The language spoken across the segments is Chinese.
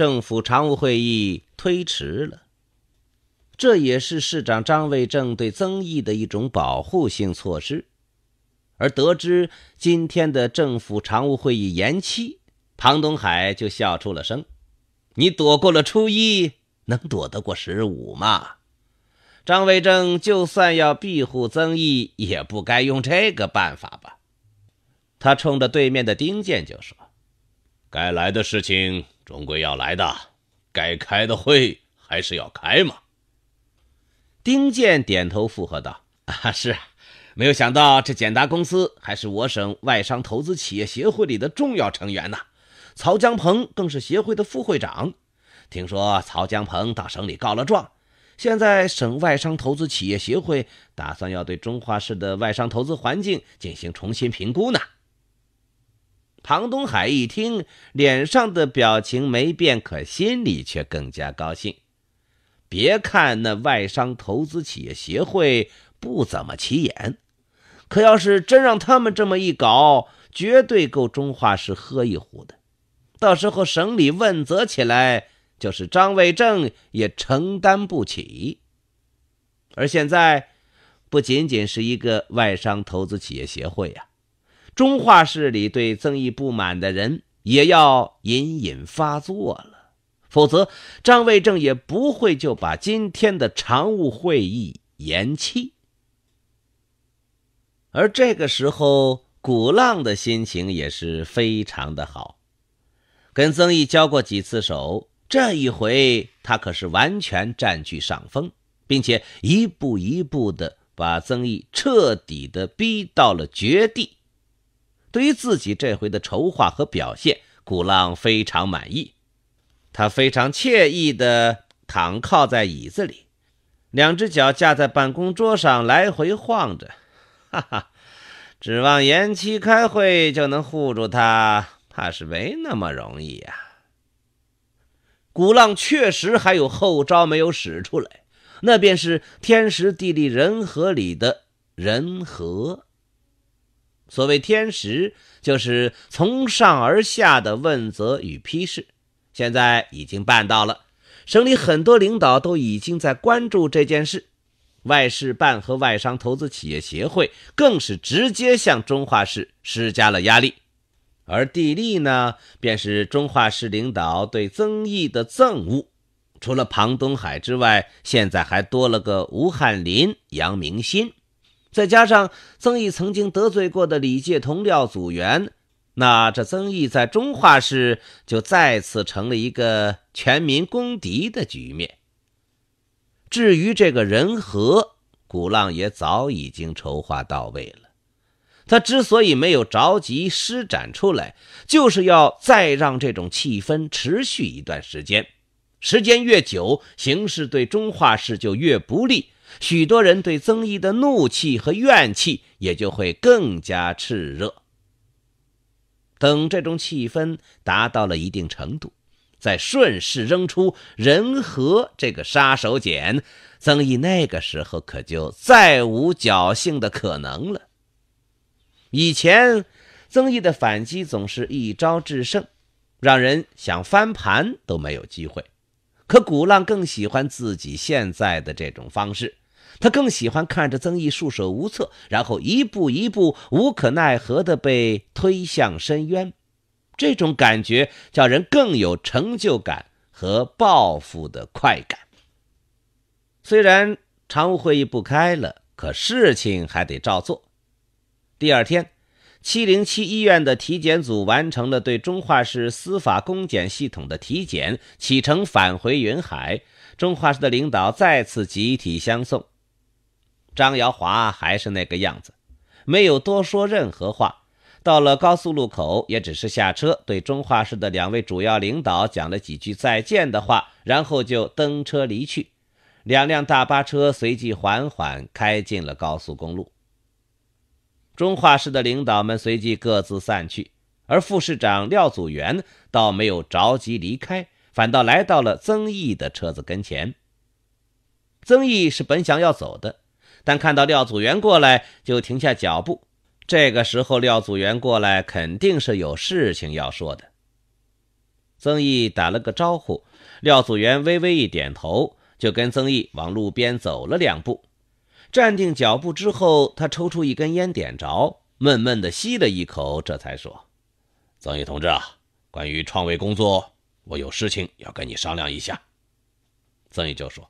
政府常务会议推迟了，这也是市长张卫正对曾毅的一种保护性措施。而得知今天的政府常务会议延期，庞东海就笑出了声：“你躲过了初一，能躲得过十五吗？”张卫正就算要庇护曾毅，也不该用这个办法吧？他冲着对面的丁健就说：“该来的事情。”终归要来的，该开的会还是要开嘛。丁健点头附和道：“啊，是啊，没有想到这简达公司还是我省外商投资企业协会里的重要成员呢。曹江鹏更是协会的副会长。听说曹江鹏到省里告了状，现在省外商投资企业协会打算要对中华市的外商投资环境进行重新评估呢。”庞东海一听，脸上的表情没变，可心里却更加高兴。别看那外商投资企业协会不怎么起眼，可要是真让他们这么一搞，绝对够中化市喝一壶的。到时候省里问责起来，就是张卫正也承担不起。而现在，不仅仅是一个外商投资企业协会呀。中化市里对曾毅不满的人也要隐隐发作了，否则张卫正也不会就把今天的常务会议延期。而这个时候，古浪的心情也是非常的好，跟曾毅交过几次手，这一回他可是完全占据上风，并且一步一步的把曾毅彻底的逼到了绝地。对于自己这回的筹划和表现，古浪非常满意。他非常惬意地躺靠在椅子里，两只脚架在办公桌上来回晃着。哈哈，指望延期开会就能护住他，怕是没那么容易呀。古浪确实还有后招没有使出来，那便是“天时地利人和”里的“人和”。所谓天时，就是从上而下的问责与批示，现在已经办到了。省里很多领导都已经在关注这件事，外事办和外商投资企业协会更是直接向中化市施加了压力。而地利呢，便是中化市领导对曾毅的憎恶。除了庞东海之外，现在还多了个吴汉林、杨明新。再加上曾毅曾经得罪过的李界同廖祖元，那这曾毅在中化市就再次成了一个全民公敌的局面。至于这个人和，古浪也早已经筹划到位了。他之所以没有着急施展出来，就是要再让这种气氛持续一段时间。时间越久，形势对中化市就越不利。许多人对曾毅的怒气和怨气也就会更加炽热。等这种气氛达到了一定程度，再顺势扔出“仁和”这个杀手锏，曾毅那个时候可就再无侥幸的可能了。以前，曾毅的反击总是一招制胜，让人想翻盘都没有机会。可古浪更喜欢自己现在的这种方式。他更喜欢看着曾毅束手无策，然后一步一步无可奈何地被推向深渊，这种感觉叫人更有成就感和报复的快感。虽然常务会议不开了，可事情还得照做。第二天，七零七医院的体检组完成了对中化市司法公检系统的体检，启程返回云海。中化市的领导再次集体相送。张瑶华还是那个样子，没有多说任何话。到了高速路口，也只是下车，对中化市的两位主要领导讲了几句再见的话，然后就登车离去。两辆大巴车随即缓缓开进了高速公路。中化市的领导们随即各自散去，而副市长廖祖元倒没有着急离开，反倒来到了曾毅的车子跟前。曾毅是本想要走的。但看到廖祖元过来，就停下脚步。这个时候，廖祖元过来肯定是有事情要说的。曾毅打了个招呼，廖祖元微微一点头，就跟曾毅往路边走了两步。站定脚步之后，他抽出一根烟，点着，闷闷地吸了一口，这才说：“曾毅同志啊，关于创卫工作，我有事情要跟你商量一下。”曾毅就说：“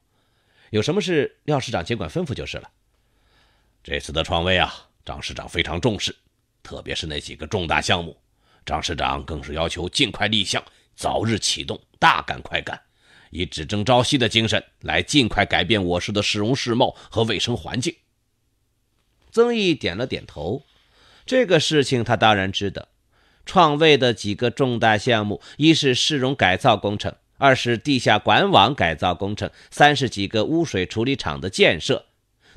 有什么事，廖市长尽管吩咐就是了。”这次的创卫啊，张市长非常重视，特别是那几个重大项目，张市长更是要求尽快立项，早日启动，大干快干，以只争朝夕的精神来尽快改变我市的市容市貌和卫生环境。曾毅点了点头，这个事情他当然知道，创卫的几个重大项目，一是市容改造工程，二是地下管网改造工程，三是几个污水处理厂的建设。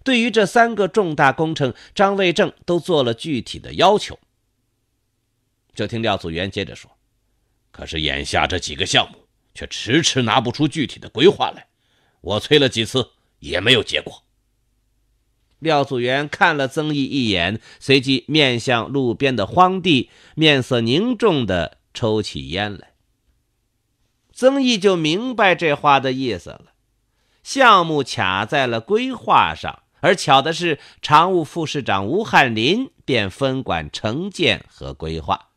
对于这三个重大工程，张卫正都做了具体的要求。就听廖祖元接着说：“可是眼下这几个项目却迟迟拿不出具体的规划来，我催了几次也没有结果。”廖祖元看了曾毅一眼，随即面向路边的荒地，面色凝重的抽起烟来。曾毅就明白这话的意思了，项目卡在了规划上。而巧的是，常务副市长吴汉林便分管城建和规划。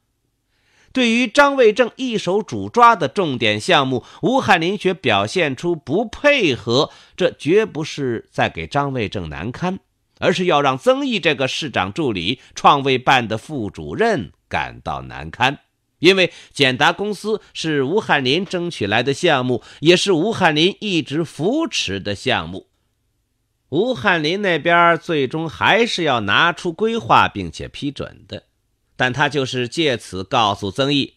对于张卫正一手主抓的重点项目，吴汉林却表现出不配合。这绝不是在给张卫正难堪，而是要让曾毅这个市长助理、创卫办的副主任感到难堪。因为简达公司是吴汉林争取来的项目，也是吴汉林一直扶持的项目。吴翰林那边最终还是要拿出规划并且批准的，但他就是借此告诉曾毅，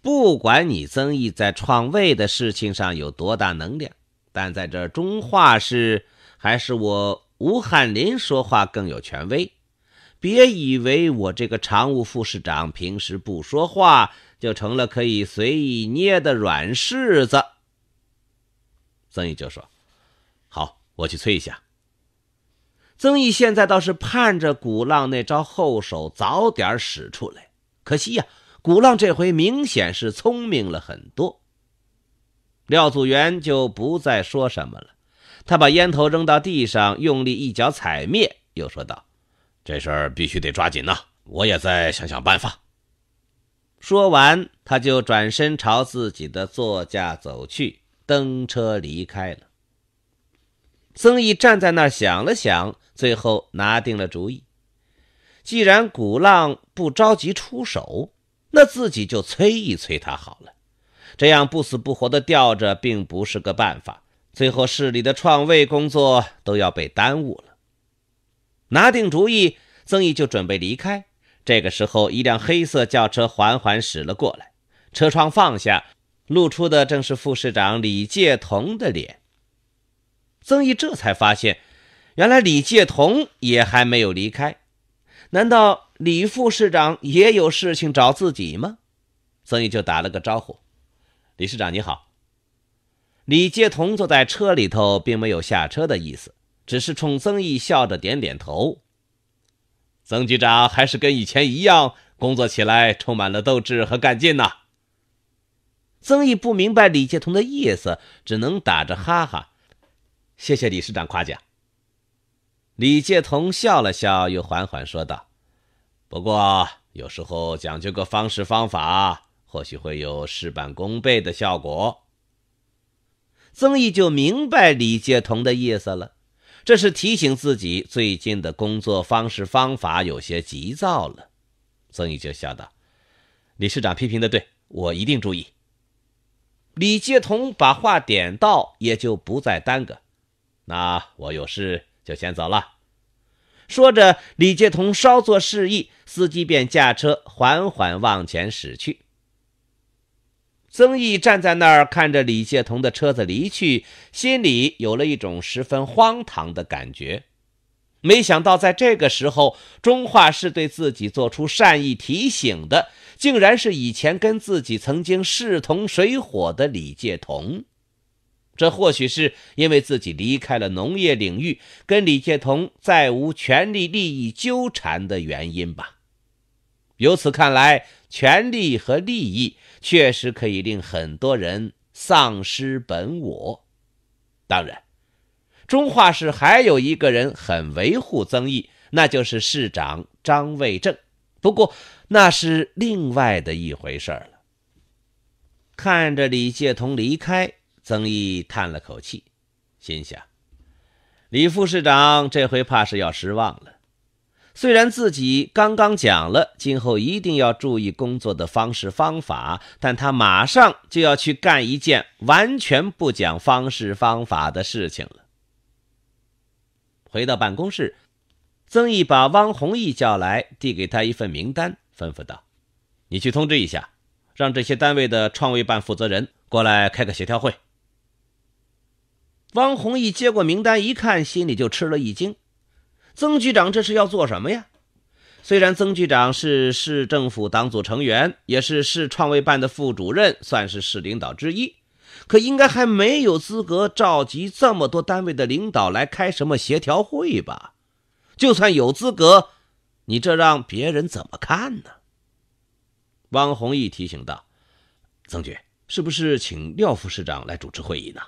不管你曾毅在创卫的事情上有多大能量，但在这中化市还是我吴翰林说话更有权威。别以为我这个常务副市长平时不说话就成了可以随意捏的软柿子。曾毅就说：“好，我去催一下。”曾毅现在倒是盼着古浪那招后手早点使出来，可惜呀，古浪这回明显是聪明了很多。廖祖元就不再说什么了，他把烟头扔到地上，用力一脚踩灭，又说道：“这事儿必须得抓紧呐，我也再想想办法。”说完，他就转身朝自己的座驾走去，蹬车离开了。曾毅站在那儿想了想，最后拿定了主意。既然古浪不着急出手，那自己就催一催他好了。这样不死不活的吊着并不是个办法，最后市里的创卫工作都要被耽误了。拿定主意，曾毅就准备离开。这个时候，一辆黑色轿车缓缓驶了过来，车窗放下，露出的正是副市长李介同的脸。曾毅这才发现，原来李介同也还没有离开。难道李副市长也有事情找自己吗？曾毅就打了个招呼：“李市长你好。”李介同坐在车里头，并没有下车的意思，只是冲曾毅笑着点点头。“曾局长还是跟以前一样，工作起来充满了斗志和干劲呐。”曾毅不明白李介同的意思，只能打着哈哈。谢谢理事长夸奖。李介同笑了笑，又缓缓说道：“不过有时候讲究个方式方法，或许会有事半功倍的效果。”曾毅就明白李介同的意思了，这是提醒自己最近的工作方式方法有些急躁了。曾毅就笑道：“理事长批评的对，我一定注意。”李介同把话点到，也就不再耽搁。那我有事就先走了。”说着，李介同稍作示意，司机便驾车缓缓往前驶去。曾毅站在那儿看着李介同的车子离去，心里有了一种十分荒唐的感觉。没想到在这个时候，中化是对自己做出善意提醒的，竟然是以前跟自己曾经势同水火的李介同。这或许是因为自己离开了农业领域，跟李介同再无权利利益纠缠的原因吧。由此看来，权利和利益确实可以令很多人丧失本我。当然，中化市还有一个人很维护曾毅，那就是市长张卫正。不过那是另外的一回事了。看着李介同离开。曾毅叹了口气，心想：“李副市长这回怕是要失望了。虽然自己刚刚讲了今后一定要注意工作的方式方法，但他马上就要去干一件完全不讲方式方法的事情了。”回到办公室，曾毅把汪弘毅叫来，递给他一份名单，吩咐道：“你去通知一下，让这些单位的创卫办负责人过来开个协调会。”汪宏毅接过名单一看，心里就吃了一惊：“曾局长，这是要做什么呀？”虽然曾局长是市政府党组成员，也是市创卫办的副主任，算是市领导之一，可应该还没有资格召集这么多单位的领导来开什么协调会吧？就算有资格，你这让别人怎么看呢？”汪宏毅提醒道：“曾局，是不是请廖副市长来主持会议呢？”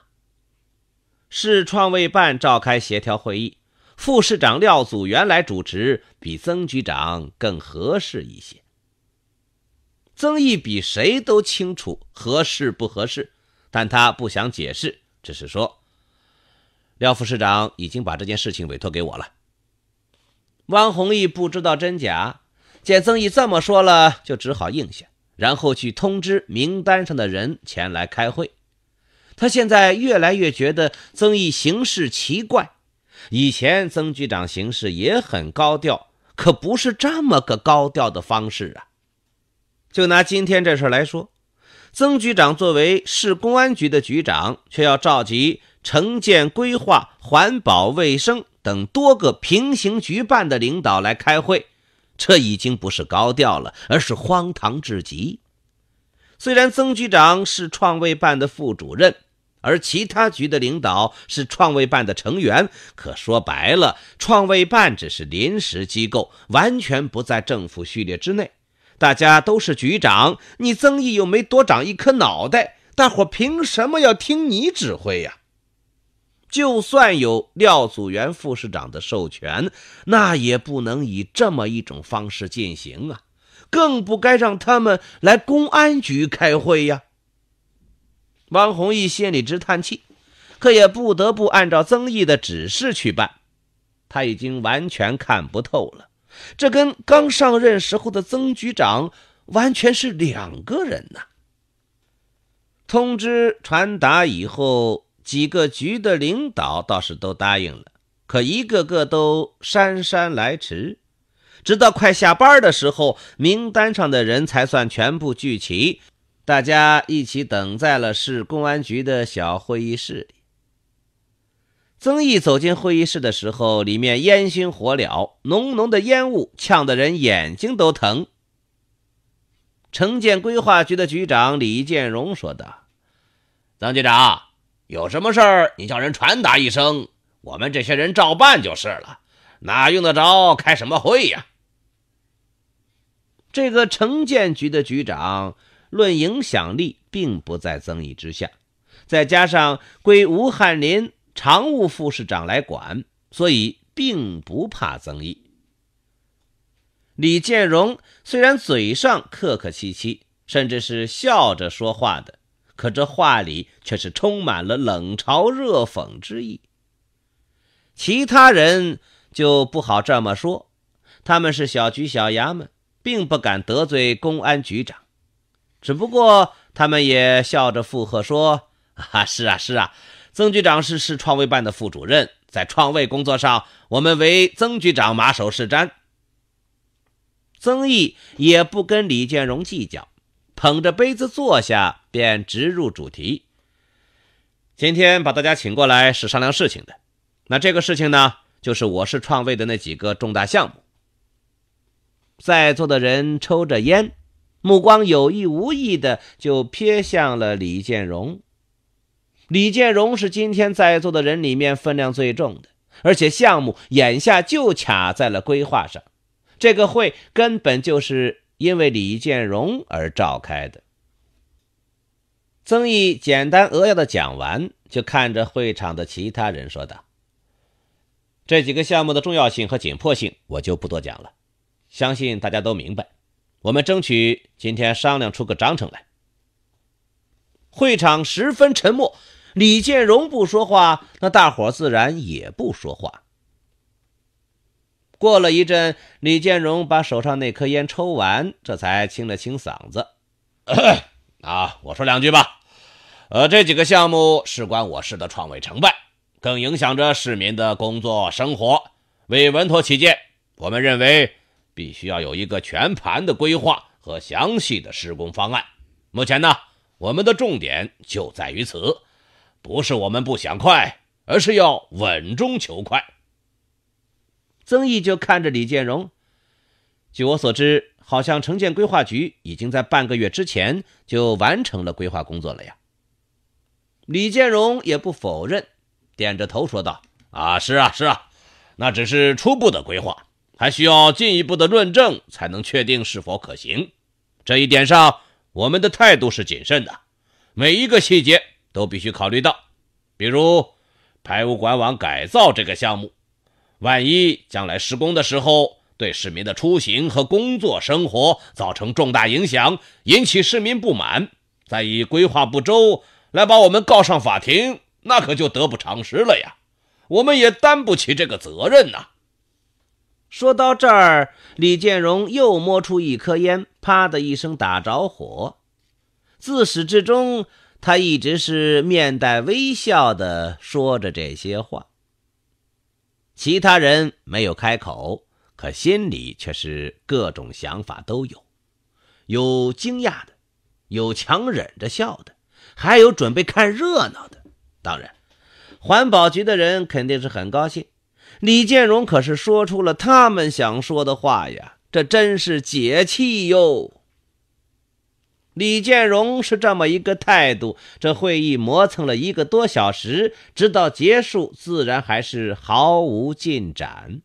市创卫办召开协调会议，副市长廖祖原来主持，比曾局长更合适一些。曾毅比谁都清楚合适不合适，但他不想解释，只是说：“廖副市长已经把这件事情委托给我了。”汪宏毅不知道真假，见曾毅这么说了，就只好应下，然后去通知名单上的人前来开会。他现在越来越觉得曾毅行事奇怪。以前曾局长行事也很高调，可不是这么个高调的方式啊。就拿今天这事来说，曾局长作为市公安局的局长，却要召集城建、规划、环保、卫生等多个平行局办的领导来开会，这已经不是高调了，而是荒唐至极。虽然曾局长是创卫办的副主任。而其他局的领导是创卫办的成员，可说白了，创卫办只是临时机构，完全不在政府序列之内。大家都是局长，你曾毅又没多长一颗脑袋，大伙凭什么要听你指挥呀？就算有廖祖元副市长的授权，那也不能以这么一种方式进行啊，更不该让他们来公安局开会呀。汪弘毅心里直叹气，可也不得不按照曾毅的指示去办。他已经完全看不透了，这跟刚上任时候的曾局长完全是两个人呐。通知传达以后，几个局的领导倒是都答应了，可一个个都姗姗来迟，直到快下班的时候，名单上的人才算全部聚齐。大家一起等在了市公安局的小会议室里。曾毅走进会议室的时候，里面烟熏火燎，浓浓的烟雾呛得人眼睛都疼。城建规划局的局长李建荣说道：“曾局长，有什么事儿，你叫人传达一声，我们这些人照办就是了，哪用得着开什么会呀？”这个城建局的局长。论影响力，并不在曾毅之下，再加上归吴汉林常务副市长来管，所以并不怕曾毅。李建荣虽然嘴上客客气气，甚至是笑着说话的，可这话里却是充满了冷嘲热讽之意。其他人就不好这么说，他们是小局小衙门，并不敢得罪公安局长。只不过他们也笑着附和说：“ 啊，是啊，是啊，曾局长是市创卫办的副主任，在创卫工作上，我们唯曾局长马首是瞻。”曾毅也不跟李建荣计较，捧着杯子坐下，便直入主题：“今天把大家请过来是商量事情的，那这个事情呢，就是我市创卫的那几个重大项目。”在座的人抽着烟。目光有意无意的就瞥向了李建荣。李建荣是今天在座的人里面分量最重的，而且项目眼下就卡在了规划上，这个会根本就是因为李建荣而召开的。曾毅简单扼要的讲完，就看着会场的其他人说道：“这几个项目的重要性和紧迫性，我就不多讲了，相信大家都明白。”我们争取今天商量出个章程来。会场十分沉默，李建荣不说话，那大伙自然也不说话。过了一阵，李建荣把手上那颗烟抽完，这才清了清嗓子：“ 啊，我说两句吧。呃，这几个项目事关我市的创卫成败，更影响着市民的工作生活。为稳妥起见，我们认为。”必须要有一个全盘的规划和详细的施工方案。目前呢，我们的重点就在于此，不是我们不想快，而是要稳中求快。曾毅就看着李建荣，据我所知，好像城建规划局已经在半个月之前就完成了规划工作了呀。李建荣也不否认，点着头说道：“啊，是啊，是啊，那只是初步的规划。”还需要进一步的论证才能确定是否可行。这一点上，我们的态度是谨慎的，每一个细节都必须考虑到。比如排污管网改造这个项目，万一将来施工的时候对市民的出行和工作生活造成重大影响，引起市民不满，再以规划不周来把我们告上法庭，那可就得不偿失了呀！我们也担不起这个责任呐。说到这儿，李建荣又摸出一颗烟，啪的一声打着火。自始至终，他一直是面带微笑的说着这些话。其他人没有开口，可心里却是各种想法都有：有惊讶的，有强忍着笑的，还有准备看热闹的。当然，环保局的人肯定是很高兴。李建荣可是说出了他们想说的话呀，这真是解气哟。李建荣是这么一个态度，这会议磨蹭了一个多小时，直到结束，自然还是毫无进展。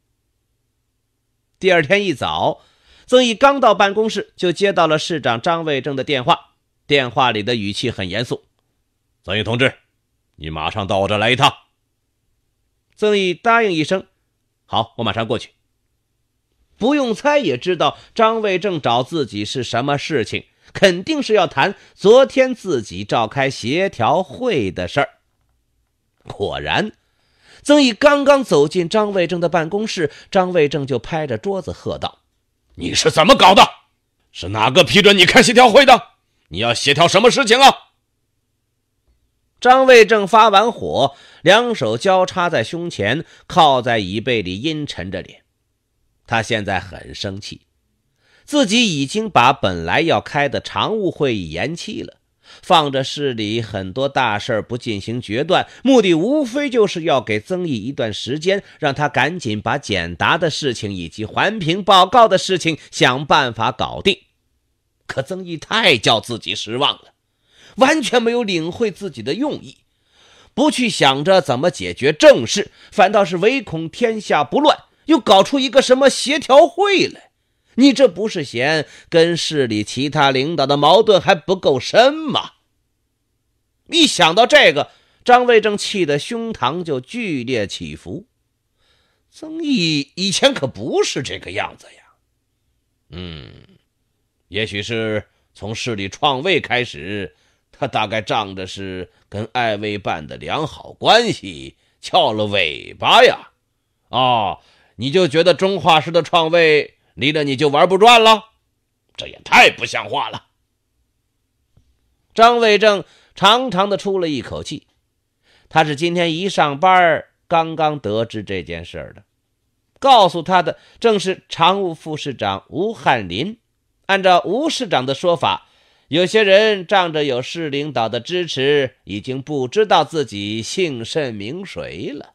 第二天一早，曾毅刚到办公室，就接到了市长张卫正的电话，电话里的语气很严肃：“曾毅同志，你马上到我这来一趟。”曾毅答应一声：“好，我马上过去。”不用猜也知道，张卫正找自己是什么事情，肯定是要谈昨天自己召开协调会的事儿。果然，曾毅刚刚走进张卫正的办公室，张卫正就拍着桌子喝道：“你是怎么搞的？是哪个批准你开协调会的？你要协调什么事情啊？”张卫正发完火，两手交叉在胸前，靠在椅背里，阴沉着脸。他现在很生气，自己已经把本来要开的常务会议延期了，放着市里很多大事不进行决断，目的无非就是要给曾毅一段时间，让他赶紧把简答的事情以及环评报告的事情想办法搞定。可曾毅太叫自己失望了。完全没有领会自己的用意，不去想着怎么解决正事，反倒是唯恐天下不乱，又搞出一个什么协调会来。你这不是嫌跟市里其他领导的矛盾还不够深吗？一想到这个，张卫正气得胸膛就剧烈起伏。曾毅以前可不是这个样子呀。嗯，也许是从市里创卫开始。他大概仗着是跟艾薇办的良好关系，翘了尾巴呀！哦，你就觉得中画师的创位离了你就玩不转了？这也太不像话了！张卫正长长的出了一口气，他是今天一上班刚刚得知这件事的，告诉他的正是常务副市长吴汉林。按照吴市长的说法。有些人仗着有市领导的支持，已经不知道自己姓甚名谁了。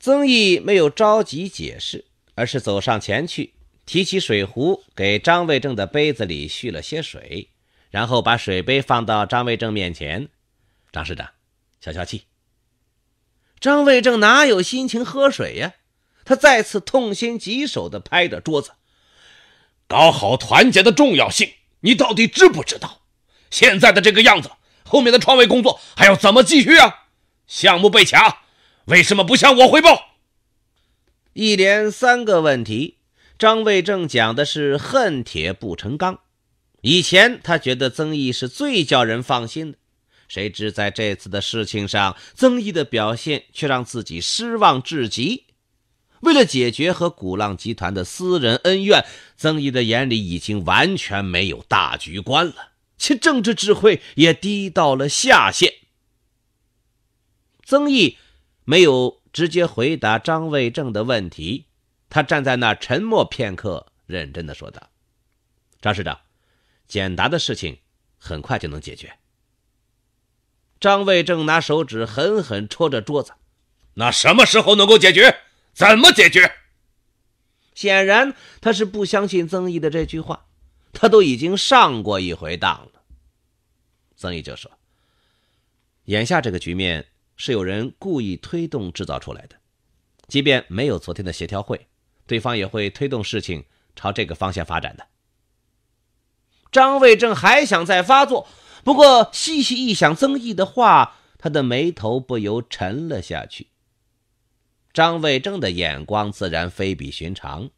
曾毅没有着急解释，而是走上前去，提起水壶给张卫正的杯子里续了些水，然后把水杯放到张卫正面前。张市长，消消气。张卫正哪有心情喝水呀？他再次痛心疾首地拍着桌子，搞好团结的重要性。你到底知不知道，现在的这个样子，后面的创卫工作还要怎么继续啊？项目被卡，为什么不向我汇报？一连三个问题，张卫正讲的是恨铁不成钢。以前他觉得曾毅是最叫人放心的，谁知在这次的事情上，曾毅的表现却让自己失望至极。为了解决和鼓浪集团的私人恩怨，曾毅的眼里已经完全没有大局观了，其政治智慧也低到了下限。曾毅没有直接回答张卫正的问题，他站在那沉默片刻，认真的说道：“张市长，简答的事情很快就能解决。”张卫正拿手指狠狠戳着桌子：“那什么时候能够解决？”怎么解决？显然他是不相信曾毅的这句话，他都已经上过一回当了。曾毅就说：“眼下这个局面是有人故意推动制造出来的，即便没有昨天的协调会，对方也会推动事情朝这个方向发展的。”张卫正还想再发作，不过细细一想曾毅的话，他的眉头不由沉了下去。张卫征的眼光自然非比寻常，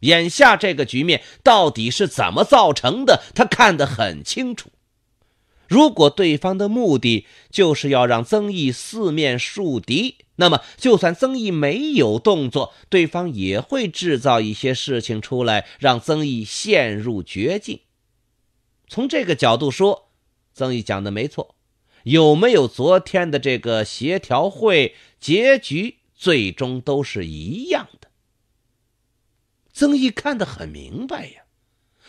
眼下这个局面到底是怎么造成的？他看得很清楚。如果对方的目的就是要让曾毅四面树敌，那么就算曾毅没有动作，对方也会制造一些事情出来，让曾毅陷入绝境。从这个角度说，曾毅讲的没错。有没有昨天的这个协调会结局？最终都是一样的。曾毅看得很明白呀，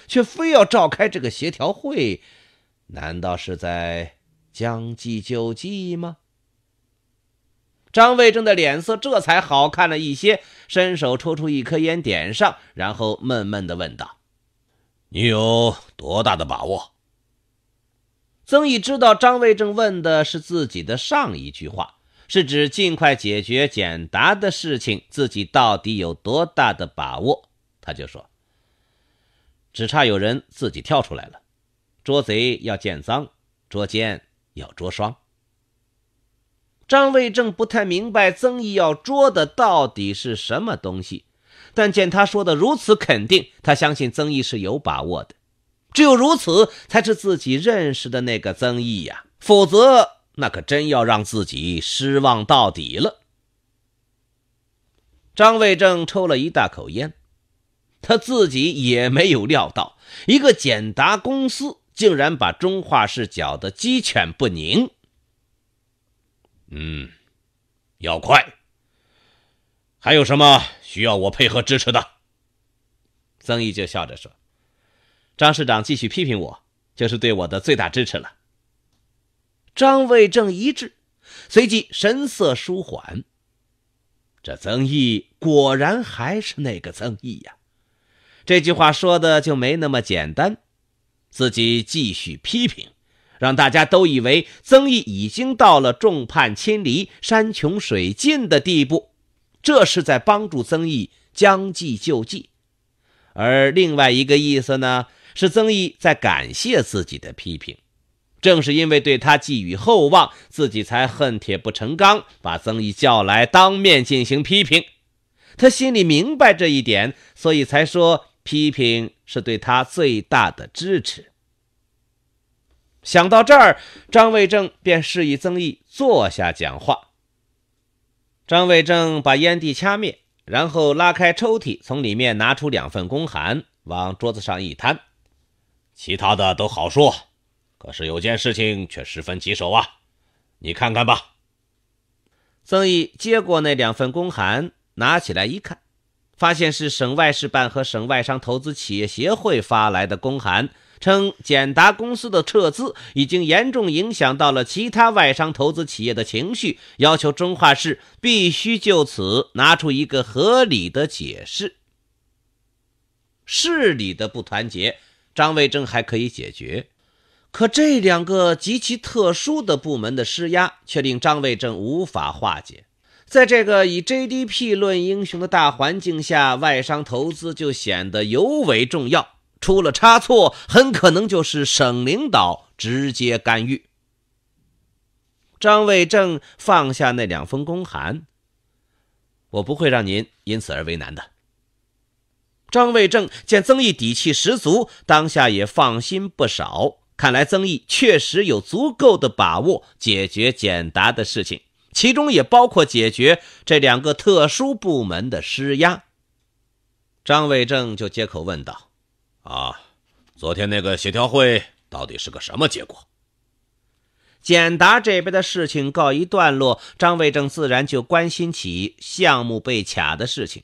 却非要召开这个协调会，难道是在将计就计吗？张卫正的脸色这才好看了一些，伸手抽出一颗烟，点上，然后闷闷的问道：“你有多大的把握？”曾毅知道张卫正问的是自己的上一句话。是指尽快解决简答的事情，自己到底有多大的把握？他就说：“只差有人自己跳出来了，捉贼要见赃，捉奸要捉双。”张卫正不太明白曾毅要捉的到底是什么东西，但见他说的如此肯定，他相信曾毅是有把握的。只有如此，才是自己认识的那个曾毅呀，否则。那可真要让自己失望到底了。张卫正抽了一大口烟，他自己也没有料到，一个简达公司竟然把中化市搅得鸡犬不宁。嗯，要快。还有什么需要我配合支持的？曾毅就笑着说：“张市长继续批评我，就是对我的最大支持了。”张卫正一滞，随即神色舒缓。这曾毅果然还是那个曾毅呀！这句话说的就没那么简单。自己继续批评，让大家都以为曾毅已经到了众叛亲离、山穷水尽的地步。这是在帮助曾毅将计就计，而另外一个意思呢，是曾毅在感谢自己的批评。正是因为对他寄予厚望，自己才恨铁不成钢，把曾毅叫来当面进行批评。他心里明白这一点，所以才说批评是对他最大的支持。想到这儿，张卫正便示意曾毅坐下讲话。张卫正把烟蒂掐灭，然后拉开抽屉，从里面拿出两份公函，往桌子上一摊。其他的都好说。可是有件事情却十分棘手啊，你看看吧。曾毅接过那两份公函，拿起来一看，发现是省外事办和省外商投资企业协会发来的公函，称简达公司的撤资已经严重影响到了其他外商投资企业的情绪，要求中化市必须就此拿出一个合理的解释。市里的不团结，张卫正还可以解决。可这两个极其特殊的部门的施压，却令张卫正无法化解。在这个以 GDP 论英雄的大环境下，外商投资就显得尤为重要。出了差错，很可能就是省领导直接干预。张卫正放下那两封公函，我不会让您因此而为难的。张卫正见曾毅底气十足，当下也放心不少。看来曾毅确实有足够的把握解决简答的事情，其中也包括解决这两个特殊部门的施压。张卫正就接口问道：“啊，昨天那个协调会到底是个什么结果？”简答这边的事情告一段落，张卫正自然就关心起项目被卡的事情。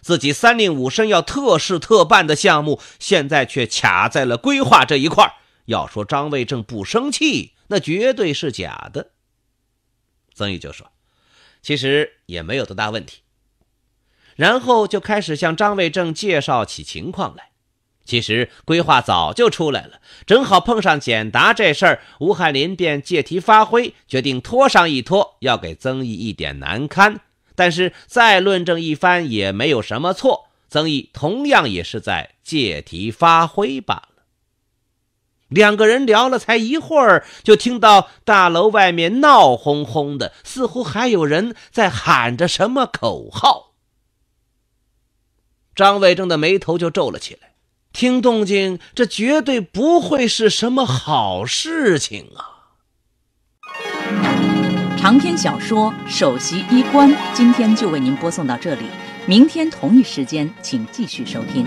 自己三令五申要特事特办的项目，现在却卡在了规划这一块要说张卫正不生气，那绝对是假的。曾毅就说：“其实也没有多大问题。”然后就开始向张卫正介绍起情况来。其实规划早就出来了，正好碰上简答这事儿，吴翰林便借题发挥，决定拖上一拖，要给曾毅一点难堪。但是再论证一番也没有什么错，曾毅同样也是在借题发挥吧。两个人聊了才一会儿，就听到大楼外面闹哄哄的，似乎还有人在喊着什么口号。张伟正的眉头就皱了起来，听动静，这绝对不会是什么好事情啊！长篇小说《首席医官》，今天就为您播送到这里，明天同一时间，请继续收听。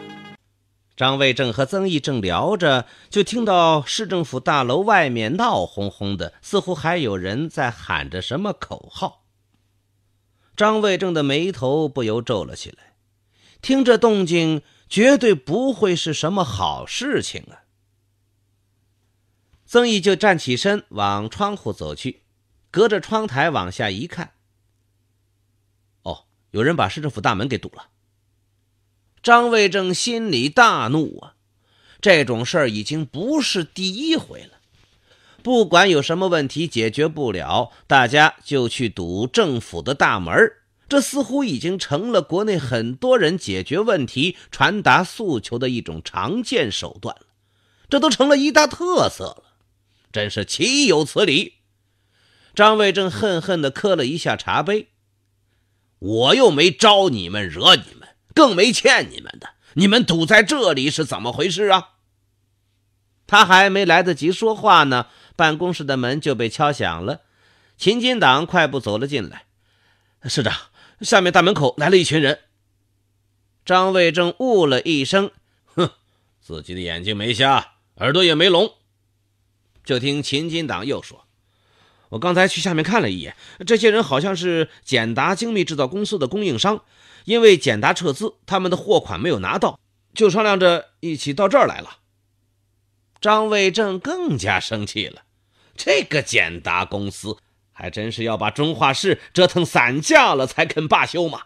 张卫正和曾毅正聊着，就听到市政府大楼外面闹哄哄的，似乎还有人在喊着什么口号。张卫正的眉头不由皱了起来，听这动静，绝对不会是什么好事情啊！曾毅就站起身往窗户走去，隔着窗台往下一看，哦，有人把市政府大门给堵了。张卫正心里大怒啊！这种事儿已经不是第一回了。不管有什么问题解决不了，大家就去堵政府的大门这似乎已经成了国内很多人解决问题、传达诉求的一种常见手段了。这都成了一大特色了，真是岂有此理！张卫正恨恨地磕了一下茶杯。我又没招你们，惹你们。更没欠你们的，你们堵在这里是怎么回事啊？他还没来得及说话呢，办公室的门就被敲响了。秦金党快步走了进来。市长，下面大门口来了一群人。张卫正“呜”了一声，哼，自己的眼睛没瞎，耳朵也没聋。就听秦金党又说：“我刚才去下面看了一眼，这些人好像是简达精密制造公司的供应商。”因为简达撤资，他们的货款没有拿到，就商量着一起到这儿来了。张卫正更加生气了，这个简达公司还真是要把中化市折腾散架了才肯罢休吗？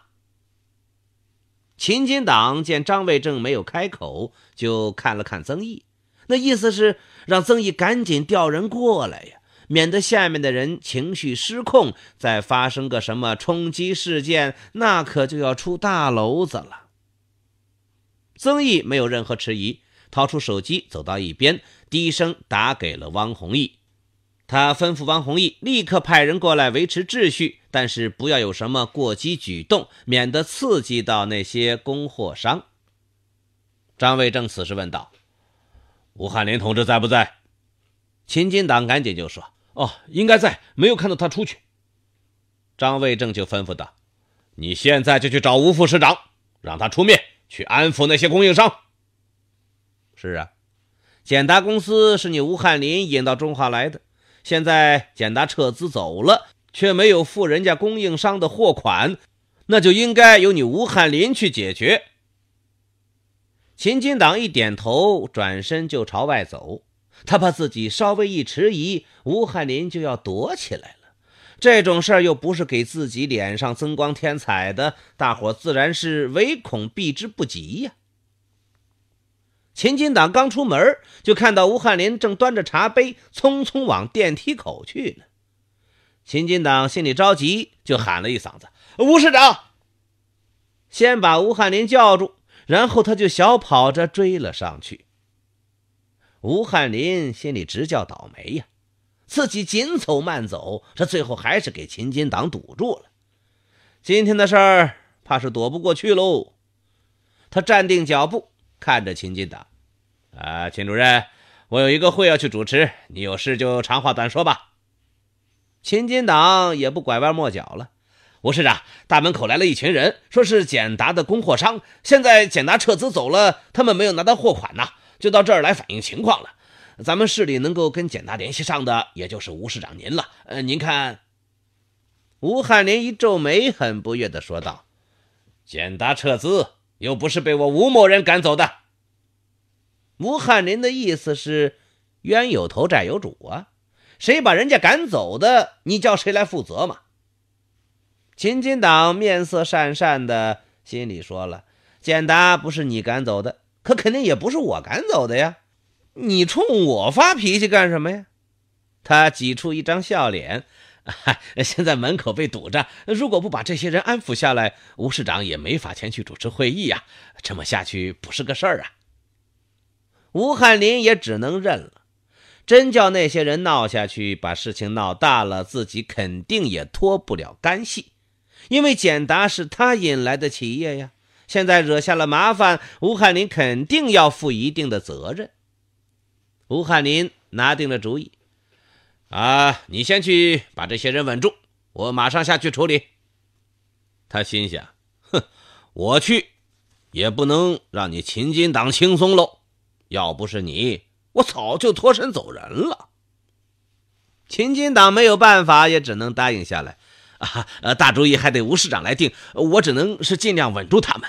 秦金党见张卫正没有开口，就看了看曾毅，那意思是让曾毅赶紧调人过来呀。免得下面的人情绪失控，再发生个什么冲击事件，那可就要出大篓子了。曾毅没有任何迟疑，掏出手机，走到一边，低声打给了汪弘毅。他吩咐汪弘毅立刻派人过来维持秩序，但是不要有什么过激举动，免得刺激到那些供货商。张卫正此时问道：“吴汉林同志在不在？”秦金党赶紧就说。哦，应该在，没有看到他出去。张卫正就吩咐道：“你现在就去找吴副市长，让他出面去安抚那些供应商。”是啊，简达公司是你吴汉林引到中华来的，现在简达撤资走了，却没有付人家供应商的货款，那就应该由你吴汉林去解决。秦金党一点头，转身就朝外走。他怕自己稍微一迟疑，吴翰林就要躲起来了。这种事儿又不是给自己脸上增光添彩的，大伙自然是唯恐避之不及呀。秦金党刚出门，就看到吴翰林正端着茶杯，匆匆往电梯口去呢。秦金党心里着急，就喊了一嗓子：“吴市长！”先把吴翰林叫住，然后他就小跑着追了上去。吴汉林心里直叫倒霉呀，自己紧走慢走，这最后还是给秦金党堵住了。今天的事儿怕是躲不过去喽。他站定脚步，看着秦金党：“啊，秦主任，我有一个会要去主持，你有事就长话短说吧。”秦金党也不拐弯抹角了：“吴市长，大门口来了一群人，说是简达的供货商，现在简达撤资走了，他们没有拿到货款呐。”就到这儿来反映情况了。咱们市里能够跟简达联系上的，也就是吴市长您了。呃，您看。吴汉林一皱眉，很不悦地说道：“简达撤资，又不是被我吴某人赶走的。”吴汉林的意思是，冤有头债有主啊，谁把人家赶走的，你叫谁来负责嘛？秦金党面色讪讪的，心里说了：“简达不是你赶走的。”可肯定也不是我赶走的呀，你冲我发脾气干什么呀？他挤出一张笑脸。现 在门口被堵着，如果不把这些人安抚下来，吴市长也没法前去主持会议呀。这么下去不是个事儿啊。吴汉林也只能认了，真叫那些人闹下去，把事情闹大了，自己肯定也脱不了干系，因为简达是他引来的企业呀。现在惹下了麻烦，吴翰林肯定要负一定的责任。吴翰林拿定了主意，啊，你先去把这些人稳住，我马上下去处理。他心想：哼，我去，也不能让你秦金党轻松喽。要不是你，我早就脱身走人了。秦金党没有办法，也只能答应下来。啊，呃，大主意还得吴市长来定，我只能是尽量稳住他们。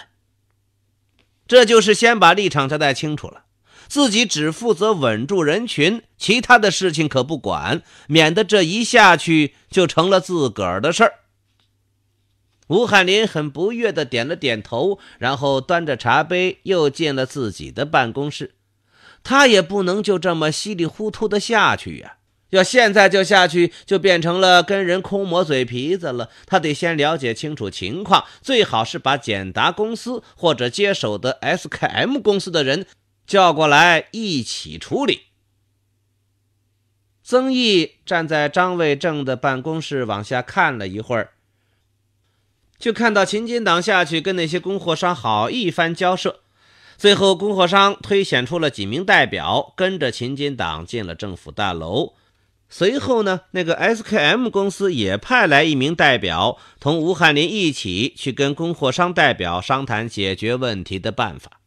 这就是先把立场交代清楚了，自己只负责稳住人群，其他的事情可不管，免得这一下去就成了自个儿的事儿。吴翰林很不悦的点了点头，然后端着茶杯又进了自己的办公室。他也不能就这么稀里糊涂的下去呀。要现在就下去，就变成了跟人空磨嘴皮子了。他得先了解清楚情况，最好是把简达公司或者接手的 SKM 公司的人叫过来一起处理。曾毅站在张卫正的办公室往下看了一会儿，就看到秦金党下去跟那些供货商好一番交涉，最后供货商推选出了几名代表，跟着秦金党进了政府大楼。随后呢，那个 SKM 公司也派来一名代表，同吴汉林一起去跟供货商代表商谈解决问题的办法。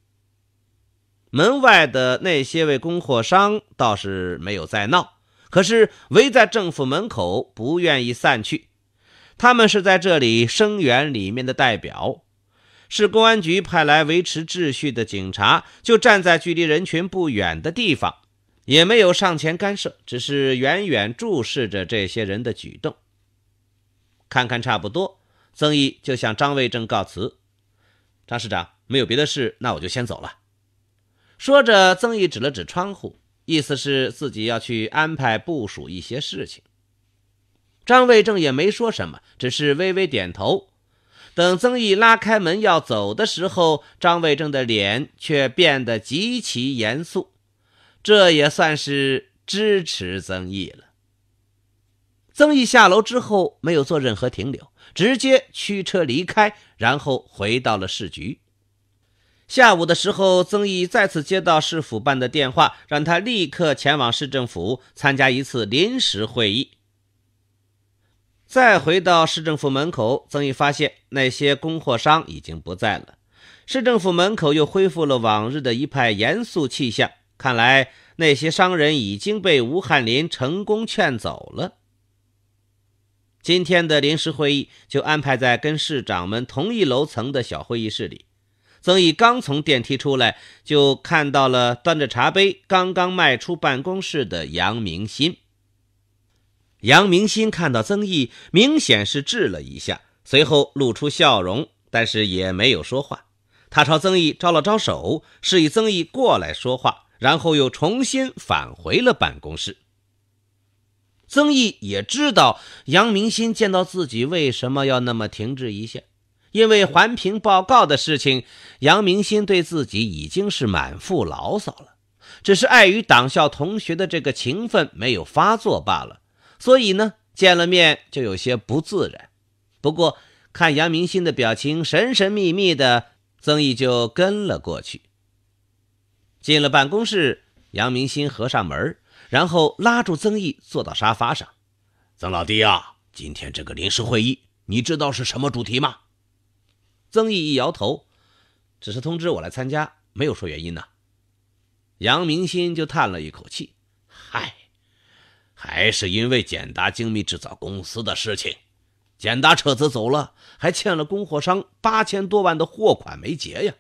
门外的那些位供货商倒是没有再闹，可是围在政府门口不愿意散去。他们是在这里声援里面的代表。市公安局派来维持秩序的警察就站在距离人群不远的地方。也没有上前干涉，只是远远注视着这些人的举动。看看差不多，曾毅就向张卫正告辞：“张师长，没有别的事，那我就先走了。”说着，曾毅指了指窗户，意思是自己要去安排部署一些事情。张卫正也没说什么，只是微微点头。等曾毅拉开门要走的时候，张卫正的脸却变得极其严肃。这也算是支持曾毅了。曾毅下楼之后没有做任何停留，直接驱车离开，然后回到了市局。下午的时候，曾毅再次接到市府办的电话，让他立刻前往市政府参加一次临时会议。再回到市政府门口，曾毅发现那些供货商已经不在了，市政府门口又恢复了往日的一派严肃气象。看来那些商人已经被吴翰林成功劝走了。今天的临时会议就安排在跟市长们同一楼层的小会议室里。曾毅刚从电梯出来，就看到了端着茶杯刚刚迈出办公室的杨明鑫。杨明鑫看到曾毅，明显是滞了一下，随后露出笑容，但是也没有说话。他朝曾毅招了招手，示意曾毅过来说话。然后又重新返回了办公室。曾毅也知道杨明新见到自己为什么要那么停滞一下，因为环评报告的事情，杨明新对自己已经是满腹牢骚了，只是碍于党校同学的这个情分没有发作罢了。所以呢，见了面就有些不自然。不过看杨明新的表情神神秘秘的，曾毅就跟了过去。进了办公室，杨明鑫合上门，然后拉住曾毅坐到沙发上。“曾老弟啊，今天这个临时会议，你知道是什么主题吗？”曾毅一摇头，“只是通知我来参加，没有说原因呢。”杨明鑫就叹了一口气：“嗨，还是因为简达精密制造公司的事情。简达车子走了，还欠了供货商八千多万的货款没结呀，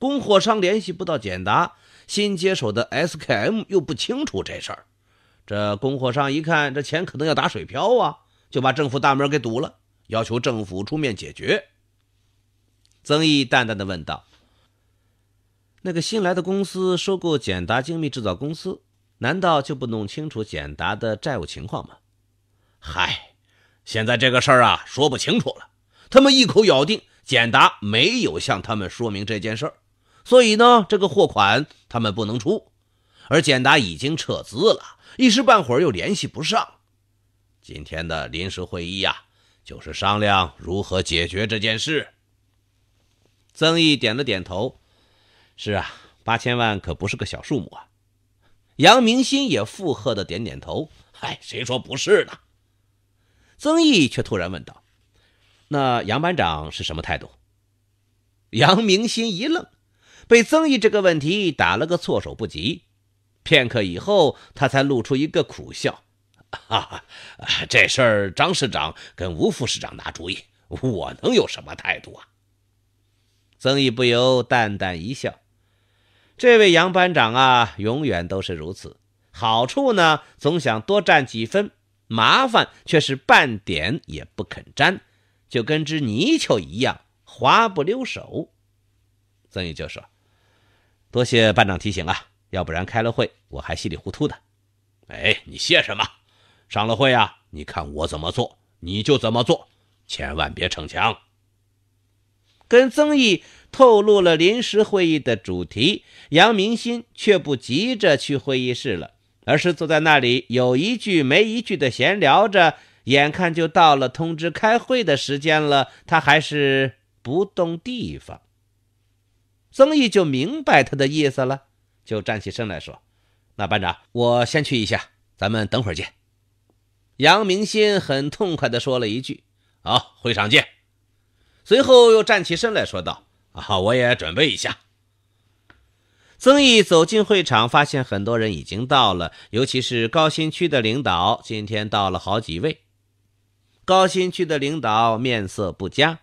供货商联系不到简达。”新接手的 SKM 又不清楚这事儿，这供货商一看这钱可能要打水漂啊，就把政府大门给堵了，要求政府出面解决。曾毅淡淡的问道：“那个新来的公司收购简达精密制造公司，难道就不弄清楚简达的债务情况吗？”“嗨，现在这个事儿啊，说不清楚了。他们一口咬定简达没有向他们说明这件事儿。”所以呢，这个货款他们不能出，而简达已经撤资了，一时半会儿又联系不上。今天的临时会议呀，就是商量如何解决这件事。曾毅点了点头：“是啊，八千万可不是个小数目啊。”杨明鑫也附和的点点头：“嗨，谁说不是呢？”曾毅却突然问道：“那杨班长是什么态度？”杨明鑫一愣。被曾毅这个问题打了个措手不及，片刻以后，他才露出一个苦笑：“哈哈，这事儿张市长跟吴副市长拿主意，我能有什么态度啊？”曾毅不由淡淡一笑：“这位杨班长啊，永远都是如此，好处呢总想多占几分，麻烦却是半点也不肯沾，就跟只泥鳅一样滑不溜手。”曾毅就说。多谢班长提醒啊，要不然开了会我还稀里糊涂的。哎，你谢什么？上了会啊，你看我怎么做，你就怎么做，千万别逞强。跟曾毅透露了临时会议的主题，杨明新却不急着去会议室了，而是坐在那里有一句没一句的闲聊着。眼看就到了通知开会的时间了，他还是不动地方。曾毅就明白他的意思了，就站起身来说：“那班长，我先去一下，咱们等会儿见。”杨明新很痛快地说了一句：“好，会场见。”随后又站起身来说道：“啊，我也准备一下。”曾毅走进会场，发现很多人已经到了，尤其是高新区的领导，今天到了好几位。高新区的领导面色不佳。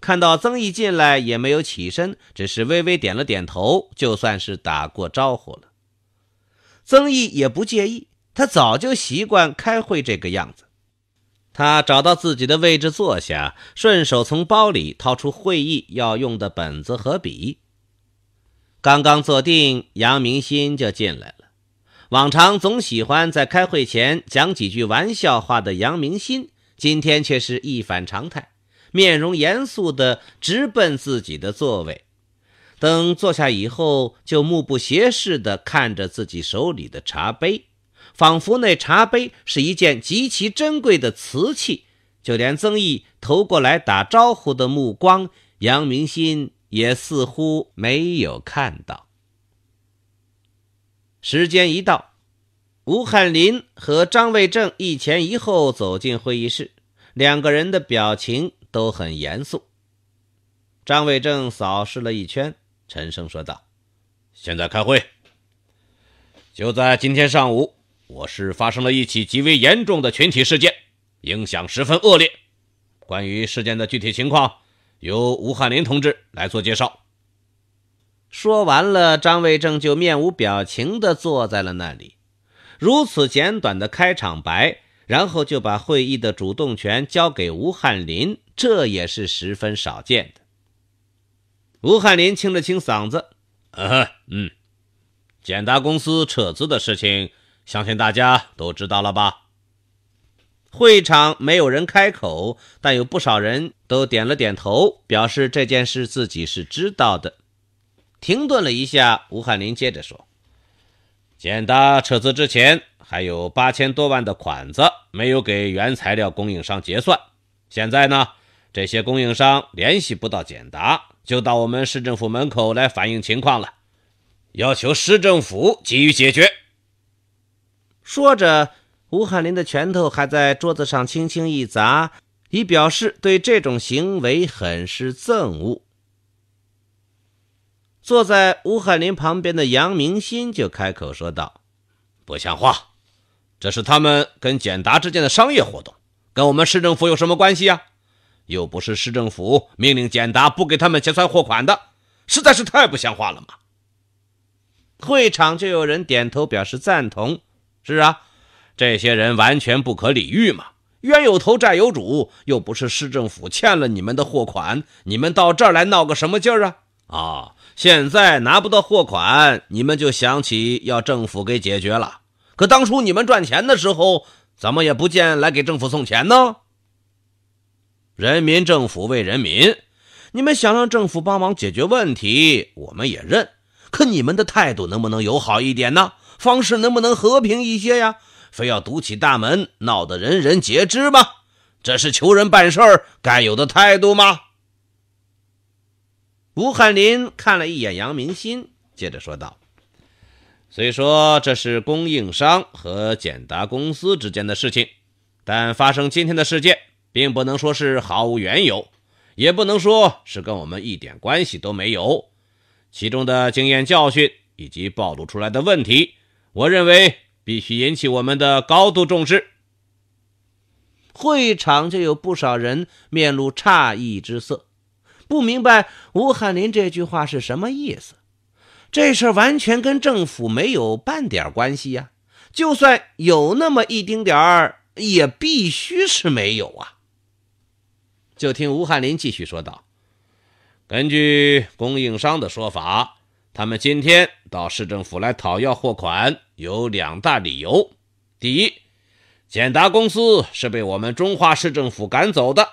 看到曾毅进来，也没有起身，只是微微点了点头，就算是打过招呼了。曾毅也不介意，他早就习惯开会这个样子。他找到自己的位置坐下，顺手从包里掏出会议要用的本子和笔。刚刚坐定，杨明鑫就进来了。往常总喜欢在开会前讲几句玩笑话的杨明鑫，今天却是一反常态。面容严肃地直奔自己的座位，等坐下以后，就目不斜视地看着自己手里的茶杯，仿佛那茶杯是一件极其珍贵的瓷器。就连曾毅投过来打招呼的目光，杨明新也似乎没有看到。时间一到，吴汉林和张卫正一前一后走进会议室，两个人的表情。都很严肃。张卫正扫视了一圈，沉声说道：“现在开会。就在今天上午，我市发生了一起极为严重的群体事件，影响十分恶劣。关于事件的具体情况，由吴汉林同志来做介绍。”说完了，张卫正就面无表情的坐在了那里。如此简短的开场白，然后就把会议的主动权交给吴汉林。这也是十分少见的。吴汉林清了清嗓子，嗯嗯，简达公司撤资的事情，相信大家都知道了吧？会场没有人开口，但有不少人都点了点头，表示这件事自己是知道的。停顿了一下，吴汉林接着说：“简达撤资之前，还有八千多万的款子没有给原材料供应商结算，现在呢？”这些供应商联系不到简达，就到我们市政府门口来反映情况了，要求市政府给予解决。说着，吴海林的拳头还在桌子上轻轻一砸，以表示对这种行为很是憎恶。坐在吴海林旁边的杨明鑫就开口说道：“不像话，这是他们跟简达之间的商业活动，跟我们市政府有什么关系呀？”又不是市政府命令简达不给他们结算货款的，实在是太不像话了嘛！会场就有人点头表示赞同。是啊，这些人完全不可理喻嘛！冤有头债有主，又不是市政府欠了你们的货款，你们到这儿来闹个什么劲儿啊？啊，现在拿不到货款，你们就想起要政府给解决了？可当初你们赚钱的时候，怎么也不见来给政府送钱呢？人民政府为人民，你们想让政府帮忙解决问题，我们也认。可你们的态度能不能友好一点呢？方式能不能和平一些呀？非要堵起大门，闹得人人皆知吗？这是求人办事儿该有的态度吗？吴汉林看了一眼杨明新，接着说道：“虽说这是供应商和简达公司之间的事情，但发生今天的事件，并不能说是毫无缘由，也不能说是跟我们一点关系都没有。其中的经验教训以及暴露出来的问题，我认为必须引起我们的高度重视。会场就有不少人面露诧异之色，不明白吴翰林这句话是什么意思。这事儿完全跟政府没有半点关系呀，就算有那么一丁点儿，也必须是没有啊。就听吴翰林继续说道：“根据供应商的说法，他们今天到市政府来讨要货款有两大理由。第一，简达公司是被我们中华市政府赶走的，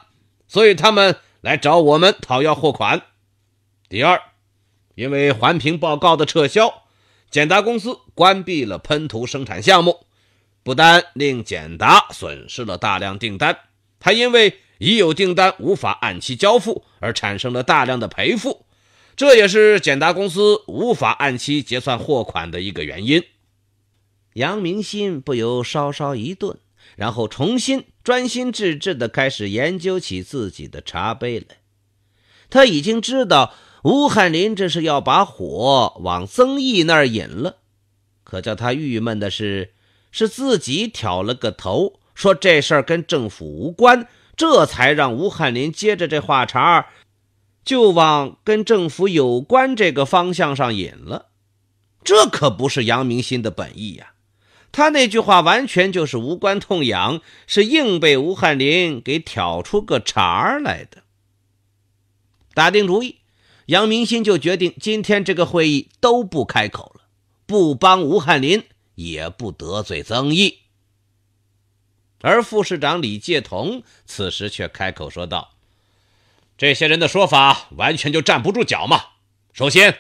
所以他们来找我们讨要货款。第二，因为环评报告的撤销，简达公司关闭了喷涂生产项目，不单令简达损失了大量订单，还因为。”已有订单无法按期交付，而产生了大量的赔付，这也是简达公司无法按期结算货款的一个原因。杨明鑫不由稍稍一顿，然后重新专心致志地开始研究起自己的茶杯来。他已经知道吴汉林这是要把火往曾毅那儿引了，可叫他郁闷的是，是自己挑了个头，说这事儿跟政府无关。这才让吴汉林接着这话茬儿，就往跟政府有关这个方向上引了。这可不是杨明鑫的本意呀，他那句话完全就是无关痛痒，是硬被吴汉林给挑出个茬儿来的。打定主意，杨明鑫就决定今天这个会议都不开口了，不帮吴汉林，也不得罪曾毅。而副市长李介同此时却开口说道：“这些人的说法完全就站不住脚嘛。首先，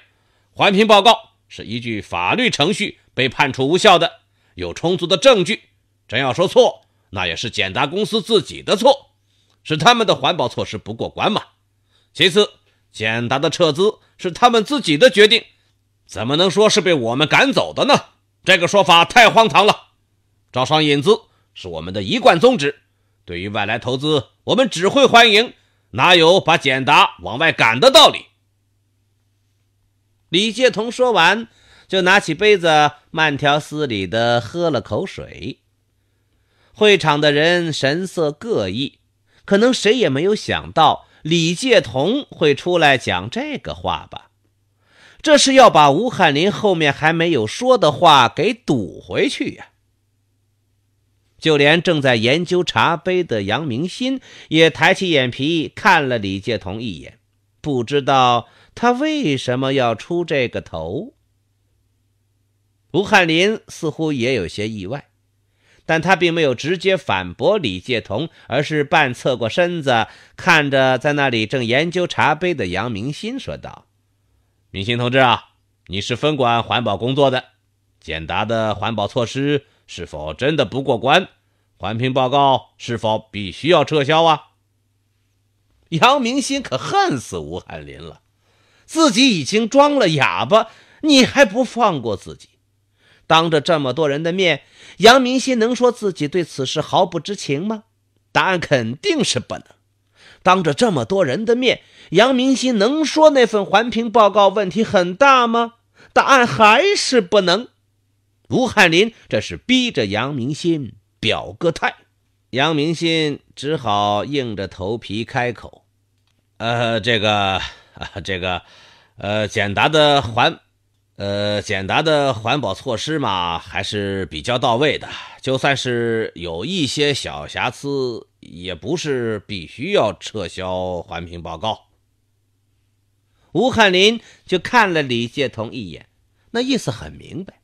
环评报告是依据法律程序被判处无效的，有充足的证据。真要说错，那也是简达公司自己的错，是他们的环保措施不过关嘛。其次，简达的撤资是他们自己的决定，怎么能说是被我们赶走的呢？这个说法太荒唐了。招商引资。”是我们的一贯宗旨。对于外来投资，我们只会欢迎，哪有把简达往外赶的道理？李介同说完，就拿起杯子，慢条斯理的喝了口水。会场的人神色各异，可能谁也没有想到李介同会出来讲这个话吧？这是要把吴汉林后面还没有说的话给堵回去呀。就连正在研究茶杯的杨明鑫也抬起眼皮看了李介同一眼，不知道他为什么要出这个头。吴翰林似乎也有些意外，但他并没有直接反驳李介同，而是半侧过身子，看着在那里正研究茶杯的杨明鑫说道：“明鑫同志啊，你是分管环保工作的，简答的环保措施是否真的不过关？”环评报告是否必须要撤销啊？杨明鑫可恨死吴汉林了，自己已经装了哑巴，你还不放过自己？当着这么多人的面，杨明鑫能说自己对此事毫不知情吗？答案肯定是不能。当着这么多人的面，杨明鑫能说那份环评报告问题很大吗？答案还是不能。吴汉林这是逼着杨明鑫。表个态，杨明信只好硬着头皮开口：“呃，这个，这个，呃，简达的环，呃，简达的环保措施嘛，还是比较到位的。就算是有一些小瑕疵，也不是必须要撤销环评报告。”吴汉林就看了李介同一眼，那意思很明白。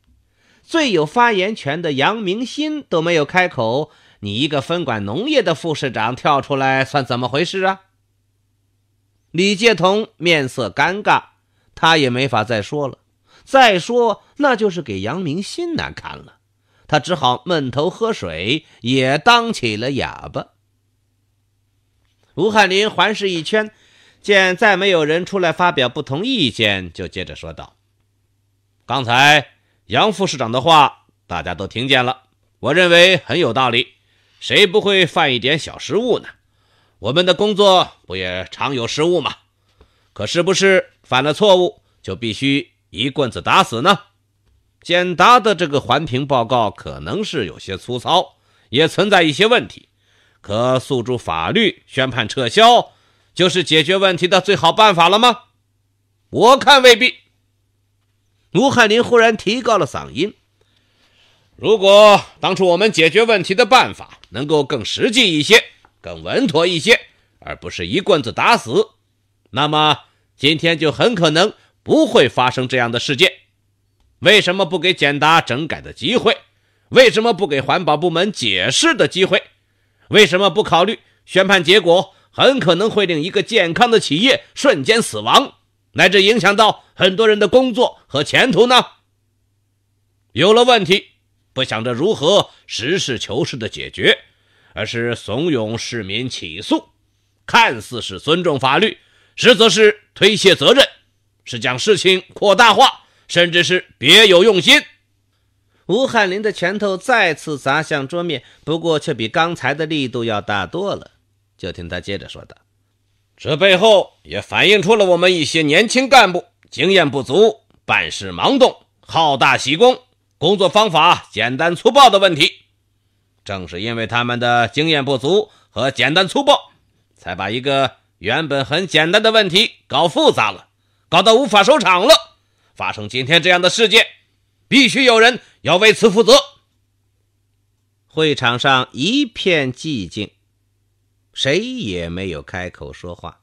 最有发言权的杨明鑫都没有开口，你一个分管农业的副市长跳出来算怎么回事啊？李介同面色尴尬，他也没法再说了，再说那就是给杨明鑫难堪了，他只好闷头喝水，也当起了哑巴。吴汉林环视一圈，见再没有人出来发表不同意见，就接着说道：“刚才。”杨副市长的话，大家都听见了。我认为很有道理。谁不会犯一点小失误呢？我们的工作不也常有失误吗？可是不是犯了错误就必须一棍子打死呢？简达的这个环评报告可能是有些粗糙，也存在一些问题。可诉诸法律，宣判撤销，就是解决问题的最好办法了吗？我看未必。卢汉林忽然提高了嗓音：“如果当初我们解决问题的办法能够更实际一些、更稳妥一些，而不是一棍子打死，那么今天就很可能不会发生这样的事件。为什么不给简达整改的机会？为什么不给环保部门解释的机会？为什么不考虑宣判结果很可能会令一个健康的企业瞬间死亡？”乃至影响到很多人的工作和前途呢？有了问题，不想着如何实事求是的解决，而是怂恿市民起诉，看似是尊重法律，实则是推卸责任，是将事情扩大化，甚至是别有用心。吴汉林的拳头再次砸向桌面，不过却比刚才的力度要大多了。就听他接着说道。这背后也反映出了我们一些年轻干部经验不足、办事盲动、好大喜功、工作方法简单粗暴的问题。正是因为他们的经验不足和简单粗暴，才把一个原本很简单的问题搞复杂了，搞得无法收场了。发生今天这样的事件，必须有人要为此负责。会场上一片寂静。谁也没有开口说话。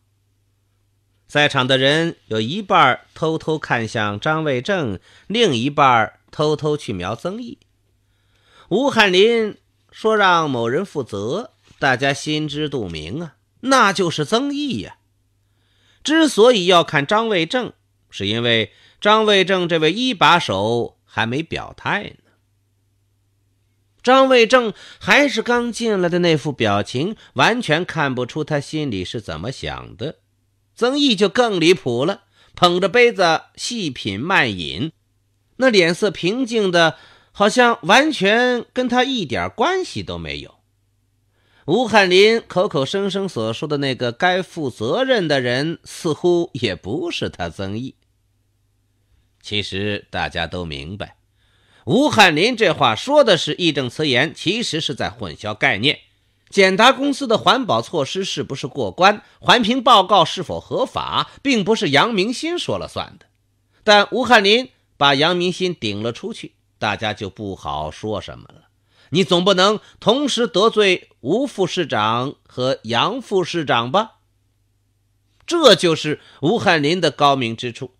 在场的人有一半偷偷看向张卫正，另一半偷偷去瞄曾毅。吴汉林说让某人负责，大家心知肚明啊，那就是曾毅呀。之所以要看张卫正，是因为张卫正这位一把手还没表态呢。张卫正还是刚进来的那副表情，完全看不出他心里是怎么想的。曾毅就更离谱了，捧着杯子细品慢饮，那脸色平静的，好像完全跟他一点关系都没有。吴翰林口口声声所说的那个该负责任的人，似乎也不是他曾毅。其实大家都明白。吴汉林这话说的是义正词严，其实是在混淆概念。简达公司的环保措施是不是过关，环评报告是否合法，并不是杨明新说了算的。但吴汉林把杨明新顶了出去，大家就不好说什么了。你总不能同时得罪吴副市长和杨副市长吧？这就是吴汉林的高明之处。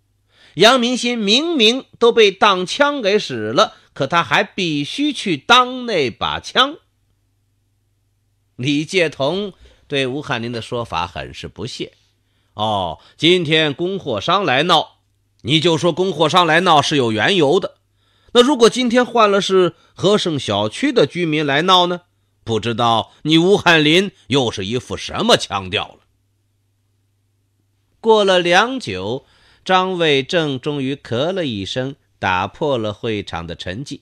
杨明新明明都被当枪给使了，可他还必须去当那把枪。李介同对吴汉林的说法很是不屑。哦，今天供货商来闹，你就说供货商来闹是有缘由的。那如果今天换了是和盛小区的居民来闹呢？不知道你吴汉林又是一副什么腔调了。过了良久。张卫正终于咳了一声，打破了会场的沉寂，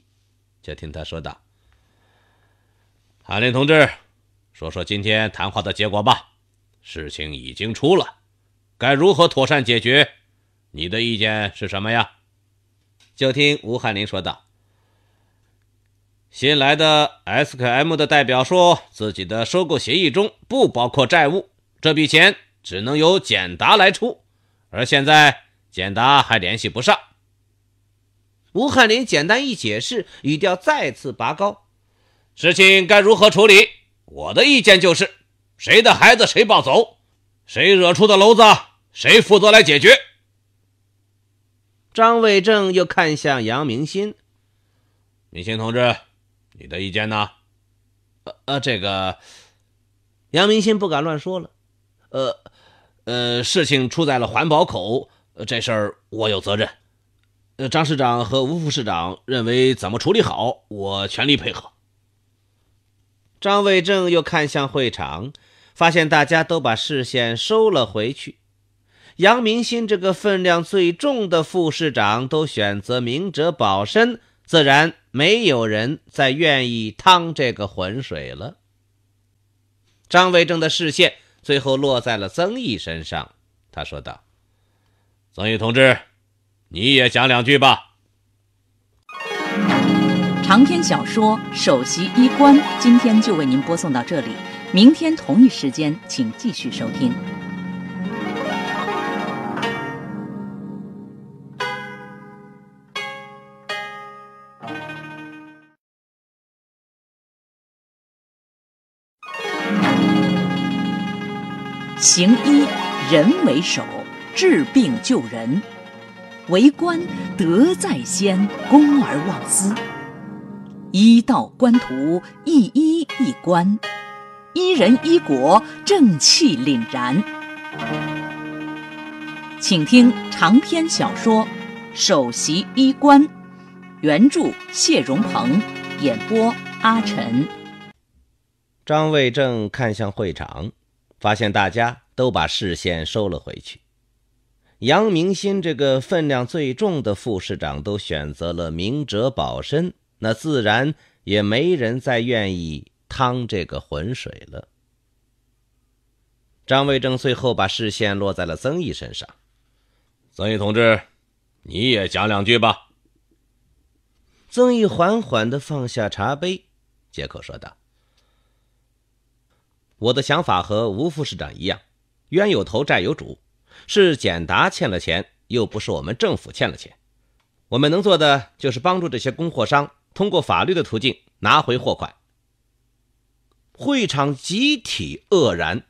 就听他说道：“韩林同志，说说今天谈话的结果吧。事情已经出了，该如何妥善解决？你的意见是什么呀？”就听吴汉林说道：“新来的 SKM 的代表说，自己的收购协议中不包括债务，这笔钱只能由简达来出，而现在。”简达还联系不上。吴汉林简单一解释，语调再次拔高：“事情该如何处理？我的意见就是，谁的孩子谁抱走，谁惹出的娄子谁负责来解决。”张卫正又看向杨明新：“明新同志，你的意见呢？”“呃呃，这个……”杨明新不敢乱说了，“呃呃，事情出在了环保口。”这事儿我有责任。呃，张市长和吴副市长认为怎么处理好，我全力配合。张卫正又看向会场，发现大家都把视线收了回去。杨明新这个分量最重的副市长都选择明哲保身，自然没有人再愿意趟这个浑水了。张卫正的视线最后落在了曾毅身上，他说道。曾毅同志，你也讲两句吧。长篇小说《首席医官》今天就为您播送到这里，明天同一时间请继续收听。行医，人为首。治病救人，为官德在先，公而忘私。医道官途，一医一官，一人一国，正气凛然。请听长篇小说《首席医官》，原著谢荣鹏，演播阿晨。张卫正看向会场，发现大家都把视线收了回去。杨明新这个分量最重的副市长都选择了明哲保身，那自然也没人再愿意趟这个浑水了。张卫正最后把视线落在了曾毅身上：“曾毅同志，你也讲两句吧。”曾毅缓缓的放下茶杯，接口说道：“我的想法和吴副市长一样，冤有头债有主。”是简达欠了钱，又不是我们政府欠了钱。我们能做的就是帮助这些供货商通过法律的途径拿回货款。会场集体愕然。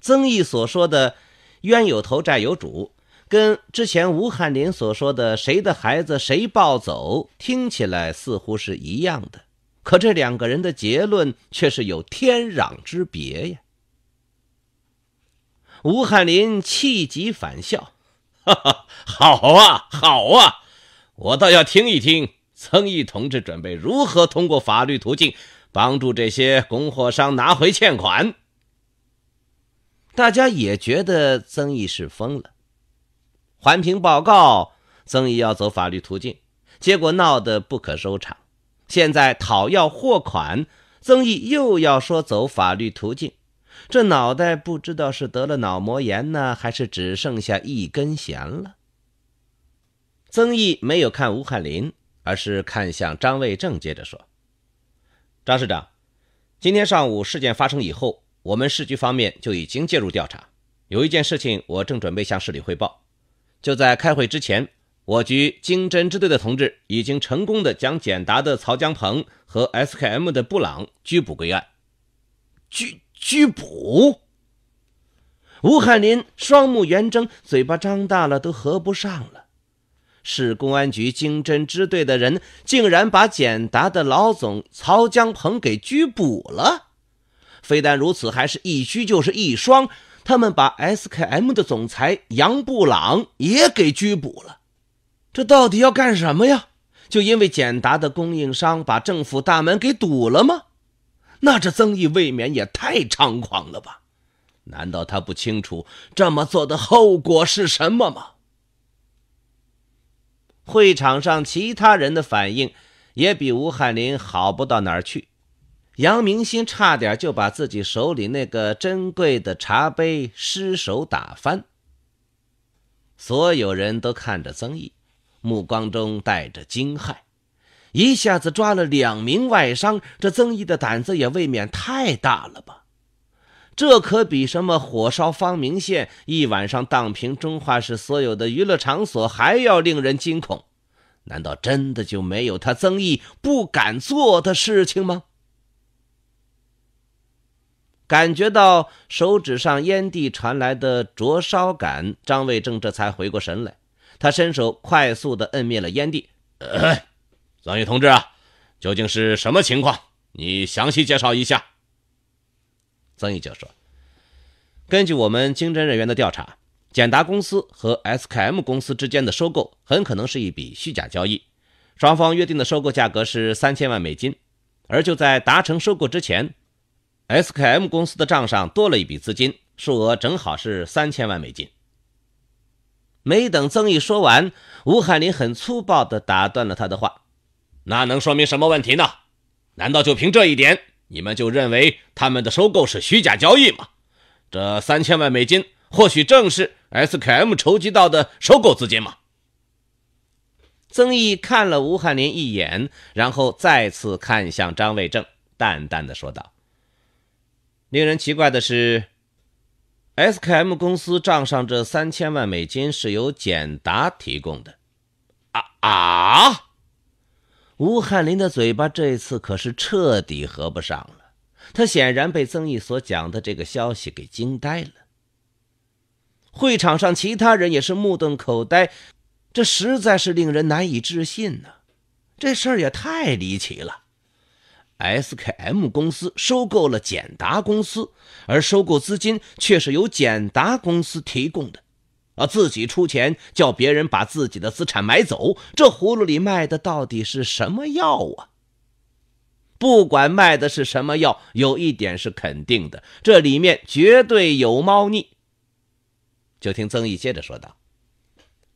曾毅所说的“冤有头债有主”，跟之前吴汉林所说的“谁的孩子谁抱走”听起来似乎是一样的，可这两个人的结论却是有天壤之别呀。吴翰林气急反笑：“好啊，好啊，我倒要听一听曾毅同志准备如何通过法律途径帮助这些供货商拿回欠款。”大家也觉得曾毅是疯了。环评报告，曾毅要走法律途径，结果闹得不可收场。现在讨要货款，曾毅又要说走法律途径。这脑袋不知道是得了脑膜炎呢，还是只剩下一根弦了。曾毅没有看吴翰林，而是看向张卫正，接着说：“张市长，今天上午事件发生以后，我们市局方面就已经介入调查。有一件事情，我正准备向市里汇报。就在开会之前，我局经侦支队的同志已经成功的将简达的曹江鹏和 SKM 的布朗拘捕归案。拘。”拘捕！吴汉林双目圆睁，嘴巴张大了都合不上了。市公安局经侦支队的人竟然把简达的老总曹江鹏给拘捕了。非但如此，还是一拘就是一双。他们把 SKM 的总裁杨布朗也给拘捕了。这到底要干什么呀？就因为简达的供应商把政府大门给堵了吗？那这曾毅未免也太猖狂了吧？难道他不清楚这么做的后果是什么吗？会场上其他人的反应也比吴翰林好不到哪儿去，杨明星差点就把自己手里那个珍贵的茶杯失手打翻。所有人都看着曾毅，目光中带着惊骇。一下子抓了两名外商，这曾毅的胆子也未免太大了吧？这可比什么火烧方明县，一晚上荡平中化市所有的娱乐场所还要令人惊恐。难道真的就没有他曾毅不敢做的事情吗？感觉到手指上烟蒂传来的灼烧感，张卫正这才回过神来。他伸手快速地摁灭了烟蒂。曾毅同志啊，究竟是什么情况？你详细介绍一下。曾毅就说：“根据我们经侦人员的调查，简达公司和 SKM 公司之间的收购很可能是一笔虚假交易。双方约定的收购价格是三千万美金，而就在达成收购之前，SKM 公司的账上多了一笔资金，数额正好是三千万美金。”没等曾毅说完，吴海林很粗暴的打断了他的话。那能说明什么问题呢？难道就凭这一点，你们就认为他们的收购是虚假交易吗？这三千万美金，或许正是 SKM 筹集到的收购资金吗？曾毅看了吴汉林一眼，然后再次看向张卫正，淡淡的说道：“令人奇怪的是，SKM 公司账上这三千万美金是由简达提供的。”啊啊！吴翰林的嘴巴这次可是彻底合不上了，他显然被曾毅所讲的这个消息给惊呆了。会场上其他人也是目瞪口呆，这实在是令人难以置信呢，这事儿也太离奇了。SKM 公司收购了简达公司，而收购资金却是由简达公司提供的。自己出钱叫别人把自己的资产买走，这葫芦里卖的到底是什么药啊？不管卖的是什么药，有一点是肯定的，这里面绝对有猫腻。就听曾毅接着说道：“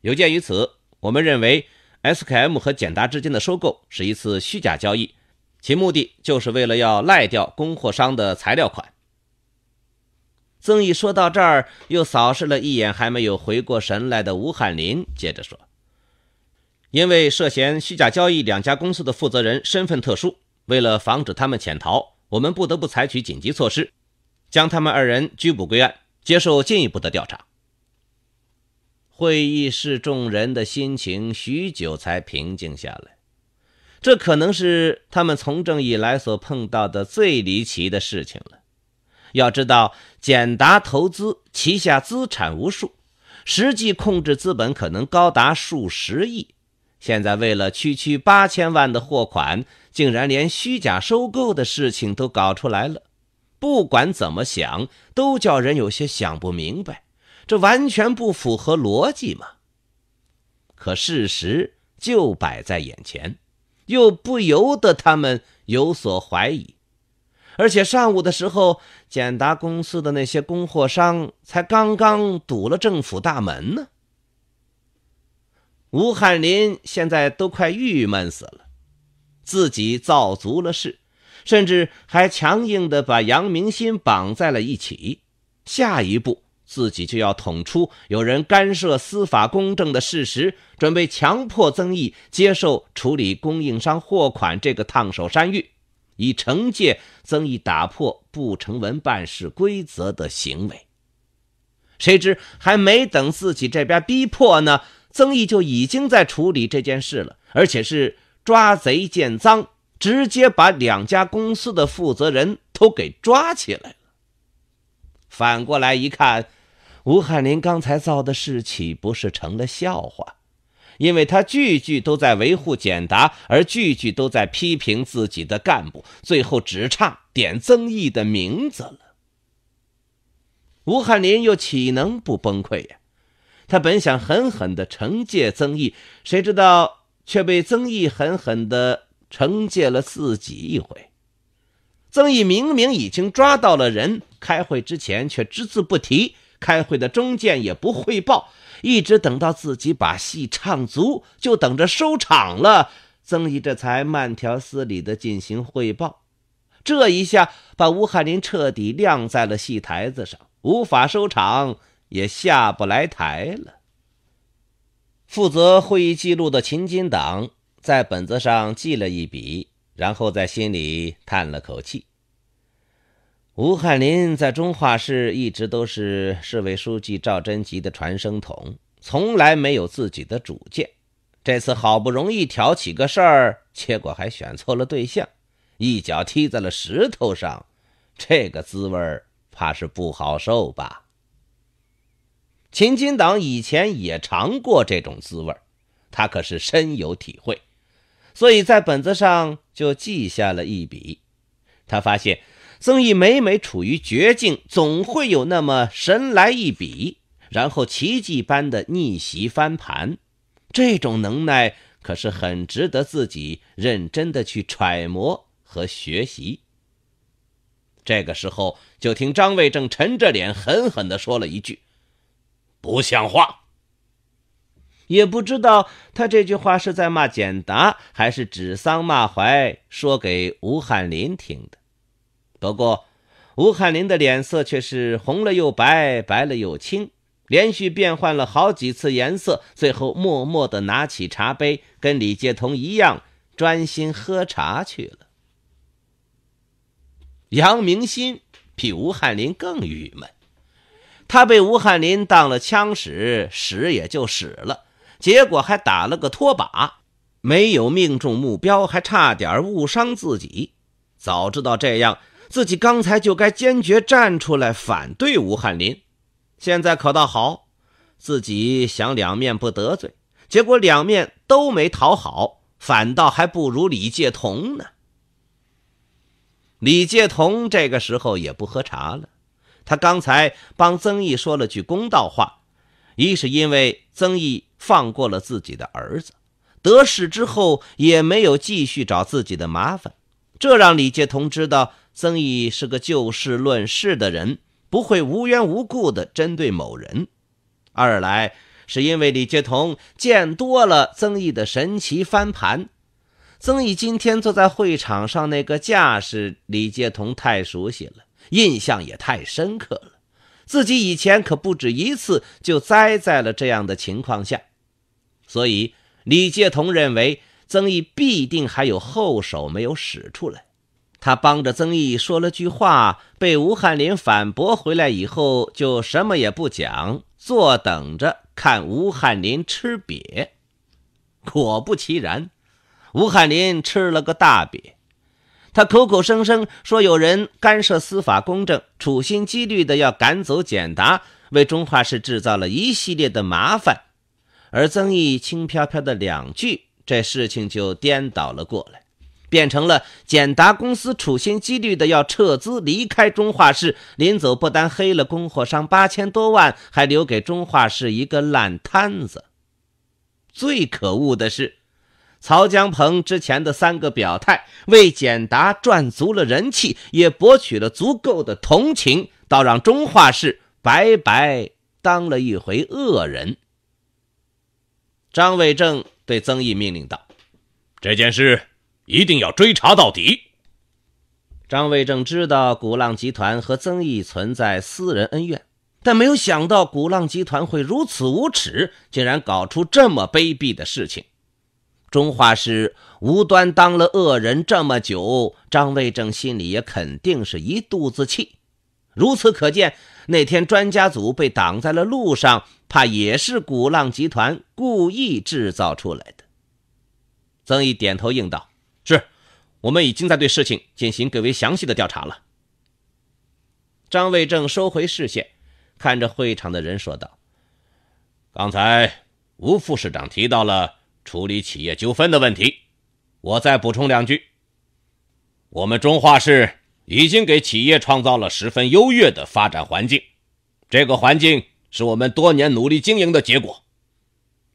有鉴于此，我们认为 SKM 和简达之间的收购是一次虚假交易，其目的就是为了要赖掉供货商的材料款。”曾毅说到这儿，又扫视了一眼还没有回过神来的吴汉林，接着说：“因为涉嫌虚假交易，两家公司的负责人身份特殊，为了防止他们潜逃，我们不得不采取紧急措施，将他们二人拘捕归案，接受进一步的调查。”会议室众人的心情许久才平静下来，这可能是他们从政以来所碰到的最离奇的事情了。要知道。简达投资旗下资产无数，实际控制资本可能高达数十亿。现在为了区区八千万的货款，竟然连虚假收购的事情都搞出来了。不管怎么想，都叫人有些想不明白，这完全不符合逻辑嘛？可事实就摆在眼前，又不由得他们有所怀疑。而且上午的时候，简达公司的那些供货商才刚刚堵了政府大门呢。吴汉林现在都快郁闷死了，自己造足了势，甚至还强硬地把杨明鑫绑在了一起。下一步，自己就要捅出有人干涉司法公正的事实，准备强迫曾毅接受处理供应商货款这个烫手山芋。以惩戒曾毅打破不成文办事规则的行为，谁知还没等自己这边逼迫呢，曾毅就已经在处理这件事了，而且是抓贼见赃，直接把两家公司的负责人都给抓起来了。反过来一看，吴汉林刚才造的事，岂不是成了笑话？因为他句句都在维护简答，而句句都在批评自己的干部，最后只差点曾毅的名字了。吴翰林又岂能不崩溃呀？他本想狠狠地惩戒曾毅，谁知道却被曾毅狠狠地惩戒了自己一回。曾毅明明已经抓到了人，开会之前却只字不提，开会的中建也不汇报。一直等到自己把戏唱足，就等着收场了。曾毅这才慢条斯理地进行汇报，这一下把吴翰林彻底晾在了戏台子上，无法收场，也下不来台了。负责会议记录的秦金党在本子上记了一笔，然后在心里叹了口气。吴汉林在中化市一直都是市委书记赵贞吉的传声筒，从来没有自己的主见。这次好不容易挑起个事儿，结果还选错了对象，一脚踢在了石头上，这个滋味儿怕是不好受吧？秦金党以前也尝过这种滋味儿，他可是深有体会，所以在本子上就记下了一笔。他发现。曾毅每每处于绝境，总会有那么神来一笔，然后奇迹般的逆袭翻盘。这种能耐可是很值得自己认真的去揣摩和学习。这个时候，就听张卫正沉着脸狠狠的说了一句：“不像话！”也不知道他这句话是在骂简达，还是指桑骂槐说给吴汉林听的。不过，吴翰林的脸色却是红了又白，白了又青，连续变换了好几次颜色，最后默默的拿起茶杯，跟李介同一样专心喝茶去了。杨明新比吴翰林更郁闷，他被吴翰林当了枪使，使也就使了，结果还打了个拖把，没有命中目标，还差点误伤自己。早知道这样。自己刚才就该坚决站出来反对吴翰林，现在可倒好，自己想两面不得罪，结果两面都没讨好，反倒还不如李介同呢。李介同这个时候也不喝茶了，他刚才帮曾毅说了句公道话，一是因为曾毅放过了自己的儿子，得势之后也没有继续找自己的麻烦。这让李杰同知道曾毅是个就事论事的人，不会无缘无故地针对某人。二来是因为李杰同见多了曾毅的神奇翻盘，曾毅今天坐在会场上那个架势，李杰同太熟悉了，印象也太深刻了。自己以前可不止一次就栽在了这样的情况下，所以李介同认为。曾毅必定还有后手没有使出来，他帮着曾毅说了句话，被吴翰林反驳回来以后，就什么也不讲，坐等着看吴翰林吃瘪。果不其然，吴翰林吃了个大瘪。他口口声声说有人干涉司法公正，处心积虑的要赶走简达，为中华氏制造了一系列的麻烦，而曾毅轻飘飘的两句。这事情就颠倒了过来，变成了简达公司处心积虑的要撤资离开中化市，临走不但黑了供货商八千多万，还留给中化市一个烂摊子。最可恶的是，曹江鹏之前的三个表态为简达赚足了人气，也博取了足够的同情，倒让中化市白白当了一回恶人。张伟正。对曾毅命令道：“这件事一定要追查到底。”张卫正知道古浪集团和曾毅存在私人恩怨，但没有想到古浪集团会如此无耻，竟然搞出这么卑鄙的事情。中画师无端当了恶人这么久，张卫正心里也肯定是一肚子气。如此可见。那天专家组被挡在了路上，怕也是鼓浪集团故意制造出来的。曾毅点头应道：“是，我们已经在对事情进行更为详细的调查了。”张卫正收回视线，看着会场的人说道：“刚才吴副市长提到了处理企业纠纷的问题，我再补充两句。我们中化市已经给企业创造了十分优越的发展环境，这个环境是我们多年努力经营的结果。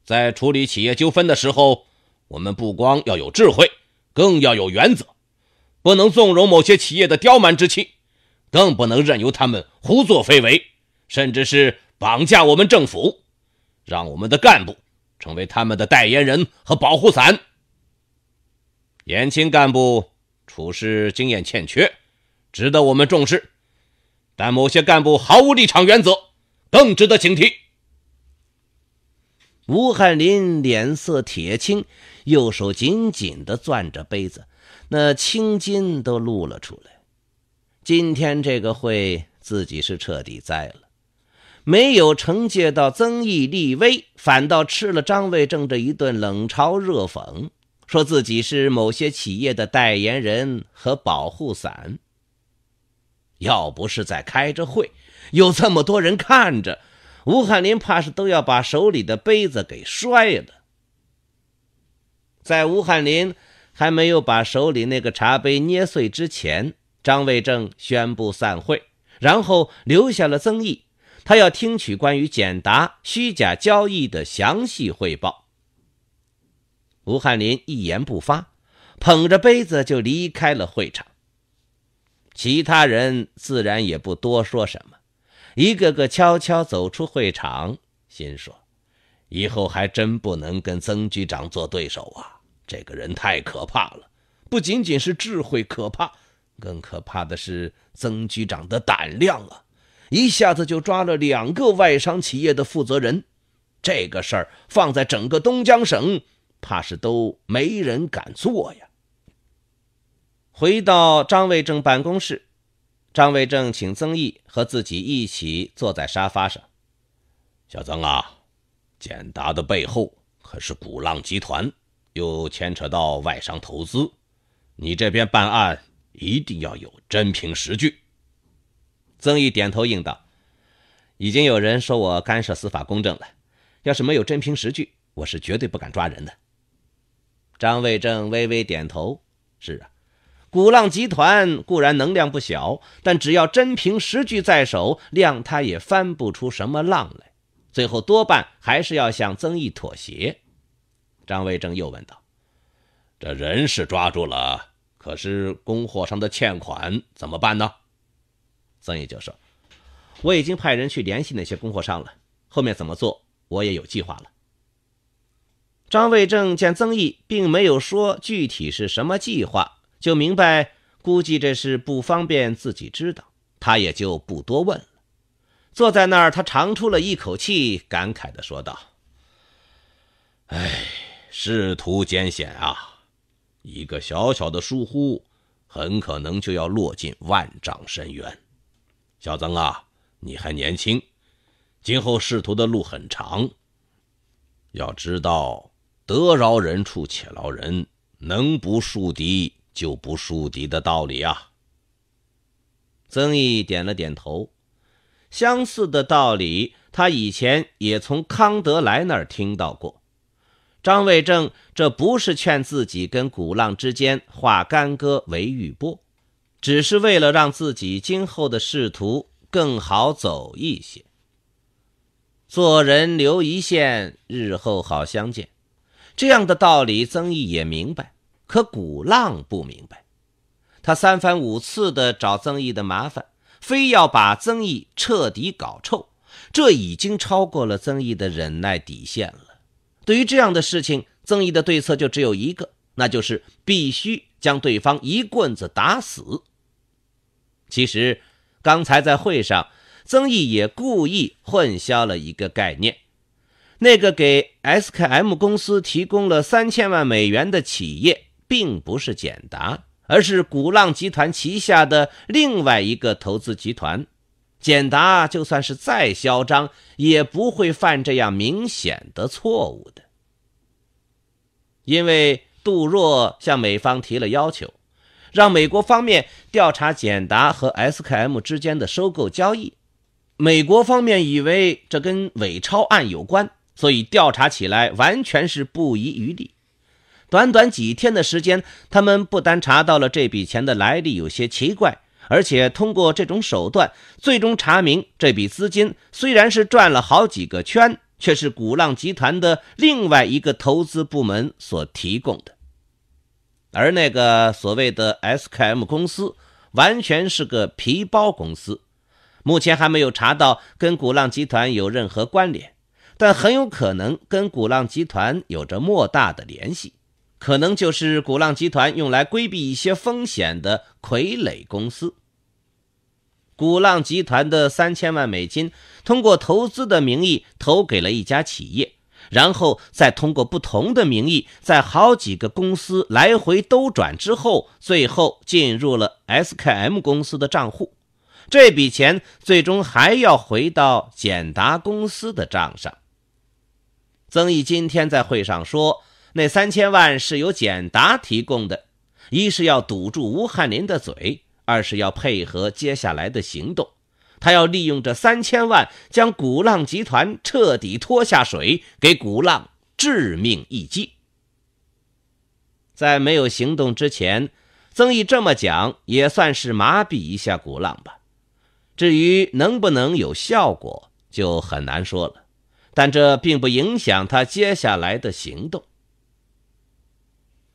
在处理企业纠纷的时候，我们不光要有智慧，更要有原则，不能纵容某些企业的刁蛮之气，更不能任由他们胡作非为，甚至是绑架我们政府，让我们的干部成为他们的代言人和保护伞。年轻干部处事经验欠缺。值得我们重视，但某些干部毫无立场原则，更值得警惕。吴汉林脸色铁青，右手紧紧的攥着杯子，那青筋都露了出来。今天这个会，自己是彻底栽了，没有惩戒到曾毅立威，反倒吃了张卫正这一顿冷嘲热讽，说自己是某些企业的代言人和保护伞。要不是在开着会，有这么多人看着，吴汉林怕是都要把手里的杯子给摔了。在吴汉林还没有把手里那个茶杯捏碎之前，张卫正宣布散会，然后留下了曾毅，他要听取关于简答虚假交易的详细汇报。吴汉林一言不发，捧着杯子就离开了会场。其他人自然也不多说什么，一个个悄悄走出会场，心说：“以后还真不能跟曾局长做对手啊！这个人太可怕了，不仅仅是智慧可怕，更可怕的是曾局长的胆量啊！一下子就抓了两个外商企业的负责人，这个事儿放在整个东江省，怕是都没人敢做呀。”回到张卫正办公室，张卫正请曾毅和自己一起坐在沙发上。小曾啊，简达的背后可是鼓浪集团，又牵扯到外商投资，你这边办案一定要有真凭实据。曾毅点头应道：“已经有人说我干涉司法公正了，要是没有真凭实据，我是绝对不敢抓人的。”张卫正微微点头：“是啊。”鼓浪集团固然能量不小，但只要真凭实据在手，量他也翻不出什么浪来。最后多半还是要向曾毅妥协。张卫正又问道：“这人是抓住了，可是供货商的欠款怎么办呢？”曾毅就说：“我已经派人去联系那些供货商了，后面怎么做，我也有计划了。”张卫正见曾毅并没有说具体是什么计划。就明白，估计这事不方便自己知道，他也就不多问了。坐在那儿，他长出了一口气，感慨的说道：“哎，仕途艰险啊，一个小小的疏忽，很可能就要落进万丈深渊。小曾啊，你还年轻，今后仕途的路很长。要知道，得饶人处且饶人，能不树敌。”就不树敌的道理啊！曾毅点了点头，相似的道理，他以前也从康德来那儿听到过。张卫正这不是劝自己跟鼓浪之间化干戈为玉帛，只是为了让自己今后的仕途更好走一些。做人留一线，日后好相见，这样的道理，曾毅也明白。可古浪不明白，他三番五次的找曾毅的麻烦，非要把曾毅彻底搞臭，这已经超过了曾毅的忍耐底线了。对于这样的事情，曾毅的对策就只有一个，那就是必须将对方一棍子打死。其实，刚才在会上，曾毅也故意混淆了一个概念，那个给 SKM 公司提供了三千万美元的企业。并不是简达，而是鼓浪集团旗下的另外一个投资集团。简达就算是再嚣张，也不会犯这样明显的错误的。因为杜若向美方提了要求，让美国方面调查简达和 SKM 之间的收购交易。美国方面以为这跟伪钞案有关，所以调查起来完全是不遗余力。短短几天的时间，他们不单查到了这笔钱的来历有些奇怪，而且通过这种手段，最终查明这笔资金虽然是转了好几个圈，却是古浪集团的另外一个投资部门所提供的。而那个所谓的 S K M 公司，完全是个皮包公司，目前还没有查到跟古浪集团有任何关联，但很有可能跟古浪集团有着莫大的联系。可能就是鼓浪集团用来规避一些风险的傀儡公司。鼓浪集团的三千万美金，通过投资的名义投给了一家企业，然后再通过不同的名义，在好几个公司来回兜转之后，最后进入了 SKM 公司的账户。这笔钱最终还要回到简达公司的账上。曾毅今天在会上说。那三千万是由简达提供的，一是要堵住吴翰林的嘴，二是要配合接下来的行动。他要利用这三千万将古浪集团彻底拖下水，给古浪致命一击。在没有行动之前，曾毅这么讲也算是麻痹一下古浪吧。至于能不能有效果，就很难说了。但这并不影响他接下来的行动。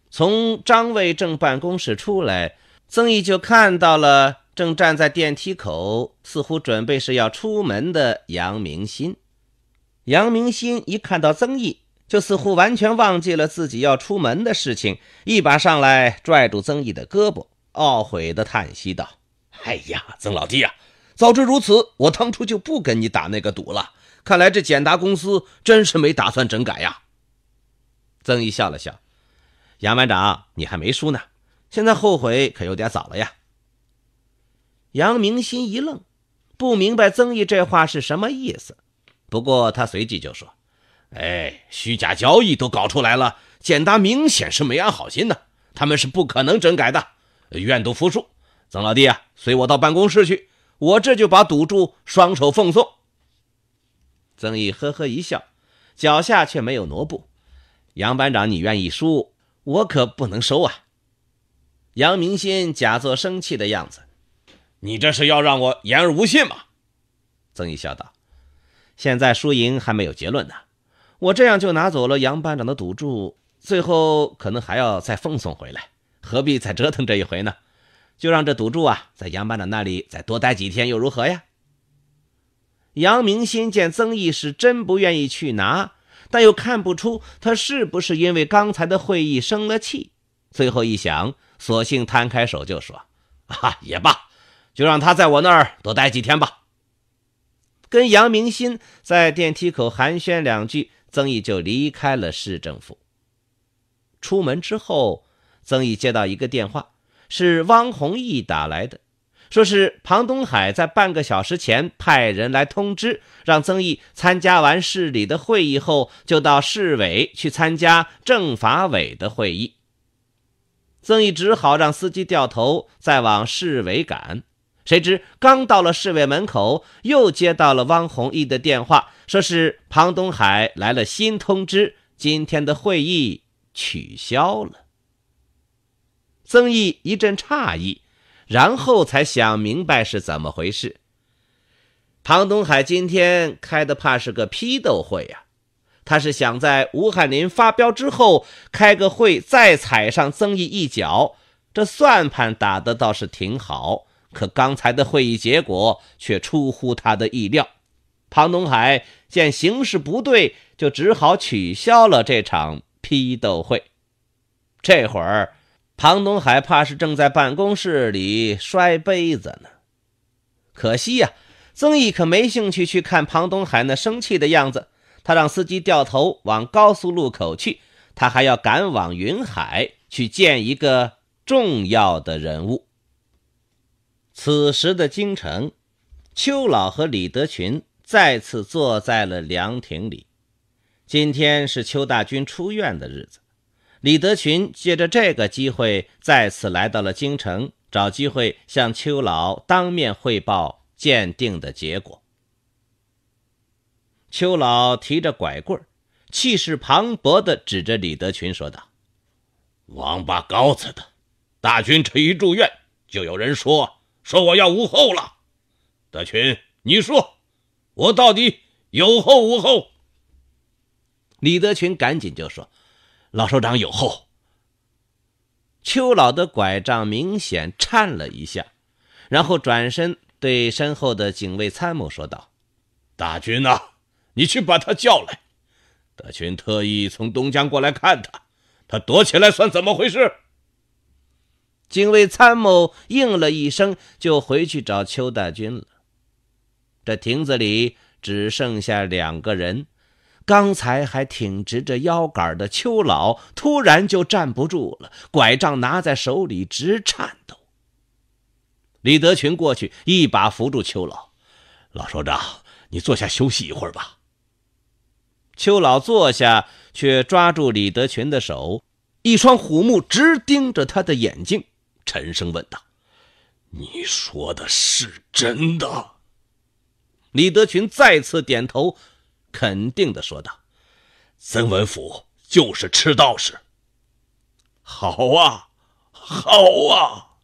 从张卫正办公室出来，曾毅就看到了正站在电梯口，似乎准备是要出门的杨明新。杨明新一看到曾毅，就似乎完全忘记了自己要出门的事情，一把上来拽住曾毅的胳膊，懊悔地叹息道：“哎呀，曾老弟呀，早知如此，我当初就不跟你打那个赌了。看来这简达公司真是没打算整改呀。”曾毅笑了笑。杨班长，你还没输呢，现在后悔可有点早了呀。杨明心一愣，不明白曾毅这话是什么意思，不过他随即就说：“哎，虚假交易都搞出来了，简达明显是没安好心的，他们是不可能整改的，愿赌服输。曾老弟啊，随我到办公室去，我这就把赌注双手奉送。”曾毅呵呵一笑，脚下却没有挪步。杨班长，你愿意输？我可不能收啊！杨明鑫假作生气的样子，你这是要让我言而无信吗？曾毅笑道：“现在输赢还没有结论呢，我这样就拿走了杨班长的赌注，最后可能还要再奉送回来，何必再折腾这一回呢？就让这赌注啊，在杨班长那里再多待几天又如何呀？”杨明鑫见曾毅是真不愿意去拿。但又看不出他是不是因为刚才的会议生了气，最后一想，索性摊开手就说：“啊，也罢，就让他在我那儿多待几天吧。”跟杨明鑫在电梯口寒暄两句，曾毅就离开了市政府。出门之后，曾毅接到一个电话，是汪弘毅打来的。说是庞东海在半个小时前派人来通知，让曾毅参加完市里的会议后，就到市委去参加政法委的会议。曾毅只好让司机掉头再往市委赶。谁知刚到了市委门口，又接到了汪弘毅的电话，说是庞东海来了新通知，今天的会议取消了。曾毅一阵诧异。然后才想明白是怎么回事。庞东海今天开的怕是个批斗会呀，他是想在吴翰林发飙之后开个会，再踩上曾毅一脚。这算盘打的倒是挺好，可刚才的会议结果却出乎他的意料。庞东海见形势不对，就只好取消了这场批斗会。这会儿。庞东海怕是正在办公室里摔杯子呢，可惜呀，曾毅可没兴趣去看庞东海那生气的样子。他让司机掉头往高速路口去，他还要赶往云海去见一个重要的人物。此时的京城，邱老和李德群再次坐在了凉亭里。今天是邱大军出院的日子。李德群借着这个机会，再次来到了京城，找机会向邱老当面汇报鉴定的结果。邱老提着拐棍气势磅礴的指着李德群说道：“王八羔子的，大军这一住院，就有人说说我要无后了。德群，你说，我到底有后无后？”李德群赶紧就说。老首长有后，邱老的拐杖明显颤了一下，然后转身对身后的警卫参谋说道：“大军呐，你去把他叫来。大军特意从东江过来看他，他躲起来算怎么回事？”警卫参谋应了一声，就回去找邱大军了。这亭子里只剩下两个人。刚才还挺直着腰杆的邱老，突然就站不住了，拐杖拿在手里直颤抖。李德群过去一把扶住邱老：“老首长，你坐下休息一会儿吧。”邱老坐下，却抓住李德群的手，一双虎目直盯着他的眼睛，沉声问道：“你说的是真的？”李德群再次点头。肯定的说道：“曾文甫就是赤道士。”好啊，好啊！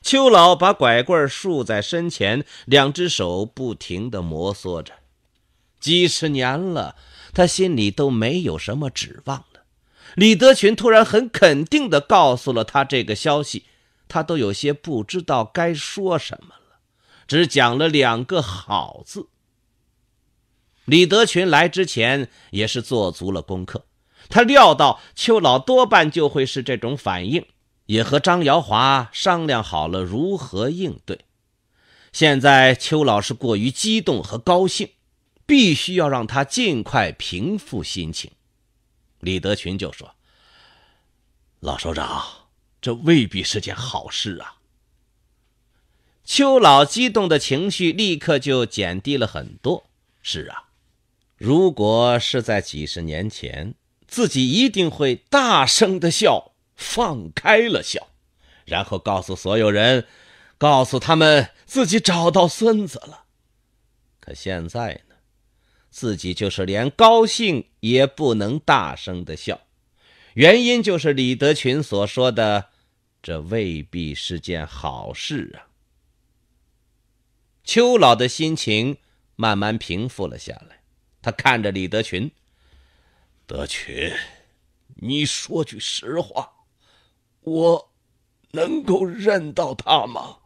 邱老把拐棍竖在身前，两只手不停的摩挲着。几十年了，他心里都没有什么指望了。李德群突然很肯定的告诉了他这个消息，他都有些不知道该说什么了，只讲了两个“好”字。李德群来之前也是做足了功课，他料到邱老多半就会是这种反应，也和张瑶华商量好了如何应对。现在邱老是过于激动和高兴，必须要让他尽快平复心情。李德群就说：“老首长，这未必是件好事啊。”邱老激动的情绪立刻就减低了很多。是啊。如果是在几十年前，自己一定会大声的笑，放开了笑，然后告诉所有人，告诉他们自己找到孙子了。可现在呢，自己就是连高兴也不能大声的笑，原因就是李德群所说的，这未必是件好事啊。秋老的心情慢慢平复了下来。他看着李德群，德群，你说句实话，我能够认到他吗？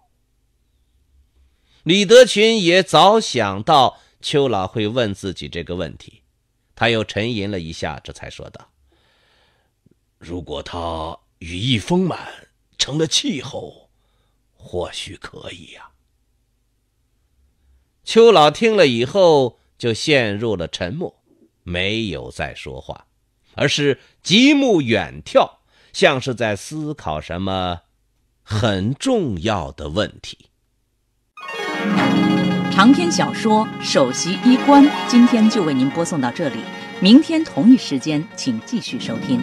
李德群也早想到邱老会问自己这个问题，他又沉吟了一下，这才说道：“如果他羽翼丰满，成了气候，或许可以呀。”邱老听了以后。就陷入了沉默，没有再说话，而是极目远眺，像是在思考什么很重要的问题。长篇小说《首席医官》，今天就为您播送到这里，明天同一时间，请继续收听。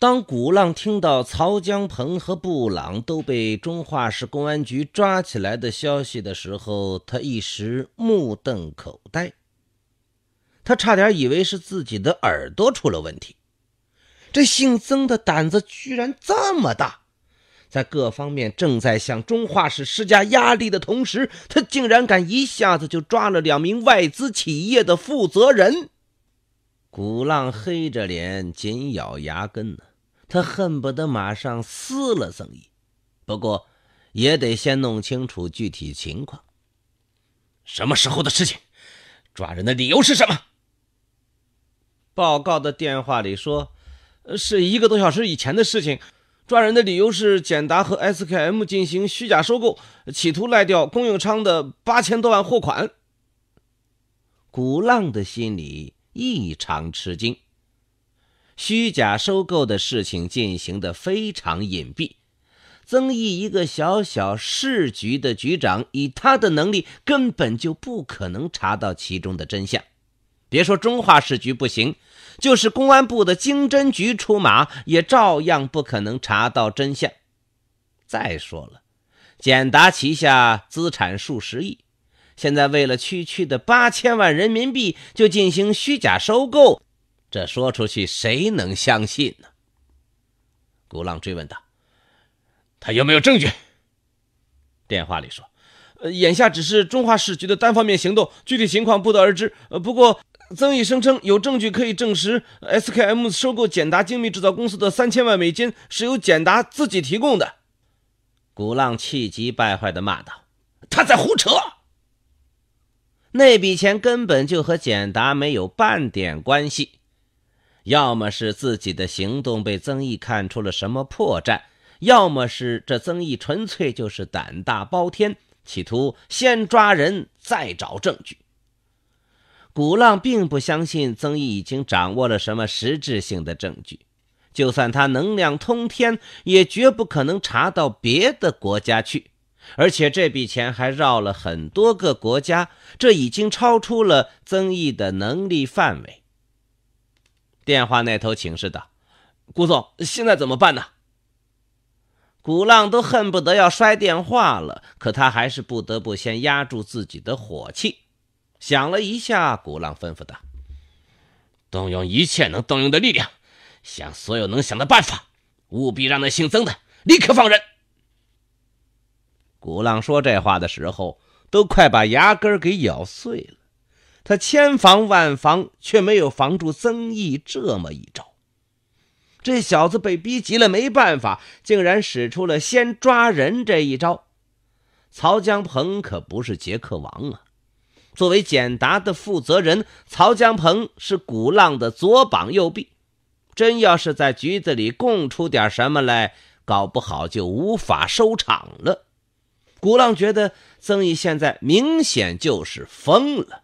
当古浪听到曹江鹏和布朗都被中化市公安局抓起来的消息的时候，他一时目瞪口呆。他差点以为是自己的耳朵出了问题。这姓曾的胆子居然这么大，在各方面正在向中化市施加压力的同时，他竟然敢一下子就抓了两名外资企业的负责人。古浪黑着脸，紧咬牙根呢。他恨不得马上撕了曾毅。不过，也得先弄清楚具体情况。什么时候的事情？抓人的理由是什么？报告的电话里说，是一个多小时以前的事情。抓人的理由是简达和 SKM 进行虚假收购，企图赖掉供应商的八千多万货款。古浪的心里异常吃惊。虚假收购的事情进行得非常隐蔽，曾毅一个小小市局的局长，以他的能力根本就不可能查到其中的真相。别说中化市局不行，就是公安部的经侦局出马，也照样不可能查到真相。再说了，简达旗下资产数十亿，现在为了区区的八千万人民币就进行虚假收购。这说出去谁能相信呢？古浪追问道：“他有没有证据？”电话里说：“眼下只是中华市局的单方面行动，具体情况不得而知。不过曾毅声称有证据可以证实，SKM 收购简达精密制造公司的三千万美金是由简达自己提供的。”古浪气急败坏的骂道：“他在胡扯！那笔钱根本就和简达没有半点关系。”要么是自己的行动被曾毅看出了什么破绽，要么是这曾毅纯粹就是胆大包天，企图先抓人再找证据。古浪并不相信曾毅已经掌握了什么实质性的证据，就算他能量通天，也绝不可能查到别的国家去。而且这笔钱还绕了很多个国家，这已经超出了曾毅的能力范围。电话那头请示道：“谷总，现在怎么办呢？”古浪都恨不得要摔电话了，可他还是不得不先压住自己的火气。想了一下，古浪吩咐道：“动用一切能动用的力量，想所有能想的办法，务必让那姓曾的立刻放人。”古浪说这话的时候，都快把牙根给咬碎了。他千防万防，却没有防住曾毅这么一招。这小子被逼急了，没办法，竟然使出了先抓人这一招。曹江鹏可不是杰克王啊！作为简达的负责人，曹江鹏是古浪的左膀右臂。真要是在局子里供出点什么来，搞不好就无法收场了。古浪觉得曾毅现在明显就是疯了。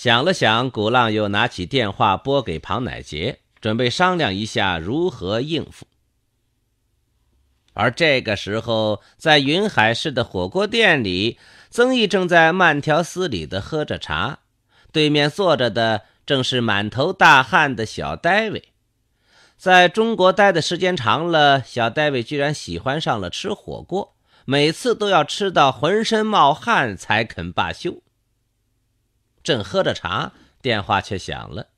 想了想，古浪又拿起电话拨给庞乃杰，准备商量一下如何应付。而这个时候，在云海市的火锅店里，曾毅正在慢条斯理地喝着茶，对面坐着的正是满头大汗的小戴维。在中国待的时间长了，小戴维居然喜欢上了吃火锅，每次都要吃到浑身冒汗才肯罢休。正喝着茶，电话却响了。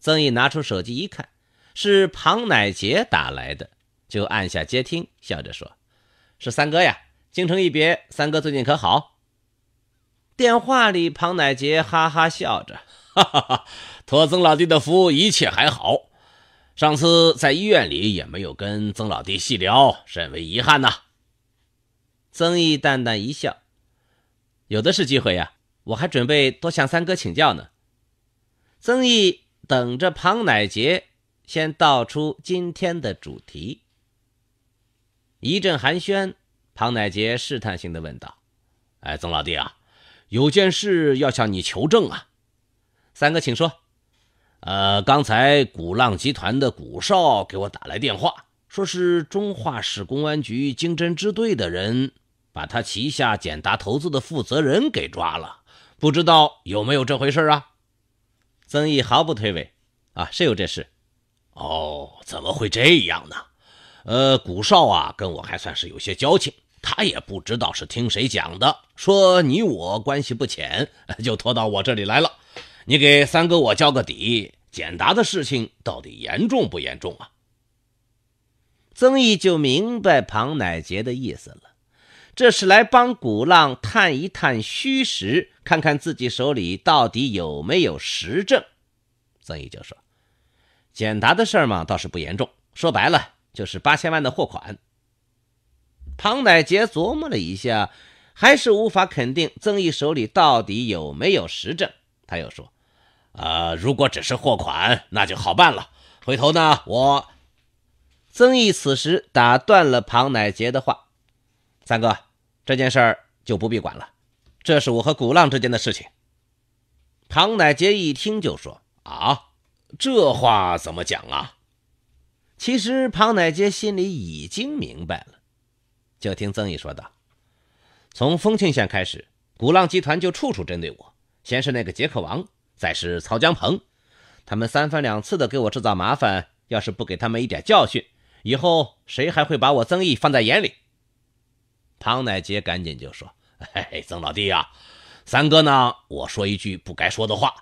曾毅拿出手机一看，是庞乃杰打来的，就按下接听，笑着说：“是三哥呀，京城一别，三哥最近可好？”电话里，庞乃杰哈哈笑着：“哈哈，哈，托曾老弟的福，一切还好。上次在医院里也没有跟曾老弟细聊，甚为遗憾呐。”曾毅淡淡一笑：“有的是机会呀。”我还准备多向三哥请教呢。曾毅等着庞乃杰先道出今天的主题。一阵寒暄，庞乃杰试探性的问道：“哎，曾老弟啊，有件事要向你求证啊。”三哥，请说。呃，刚才古浪集团的古少给我打来电话，说是中化市公安局经侦支队的人把他旗下简达投资的负责人给抓了。不知道有没有这回事啊？曾毅毫不推诿，啊，是有这事。哦，怎么会这样呢？呃，古少啊，跟我还算是有些交情，他也不知道是听谁讲的，说你我关系不浅，就拖到我这里来了。你给三哥我交个底，简答的事情到底严重不严重啊？曾毅就明白庞乃杰的意思了，这是来帮古浪探一探虚实。看看自己手里到底有没有实证，曾毅就说：“简答的事嘛，倒是不严重。说白了，就是八千万的货款。”庞乃杰琢磨了一下，还是无法肯定曾毅手里到底有没有实证。他又说：“呃，如果只是货款，那就好办了。回头呢，我……”曾毅此时打断了庞乃杰的话：“三哥，这件事儿就不必管了。”这是我和古浪之间的事情。庞乃杰一听就说：“啊，这话怎么讲啊？”其实庞乃杰心里已经明白了，就听曾毅说道：“从丰庆县开始，古浪集团就处处针对我。先是那个杰克王，再是曹江鹏，他们三番两次的给我制造麻烦。要是不给他们一点教训，以后谁还会把我曾毅放在眼里？”庞乃杰赶紧就说。嘿 嘿，曾老弟呀，三哥呢？我说一句不该说的话，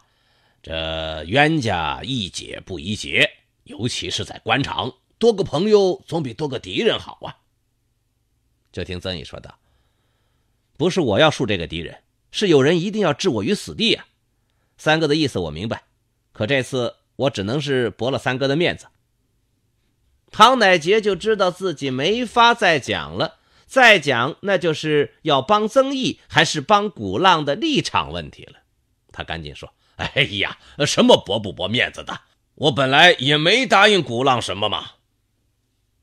这冤家宜解不宜结，尤其是在官场，多个朋友总比多个敌人好啊。就听曾毅说道：“不是我要树这个敌人，是有人一定要置我于死地呀。”三哥的意思我明白，可这次我只能是驳了三哥的面子。唐乃杰就知道自己没法再讲了。再讲，那就是要帮曾毅还是帮古浪的立场问题了。他赶紧说：“哎呀，什么驳不驳面子的，我本来也没答应古浪什么嘛。”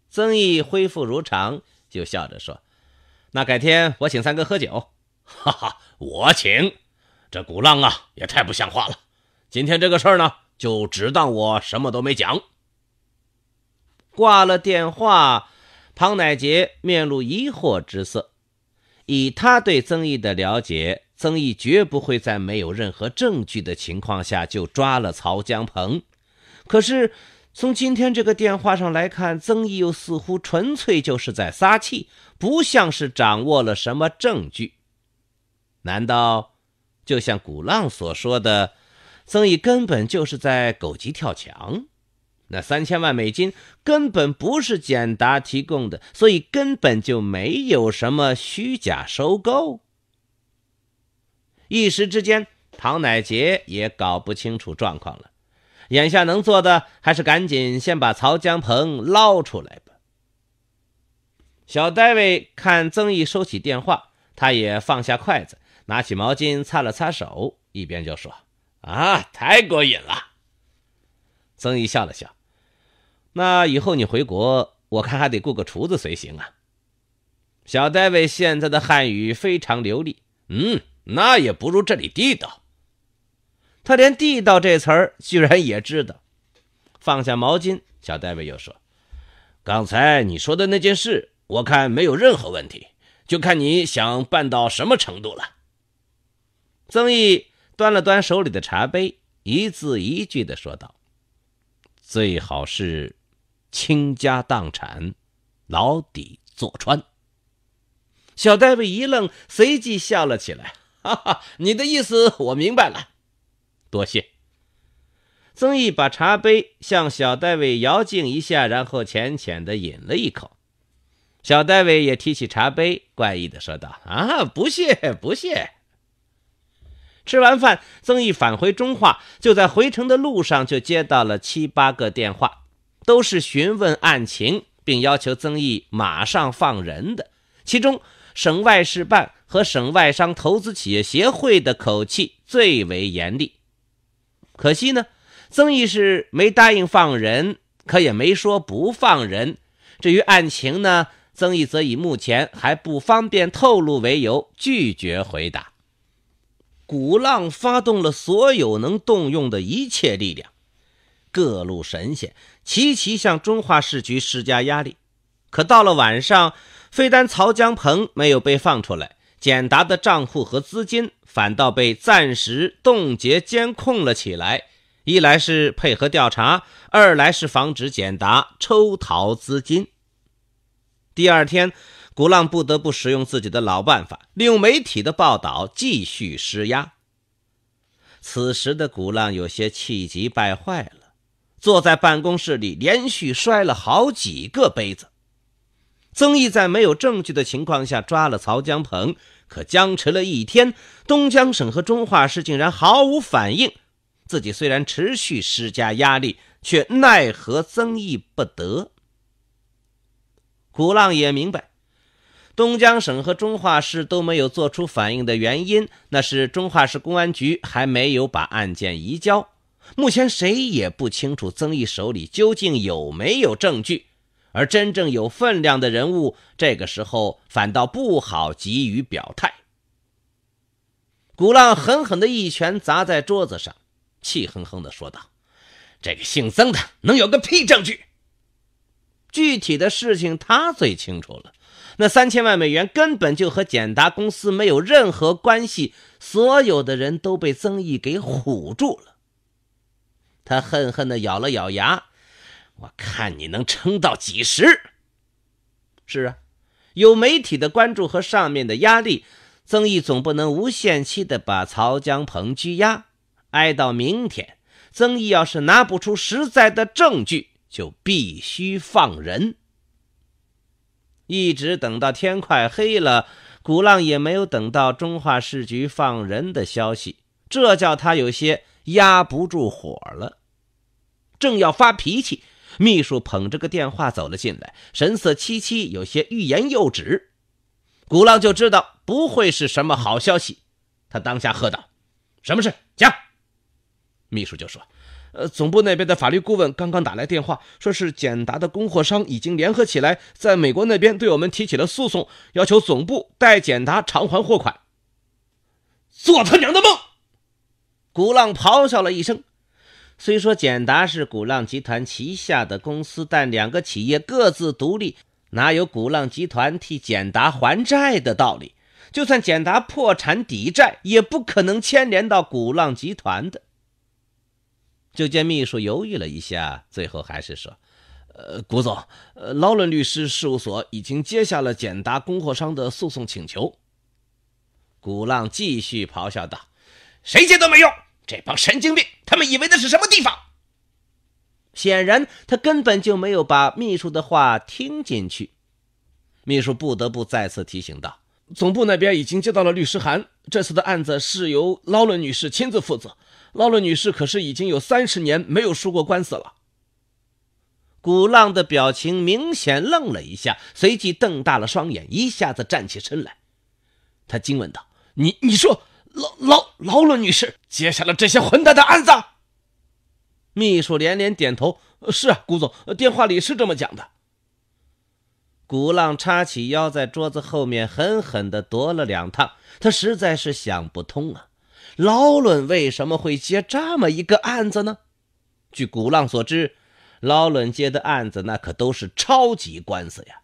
曾毅恢复如常，就笑着说：“那改天我请三哥喝酒，哈哈，我请。这古浪啊，也太不像话了。今天这个事儿呢，就只当我什么都没讲。”挂了电话。庞乃杰面露疑惑之色，以他对曾毅的了解，曾毅绝不会在没有任何证据的情况下就抓了曹江鹏。可是，从今天这个电话上来看，曾毅又似乎纯粹就是在撒气，不像是掌握了什么证据。难道，就像古浪所说的，曾毅根本就是在狗急跳墙？那三千万美金根本不是简达提供的，所以根本就没有什么虚假收购。一时之间，唐乃杰也搞不清楚状况了。眼下能做的，还是赶紧先把曹江鹏捞出来吧。小戴维看曾毅收起电话，他也放下筷子，拿起毛巾擦了擦手，一边就说：“啊，太过瘾了。”曾毅笑了笑。那以后你回国，我看还得雇个厨子随行啊。小戴维现在的汉语非常流利，嗯，那也不如这里地道。他连“地道”这词儿居然也知道。放下毛巾，小戴维又说：“刚才你说的那件事，我看没有任何问题，就看你想办到什么程度了。”曾毅端了端手里的茶杯，一字一句地说道：“最好是。”倾家荡产，牢底坐穿。小戴维一愣，随即笑了起来：“哈哈，你的意思我明白了，多谢。”曾毅把茶杯向小戴维遥敬一下，然后浅浅的饮了一口。小戴维也提起茶杯，怪异的说道：“啊，不谢，不谢。”吃完饭，曾毅返回中化，就在回城的路上，就接到了七八个电话。都是询问案情，并要求曾毅马上放人的。其中，省外事办和省外商投资企业协会的口气最为严厉。可惜呢，曾毅是没答应放人，可也没说不放人。至于案情呢，曾毅则以目前还不方便透露为由拒绝回答。鼓浪发动了所有能动用的一切力量，各路神仙。齐齐向中华市局施加压力，可到了晚上，非但曹江鹏没有被放出来，简达的账户和资金反倒被暂时冻结监控了起来。一来是配合调查，二来是防止简达抽逃资金。第二天，古浪不得不使用自己的老办法，利用媒体的报道继续施压。此时的古浪有些气急败坏了。坐在办公室里，连续摔了好几个杯子。曾毅在没有证据的情况下抓了曹江鹏，可僵持了一天，东江省和中化市竟然毫无反应。自己虽然持续施加压力，却奈何曾毅不得。古浪也明白，东江省和中化市都没有做出反应的原因，那是中化市公安局还没有把案件移交。目前谁也不清楚曾毅手里究竟有没有证据，而真正有分量的人物这个时候反倒不好急于表态。古浪狠狠的一拳砸在桌子上，气哼哼的说道：“这个姓曾的能有个屁证据？具体的事情他最清楚了。那三千万美元根本就和简达公司没有任何关系，所有的人都被曾毅给唬住了。”他恨恨地咬了咬牙：“我看你能撑到几时？”是啊，有媒体的关注和上面的压力，曾毅总不能无限期地把曹江鹏拘押。挨到明天，曾毅要是拿不出实在的证据，就必须放人。一直等到天快黑了，古浪也没有等到中化市局放人的消息，这叫他有些……压不住火了，正要发脾气，秘书捧着个电话走了进来，神色凄凄，有些欲言又止。古浪就知道不会是什么好消息，他当下喝道：“什么事讲？”秘书就说：“呃，总部那边的法律顾问刚刚打来电话，说是简达的供货商已经联合起来，在美国那边对我们提起了诉讼，要求总部代简达偿还货款。”做他娘的梦！古浪咆哮了一声。虽说简达是古浪集团旗下的公司，但两个企业各自独立，哪有古浪集团替简达还债的道理？就算简达破产抵债，也不可能牵连到古浪集团的。就见秘书犹豫了一下，最后还是说：“呃，古总，呃，劳伦律师事务所已经接下了简达供货商的诉讼请求。”古浪继续咆哮道：“谁接都没用。”这帮神经病，他们以为那是什么地方？显然，他根本就没有把秘书的话听进去。秘书不得不再次提醒道：“总部那边已经接到了律师函，这次的案子是由劳伦女士亲自负责。劳伦女士可是已经有三十年没有输过官司了。”古浪的表情明显愣了一下，随即瞪大了双眼，一下子站起身来。他惊问道：“你，你说？”劳劳劳伦女士接下了这些混蛋的案子。秘书连连点头：“是啊，古总，电话里是这么讲的。”古浪叉起腰，在桌子后面狠狠地踱了两趟。他实在是想不通啊，劳伦为什么会接这么一个案子呢？据古浪所知，劳伦接的案子那可都是超级官司呀。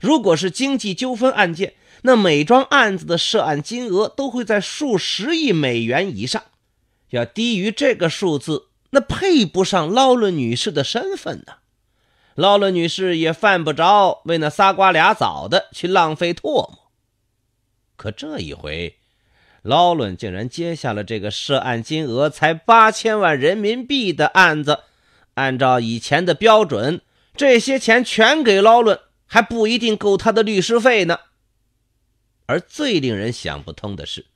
如果是经济纠纷案件，那每桩案子的涉案金额都会在数十亿美元以上，要低于这个数字，那配不上劳伦女士的身份呢。劳伦女士也犯不着为那仨瓜俩枣的去浪费唾沫。可这一回，劳伦竟然接下了这个涉案金额才八千万人民币的案子，按照以前的标准，这些钱全给劳伦还不一定够他的律师费呢。而最令人想不通的是，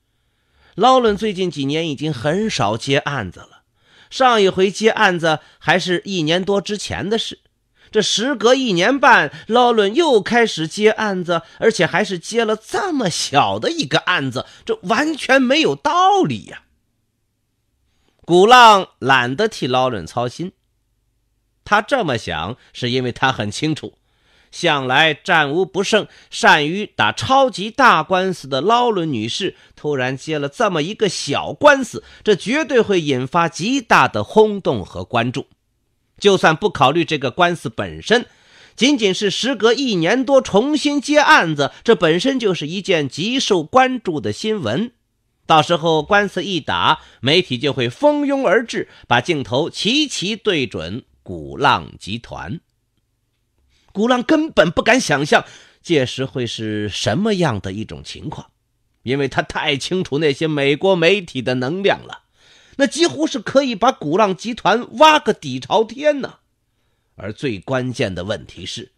劳伦最近几年已经很少接案子了。上一回接案子还是一年多之前的事，这时隔一年半，劳伦又开始接案子，而且还是接了这么小的一个案子，这完全没有道理呀！古浪懒得替劳伦操心，他这么想是因为他很清楚。向来战无不胜、善于打超级大官司的劳伦女士，突然接了这么一个小官司，这绝对会引发极大的轰动和关注。就算不考虑这个官司本身，仅仅是时隔一年多重新接案子，这本身就是一件极受关注的新闻。到时候官司一打，媒体就会蜂拥而至，把镜头齐齐对准鼓浪集团。古浪根本不敢想象，届时会是什么样的一种情况，因为他太清楚那些美国媒体的能量了，那几乎是可以把古浪集团挖个底朝天呢。而最关键的问题是，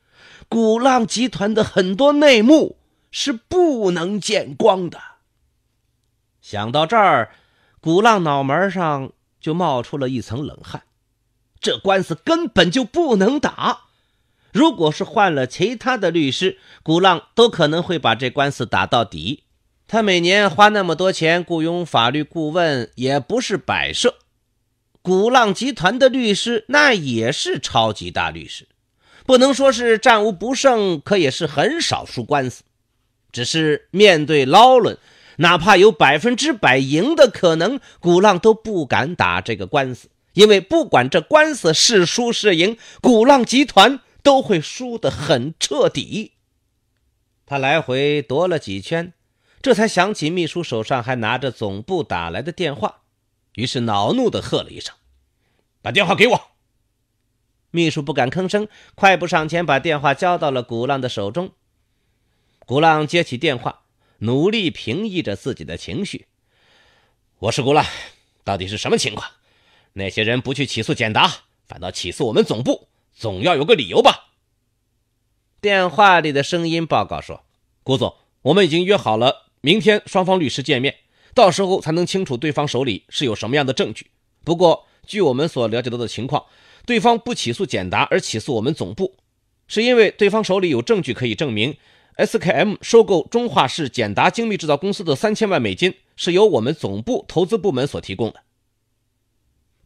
古浪集团的很多内幕是不能见光的。想到这儿，古浪脑门上就冒出了一层冷汗，这官司根本就不能打。如果是换了其他的律师，古浪都可能会把这官司打到底。他每年花那么多钱雇佣法律顾问，也不是摆设。古浪集团的律师那也是超级大律师，不能说是战无不胜，可也是很少输官司。只是面对劳伦，哪怕有百分之百赢的可能，古浪都不敢打这个官司，因为不管这官司是输是赢，古浪集团。都会输得很彻底。他来回踱了几圈，这才想起秘书手上还拿着总部打来的电话，于是恼怒的喝了一声：“把电话给我！”秘书不敢吭声，快步上前把电话交到了古浪的手中。古浪接起电话，努力平抑着自己的情绪：“我是古浪，到底是什么情况？那些人不去起诉简达，反倒起诉我们总部。”总要有个理由吧。电话里的声音报告说：“郭总，我们已经约好了，明天双方律师见面，到时候才能清楚对方手里是有什么样的证据。不过，据我们所了解到的情况，对方不起诉简达，而起诉我们总部，是因为对方手里有证据可以证明，SKM 收购中化市简达精密制造公司的三千万美金是由我们总部投资部门所提供的。”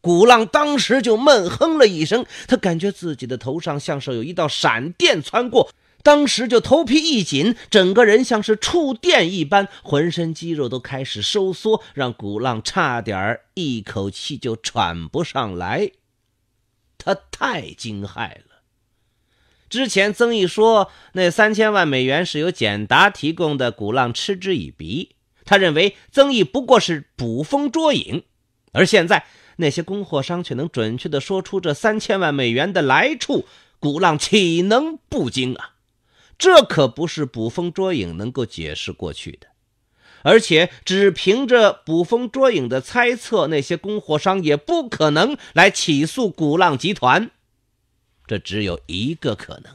古浪当时就闷哼了一声，他感觉自己的头上像是有一道闪电穿过，当时就头皮一紧，整个人像是触电一般，浑身肌肉都开始收缩，让古浪差点一口气就喘不上来。他太惊骇了。之前曾毅说那三千万美元是由简达提供的，古浪嗤之以鼻，他认为曾毅不过是捕风捉影，而现在。那些供货商却能准确地说出这三千万美元的来处，古浪岂能不惊啊？这可不是捕风捉影能够解释过去的，而且只凭着捕风捉影的猜测，那些供货商也不可能来起诉古浪集团。这只有一个可能：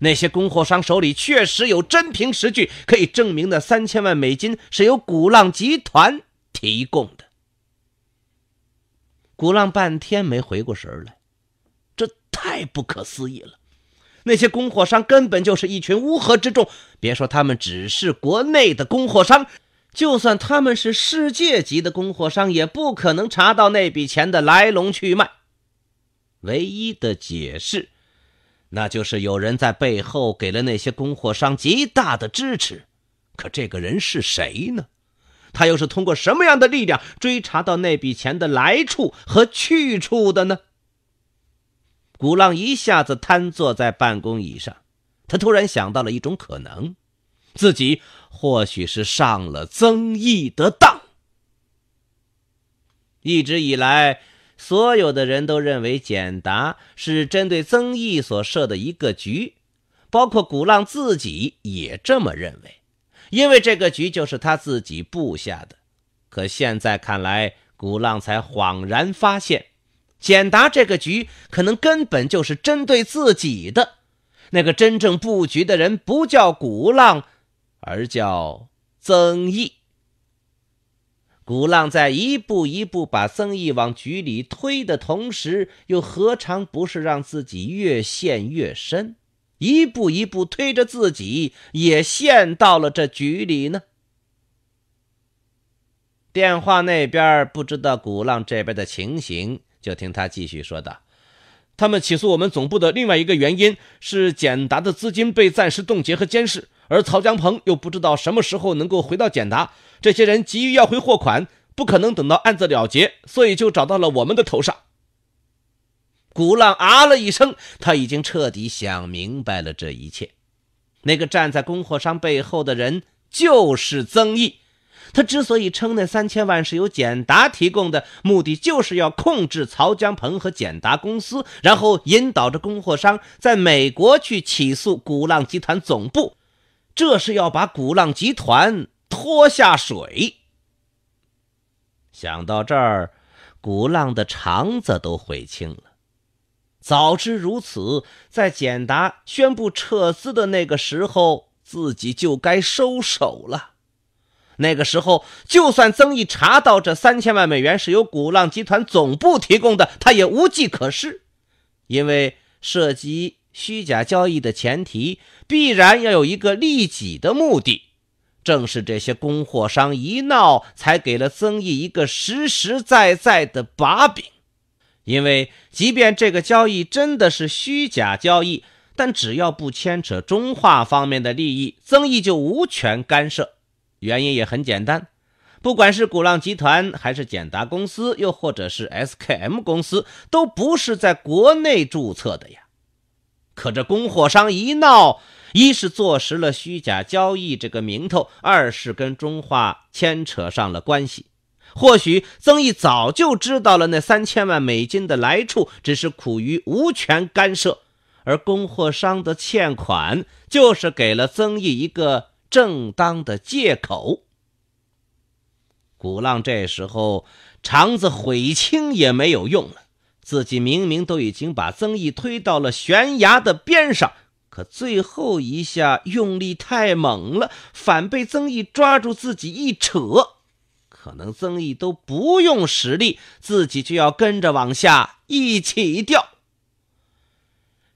那些供货商手里确实有真凭实据，可以证明那三千万美金是由古浪集团提供的。古浪半天没回过神来，这太不可思议了！那些供货商根本就是一群乌合之众，别说他们只是国内的供货商，就算他们是世界级的供货商，也不可能查到那笔钱的来龙去脉。唯一的解释，那就是有人在背后给了那些供货商极大的支持，可这个人是谁呢？他又是通过什么样的力量追查到那笔钱的来处和去处的呢？古浪一下子瘫坐在办公椅上，他突然想到了一种可能：自己或许是上了曾毅的当。一直以来，所有的人都认为简达是针对曾毅所设的一个局，包括古浪自己也这么认为。因为这个局就是他自己布下的，可现在看来，古浪才恍然发现，简达这个局可能根本就是针对自己的。那个真正布局的人不叫古浪，而叫曾毅。古浪在一步一步把曾毅往局里推的同时，又何尝不是让自己越陷越深？一步一步推着自己，也陷到了这局里呢。电话那边不知道鼓浪这边的情形，就听他继续说道：“他们起诉我们总部的另外一个原因是，简达的资金被暂时冻结和监视，而曹江鹏又不知道什么时候能够回到简达，这些人急于要回货款，不可能等到案子了结，所以就找到了我们的头上。”古浪啊了一声，他已经彻底想明白了这一切。那个站在供货商背后的人就是曾毅。他之所以称那三千万是由简达提供的，目的就是要控制曹江鹏和简达公司，然后引导着供货商在美国去起诉古浪集团总部，这是要把古浪集团拖下水。想到这儿，古浪的肠子都悔青了。早知如此，在简达宣布撤资的那个时候，自己就该收手了。那个时候，就算曾毅查到这三千万美元是由古浪集团总部提供的，他也无计可施，因为涉及虚假交易的前提，必然要有一个利己的目的。正是这些供货商一闹，才给了曾毅一个实实在在的把柄。因为，即便这个交易真的是虚假交易，但只要不牵扯中化方面的利益，曾毅就无权干涉。原因也很简单，不管是鼓浪集团，还是简达公司，又或者是 SKM 公司，都不是在国内注册的呀。可这供货商一闹，一是坐实了虚假交易这个名头，二是跟中化牵扯上了关系。或许曾毅早就知道了那三千万美金的来处，只是苦于无权干涉。而供货商的欠款，就是给了曾毅一个正当的借口。古浪这时候肠子悔青也没有用了，自己明明都已经把曾毅推到了悬崖的边上，可最后一下用力太猛了，反被曾毅抓住自己一扯。可能曾毅都不用使力，自己就要跟着往下一起掉。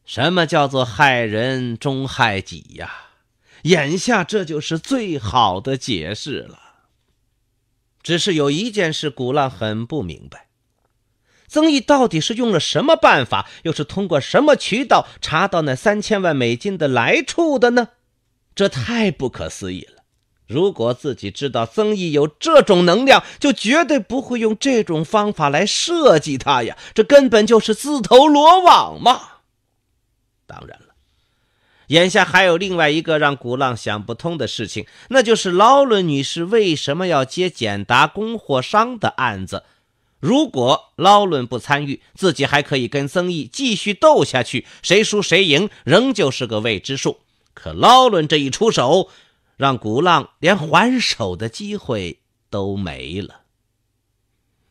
什么叫做害人终害己呀？眼下这就是最好的解释了。只是有一件事，古浪很不明白：曾毅到底是用了什么办法，又是通过什么渠道查到那三千万美金的来处的呢？这太不可思议了。如果自己知道曾毅有这种能量，就绝对不会用这种方法来设计他呀！这根本就是自投罗网嘛！当然了，眼下还有另外一个让古浪想不通的事情，那就是劳伦女士为什么要接简达供货商的案子？如果劳伦不参与，自己还可以跟曾毅继续斗下去，谁输谁赢仍旧是个未知数。可劳伦这一出手……让古浪连还手的机会都没了。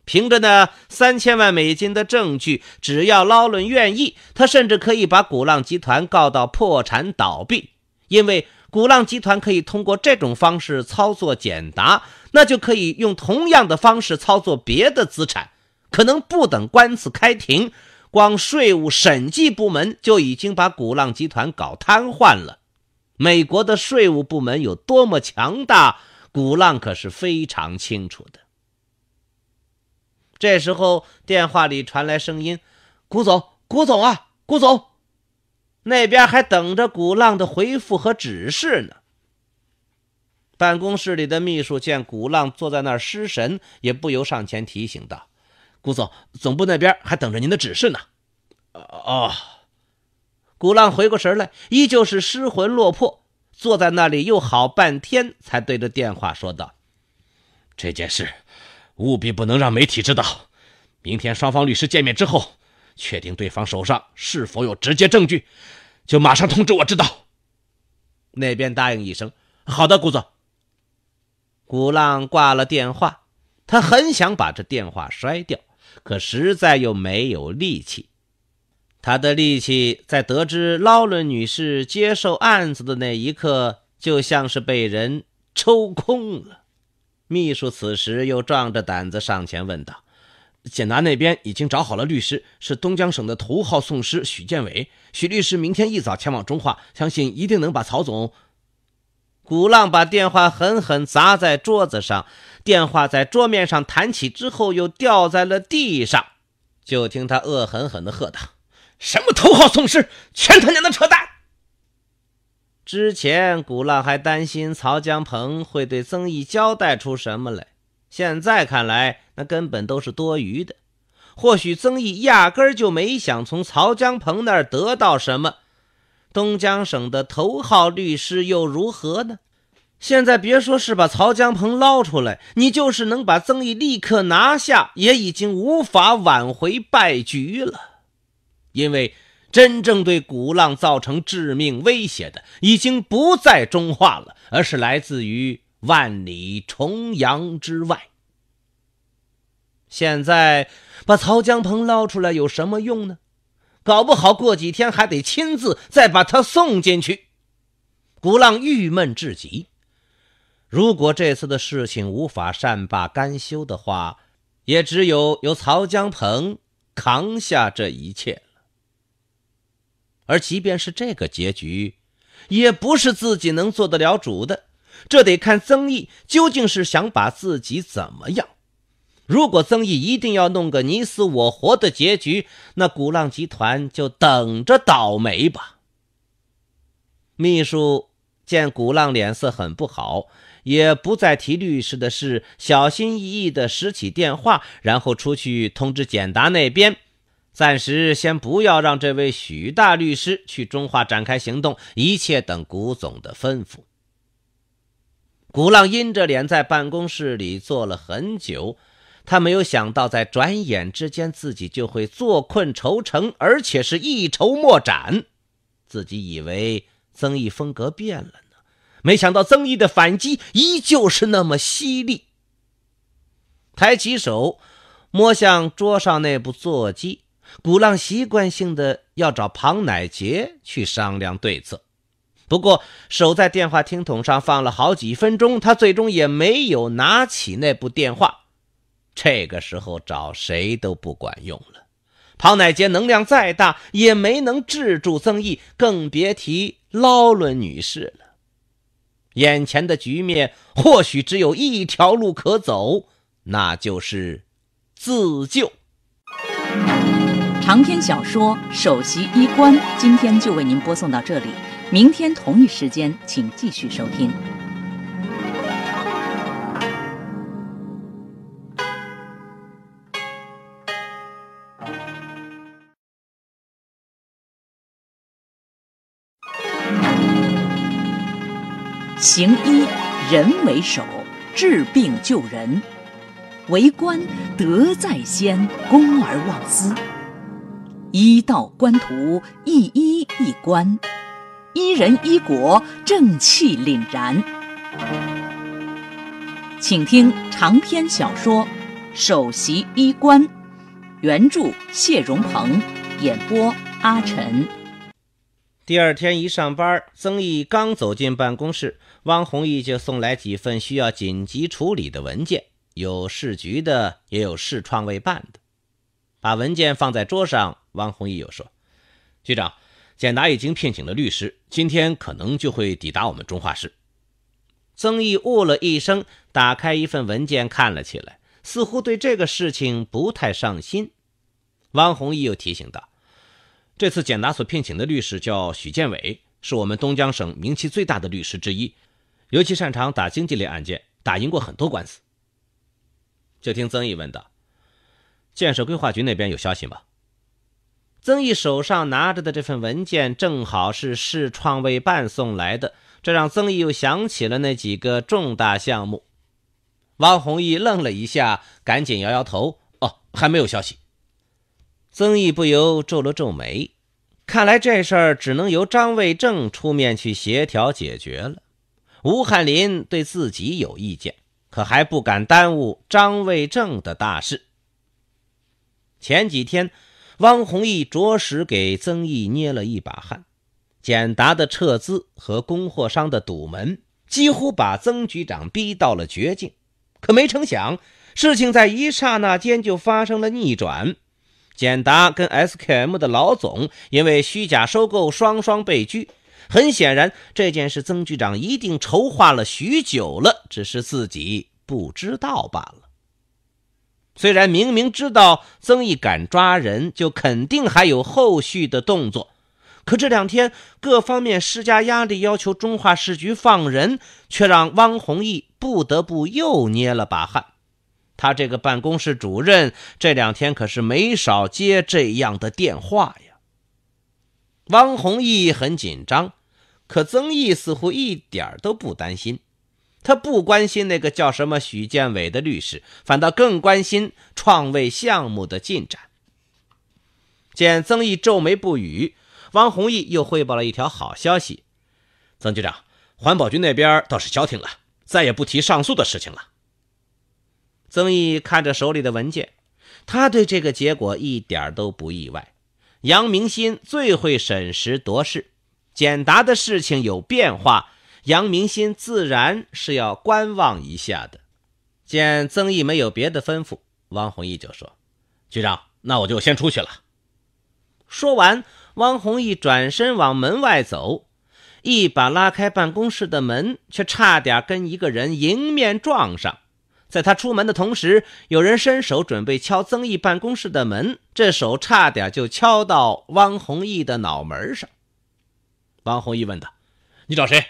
凭着那三千万美金的证据，只要劳伦愿意，他甚至可以把古浪集团告到破产倒闭。因为古浪集团可以通过这种方式操作简达，那就可以用同样的方式操作别的资产。可能不等官司开庭，光税务审计部门就已经把古浪集团搞瘫痪了。美国的税务部门有多么强大，古浪可是非常清楚的。这时候，电话里传来声音：“古总，古总啊，古总，那边还等着古浪的回复和指示呢。”办公室里的秘书见古浪坐在那儿失神，也不由上前提醒道：“古总，总部那边还等着您的指示呢。”哦。古浪回过神来，依旧是失魂落魄，坐在那里又好半天，才对着电话说道：“这件事务必不能让媒体知道。明天双方律师见面之后，确定对方手上是否有直接证据，就马上通知我。”知道。那边答应一声：“好的，顾总。”古浪挂了电话，他很想把这电话摔掉，可实在又没有力气。他的力气在得知劳伦女士接受案子的那一刻，就像是被人抽空了。秘书此时又壮着胆子上前问道：“简拿那边已经找好了律师，是东江省的头号讼师许建伟。许律师明天一早前往中化，相信一定能把曹总。”古浪把电话狠狠砸在桌子上，电话在桌面上弹起之后又掉在了地上，就听他恶狠狠地喝道。什么头号讼师，全他娘的扯淡！之前古浪还担心曹江鹏会对曾毅交代出什么来，现在看来那根本都是多余的。或许曾毅压根儿就没想从曹江鹏那儿得到什么。东江省的头号律师又如何呢？现在别说是把曹江鹏捞出来，你就是能把曾毅立刻拿下，也已经无法挽回败局了。因为真正对古浪造成致命威胁的已经不在中化了，而是来自于万里重洋之外。现在把曹江鹏捞出来有什么用呢？搞不好过几天还得亲自再把他送进去。古浪郁闷至极。如果这次的事情无法善罢甘休的话，也只有由曹江鹏扛下这一切。而即便是这个结局，也不是自己能做得了主的，这得看曾毅究竟是想把自己怎么样。如果曾毅一定要弄个你死我活的结局，那鼓浪集团就等着倒霉吧。秘书见鼓浪脸色很不好，也不再提律师的事，小心翼翼地拾起电话，然后出去通知简达那边。暂时先不要让这位许大律师去中化展开行动，一切等古总的吩咐。古浪阴着脸在办公室里坐了很久，他没有想到在转眼之间自己就会坐困愁城，而且是一筹莫展。自己以为曾毅风格变了呢，没想到曾毅的反击依旧是那么犀利。抬起手，摸向桌上那部座机。古浪习惯性的要找庞乃杰去商量对策，不过守在电话听筒上放了好几分钟，他最终也没有拿起那部电话。这个时候找谁都不管用了。庞乃杰能量再大也没能制住曾毅，更别提劳伦女士了。眼前的局面或许只有一条路可走，那就是自救。长篇小说《首席医官》，今天就为您播送到这里。明天同一时间，请继续收听。行医，人为首，治病救人；为官，德在先，公而忘私。一道官途，一衣一官，一人一国，正气凛然。请听长篇小说《首席医官》，原著谢荣鹏，演播阿晨。第二天一上班，曾毅刚走进办公室，汪宏毅就送来几份需要紧急处理的文件，有市局的，也有市创卫办的。把文件放在桌上，汪宏义又说：“局长，简达已经聘请了律师，今天可能就会抵达我们中化市。”曾毅哦了一声，打开一份文件看了起来，似乎对这个事情不太上心。汪宏毅又提醒道：“这次简达所聘请的律师叫许建伟，是我们东江省名气最大的律师之一，尤其擅长打经济类案件，打赢过很多官司。”就听曾毅问道。建设规划局那边有消息吗？曾毅手上拿着的这份文件正好是市创卫办送来的，这让曾毅又想起了那几个重大项目。汪宏毅愣了一下，赶紧摇摇头：“哦，还没有消息。”曾毅不由皱了皱眉，看来这事儿只能由张卫正出面去协调解决了。吴汉林对自己有意见，可还不敢耽误张卫正的大事。前几天，汪弘毅着实给曾毅捏了一把汗，简达的撤资和供货商的堵门几乎把曾局长逼到了绝境。可没成想，事情在一刹那间就发生了逆转。简达跟 SKM 的老总因为虚假收购双双被拘。很显然，这件事曾局长一定筹划了许久了，只是自己不知道罢了。虽然明明知道曾毅敢抓人，就肯定还有后续的动作，可这两天各方面施加压力，要求中化市局放人，却让汪弘毅不得不又捏了把汗。他这个办公室主任这两天可是没少接这样的电话呀。汪弘毅很紧张，可曾毅似乎一点都不担心。他不关心那个叫什么许建伟的律师，反倒更关心创卫项目的进展。见曾毅皱眉不语，汪宏毅又汇报了一条好消息：曾局长，环保局那边倒是消停了，再也不提上诉的事情了。曾毅看着手里的文件，他对这个结果一点都不意外。杨明新最会审时度势，简答的事情有变化。杨明鑫自然是要观望一下的，见曾毅没有别的吩咐，汪弘毅就说：“局长，那我就先出去了。”说完，汪弘毅转身往门外走，一把拉开办公室的门，却差点跟一个人迎面撞上。在他出门的同时，有人伸手准备敲曾毅办公室的门，这手差点就敲到汪弘毅的脑门上。汪弘毅问道：“你找谁？”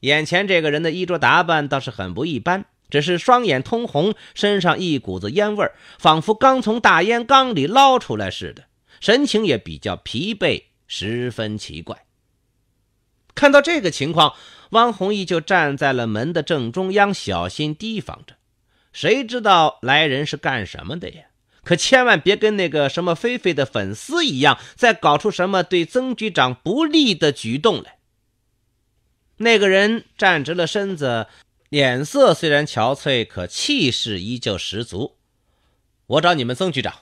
眼前这个人的衣着打扮倒是很不一般，只是双眼通红，身上一股子烟味儿，仿佛刚从大烟缸里捞出来似的，神情也比较疲惫，十分奇怪。看到这个情况，汪弘毅就站在了门的正中央，小心提防着。谁知道来人是干什么的呀？可千万别跟那个什么菲菲的粉丝一样，再搞出什么对曾局长不利的举动来。那个人站直了身子，脸色虽然憔悴，可气势依旧十足。我找你们曾局长。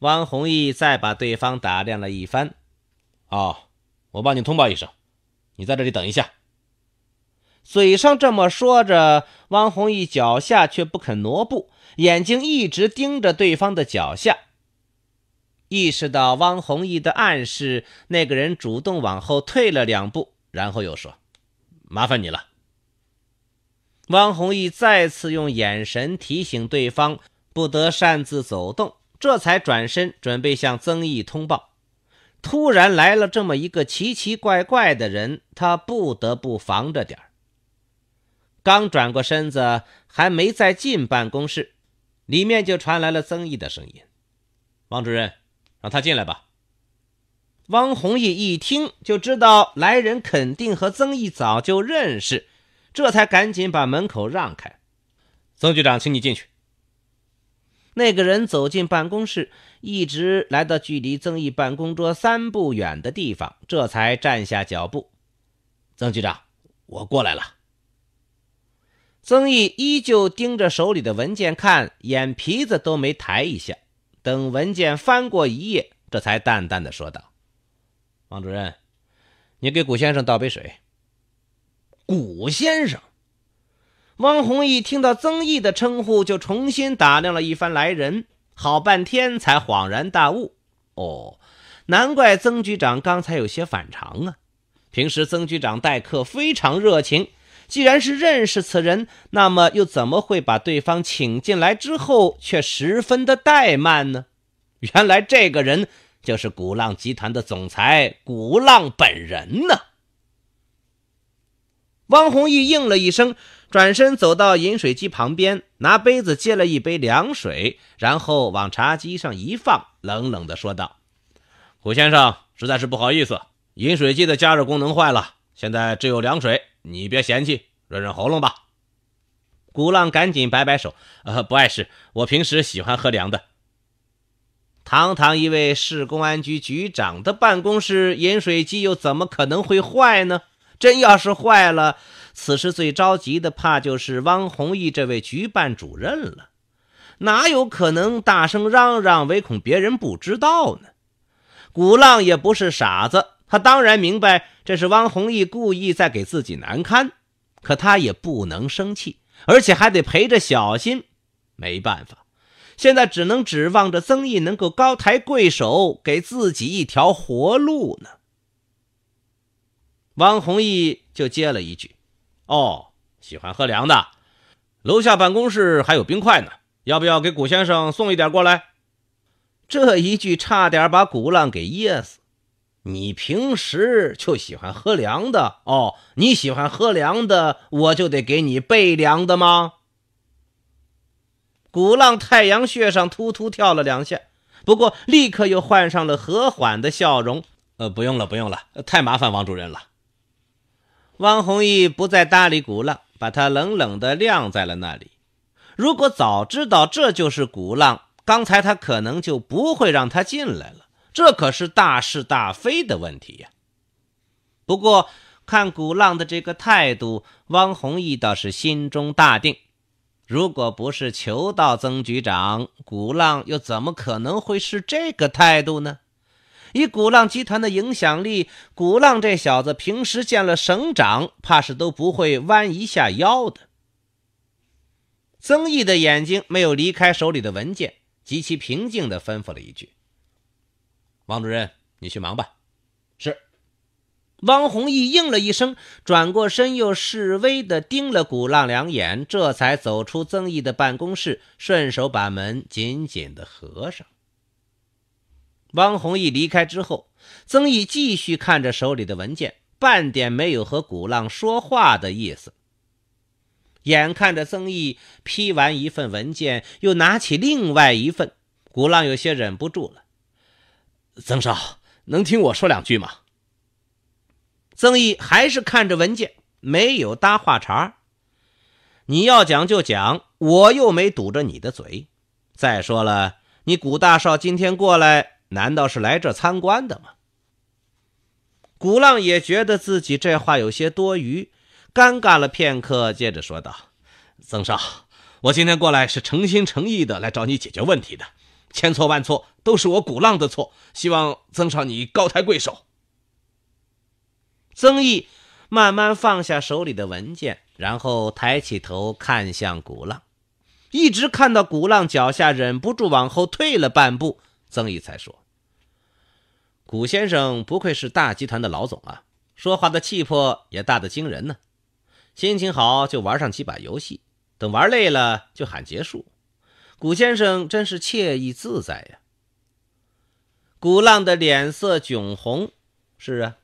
汪弘毅再把对方打量了一番，哦，我帮你通报一声，你在这里等一下。嘴上这么说着，汪弘毅脚下却不肯挪步，眼睛一直盯着对方的脚下。意识到汪弘毅的暗示，那个人主动往后退了两步。然后又说：“麻烦你了。”汪弘毅再次用眼神提醒对方不得擅自走动，这才转身准备向曾毅通报。突然来了这么一个奇奇怪怪的人，他不得不防着点刚转过身子，还没再进办公室，里面就传来了曾毅的声音：“汪主任，让他进来吧。”汪弘毅一听就知道来人肯定和曾毅早就认识，这才赶紧把门口让开。曾局长，请你进去。那个人走进办公室，一直来到距离曾毅办公桌三步远的地方，这才站下脚步。曾局长，我过来了。曾毅依旧盯着手里的文件看，眼皮子都没抬一下。等文件翻过一页，这才淡淡的说道。王主任，你给古先生倒杯水。古先生，汪弘毅听到曾毅的称呼，就重新打量了一番来人，好半天才恍然大悟。哦，难怪曾局长刚才有些反常啊！平时曾局长待客非常热情，既然是认识此人，那么又怎么会把对方请进来之后却十分的怠慢呢？原来这个人……就是鼓浪集团的总裁，鼓浪本人呢？汪弘毅应了一声，转身走到饮水机旁边，拿杯子接了一杯凉水，然后往茶几上一放，冷冷地说道：“胡先生，实在是不好意思，饮水机的加热功能坏了，现在只有凉水，你别嫌弃，润润喉咙吧。”鼓浪赶紧摆摆手：“呃，不碍事，我平时喜欢喝凉的。”堂堂一位市公安局局长的办公室饮水机又怎么可能会坏呢？真要是坏了，此时最着急的怕就是汪宏毅这位局办主任了。哪有可能大声嚷嚷，唯恐别人不知道呢？古浪也不是傻子，他当然明白这是汪宏毅故意在给自己难堪，可他也不能生气，而且还得陪着小心，没办法。现在只能指望着曾毅能够高抬贵手，给自己一条活路呢。汪弘毅就接了一句：“哦，喜欢喝凉的，楼下办公室还有冰块呢，要不要给谷先生送一点过来？”这一句差点把古浪给噎死。你平时就喜欢喝凉的哦，你喜欢喝凉的，我就得给你备凉的吗？鼓浪太阳穴上突突跳了两下，不过立刻又换上了和缓的笑容。呃，不用了，不用了，太麻烦王主任了。汪弘毅不再搭理鼓浪，把他冷冷的晾在了那里。如果早知道这就是鼓浪，刚才他可能就不会让他进来了。这可是大是大非的问题呀。不过看鼓浪的这个态度，汪弘毅倒是心中大定。如果不是求到曾局长，古浪又怎么可能会是这个态度呢？以古浪集团的影响力，古浪这小子平时见了省长，怕是都不会弯一下腰的。曾毅的眼睛没有离开手里的文件，极其平静地吩咐了一句：“王主任，你去忙吧。”汪弘毅应了一声，转过身，又示威的盯了古浪两眼，这才走出曾毅的办公室，顺手把门紧紧的合上。汪弘毅离开之后，曾毅继续看着手里的文件，半点没有和古浪说话的意思。眼看着曾毅批完一份文件，又拿起另外一份，古浪有些忍不住了：“曾少，能听我说两句吗？”曾毅还是看着文件，没有搭话茬你要讲就讲，我又没堵着你的嘴。再说了，你古大少今天过来，难道是来这参观的吗？古浪也觉得自己这话有些多余，尴尬了片刻，接着说道：“曾少，我今天过来是诚心诚意的来找你解决问题的，千错万错都是我古浪的错，希望曾少你高抬贵手。”曾毅慢慢放下手里的文件，然后抬起头看向古浪，一直看到古浪脚下，忍不住往后退了半步。曾毅才说：“古先生不愧是大集团的老总啊，说话的气魄也大得惊人呢。心情好就玩上几把游戏，等玩累了就喊结束。古先生真是惬意自在呀。”古浪的脸色窘红，是啊。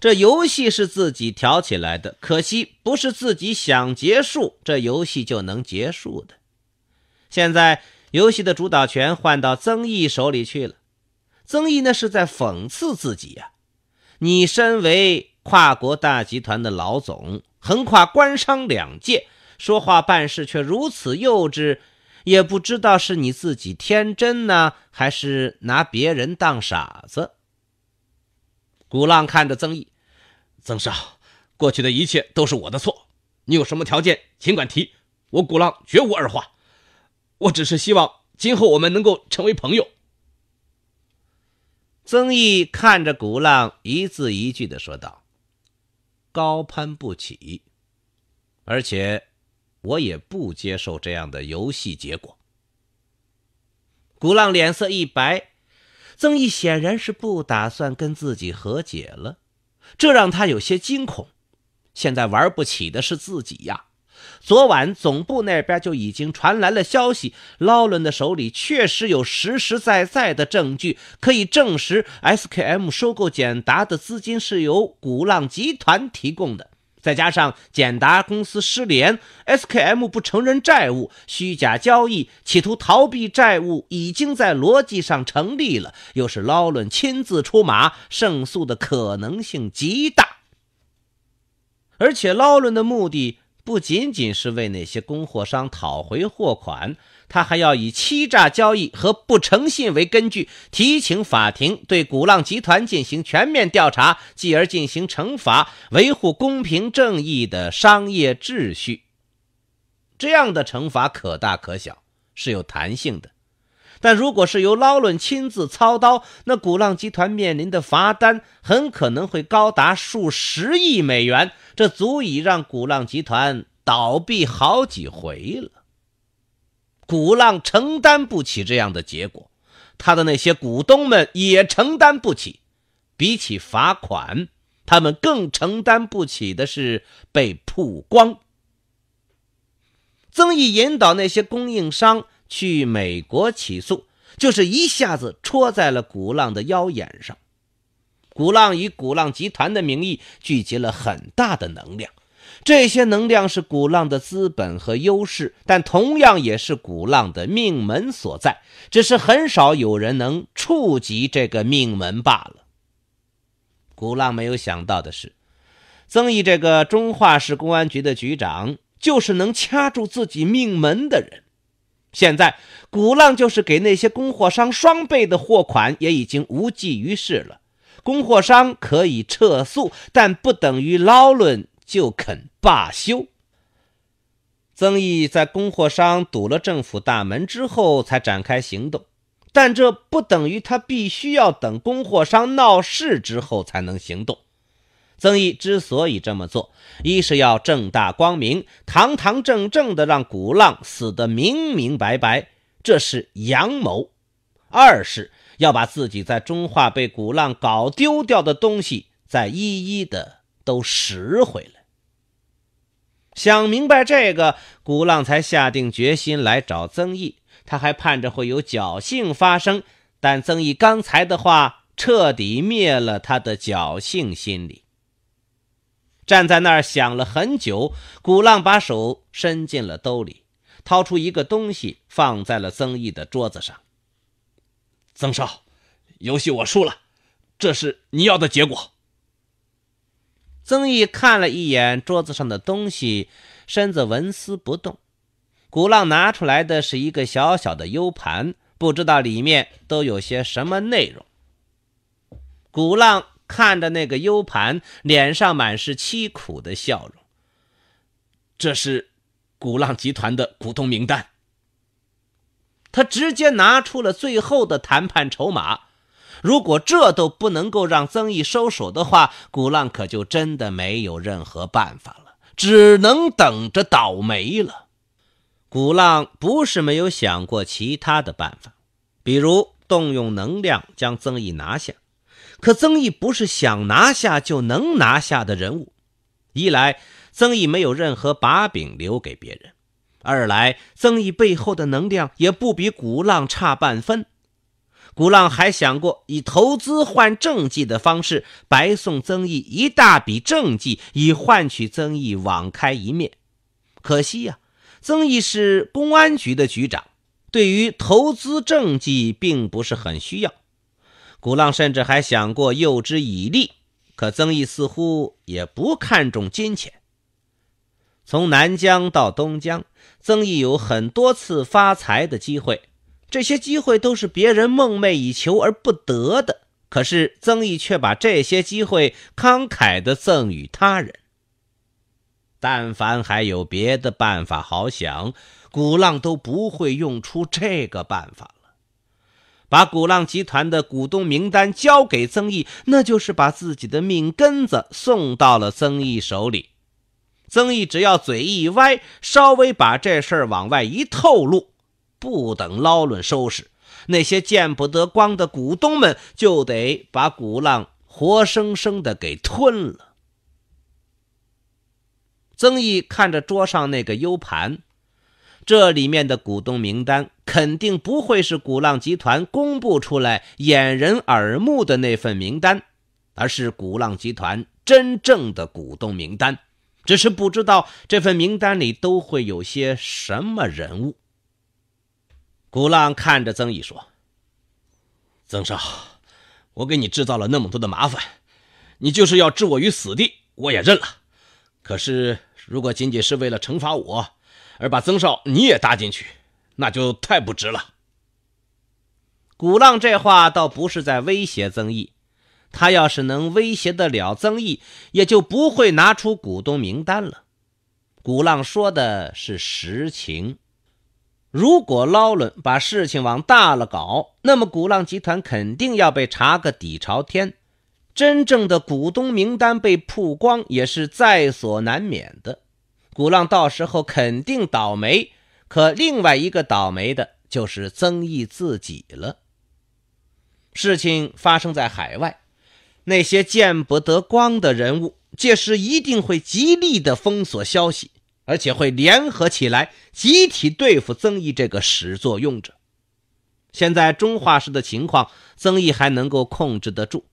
这游戏是自己挑起来的，可惜不是自己想结束这游戏就能结束的。现在游戏的主导权换到曾毅手里去了，曾毅那是在讽刺自己呀！你身为跨国大集团的老总，横跨官商两界，说话办事却如此幼稚，也不知道是你自己天真呢，还是拿别人当傻子。古浪看着曾毅，曾少，过去的一切都是我的错，你有什么条件尽管提，我古浪绝无二话。我只是希望今后我们能够成为朋友。曾毅看着古浪，一字一句的说道：“高攀不起，而且我也不接受这样的游戏结果。”古浪脸色一白。曾毅显然是不打算跟自己和解了，这让他有些惊恐。现在玩不起的是自己呀！昨晚总部那边就已经传来了消息，劳伦的手里确实有实实在在的证据，可以证实 SKM 收购简达的资金是由古浪集团提供的。再加上简达公司失联，SKM 不承认债务、虚假交易，企图逃避债务，已经在逻辑上成立了。又是劳伦亲自出马，胜诉的可能性极大。而且，劳伦的目的不仅仅是为那些供货商讨回货款。他还要以欺诈交易和不诚信为根据，提请法庭对鼓浪集团进行全面调查，继而进行惩罚，维护公平正义的商业秩序。这样的惩罚可大可小，是有弹性的。但如果是由劳伦亲自操刀，那鼓浪集团面临的罚单很可能会高达数十亿美元，这足以让鼓浪集团倒闭好几回了。鼓浪承担不起这样的结果，他的那些股东们也承担不起。比起罚款，他们更承担不起的是被曝光。曾毅引导那些供应商去美国起诉，就是一下子戳在了鼓浪的腰眼上。鼓浪以鼓浪集团的名义聚集了很大的能量。这些能量是古浪的资本和优势，但同样也是古浪的命门所在，只是很少有人能触及这个命门罢了。古浪没有想到的是，曾毅这个中化市公安局的局长，就是能掐住自己命门的人。现在，古浪就是给那些供货商双倍的货款，也已经无济于事了。供货商可以撤诉，但不等于捞论就肯罢休。曾毅在供货商堵了政府大门之后才展开行动，但这不等于他必须要等供货商闹事之后才能行动。曾毅之所以这么做，一是要正大光明、堂堂正正的让古浪死得明明白白，这是阳谋；二是要把自己在中化被古浪搞丢掉的东西再一一的都拾回来。想明白这个，古浪才下定决心来找曾毅。他还盼着会有侥幸发生，但曾毅刚才的话彻底灭了他的侥幸心理。站在那儿想了很久，古浪把手伸进了兜里，掏出一个东西放在了曾毅的桌子上。曾少，游戏我输了，这是你要的结果。曾毅看了一眼桌子上的东西，身子纹丝不动。古浪拿出来的是一个小小的 U 盘，不知道里面都有些什么内容。古浪看着那个 U 盘，脸上满是凄苦的笑容。这是，古浪集团的股东名单。他直接拿出了最后的谈判筹码。如果这都不能够让曾毅收手的话，古浪可就真的没有任何办法了，只能等着倒霉了。古浪不是没有想过其他的办法，比如动用能量将曾毅拿下，可曾毅不是想拿下就能拿下的人物。一来，曾毅没有任何把柄留给别人；二来，曾毅背后的能量也不比古浪差半分。古浪还想过以投资换政绩的方式，白送曾毅一大笔政绩，以换取曾毅网开一面。可惜呀，曾毅是公安局的局长，对于投资政绩并不是很需要。古浪甚至还想过诱之以利，可曾毅似乎也不看重金钱。从南疆到东疆，曾毅有很多次发财的机会。这些机会都是别人梦寐以求而不得的，可是曾毅却把这些机会慷慨地赠与他人。但凡还有别的办法好想，古浪都不会用出这个办法了。把古浪集团的股东名单交给曾毅，那就是把自己的命根子送到了曾毅手里。曾毅只要嘴一歪，稍微把这事儿往外一透露。不等劳伦收拾，那些见不得光的股东们就得把鼓浪活生生的给吞了。曾毅看着桌上那个 U 盘，这里面的股东名单肯定不会是鼓浪集团公布出来掩人耳目的那份名单，而是鼓浪集团真正的股东名单。只是不知道这份名单里都会有些什么人物。古浪看着曾毅说：“曾少，我给你制造了那么多的麻烦，你就是要置我于死地，我也认了。可是，如果仅仅是为了惩罚我，而把曾少你也搭进去，那就太不值了。”古浪这话倒不是在威胁曾毅，他要是能威胁得了曾毅，也就不会拿出股东名单了。古浪说的是实情。如果劳伦把事情往大了搞，那么鼓浪集团肯定要被查个底朝天，真正的股东名单被曝光也是在所难免的。鼓浪到时候肯定倒霉，可另外一个倒霉的就是曾毅自己了。事情发生在海外，那些见不得光的人物届时一定会极力的封锁消息。而且会联合起来集体对付曾毅这个始作俑者。现在中化市的情况，曾毅还能够控制得住，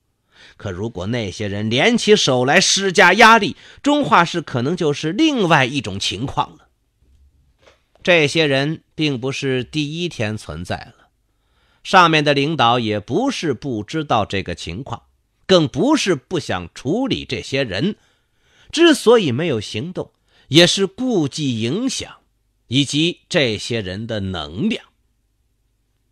可如果那些人联起手来施加压力，中化市可能就是另外一种情况了。这些人并不是第一天存在了，上面的领导也不是不知道这个情况，更不是不想处理这些人，之所以没有行动。也是顾忌影响，以及这些人的能量，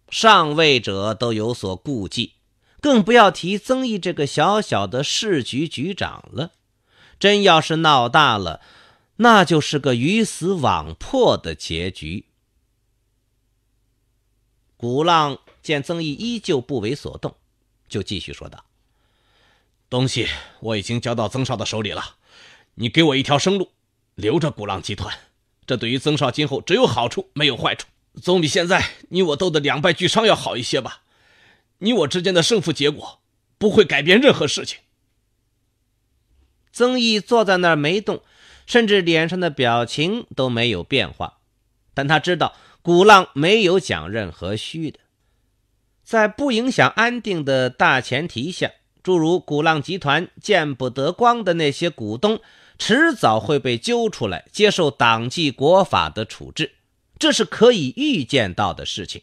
上位者都有所顾忌，更不要提曾毅这个小小的市局局长了。真要是闹大了，那就是个鱼死网破的结局。古浪见曾毅依旧不为所动，就继续说道：“东西我已经交到曾少的手里了，你给我一条生路。”留着鼓浪集团，这对于曾少今后只有好处没有坏处，总比现在你我斗得两败俱伤要好一些吧？你我之间的胜负结果不会改变任何事情。曾毅坐在那儿没动，甚至脸上的表情都没有变化，但他知道鼓浪没有讲任何虚的，在不影响安定的大前提下，诸如鼓浪集团见不得光的那些股东。迟早会被揪出来接受党纪国法的处置，这是可以预见到的事情。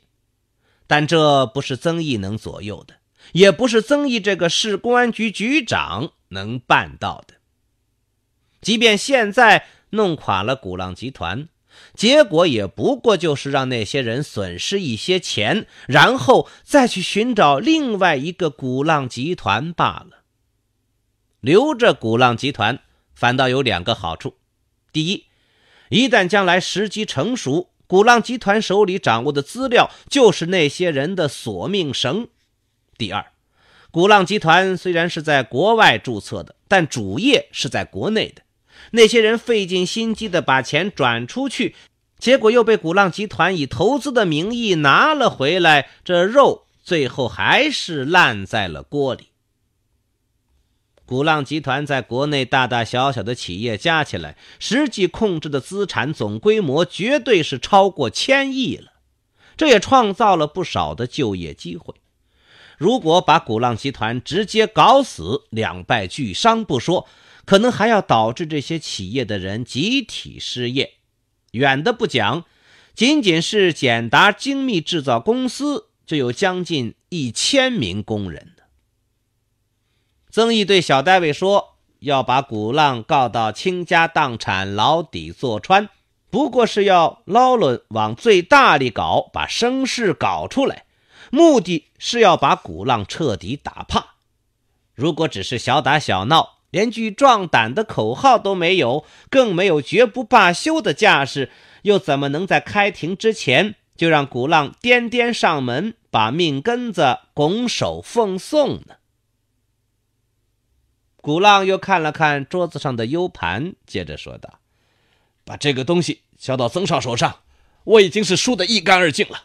但这不是曾毅能左右的，也不是曾毅这个市公安局局长能办到的。即便现在弄垮了鼓浪集团，结果也不过就是让那些人损失一些钱，然后再去寻找另外一个鼓浪集团罢了。留着鼓浪集团。反倒有两个好处：第一，一旦将来时机成熟，古浪集团手里掌握的资料就是那些人的索命绳；第二，古浪集团虽然是在国外注册的，但主业是在国内的。那些人费尽心机的把钱转出去，结果又被古浪集团以投资的名义拿了回来，这肉最后还是烂在了锅里。鼓浪集团在国内大大小小的企业加起来，实际控制的资产总规模绝对是超过千亿了。这也创造了不少的就业机会。如果把鼓浪集团直接搞死，两败俱伤不说，可能还要导致这些企业的人集体失业。远的不讲，仅仅是简达精密制造公司就有将近一千名工人。曾毅对小戴维说：“要把古浪告到倾家荡产、牢底坐穿，不过是要劳伦往最大力搞，把声势搞出来，目的是要把古浪彻底打怕。如果只是小打小闹，连句壮胆的口号都没有，更没有绝不罢休的架势，又怎么能在开庭之前就让古浪颠颠上门，把命根子拱手奉送呢？”古浪又看了看桌子上的 U 盘，接着说道：“把这个东西交到曾少手上，我已经是输得一干二净了。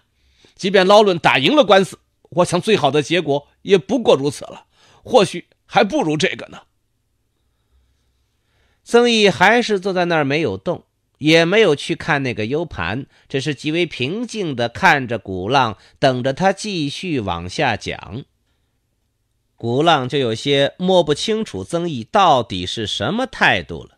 即便劳伦打赢了官司，我想最好的结果也不过如此了，或许还不如这个呢。”曾毅还是坐在那儿没有动，也没有去看那个 U 盘，只是极为平静的看着古浪，等着他继续往下讲。古浪就有些摸不清楚曾毅到底是什么态度了。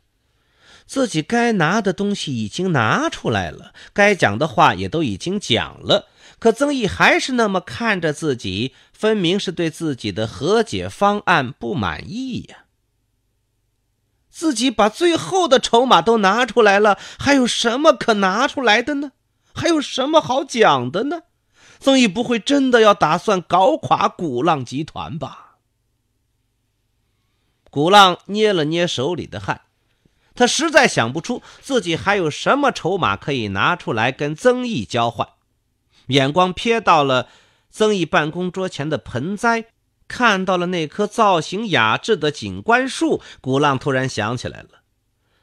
自己该拿的东西已经拿出来了，该讲的话也都已经讲了，可曾毅还是那么看着自己，分明是对自己的和解方案不满意呀。自己把最后的筹码都拿出来了，还有什么可拿出来的呢？还有什么好讲的呢？曾毅不会真的要打算搞垮古浪集团吧？古浪捏了捏手里的汗，他实在想不出自己还有什么筹码可以拿出来跟曾毅交换。眼光瞥到了曾毅办公桌前的盆栽，看到了那棵造型雅致的景观树，古浪突然想起来了，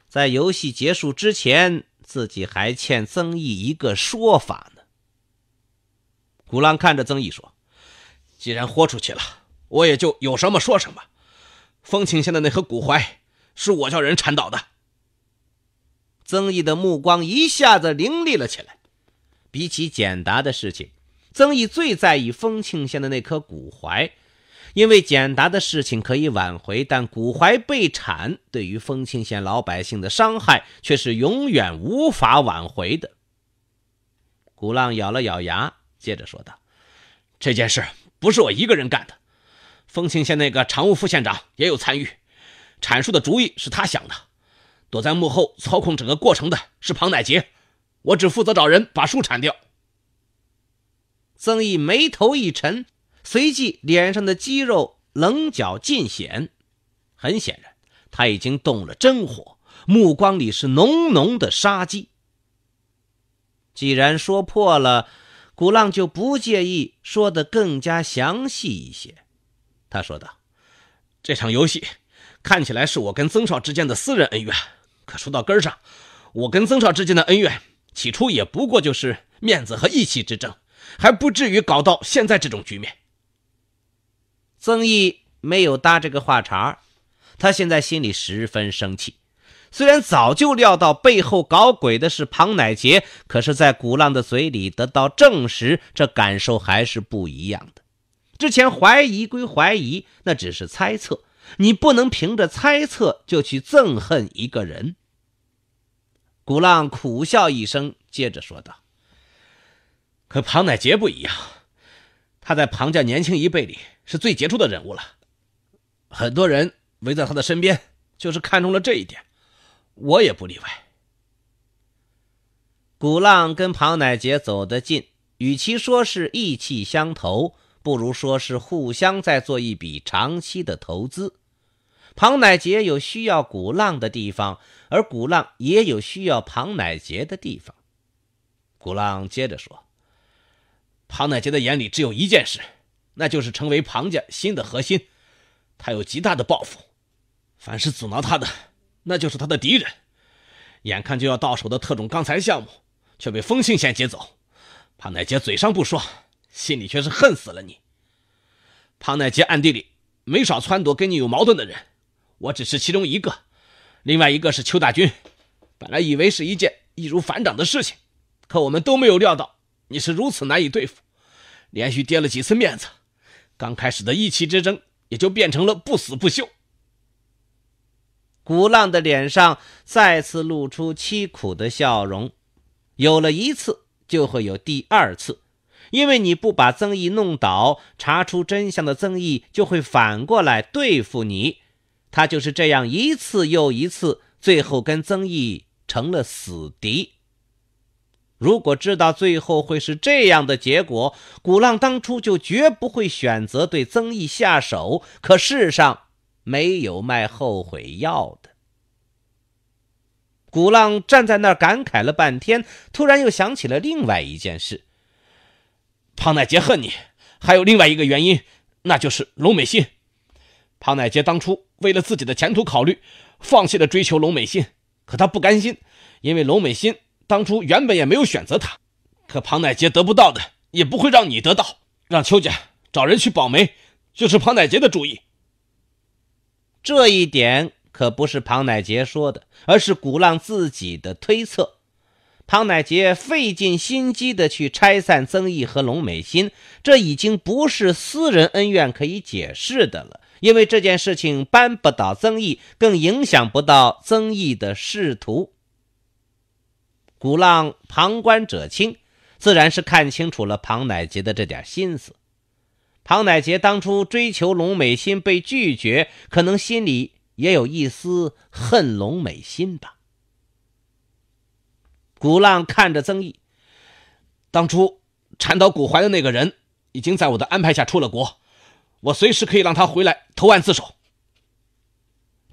在游戏结束之前，自己还欠曾毅一个说法呢。古浪看着曾毅说：“既然豁出去了，我也就有什么说什么。”丰庆县的那棵古槐，是我叫人铲倒的。曾毅的目光一下子凌厉了起来。比起简答的事情，曾毅最在意丰庆县的那棵古槐，因为简答的事情可以挽回，但古槐被铲，对于丰庆县老百姓的伤害却是永远无法挽回的。古浪咬了咬牙，接着说道：“这件事不是我一个人干的。”丰庆县那个常务副县长也有参与，阐述的主意是他想的，躲在幕后操控整个过程的是庞乃杰，我只负责找人把树铲掉。曾毅眉头一沉，随即脸上的肌肉棱角尽显，很显然他已经动了真火，目光里是浓浓的杀机。既然说破了，古浪就不介意说的更加详细一些。他说道：“这场游戏看起来是我跟曾少之间的私人恩怨，可说到根上，我跟曾少之间的恩怨起初也不过就是面子和义气之争，还不至于搞到现在这种局面。”曾毅没有搭这个话茬他现在心里十分生气。虽然早就料到背后搞鬼的是庞乃杰，可是在古浪的嘴里得到证实，这感受还是不一样的。之前怀疑归怀疑，那只是猜测。你不能凭着猜测就去憎恨一个人。古浪苦笑一声，接着说道：“可庞乃杰不一样，他在庞家年轻一辈里是最杰出的人物了。很多人围在他的身边，就是看中了这一点，我也不例外。”古浪跟庞乃杰走得近，与其说是意气相投。不如说是互相在做一笔长期的投资。庞乃杰有需要古浪的地方，而古浪也有需要庞乃杰的地方。古浪接着说：“庞乃杰的眼里只有一件事，那就是成为庞家新的核心。他有极大的抱负，凡是阻挠他的，那就是他的敌人。眼看就要到手的特种钢材项目，却被风庆贤劫走。庞乃杰嘴上不说。”心里却是恨死了你。庞乃杰暗地里没少撺掇跟你有矛盾的人，我只是其中一个，另外一个是邱大军。本来以为是一件易如反掌的事情，可我们都没有料到你是如此难以对付，连续跌了几次面子，刚开始的一气之争也就变成了不死不休。古浪的脸上再次露出凄苦的笑容，有了一次就会有第二次。因为你不把曾毅弄倒，查出真相的曾毅就会反过来对付你。他就是这样一次又一次，最后跟曾毅成了死敌。如果知道最后会是这样的结果，古浪当初就绝不会选择对曾毅下手。可世上没有卖后悔药的。古浪站在那儿感慨了半天，突然又想起了另外一件事。庞乃杰恨你，还有另外一个原因，那就是龙美心。庞乃杰当初为了自己的前途考虑，放弃了追求龙美心，可他不甘心，因为龙美心当初原本也没有选择他。可庞乃杰得不到的，也不会让你得到。让邱家找人去保媒，就是庞乃杰的主意。这一点可不是庞乃杰说的，而是鼓浪自己的推测。唐乃杰费尽心机的去拆散曾毅和龙美心，这已经不是私人恩怨可以解释的了。因为这件事情扳不倒曾毅，更影响不到曾毅的仕途。古浪旁观者清，自然是看清楚了庞乃杰的这点心思。庞乃杰当初追求龙美心被拒绝，可能心里也有一丝恨龙美心吧。古浪看着曾毅，当初缠倒古槐的那个人已经在我的安排下出了国，我随时可以让他回来投案自首。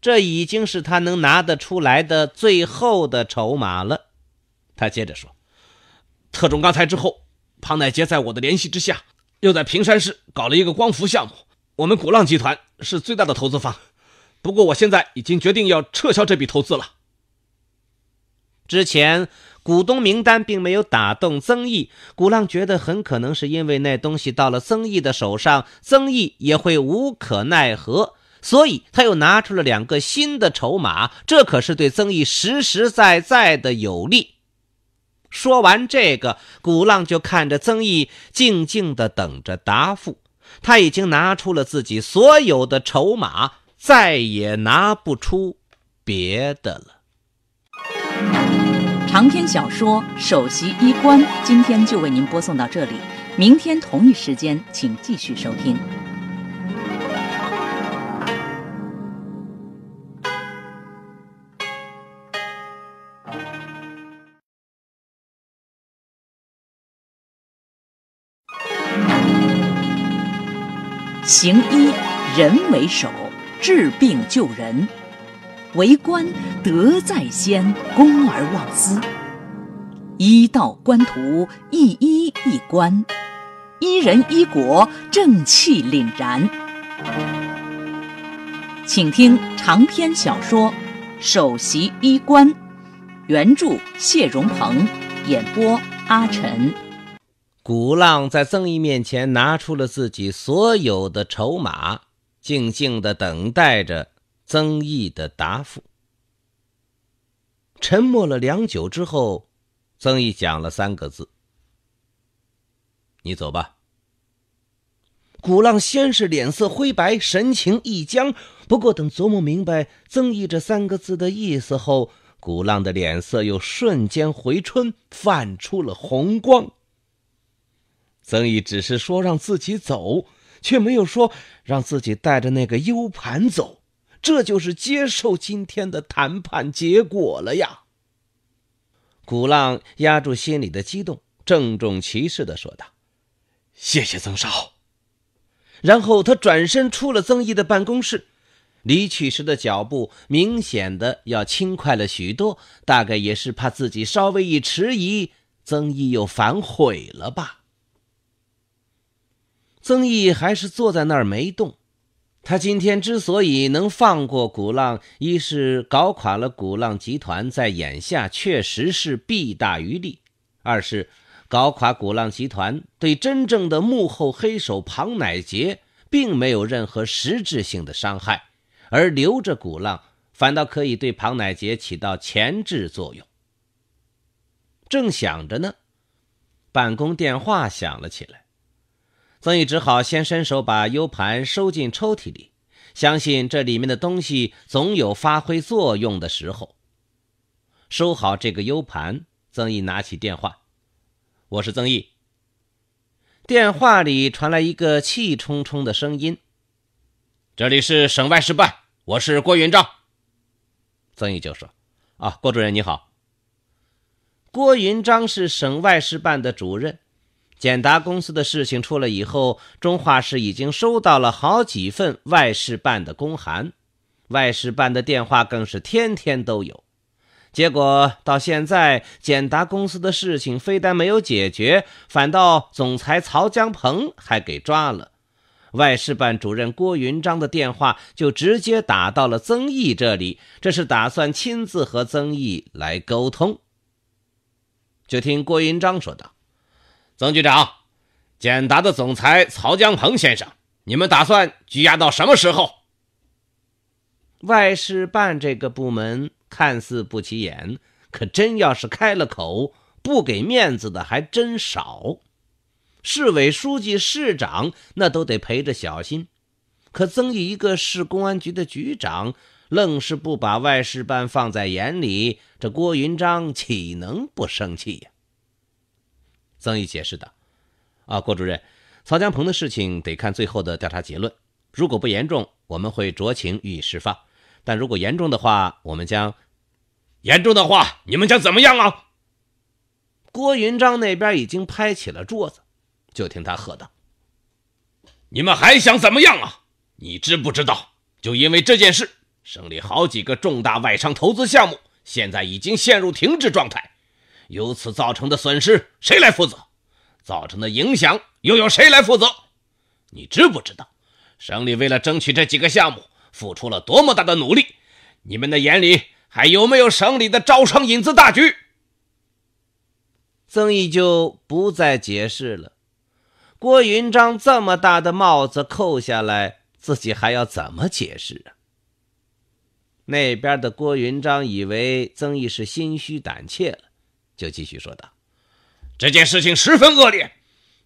这已经是他能拿得出来的最后的筹码了。他接着说：“特种钢材之后，庞乃杰在我的联系之下，又在平山市搞了一个光伏项目，我们古浪集团是最大的投资方。不过，我现在已经决定要撤销这笔投资了。之前。”股东名单并没有打动曾毅，古浪觉得很可能是因为那东西到了曾毅的手上，曾毅也会无可奈何，所以他又拿出了两个新的筹码，这可是对曾毅实实在在的有利。说完这个，古浪就看着曾毅静静的等着答复，他已经拿出了自己所有的筹码，再也拿不出别的了。长篇小说《首席医官》，今天就为您播送到这里。明天同一时间，请继续收听。行医，人为首，治病救人。为官德在先，公而忘私。一道官途，一一一官，一人一国，正气凛然。请听长篇小说《首席医官》，原著谢荣鹏，演播阿晨。古浪在曾毅面前拿出了自己所有的筹码，静静的等待着。曾毅的答复。沉默了良久之后，曾毅讲了三个字：“你走吧。”古浪先是脸色灰白，神情一僵。不过等琢磨明白曾毅这三个字的意思后，古浪的脸色又瞬间回春，泛出了红光。曾毅只是说让自己走，却没有说让自己带着那个 U 盘走。这就是接受今天的谈判结果了呀！古浪压住心里的激动，郑重其事的说道：“谢谢曾少。”然后他转身出了曾毅的办公室，离去时的脚步明显的要轻快了许多，大概也是怕自己稍微一迟疑，曾毅又反悔了吧。曾毅还是坐在那儿没动。他今天之所以能放过古浪，一是搞垮了古浪集团，在眼下确实是弊大于利；二是搞垮古浪集团对真正的幕后黑手庞乃杰并没有任何实质性的伤害，而留着古浪反倒可以对庞乃杰起到前制作用。正想着呢，办公电话响了起来。曾毅只好先伸手把 U 盘收进抽屉里，相信这里面的东西总有发挥作用的时候。收好这个 U 盘，曾毅拿起电话：“我是曾毅。”电话里传来一个气冲冲的声音：“这里是省外事办，我是郭云章。”曾毅就说：“啊，郭主任你好。”郭云章是省外事办的主任。简达公司的事情出了以后，中化市已经收到了好几份外事办的公函，外事办的电话更是天天都有。结果到现在，简达公司的事情非但没有解决，反倒总裁曹江鹏还给抓了。外事办主任郭云章的电话就直接打到了曾毅这里，这是打算亲自和曾毅来沟通。就听郭云章说道。曾局长，简达的总裁曹江鹏先生，你们打算拘押到什么时候？外事办这个部门看似不起眼，可真要是开了口，不给面子的还真少。市委书记、市长那都得陪着小心，可曾毅一个市公安局的局长，愣是不把外事办放在眼里，这郭云章岂能不生气呀？曾毅解释道：“啊，郭主任，曹江鹏的事情得看最后的调查结论。如果不严重，我们会酌情予以释放；但如果严重的话，我们将……严重的话，你们将怎么样啊？”郭云章那边已经拍起了桌子，就听他喝道：“你们还想怎么样啊？你知不知道，就因为这件事，省里好几个重大外商投资项目现在已经陷入停滞状态。”由此造成的损失谁来负责？造成的影响又由谁来负责？你知不知道，省里为了争取这几个项目付出了多么大的努力？你们的眼里还有没有省里的招商引资大局？曾毅就不再解释了。郭云章这么大的帽子扣下来，自己还要怎么解释啊？那边的郭云章以为曾毅是心虚胆怯了。就继续说道：“这件事情十分恶劣，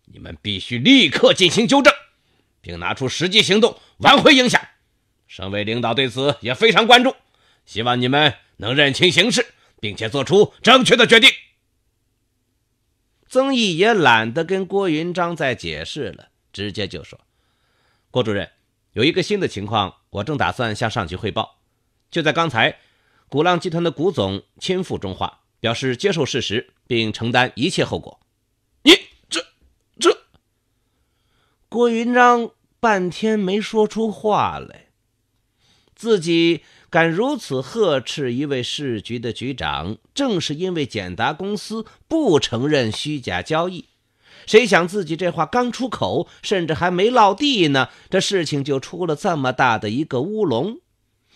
你们必须立刻进行纠正，并拿出实际行动挽回影响。省委领导对此也非常关注，希望你们能认清形势，并且做出正确的决定。”曾毅也懒得跟郭云章再解释了，直接就说：“郭主任，有一个新的情况，我正打算向上级汇报。就在刚才，鼓浪集团的古总亲赴中化。”表示接受事实，并承担一切后果。你这这……郭云章半天没说出话来。自己敢如此呵斥一位市局的局长，正是因为简达公司不承认虚假交易。谁想自己这话刚出口，甚至还没落地呢，这事情就出了这么大的一个乌龙。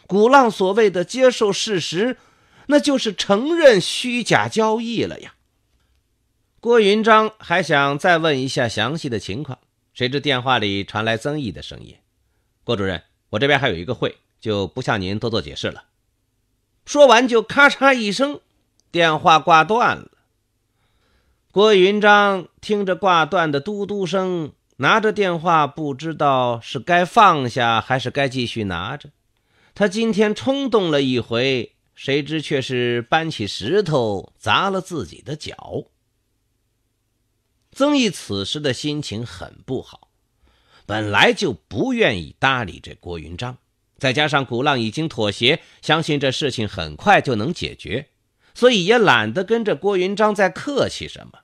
古浪所谓的接受事实。那就是承认虚假交易了呀。郭云章还想再问一下详细的情况，谁知电话里传来曾毅的声音：“郭主任，我这边还有一个会，就不向您多做解释了。”说完就咔嚓一声，电话挂断了。郭云章听着挂断的嘟嘟声，拿着电话，不知道是该放下还是该继续拿着。他今天冲动了一回。谁知却是搬起石头砸了自己的脚。曾毅此时的心情很不好，本来就不愿意搭理这郭云章，再加上古浪已经妥协，相信这事情很快就能解决，所以也懒得跟着郭云章再客气什么。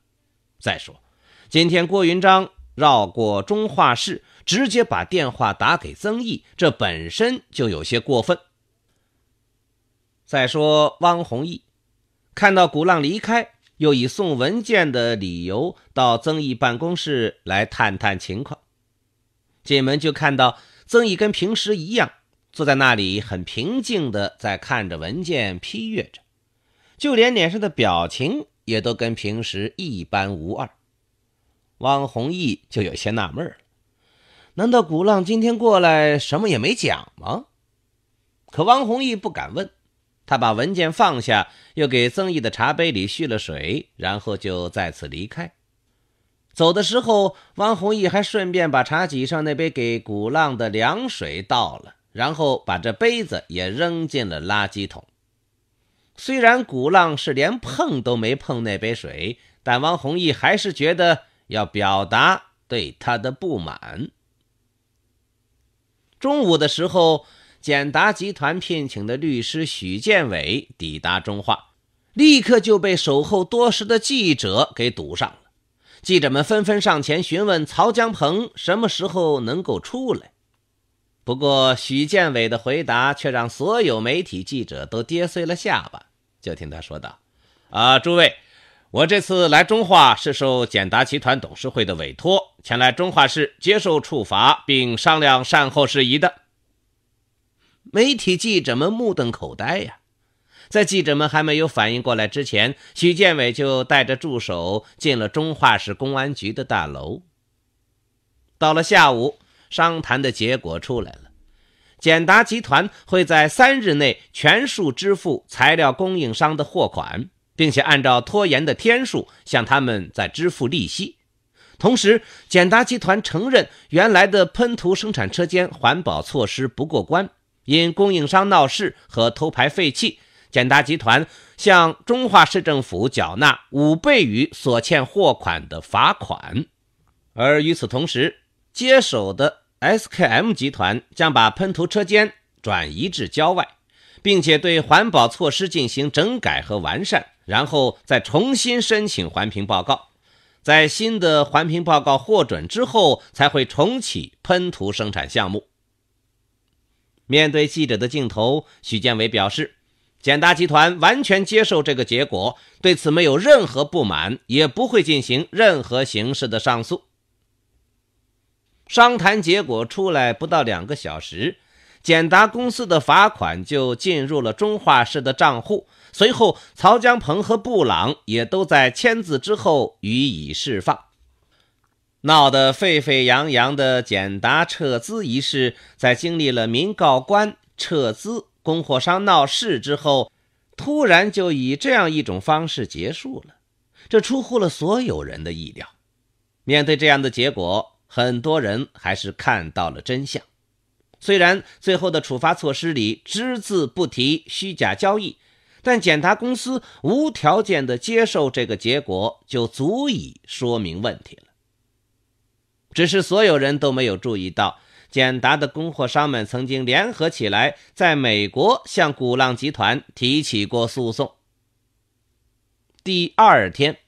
再说，今天郭云章绕过中化市，直接把电话打给曾毅，这本身就有些过分。再说，汪弘毅看到古浪离开，又以送文件的理由到曾毅办公室来探探情况。进门就看到曾毅跟平时一样坐在那里，很平静的在看着文件批阅着，就连脸上的表情也都跟平时一般无二。汪弘毅就有些纳闷了：难道古浪今天过来什么也没讲吗？可汪弘毅不敢问。他把文件放下，又给曾毅的茶杯里续了水，然后就再次离开。走的时候，汪弘毅还顺便把茶几上那杯给古浪的凉水倒了，然后把这杯子也扔进了垃圾桶。虽然古浪是连碰都没碰那杯水，但汪弘毅还是觉得要表达对他的不满。中午的时候。简达集团聘请的律师许建伟抵达中化，立刻就被守候多时的记者给堵上了。记者们纷纷上前询问曹江鹏什么时候能够出来。不过，许建伟的回答却让所有媒体记者都跌碎了下巴。就听他说道：“啊，诸位，我这次来中化是受简达集团董事会的委托，前来中化市接受处罚并商量善后事宜的。”媒体记者们目瞪口呆呀！在记者们还没有反应过来之前，许建伟就带着助手进了中化市公安局的大楼。到了下午，商谈的结果出来了：简达集团会在三日内全数支付材料供应商的货款，并且按照拖延的天数向他们再支付利息。同时，简达集团承认原来的喷涂生产车间环保措施不过关。因供应商闹事和偷排废气，简达集团向中化市政府缴纳五倍于所欠货款的罚款。而与此同时，接手的 SKM 集团将把喷涂车间转移至郊外，并且对环保措施进行整改和完善，然后再重新申请环评报告。在新的环评报告获准之后，才会重启喷涂生产项目。面对记者的镜头，许建伟表示，简达集团完全接受这个结果，对此没有任何不满，也不会进行任何形式的上诉。商谈结果出来不到两个小时，简达公司的罚款就进入了中化市的账户。随后，曹江鹏和布朗也都在签字之后予以释放。闹得沸沸扬扬的简达撤资一事，在经历了民告官、撤资、供货商闹事之后，突然就以这样一种方式结束了，这出乎了所有人的意料。面对这样的结果，很多人还是看到了真相。虽然最后的处罚措施里只字不提虚假交易，但简达公司无条件的接受这个结果，就足以说明问题了。只是所有人都没有注意到，简达的供货商们曾经联合起来，在美国向鼓浪集团提起过诉讼。第二天，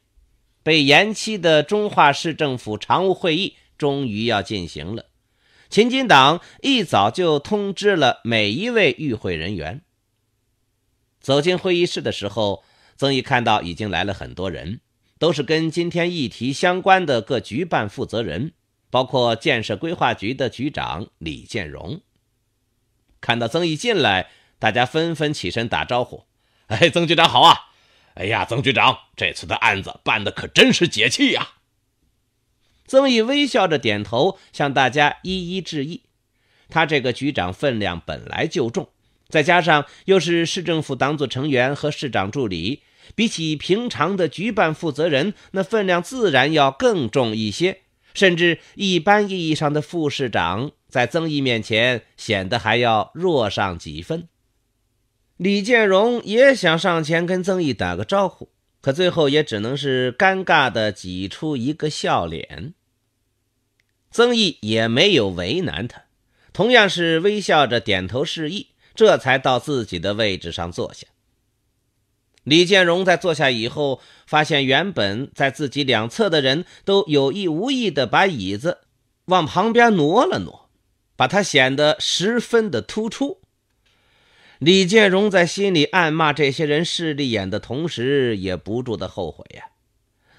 被延期的中化市政府常务会议终于要进行了。秦金党一早就通知了每一位与会人员。走进会议室的时候，曾毅看到已经来了很多人，都是跟今天议题相关的各局办负责人。包括建设规划局的局长李建荣。看到曾毅进来，大家纷纷起身打招呼：“ 哎，曾局长好啊！”“哎呀，曾局长，这次的案子办的可真是解气呀！”曾毅微笑着点头，向大家一一致意。他这个局长分量本来就重，再加上又是市政府党组成员和市长助理，比起平常的局办负责人，那分量自然要更重一些。甚至一般意义上的副市长，在曾毅面前显得还要弱上几分。李建荣也想上前跟曾毅打个招呼，可最后也只能是尴尬地挤出一个笑脸。曾毅也没有为难他，同样是微笑着点头示意，这才到自己的位置上坐下。李建荣在坐下以后，发现原本在自己两侧的人都有意无意地把椅子往旁边挪了挪，把他显得十分的突出。李建荣在心里暗骂这些人势利眼的同时，也不住的后悔呀！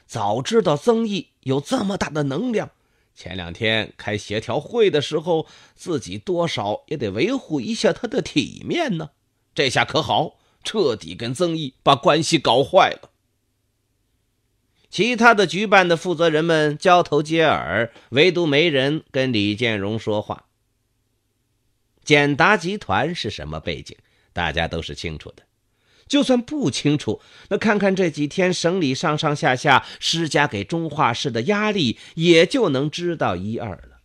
早知道曾毅有这么大的能量，前两天开协调会的时候，自己多少也得维护一下他的体面呢。这下可好。彻底跟曾毅把关系搞坏了。其他的局办的负责人们交头接耳，唯独没人跟李建荣说话。简达集团是什么背景，大家都是清楚的。就算不清楚，那看看这几天省里上上下下施加给中化市的压力，也就能知道一二了。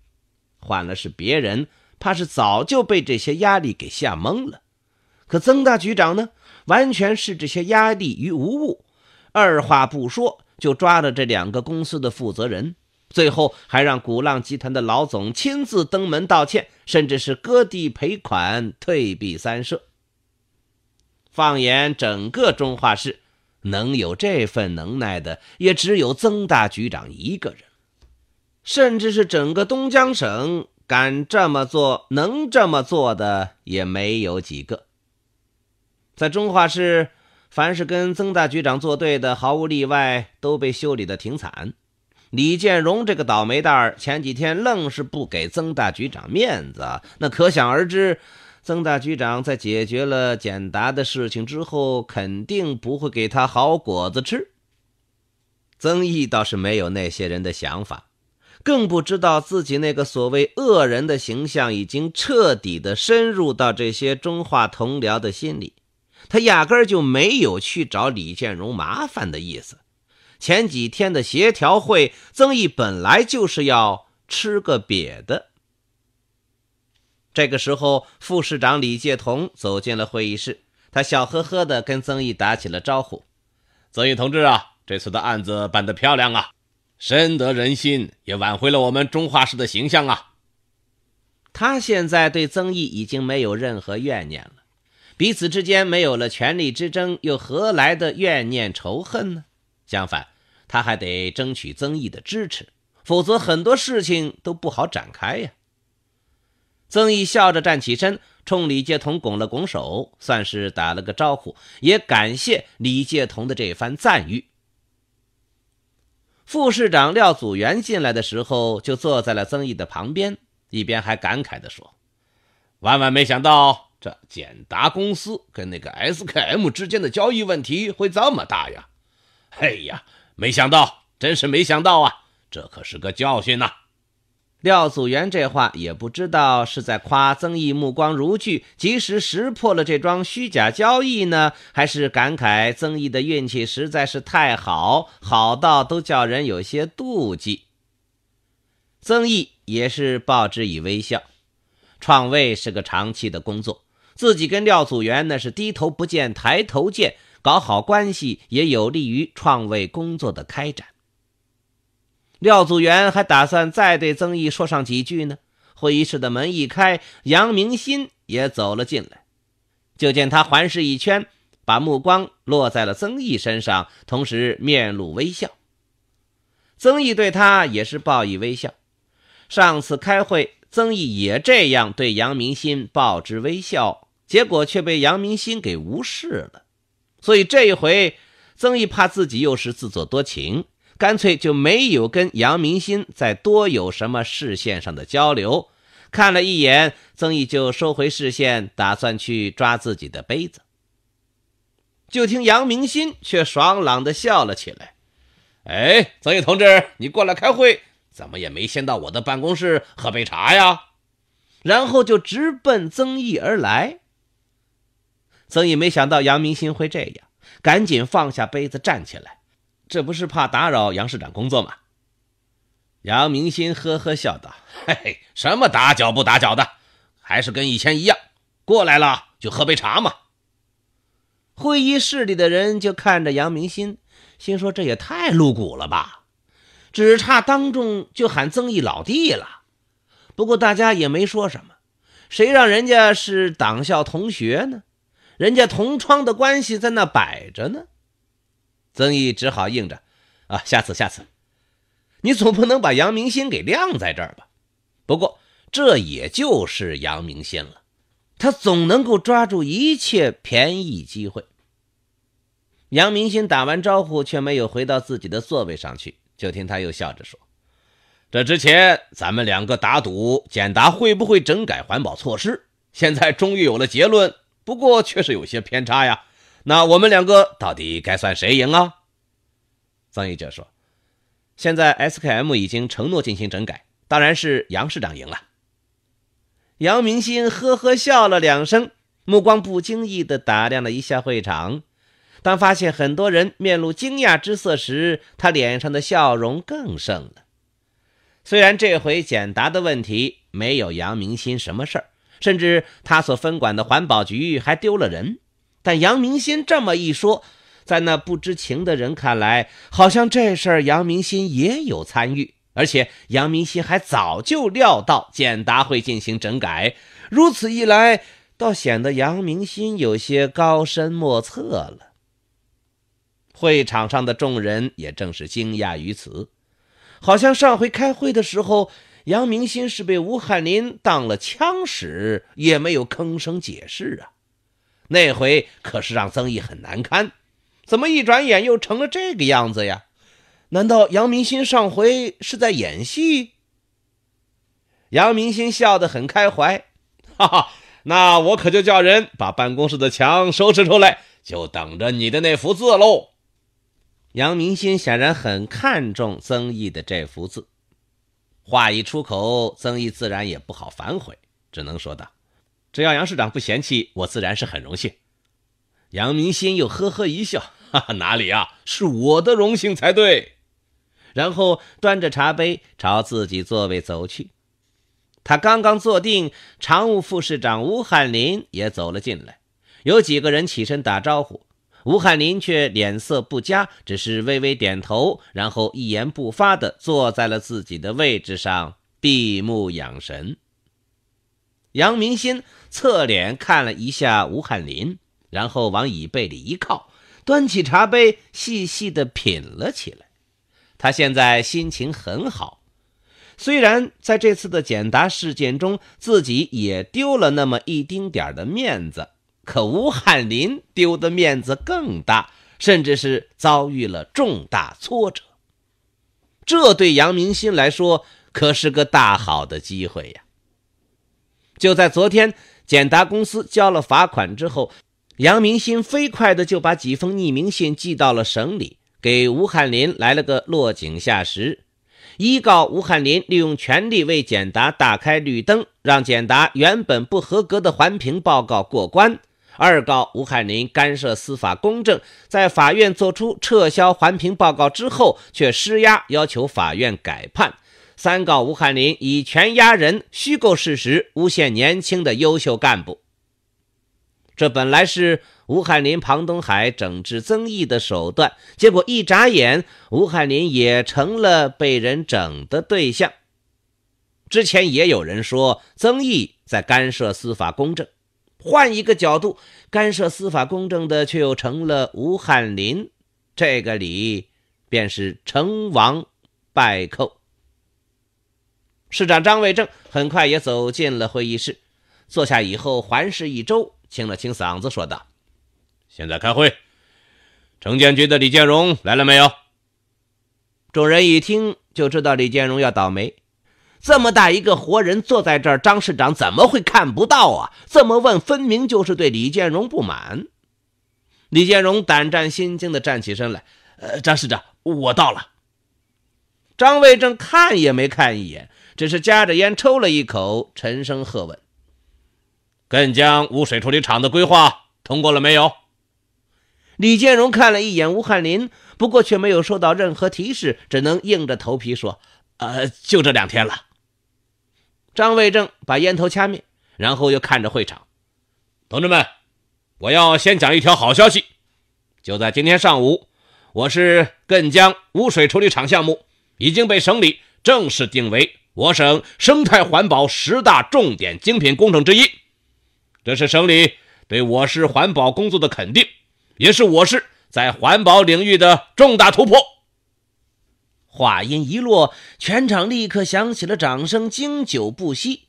换了是别人，怕是早就被这些压力给吓懵了。可曾大局长呢？完全是这些压力于无物，二话不说就抓了这两个公司的负责人，最后还让古浪集团的老总亲自登门道歉，甚至是割地赔款、退避三舍。放眼整个中化市，能有这份能耐的也只有曾大局长一个人，甚至是整个东江省敢这么做、能这么做的也没有几个。在中化市，凡是跟曾大局长作对的，毫无例外都被修理的挺惨。李建荣这个倒霉蛋儿，前几天愣是不给曾大局长面子，那可想而知，曾大局长在解决了简答的事情之后，肯定不会给他好果子吃。曾毅倒是没有那些人的想法，更不知道自己那个所谓恶人的形象已经彻底的深入到这些中化同僚的心里。他压根儿就没有去找李建荣麻烦的意思。前几天的协调会，曾毅本来就是要吃个瘪的。这个时候，副市长李介同走进了会议室，他笑呵呵地跟曾毅打起了招呼：“曾毅同志啊，这次的案子办得漂亮啊，深得人心，也挽回了我们中化市的形象啊。”他现在对曾毅已经没有任何怨念了。彼此之间没有了权力之争，又何来的怨念仇恨呢？相反，他还得争取曾毅的支持，否则很多事情都不好展开呀。曾毅笑着站起身，冲李介同拱了拱手，算是打了个招呼，也感谢李介同的这番赞誉。副市长廖祖元进来的时候，就坐在了曾毅的旁边，一边还感慨地说：“万万没想到。”这简达公司跟那个 SKM 之间的交易问题会这么大呀？哎呀，没想到，真是没想到啊！这可是个教训呐。廖祖元这话也不知道是在夸曾毅目光如炬，及时识破了这桩虚假交易呢，还是感慨曾毅的运气实在是太好，好到都叫人有些妒忌。曾毅也是报之以微笑。创卫是个长期的工作。自己跟廖祖元那是低头不见抬头见，搞好关系也有利于创卫工作的开展。廖祖元还打算再对曾毅说上几句呢。会议室的门一开，杨明新也走了进来。就见他环视一圈，把目光落在了曾毅身上，同时面露微笑。曾毅对他也是报以微笑。上次开会，曾毅也这样对杨明新报之微笑。结果却被杨明鑫给无视了，所以这一回，曾毅怕自己又是自作多情，干脆就没有跟杨明鑫再多有什么视线上的交流。看了一眼，曾毅就收回视线，打算去抓自己的杯子。就听杨明鑫却爽朗的笑了起来：“哎，曾毅同志，你过来开会，怎么也没先到我的办公室喝杯茶呀？”然后就直奔曾毅而来。曾毅没想到杨明星会这样，赶紧放下杯子站起来，这不是怕打扰杨市长工作吗？杨明星呵呵笑道：“嘿嘿，什么打搅不打搅的，还是跟以前一样，过来了就喝杯茶嘛。”会议室里的人就看着杨明星，心说这也太露骨了吧，只差当众就喊曾毅老弟了。不过大家也没说什么，谁让人家是党校同学呢？人家同窗的关系在那摆着呢，曾毅只好应着：“啊，下次，下次，你总不能把杨明星给晾在这儿吧？”不过这也就是杨明星了，他总能够抓住一切便宜机会。杨明星打完招呼，却没有回到自己的座位上去，就听他又笑着说：“这之前咱们两个打赌，简达会不会整改环保措施，现在终于有了结论。”不过确实有些偏差呀，那我们两个到底该算谁赢啊？曾毅就说：“现在 SKM 已经承诺进行整改，当然是杨市长赢了。”杨明鑫呵呵笑了两声，目光不经意地打量了一下会场。当发现很多人面露惊讶之色时，他脸上的笑容更盛了。虽然这回简答的问题没有杨明鑫什么事儿。甚至他所分管的环保局还丢了人，但杨明鑫这么一说，在那不知情的人看来，好像这事儿杨明鑫也有参与，而且杨明鑫还早就料到简达会进行整改。如此一来，倒显得杨明鑫有些高深莫测了。会场上的众人也正是惊讶于此，好像上回开会的时候。杨明新是被吴翰林当了枪使，也没有吭声解释啊。那回可是让曾毅很难堪，怎么一转眼又成了这个样子呀？难道杨明新上回是在演戏？杨明新笑得很开怀，哈哈，那我可就叫人把办公室的墙收拾出来，就等着你的那幅字喽。杨明新显然很看重曾毅的这幅字。话一出口，曾毅自然也不好反悔，只能说道：“只要杨市长不嫌弃，我自然是很荣幸。”杨明心又呵呵一笑：“哈哈，哪里啊，是我的荣幸才对。”然后端着茶杯朝自己座位走去。他刚刚坐定，常务副市长吴汉林也走了进来，有几个人起身打招呼。吴翰林却脸色不佳，只是微微点头，然后一言不发地坐在了自己的位置上，闭目养神。杨明鑫侧脸看了一下吴翰林，然后往椅背里一靠，端起茶杯细细地品了起来。他现在心情很好，虽然在这次的简答事件中自己也丢了那么一丁点的面子。可吴汉林丢的面子更大，甚至是遭遇了重大挫折。这对杨明鑫来说可是个大好的机会呀！就在昨天，简达公司交了罚款之后，杨明鑫飞快的就把几封匿名信寄到了省里，给吴汉林来了个落井下石，依告吴汉林利用权力为简达打开绿灯，让简达原本不合格的环评报告过关。二告吴汉林干涉司法公正，在法院作出撤销环评报告之后，却施压要求法院改判。三告吴汉林以权压人，虚构事实，诬陷年轻的优秀干部。这本来是吴汉林、庞东海整治曾毅的手段，结果一眨眼，吴汉林也成了被人整的对象。之前也有人说曾毅在干涉司法公正。换一个角度，干涉司法公正的，却又成了吴翰林。这个理，便是成王败寇。市长张卫正很快也走进了会议室，坐下以后环视一周，清了清嗓子，说道：“现在开会。城建局的李建荣来了没有？”众人一听就知道李建荣要倒霉。这么大一个活人坐在这儿，张市长怎么会看不到啊？这么问分明就是对李建荣不满。李建荣胆战心惊地站起身来：“呃，张市长，我到了。”张卫正看也没看一眼，只是夹着烟抽了一口，沉声喝问：“赣江污水处理厂的规划通过了没有？”李建荣看了一眼吴汉林，不过却没有收到任何提示，只能硬着头皮说：“呃，就这两天了。”张卫正把烟头掐灭，然后又看着会场，同志们，我要先讲一条好消息。就在今天上午，我市更江污水处理厂项目已经被省里正式定为我省生态环保十大重点精品工程之一。这是省里对我市环保工作的肯定，也是我市在环保领域的重大突破。话音一落，全场立刻响起了掌声，经久不息。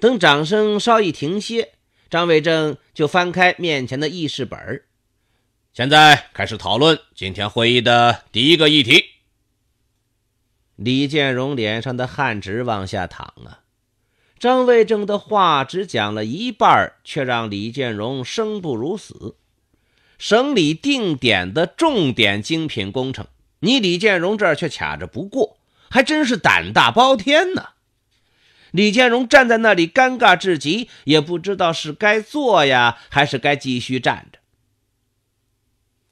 等掌声稍一停歇，张卫正就翻开面前的议事本现在开始讨论今天会议的第一个议题。”李建荣脸上的汗直往下淌啊！张卫正的话只讲了一半，却让李建荣生不如死。省里定点的重点精品工程。你李建荣这儿却卡着不过，还真是胆大包天呢！李建荣站在那里，尴尬至极，也不知道是该坐呀，还是该继续站着。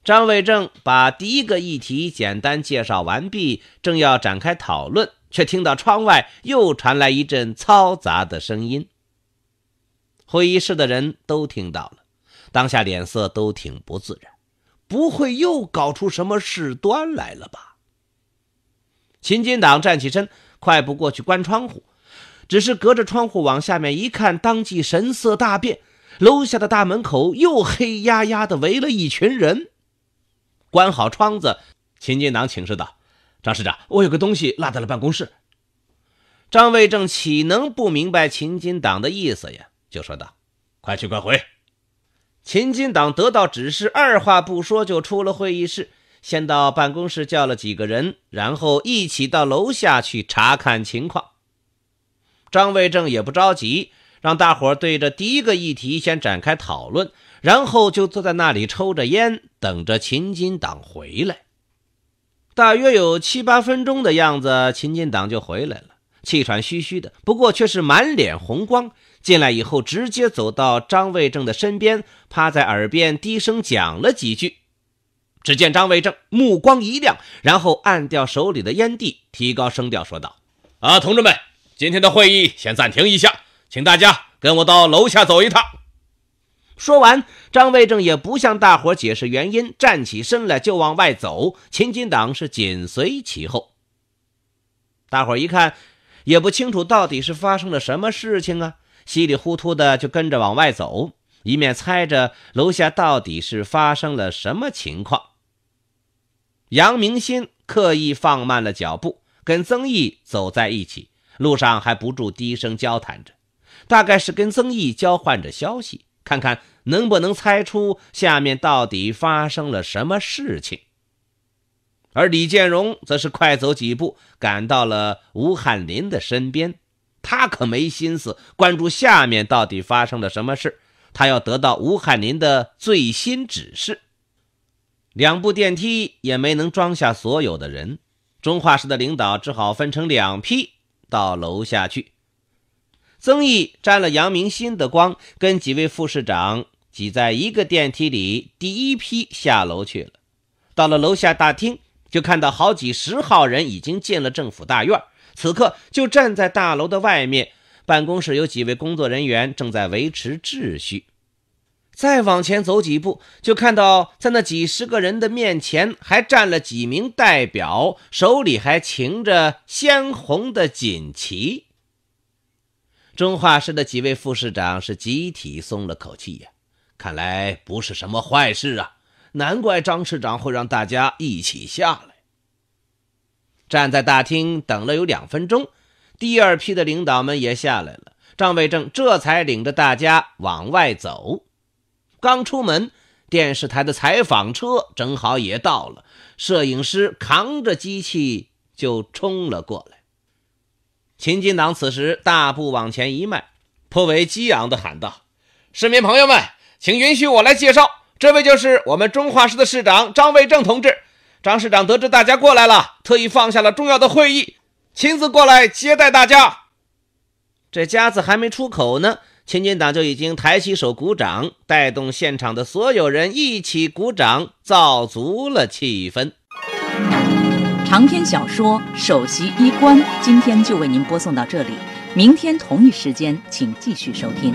张伟正把第一个议题简单介绍完毕，正要展开讨论，却听到窗外又传来一阵嘈杂的声音。会议室的人都听到了，当下脸色都挺不自然。不会又搞出什么事端来了吧？秦金党站起身，快步过去关窗户。只是隔着窗户往下面一看，当即神色大变。楼下的大门口又黑压压的围了一群人。关好窗子，秦金党请示道：“张市长，我有个东西落在了办公室。”张卫正岂能不明白秦金党的意思呀？就说道：“快去快回。”秦金党得到指示，二话不说就出了会议室，先到办公室叫了几个人，然后一起到楼下去查看情况。张卫正也不着急，让大伙对着第一个议题先展开讨论，然后就坐在那里抽着烟，等着秦金党回来。大约有七八分钟的样子，秦金党就回来了，气喘吁吁的，不过却是满脸红光。进来以后，直接走到张卫正的身边，趴在耳边低声讲了几句。只见张卫正目光一亮，然后按掉手里的烟蒂，提高声调说道：“啊，同志们，今天的会议先暂停一下，请大家跟我到楼下走一趟。”说完，张卫正也不向大伙解释原因，站起身来就往外走，秦金党是紧随其后。大伙一看，也不清楚到底是发生了什么事情啊。稀里糊涂的就跟着往外走，一面猜着楼下到底是发生了什么情况。杨明鑫刻意放慢了脚步，跟曾毅走在一起，路上还不住低声交谈着，大概是跟曾毅交换着消息，看看能不能猜出下面到底发生了什么事情。而李建荣则是快走几步，赶到了吴汉林的身边。他可没心思关注下面到底发生了什么事，他要得到吴海林的最新指示。两部电梯也没能装下所有的人，中化市的领导只好分成两批到楼下去。曾毅沾了杨明新的光，跟几位副市长挤在一个电梯里，第一批下楼去了。到了楼下大厅，就看到好几十号人已经进了政府大院。此刻就站在大楼的外面，办公室有几位工作人员正在维持秩序。再往前走几步，就看到在那几十个人的面前还站了几名代表，手里还擎着鲜红的锦旗。中画市的几位副市长是集体松了口气呀，看来不是什么坏事啊！难怪张市长会让大家一起下来。站在大厅等了有两分钟，第二批的领导们也下来了。张卫正这才领着大家往外走。刚出门，电视台的采访车正好也到了，摄影师扛着机器就冲了过来。秦金党此时大步往前一迈，颇为激昂地喊道：“市民朋友们，请允许我来介绍，这位就是我们中画市的市长张卫正同志。”张市长得知大家过来了，特意放下了重要的会议，亲自过来接待大家。这夹子还没出口呢，秦军党就已经抬起手鼓掌，带动现场的所有人一起鼓掌，造足了气氛。长篇小说《首席医官》，今天就为您播送到这里，明天同一时间，请继续收听。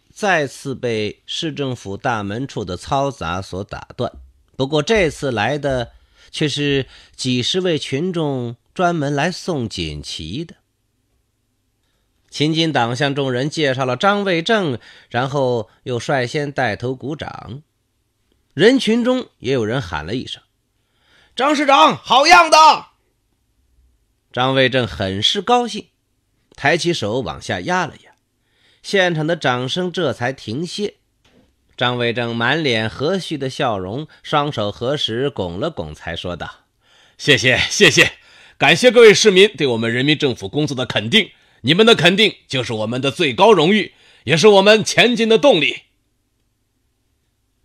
再次被市政府大门处的嘈杂所打断。不过这次来的却是几十位群众，专门来送锦旗的。秦金党向众人介绍了张卫正，然后又率先带头鼓掌。人群中也有人喊了一声：“张市长，好样的！”张卫正很是高兴，抬起手往下压了压。现场的掌声这才停歇，张卫正满脸和煦的笑容，双手合十，拱了拱，才说道：“谢谢，谢谢，感谢各位市民对我们人民政府工作的肯定，你们的肯定就是我们的最高荣誉，也是我们前进的动力。”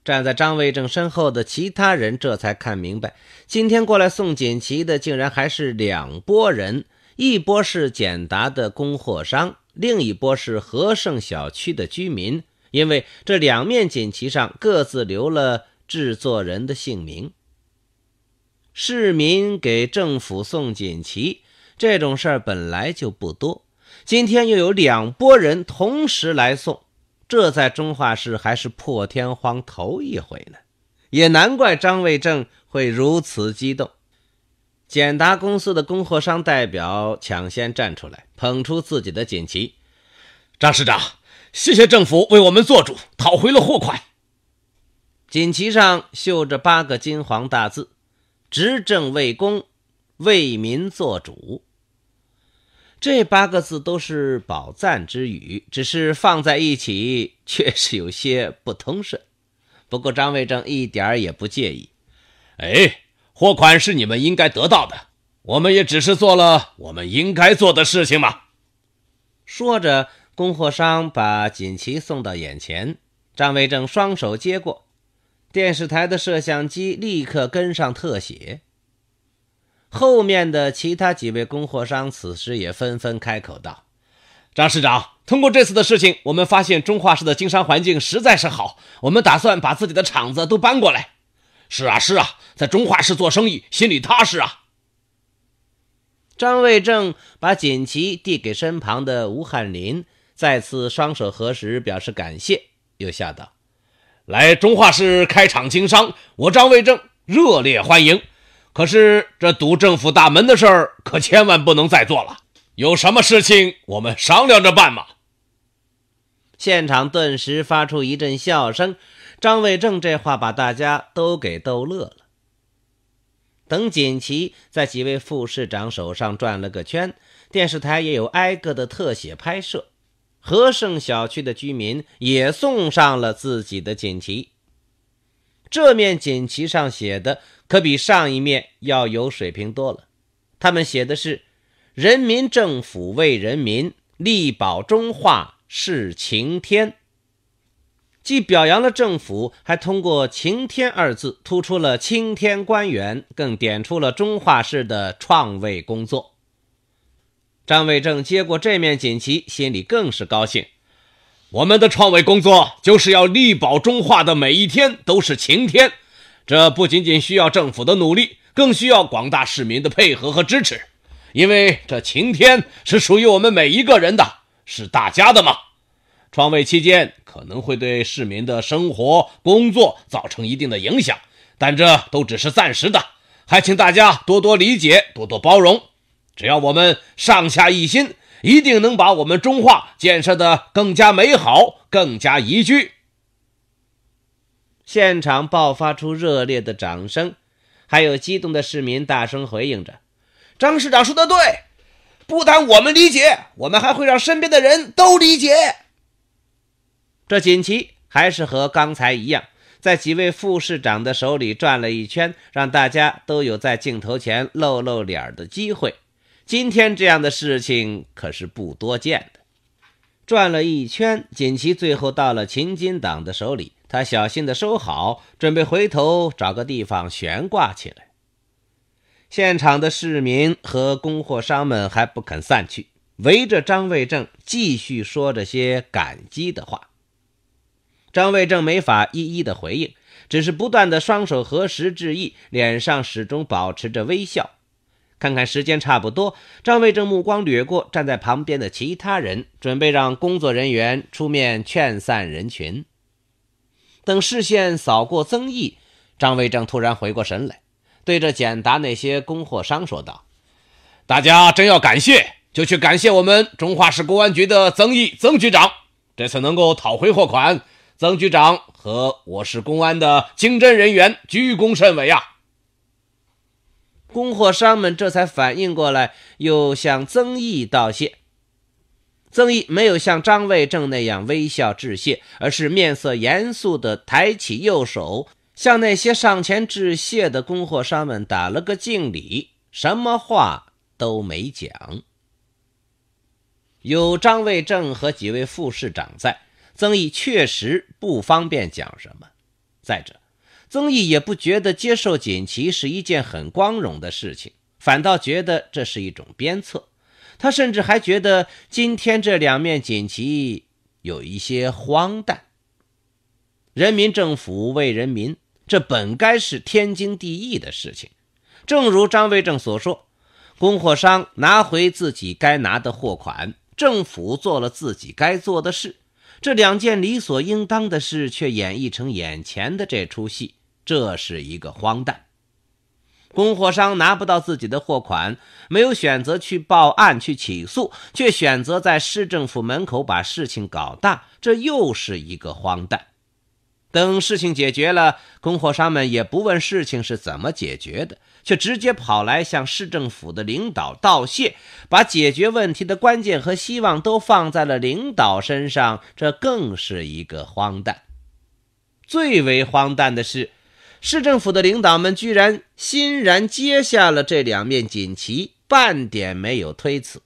站在张卫正身后的其他人这才看明白，今天过来送锦旗的竟然还是两拨人，一波是简达的供货商。另一波是和盛小区的居民，因为这两面锦旗上各自留了制作人的姓名。市民给政府送锦旗，这种事儿本来就不多，今天又有两拨人同时来送，这在中化市还是破天荒头一回呢。也难怪张卫正会如此激动。简达公司的供货商代表抢先站出来，捧出自己的锦旗。张市长，谢谢政府为我们做主，讨回了货款。锦旗上绣着八个金黄大字：“执政为公，为民做主。”这八个字都是宝赞之语，只是放在一起却是有些不通顺。不过张卫正一点也不介意。哎。货款是你们应该得到的，我们也只是做了我们应该做的事情嘛。说着，供货商把锦旗送到眼前，张维正双手接过。电视台的摄像机立刻跟上特写。后面的其他几位供货商此时也纷纷开口道：“张市长，通过这次的事情，我们发现中化市的经商环境实在是好，我们打算把自己的厂子都搬过来。”是啊，是啊，在中化市做生意，心里踏实啊。张卫正把锦旗递给身旁的吴汉林，再次双手合十表示感谢，又笑道：“来中化市开厂经商，我张卫正热烈欢迎。可是这堵政府大门的事儿，可千万不能再做了。有什么事情，我们商量着办嘛。”现场顿时发出一阵笑声。张卫正这话把大家都给逗乐了。等锦旗在几位副市长手上转了个圈，电视台也有挨个的特写拍摄。和盛小区的居民也送上了自己的锦旗。这面锦旗上写的可比上一面要有水平多了，他们写的是：“人民政府为人民，力保中华是晴天。”既表扬了政府，还通过“晴天”二字突出了青天官员，更点出了中化市的创卫工作。张卫正接过这面锦旗，心里更是高兴。我们的创卫工作就是要力保中化的每一天都是晴天，这不仅仅需要政府的努力，更需要广大市民的配合和支持，因为这晴天是属于我们每一个人的，是大家的嘛。创卫期间可能会对市民的生活、工作造成一定的影响，但这都只是暂时的，还请大家多多理解、多多包容。只要我们上下一心，一定能把我们中化建设得更加美好、更加宜居。现场爆发出热烈的掌声，还有激动的市民大声回应着：“张市长说的对，不但我们理解，我们还会让身边的人都理解。”这锦旗还是和刚才一样，在几位副市长的手里转了一圈，让大家都有在镜头前露露脸的机会。今天这样的事情可是不多见的。转了一圈，锦旗最后到了秦金党的手里，他小心地收好，准备回头找个地方悬挂起来。现场的市民和供货商们还不肯散去，围着张卫正继续说着些感激的话。张卫正没法一一的回应，只是不断的双手合十致意，脸上始终保持着微笑。看看时间差不多，张卫正目光掠过站在旁边的其他人，准备让工作人员出面劝散人群。等视线扫过曾毅，张卫正突然回过神来，对着简答那些供货商说道：“大家真要感谢，就去感谢我们中化市公安局的曾毅曾局长。这次能够讨回货款。”曾局长和我市公安的经侦人员居功甚伟啊！供货商们这才反应过来，又向曾毅道谢。曾毅没有像张卫正那样微笑致谢，而是面色严肃地抬起右手，向那些上前致谢的供货商们打了个敬礼，什么话都没讲。有张卫正和几位副市长在。曾毅确实不方便讲什么。再者，曾毅也不觉得接受锦旗是一件很光荣的事情，反倒觉得这是一种鞭策。他甚至还觉得今天这两面锦旗有一些荒诞。人民政府为人民，这本该是天经地义的事情。正如张卫正所说，供货商拿回自己该拿的货款，政府做了自己该做的事。这两件理所应当的事，却演绎成眼前的这出戏，这是一个荒诞。供货商拿不到自己的货款，没有选择去报案、去起诉，却选择在市政府门口把事情搞大，这又是一个荒诞。等事情解决了，供货商们也不问事情是怎么解决的。却直接跑来向市政府的领导道谢，把解决问题的关键和希望都放在了领导身上，这更是一个荒诞。最为荒诞的是，市政府的领导们居然欣然接下了这两面锦旗，半点没有推辞。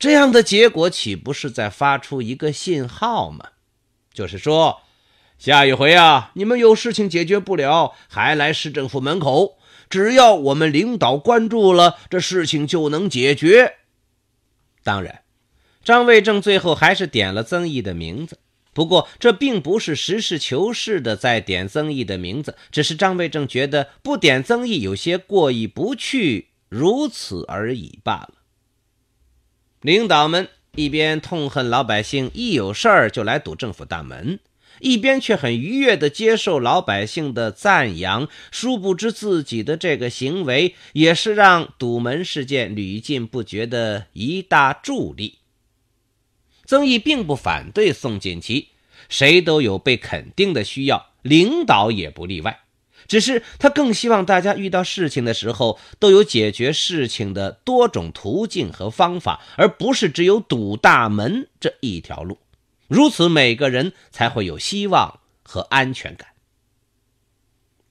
这样的结果岂不是在发出一个信号吗？就是说，下一回啊，你们有事情解决不了，还来市政府门口。只要我们领导关注了，这事情就能解决。当然，张卫正最后还是点了曾毅的名字。不过，这并不是实事求是的在点曾毅的名字，只是张卫正觉得不点曾毅有些过意不去，如此而已罢了。领导们一边痛恨老百姓，一有事儿就来堵政府大门。一边却很愉悦地接受老百姓的赞扬，殊不知自己的这个行为也是让堵门事件屡禁不绝的一大助力。曾毅并不反对宋锦旗，谁都有被肯定的需要，领导也不例外。只是他更希望大家遇到事情的时候都有解决事情的多种途径和方法，而不是只有堵大门这一条路。如此，每个人才会有希望和安全感。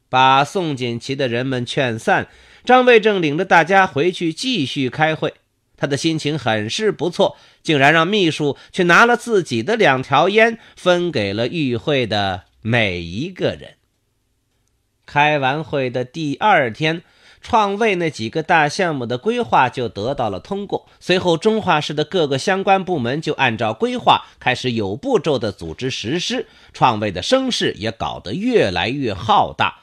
把送锦旗的人们劝散，张卫正领着大家回去继续开会。他的心情很是不错，竟然让秘书去拿了自己的两条烟，分给了与会的每一个人。开完会的第二天。创卫那几个大项目的规划就得到了通过，随后中化市的各个相关部门就按照规划开始有步骤的组织实施，创卫的声势也搞得越来越浩大，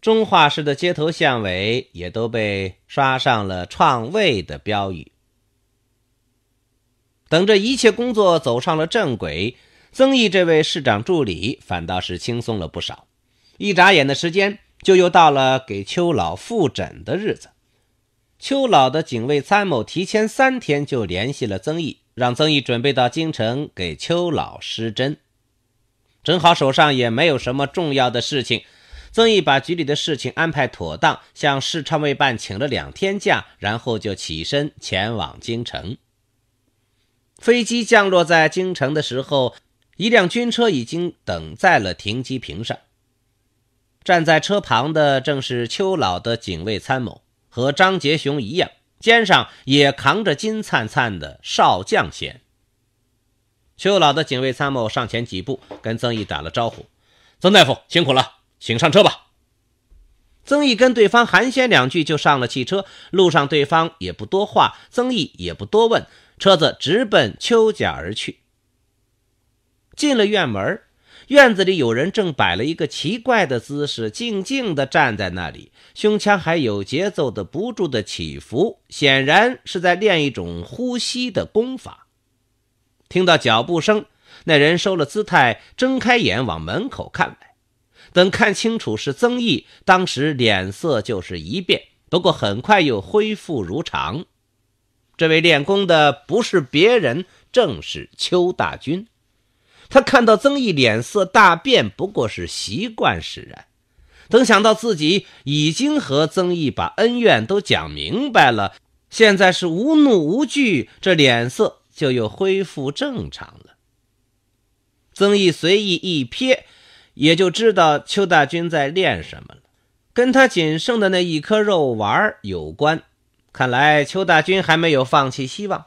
中化市的街头巷尾也都被刷上了创卫的标语。等这一切工作走上了正轨，曾毅这位市长助理反倒是轻松了不少，一眨眼的时间。就又到了给邱老复诊的日子，邱老的警卫参谋提前三天就联系了曾毅，让曾毅准备到京城给邱老施针。正好手上也没有什么重要的事情，曾毅把局里的事情安排妥当，向市常委办请了两天假，然后就起身前往京城。飞机降落在京城的时候，一辆军车已经等在了停机坪上。站在车旁的正是邱老的警卫参谋，和张杰雄一样，肩上也扛着金灿灿的少将衔。邱老的警卫参谋上前几步，跟曾毅打了招呼：“曾大夫辛苦了，请上车吧。”曾毅跟对方寒暄两句，就上了汽车。路上对方也不多话，曾毅也不多问。车子直奔邱家而去。进了院门。院子里有人正摆了一个奇怪的姿势，静静地站在那里，胸腔还有节奏的不住的起伏，显然是在练一种呼吸的功法。听到脚步声，那人收了姿态，睁开眼往门口看来。等看清楚是曾毅，当时脸色就是一变，不过很快又恢复如常。这位练功的不是别人，正是邱大军。他看到曾毅脸色大变，不过是习惯使然。等想到自己已经和曾毅把恩怨都讲明白了，现在是无怒无惧，这脸色就又恢复正常了。曾毅随意一瞥，也就知道邱大军在练什么了，跟他仅剩的那一颗肉丸有关。看来邱大军还没有放弃希望，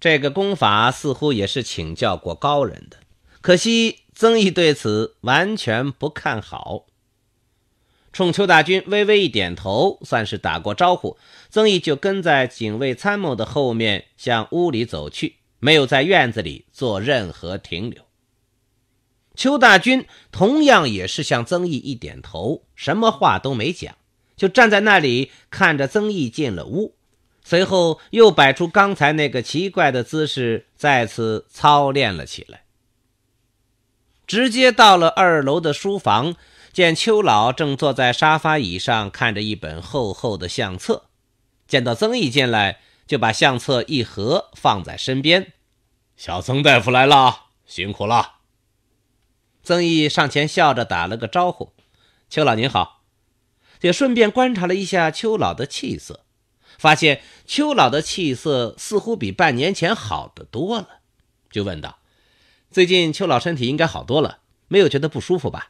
这个功法似乎也是请教过高人的。可惜，曾毅对此完全不看好。冲邱大军微微一点头，算是打过招呼。曾毅就跟在警卫参谋的后面向屋里走去，没有在院子里做任何停留。邱大军同样也是向曾毅一点头，什么话都没讲，就站在那里看着曾毅进了屋，随后又摆出刚才那个奇怪的姿势，再次操练了起来。直接到了二楼的书房，见邱老正坐在沙发椅上看着一本厚厚的相册，见到曾毅进来，就把相册一合放在身边。小曾大夫来了，辛苦了。曾毅上前笑着打了个招呼：“邱老您好。”也顺便观察了一下邱老的气色，发现邱老的气色似乎比半年前好得多了，就问道。最近邱老身体应该好多了，没有觉得不舒服吧？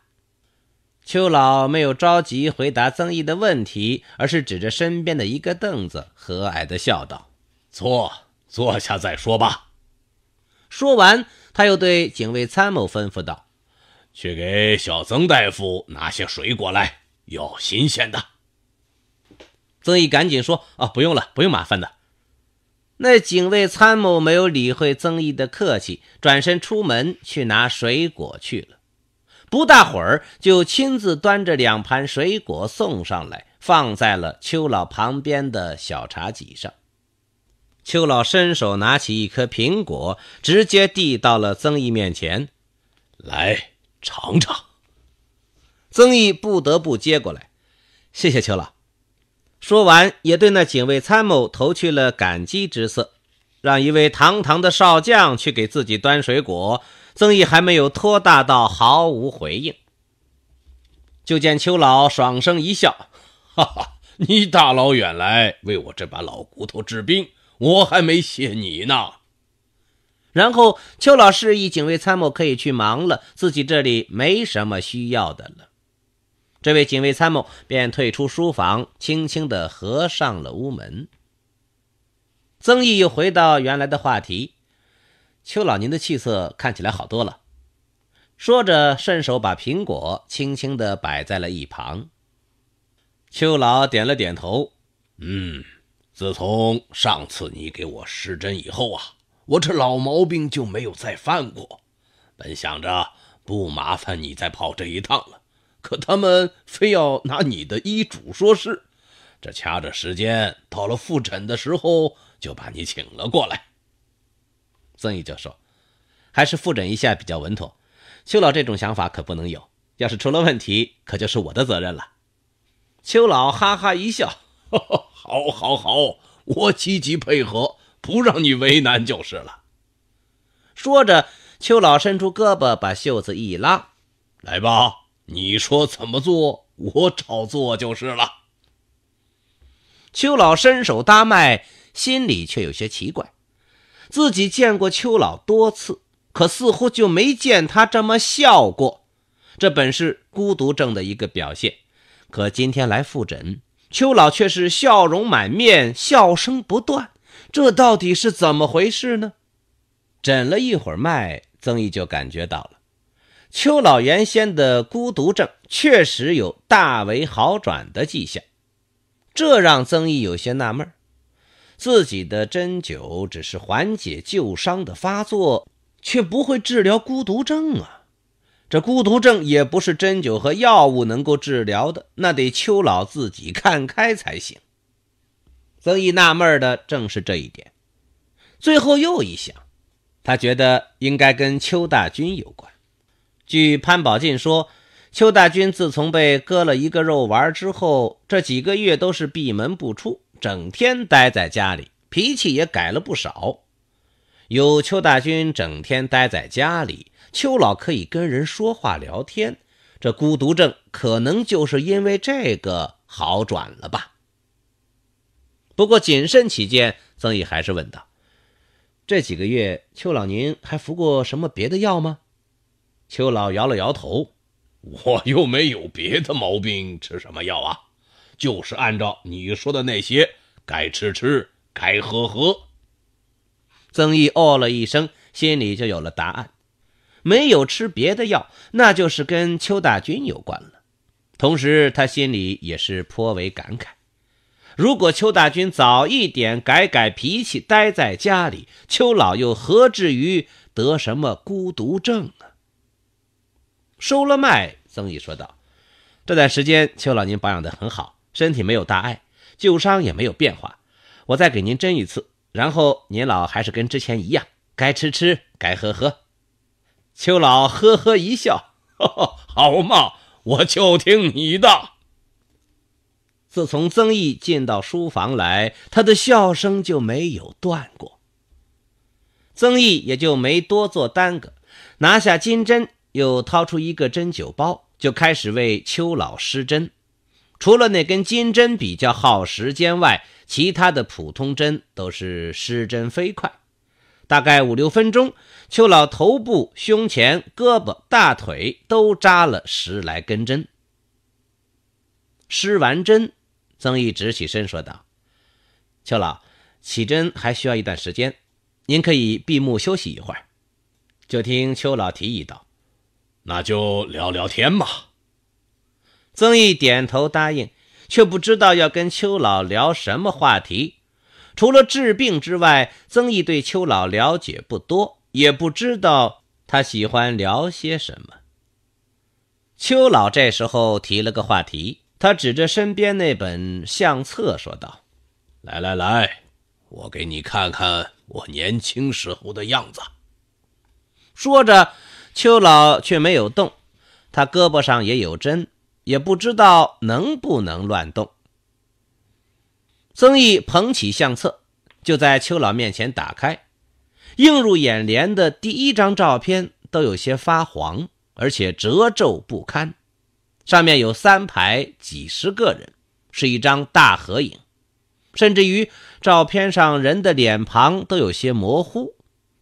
邱老没有着急回答曾毅的问题，而是指着身边的一个凳子，和蔼的笑道：“坐，坐下再说吧。”说完，他又对警卫参谋吩咐道：“去给小曾大夫拿些水果来，要新鲜的。”曾毅赶紧说：“啊，不用了，不用麻烦的。”那警卫参谋没有理会曾毅的客气，转身出门去拿水果去了。不大会儿，就亲自端着两盘水果送上来，放在了邱老旁边的小茶几上。邱老伸手拿起一颗苹果，直接递到了曾毅面前，来尝尝。曾毅不得不接过来，谢谢邱老。说完，也对那警卫参谋投去了感激之色，让一位堂堂的少将去给自己端水果。曾毅还没有拖大到毫无回应，就见邱老爽声一笑：“ 哈哈，你大老远来为我这把老骨头治病，我还没谢你呢。”然后邱老示意警卫参谋可以去忙了，自己这里没什么需要的了。这位警卫参谋便退出书房，轻轻地合上了屋门。曾毅又回到原来的话题：“邱老，您的气色看起来好多了。”说着，顺手把苹果轻轻地摆在了一旁。邱老点了点头：“嗯，自从上次你给我施针以后啊，我这老毛病就没有再犯过。本想着不麻烦你再跑这一趟了。”可他们非要拿你的医嘱说事，这掐着时间到了复诊的时候就把你请了过来。曾毅就说：“还是复诊一下比较稳妥。”邱老这种想法可不能有，要是出了问题，可就是我的责任了。邱老哈哈一笑：“ 好，好，好，我积极配合，不让你为难就是了。”说着，邱老伸出胳膊，把袖子一拉：“来吧。”你说怎么做，我照做就是了。邱老伸手搭脉，心里却有些奇怪，自己见过邱老多次，可似乎就没见他这么笑过。这本是孤独症的一个表现，可今天来复诊，邱老却是笑容满面，笑声不断。这到底是怎么回事呢？诊了一会儿脉，曾毅就感觉到了。邱老原先的孤独症确实有大为好转的迹象，这让曾毅有些纳闷自己的针灸只是缓解旧伤的发作，却不会治疗孤独症啊！这孤独症也不是针灸和药物能够治疗的，那得邱老自己看开才行。曾毅纳闷的正是这一点。最后又一想，他觉得应该跟邱大军有关。据潘宝进说，邱大军自从被割了一个肉丸之后，这几个月都是闭门不出，整天待在家里，脾气也改了不少。有邱大军整天待在家里，邱老可以跟人说话聊天，这孤独症可能就是因为这个好转了吧。不过谨慎起见，曾毅还是问道：“这几个月，邱老您还服过什么别的药吗？”邱老摇了摇头，我又没有别的毛病，吃什么药啊？就是按照你说的那些，该吃吃，该喝喝。曾毅哦了一声，心里就有了答案：没有吃别的药，那就是跟邱大军有关了。同时，他心里也是颇为感慨：如果邱大军早一点改改脾气，待在家里，邱老又何至于得什么孤独症呢？收了脉，曾毅说道：“这段时间，邱老您保养得很好，身体没有大碍，旧伤也没有变化。我再给您针一次，然后您老还是跟之前一样，该吃吃，该喝喝。”邱老呵呵一笑：“好嘛，我就听你的。”自从曾毅进到书房来，他的笑声就没有断过。曾毅也就没多做耽搁，拿下金针。又掏出一个针灸包，就开始为邱老施针。除了那根金针比较耗时间外，其他的普通针都是施针飞快。大概五六分钟，邱老头部、胸前、胳膊、大腿都扎了十来根针。施完针，曾毅直起身说道：“邱老，起针还需要一段时间，您可以闭目休息一会儿。”就听邱老提议道。那就聊聊天吧。曾毅点头答应，却不知道要跟邱老聊什么话题。除了治病之外，曾毅对邱老了解不多，也不知道他喜欢聊些什么。邱老这时候提了个话题，他指着身边那本相册说道：“来来来，我给你看看我年轻时候的样子。”说着。邱老却没有动，他胳膊上也有针，也不知道能不能乱动。曾毅捧起相册，就在邱老面前打开，映入眼帘的第一张照片都有些发黄，而且褶皱不堪。上面有三排几十个人，是一张大合影，甚至于照片上人的脸庞都有些模糊。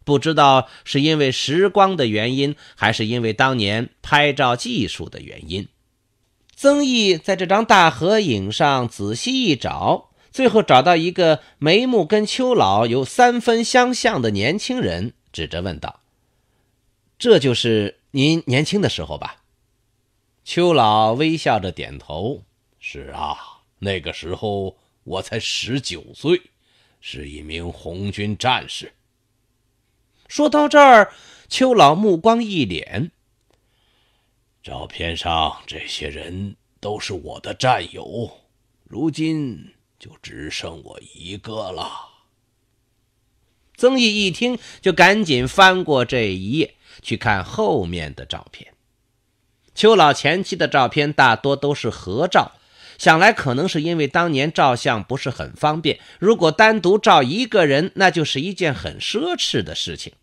不知道是因为时光的原因，还是因为当年拍照技术的原因，曾毅在这张大合影上仔细一找，最后找到一个眉目跟秋老有三分相像的年轻人，指着问道：“这就是您年轻的时候吧？”秋老微笑着点头：“是啊，那个时候我才十九岁，是一名红军战士。”说到这儿，秋老目光一敛。照片上这些人都是我的战友，如今就只剩我一个了。曾毅一听，就赶紧翻过这一页去看后面的照片。秋老前妻的照片大多都是合照，想来可能是因为当年照相不是很方便，如果单独照一个人，那就是一件很奢侈的事情。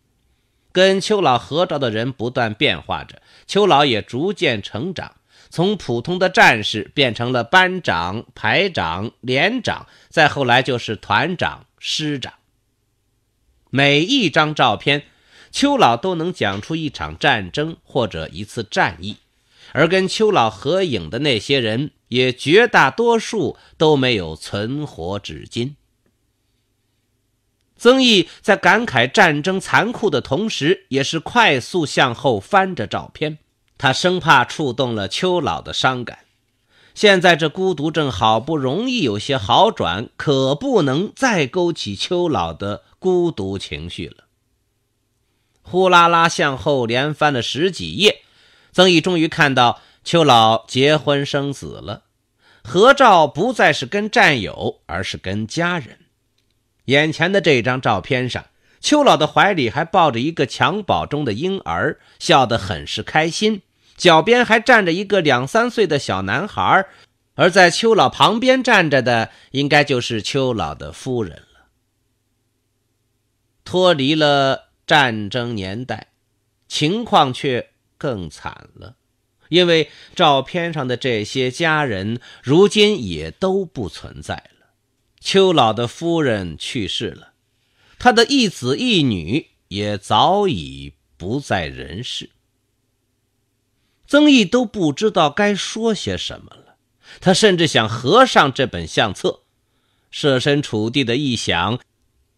跟邱老合照的人不断变化着，邱老也逐渐成长，从普通的战士变成了班长、排长、连长，再后来就是团长、师长。每一张照片，邱老都能讲出一场战争或者一次战役，而跟邱老合影的那些人，也绝大多数都没有存活至今。曾毅在感慨战争残酷的同时，也是快速向后翻着照片，他生怕触动了邱老的伤感。现在这孤独症好不容易有些好转，可不能再勾起邱老的孤独情绪了。呼啦啦向后连翻了十几页，曾毅终于看到邱老结婚生子了，合照不再是跟战友，而是跟家人。眼前的这张照片上，邱老的怀里还抱着一个襁褓中的婴儿，笑得很是开心，脚边还站着一个两三岁的小男孩，而在邱老旁边站着的，应该就是邱老的夫人了。脱离了战争年代，情况却更惨了，因为照片上的这些家人，如今也都不存在。秋老的夫人去世了，他的一子一女也早已不在人世。曾毅都不知道该说些什么了，他甚至想合上这本相册。设身处地的一想，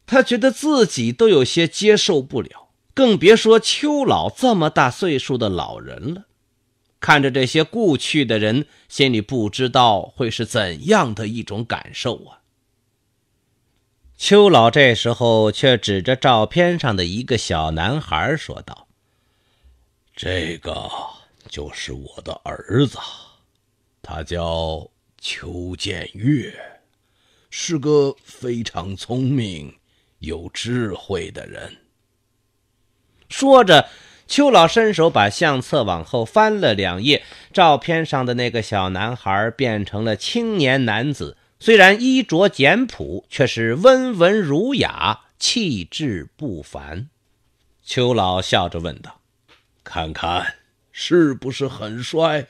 他觉得自己都有些接受不了，更别说秋老这么大岁数的老人了。看着这些故去的人，心里不知道会是怎样的一种感受啊！邱老这时候却指着照片上的一个小男孩说道：“这个就是我的儿子，他叫邱建岳，是个非常聪明、有智慧的人。”说着，邱老伸手把相册往后翻了两页，照片上的那个小男孩变成了青年男子。虽然衣着简朴，却是温文儒雅，气质不凡。邱老笑着问道：“看看是不是很帅？”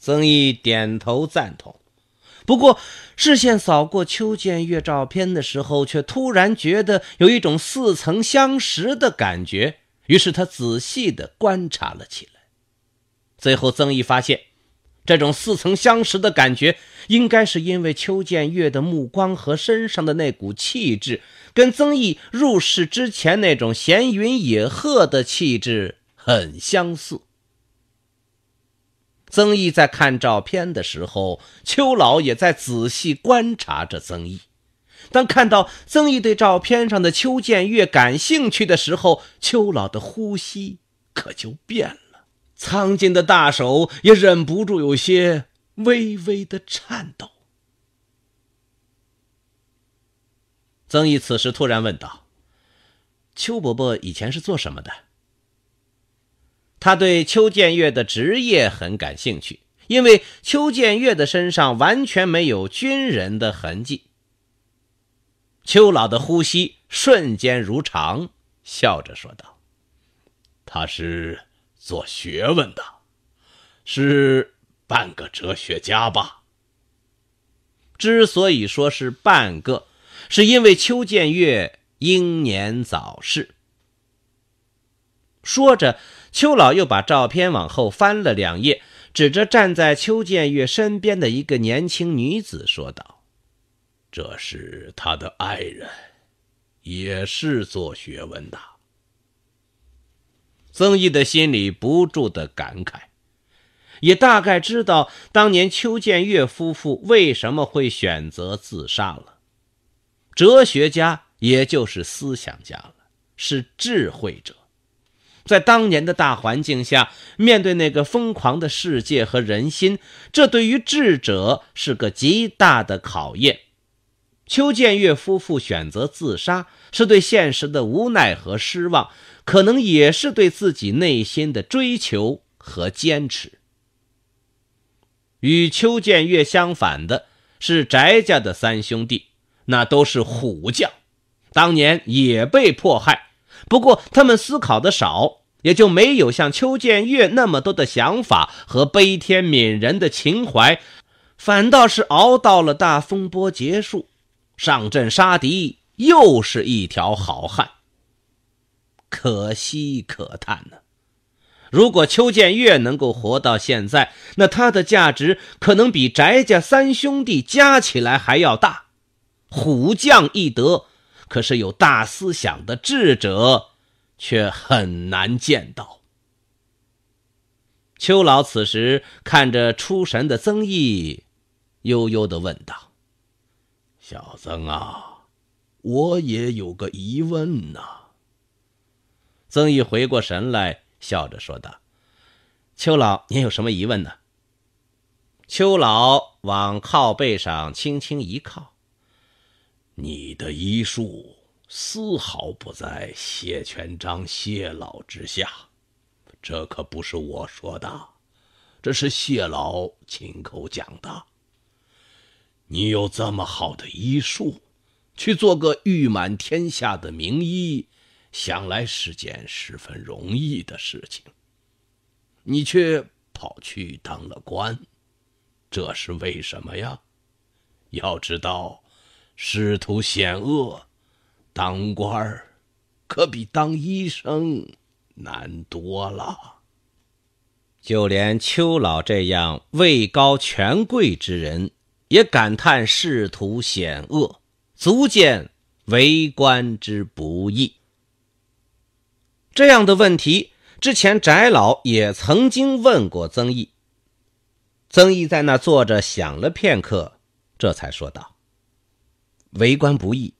曾毅点头赞同。不过，视线扫过邱建岳照片的时候，却突然觉得有一种似曾相识的感觉。于是他仔细的观察了起来。最后，曾毅发现。这种似曾相识的感觉，应该是因为邱建岳的目光和身上的那股气质，跟曾毅入世之前那种闲云野鹤的气质很相似。曾毅在看照片的时候，邱老也在仔细观察着曾毅。当看到曾毅对照片上的邱建岳感兴趣的时候，邱老的呼吸可就变了。苍劲的大手也忍不住有些微微的颤抖。曾毅此时突然问道：“邱伯伯以前是做什么的？”他对邱建岳的职业很感兴趣，因为邱建岳的身上完全没有军人的痕迹。邱老的呼吸瞬间如常，笑着说道：“他是。”做学问的，是半个哲学家吧。之所以说是半个，是因为邱建岳英年早逝。说着，邱老又把照片往后翻了两页，指着站在邱建岳身边的一个年轻女子说道：“这是他的爱人，也是做学问的。”曾毅的心里不住地感慨，也大概知道当年邱建岳夫妇为什么会选择自杀了。哲学家，也就是思想家了，是智慧者，在当年的大环境下，面对那个疯狂的世界和人心，这对于智者是个极大的考验。邱建岳夫妇选择自杀，是对现实的无奈和失望。可能也是对自己内心的追求和坚持。与邱建岳相反的是，翟家的三兄弟，那都是虎将，当年也被迫害。不过他们思考的少，也就没有像邱建岳那么多的想法和悲天悯人的情怀，反倒是熬到了大风波结束，上阵杀敌，又是一条好汉。可惜可叹呢！如果邱建岳能够活到现在，那他的价值可能比翟家三兄弟加起来还要大。虎将易得，可是有大思想的智者，却很难见到。邱老此时看着出神的曾毅，悠悠的问道：“小曾啊，我也有个疑问呢。”曾毅回过神来，笑着说道：“邱老，您有什么疑问呢？”邱老往靠背上轻轻一靠：“你的医术丝毫不在谢全章谢老之下，这可不是我说的，这是谢老亲口讲的。你有这么好的医术，去做个誉满天下的名医。”想来是件十分容易的事情，你却跑去当了官，这是为什么呀？要知道，仕途险恶，当官儿可比当医生难多了。就连邱老这样位高权贵之人，也感叹仕途险恶，足见为官之不易。这样的问题，之前翟老也曾经问过曾毅。曾毅在那坐着想了片刻，这才说道：“为官不易，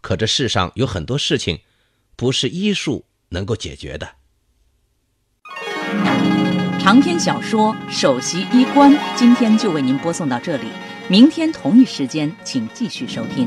可这世上有很多事情，不是医术能够解决的。”长篇小说《首席医官》，今天就为您播送到这里，明天同一时间，请继续收听。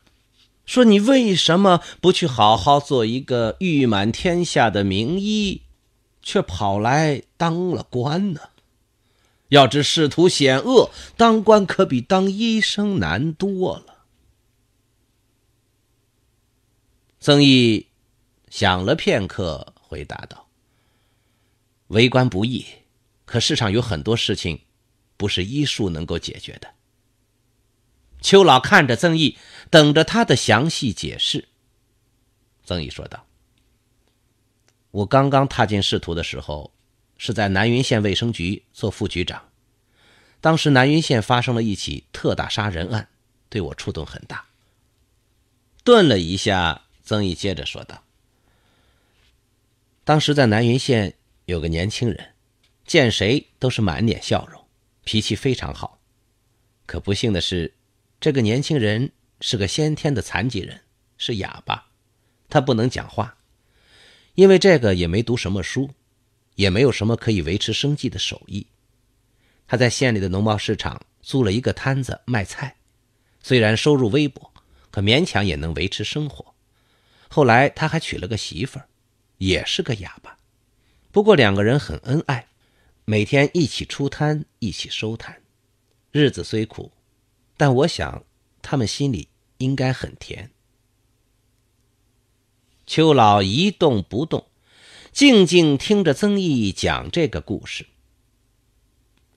说：“你为什么不去好好做一个誉满天下的名医，却跑来当了官呢？要知仕途险恶，当官可比当医生难多了。”曾毅想了片刻，回答道：“为官不易，可世上有很多事情，不是医术能够解决的。”秋老看着曾毅，等着他的详细解释。曾毅说道：“我刚刚踏进仕途的时候，是在南云县卫生局做副局长。当时南云县发生了一起特大杀人案，对我触动很大。”顿了一下，曾毅接着说道：“当时在南云县有个年轻人，见谁都是满脸笑容，脾气非常好。可不幸的是，这个年轻人……”是个先天的残疾人，是哑巴，他不能讲话，因为这个也没读什么书，也没有什么可以维持生计的手艺。他在县里的农贸市场租了一个摊子卖菜，虽然收入微薄，可勉强也能维持生活。后来他还娶了个媳妇儿，也是个哑巴，不过两个人很恩爱，每天一起出摊，一起收摊，日子虽苦，但我想他们心里。应该很甜。邱老一动不动，静静听着曾毅讲这个故事。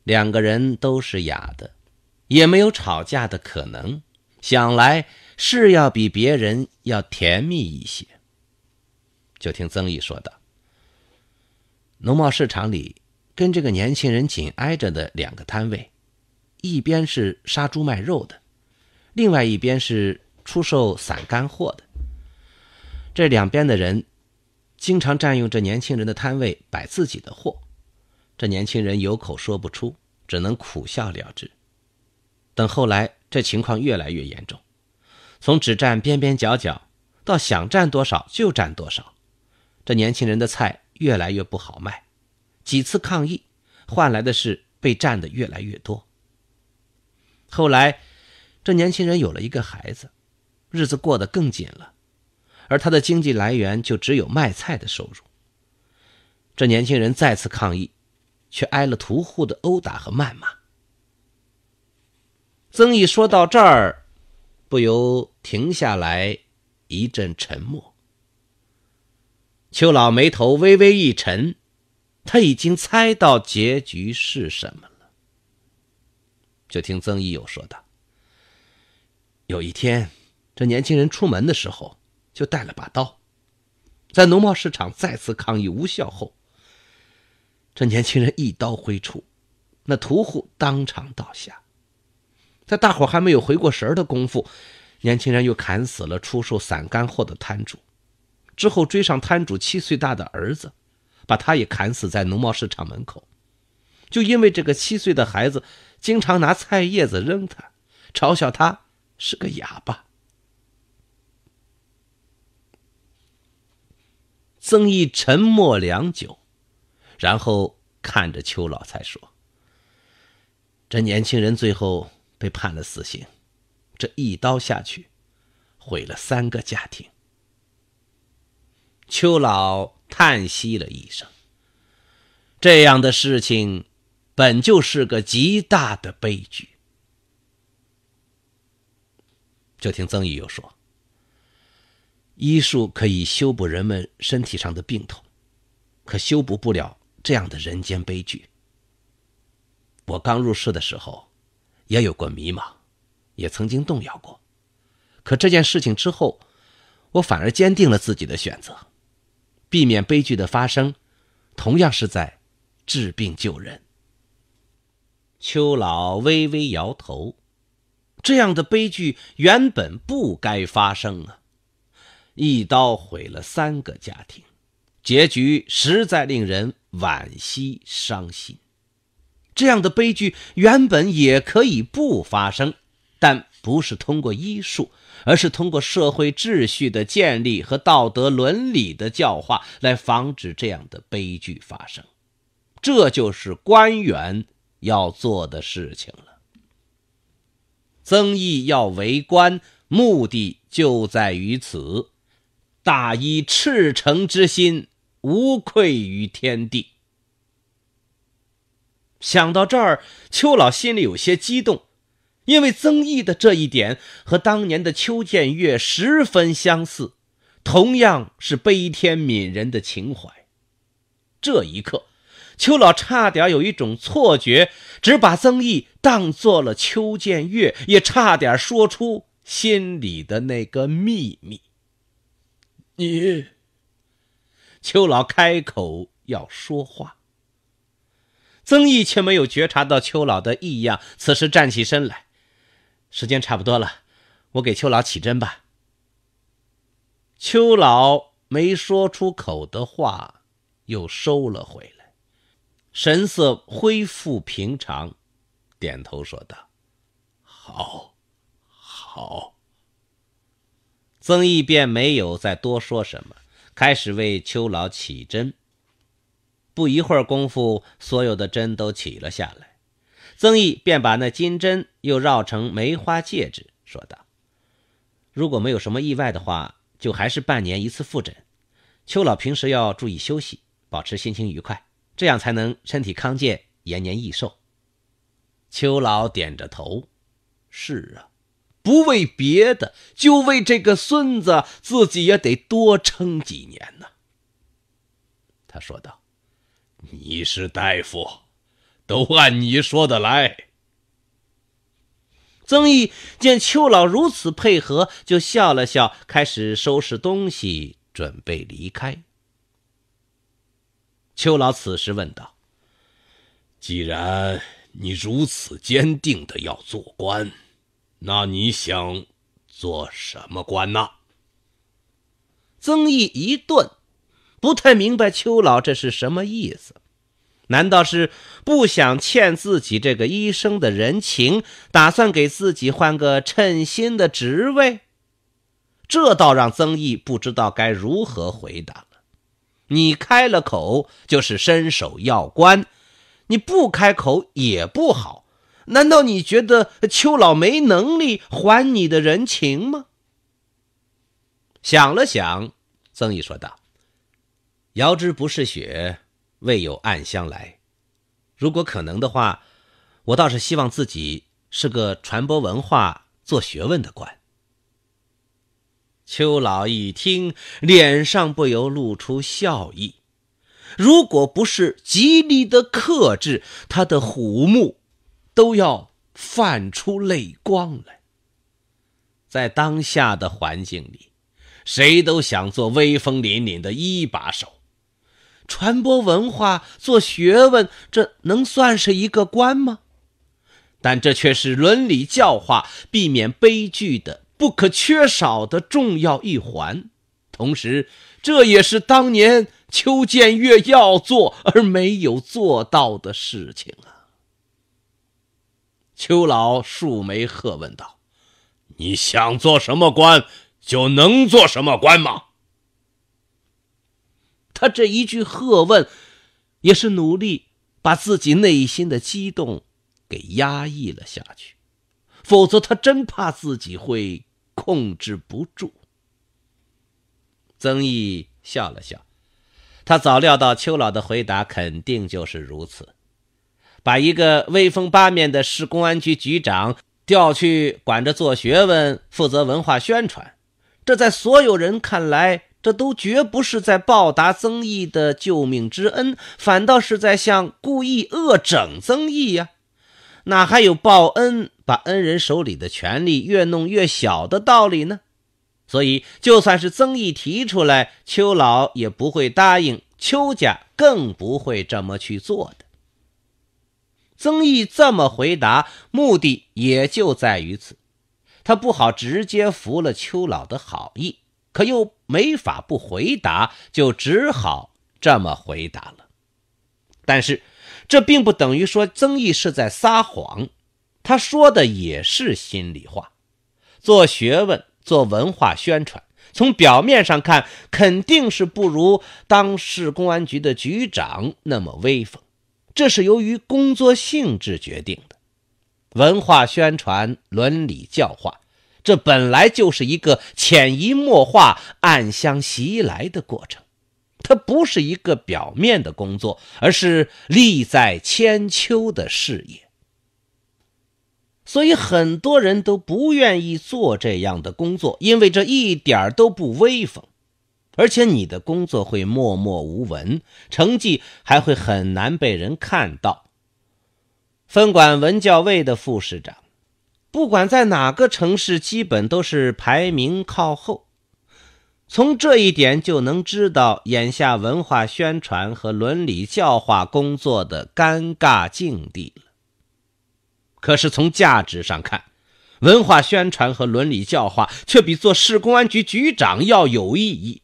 两个人都是哑的，也没有吵架的可能。想来是要比别人要甜蜜一些。就听曾毅说道：“农贸市场里，跟这个年轻人紧挨着的两个摊位，一边是杀猪卖肉的。”另外一边是出售散干货的，这两边的人经常占用这年轻人的摊位摆自己的货，这年轻人有口说不出，只能苦笑了之。等后来这情况越来越严重，从只占边边角角到想占多少就占多少，这年轻人的菜越来越不好卖，几次抗议换来的是被占的越来越多。后来。这年轻人有了一个孩子，日子过得更紧了，而他的经济来源就只有卖菜的收入。这年轻人再次抗议，却挨了屠户的殴打和谩骂。曾毅说到这儿，不由停下来，一阵沉默。邱老眉头微微一沉，他已经猜到结局是什么了。就听曾毅又说道。有一天，这年轻人出门的时候就带了把刀，在农贸市场再次抗议无效后，这年轻人一刀挥出，那屠户当场倒下。在大伙还没有回过神儿的功夫，年轻人又砍死了出售散干货的摊主，之后追上摊主七岁大的儿子，把他也砍死在农贸市场门口。就因为这个七岁的孩子经常拿菜叶子扔他，嘲笑他。是个哑巴。曾毅沉默良久，然后看着邱老才说：“这年轻人最后被判了死刑，这一刀下去，毁了三个家庭。”邱老叹息了一声：“这样的事情，本就是个极大的悲剧。”就听曾义友说，医术可以修补人们身体上的病痛，可修补不了这样的人间悲剧。我刚入世的时候，也有过迷茫，也曾经动摇过，可这件事情之后，我反而坚定了自己的选择。避免悲剧的发生，同样是在治病救人。秋老微微摇头。这样的悲剧原本不该发生啊！一刀毁了三个家庭，结局实在令人惋惜伤心。这样的悲剧原本也可以不发生，但不是通过医术，而是通过社会秩序的建立和道德伦理的教化来防止这样的悲剧发生。这就是官员要做的事情了。曾毅要为官，目的就在于此，大以赤诚之心，无愧于天地。想到这儿，邱老心里有些激动，因为曾毅的这一点和当年的邱建岳十分相似，同样是悲天悯人的情怀。这一刻。邱老差点有一种错觉，只把曾毅当做了邱建岳，也差点说出心里的那个秘密。你，邱老开口要说话，曾毅却没有觉察到邱老的异样。此时站起身来，时间差不多了，我给邱老起针吧。邱老没说出口的话，又收了回来。神色恢复平常，点头说道：“好，好。”曾毅便没有再多说什么，开始为秋老起针。不一会儿功夫，所有的针都起了下来。曾毅便把那金针又绕成梅花戒指，说道：“如果没有什么意外的话，就还是半年一次复诊。秋老平时要注意休息，保持心情愉快。”这样才能身体康健，延年益寿。邱老点着头：“是啊，不为别的，就为这个孙子，自己也得多撑几年呢。”他说道：“你是大夫，都按你说的来。”曾毅见邱老如此配合，就笑了笑，开始收拾东西，准备离开。秋老此时问道：“既然你如此坚定的要做官，那你想做什么官呢？”曾毅一顿，不太明白秋老这是什么意思。难道是不想欠自己这个医生的人情，打算给自己换个称心的职位？这倒让曾毅不知道该如何回答了。你开了口就是伸手要官，你不开口也不好。难道你觉得邱老没能力还你的人情吗？想了想，曾毅说道：“遥知不是雪，为有暗香来。如果可能的话，我倒是希望自己是个传播文化、做学问的官。”邱老一听，脸上不由露出笑意。如果不是极力的克制，他的虎目都要泛出泪光来。在当下的环境里，谁都想做威风凛凛的一把手。传播文化、做学问，这能算是一个官吗？但这却是伦理教化、避免悲剧的。不可缺少的重要一环，同时，这也是当年邱建岳要做而没有做到的事情啊！邱老竖眉喝问道：“你想做什么官，就能做什么官吗？”他这一句喝问，也是努力把自己内心的激动给压抑了下去，否则他真怕自己会。控制不住，曾毅笑了笑。他早料到邱老的回答肯定就是如此。把一个威风八面的市公安局局长调去管着做学问，负责文化宣传，这在所有人看来，这都绝不是在报答曾毅的救命之恩，反倒是在向故意恶整曾毅呀。哪还有报恩把恩人手里的权力越弄越小的道理呢？所以就算是曾毅提出来，邱老也不会答应，邱家更不会这么去做的。曾毅这么回答，目的也就在于此。他不好直接服了邱老的好意，可又没法不回答，就只好这么回答了。但是。这并不等于说曾毅是在撒谎，他说的也是心里话。做学问、做文化宣传，从表面上看肯定是不如当市公安局的局长那么威风，这是由于工作性质决定的。文化宣传、伦理教化，这本来就是一个潜移默化、暗香袭来的过程。它不是一个表面的工作，而是利在千秋的事业。所以很多人都不愿意做这样的工作，因为这一点都不威风，而且你的工作会默默无闻，成绩还会很难被人看到。分管文教卫的副市长，不管在哪个城市，基本都是排名靠后。从这一点就能知道，眼下文化宣传和伦理教化工作的尴尬境地了。可是从价值上看，文化宣传和伦理教化却比做市公安局局长要有意义。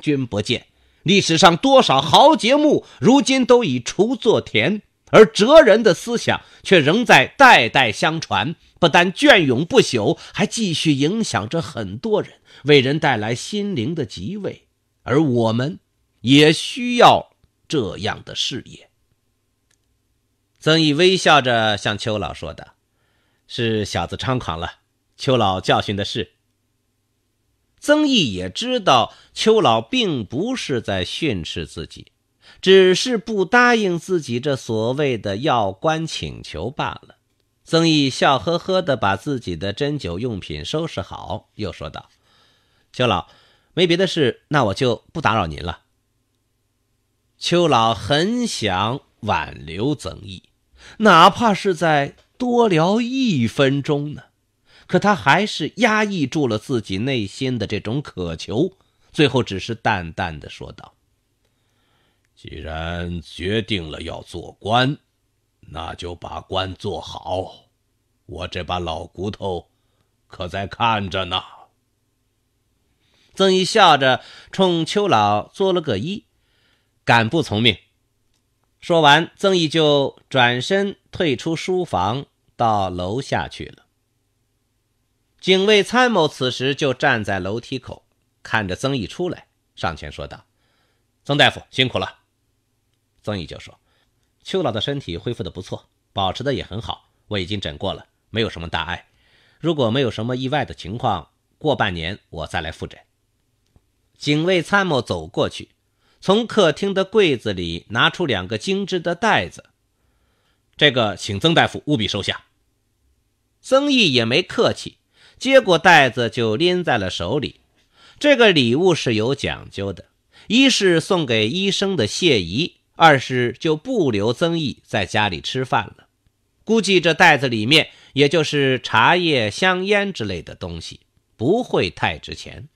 君不见，历史上多少豪杰墓，如今都已锄作田。而哲人的思想却仍在代代相传，不但隽永不朽，还继续影响着很多人，为人带来心灵的极慰。而我们也需要这样的事业。曾毅微笑着向邱老说道：“是小子猖狂了，邱老教训的是。”曾毅也知道邱老并不是在训斥自己。只是不答应自己这所谓的要官请求罢了。曾毅笑呵呵地把自己的针灸用品收拾好，又说道：“邱老，没别的事，那我就不打扰您了。”邱老很想挽留曾毅，哪怕是在多聊一分钟呢，可他还是压抑住了自己内心的这种渴求，最后只是淡淡地说道。既然决定了要做官，那就把官做好。我这把老骨头，可在看着呢。曾毅笑着冲邱老作了个揖，敢不从命？说完，曾毅就转身退出书房，到楼下去了。警卫参谋此时就站在楼梯口，看着曾毅出来，上前说道：“曾大夫，辛苦了。”曾毅就说：“邱老的身体恢复的不错，保持的也很好。我已经诊过了，没有什么大碍。如果没有什么意外的情况，过半年我再来复诊。”警卫参谋走过去，从客厅的柜子里拿出两个精致的袋子，这个请曾大夫务必收下。曾毅也没客气，接过袋子就拎在了手里。这个礼物是有讲究的，一是送给医生的谢仪。二是就不留曾毅在家里吃饭了，估计这袋子里面也就是茶叶、香烟之类的东西，不会太值钱。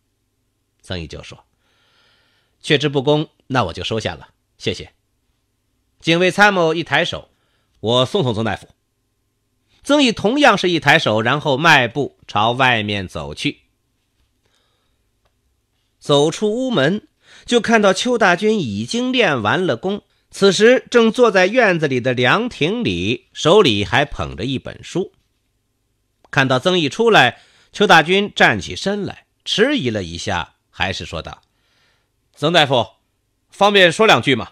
曾毅就说：“却之不恭，那我就收下了，谢谢。”警卫参谋一抬手：“我送送曾大夫。”曾毅同样是一抬手，然后迈步朝外面走去。走出屋门。就看到邱大军已经练完了功，此时正坐在院子里的凉亭里，手里还捧着一本书。看到曾毅出来，邱大军站起身来，迟疑了一下，还是说道：“曾大夫，方便说两句吗？”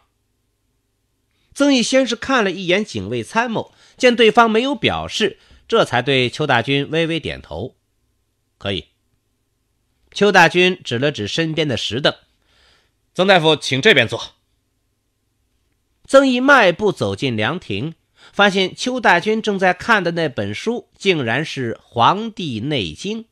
曾毅先是看了一眼警卫参谋，见对方没有表示，这才对邱大军微微点头：“可以。”邱大军指了指身边的石凳。曾大夫，请这边坐。曾毅迈步走进凉亭，发现邱大军正在看的那本书竟然是《黄帝内经》。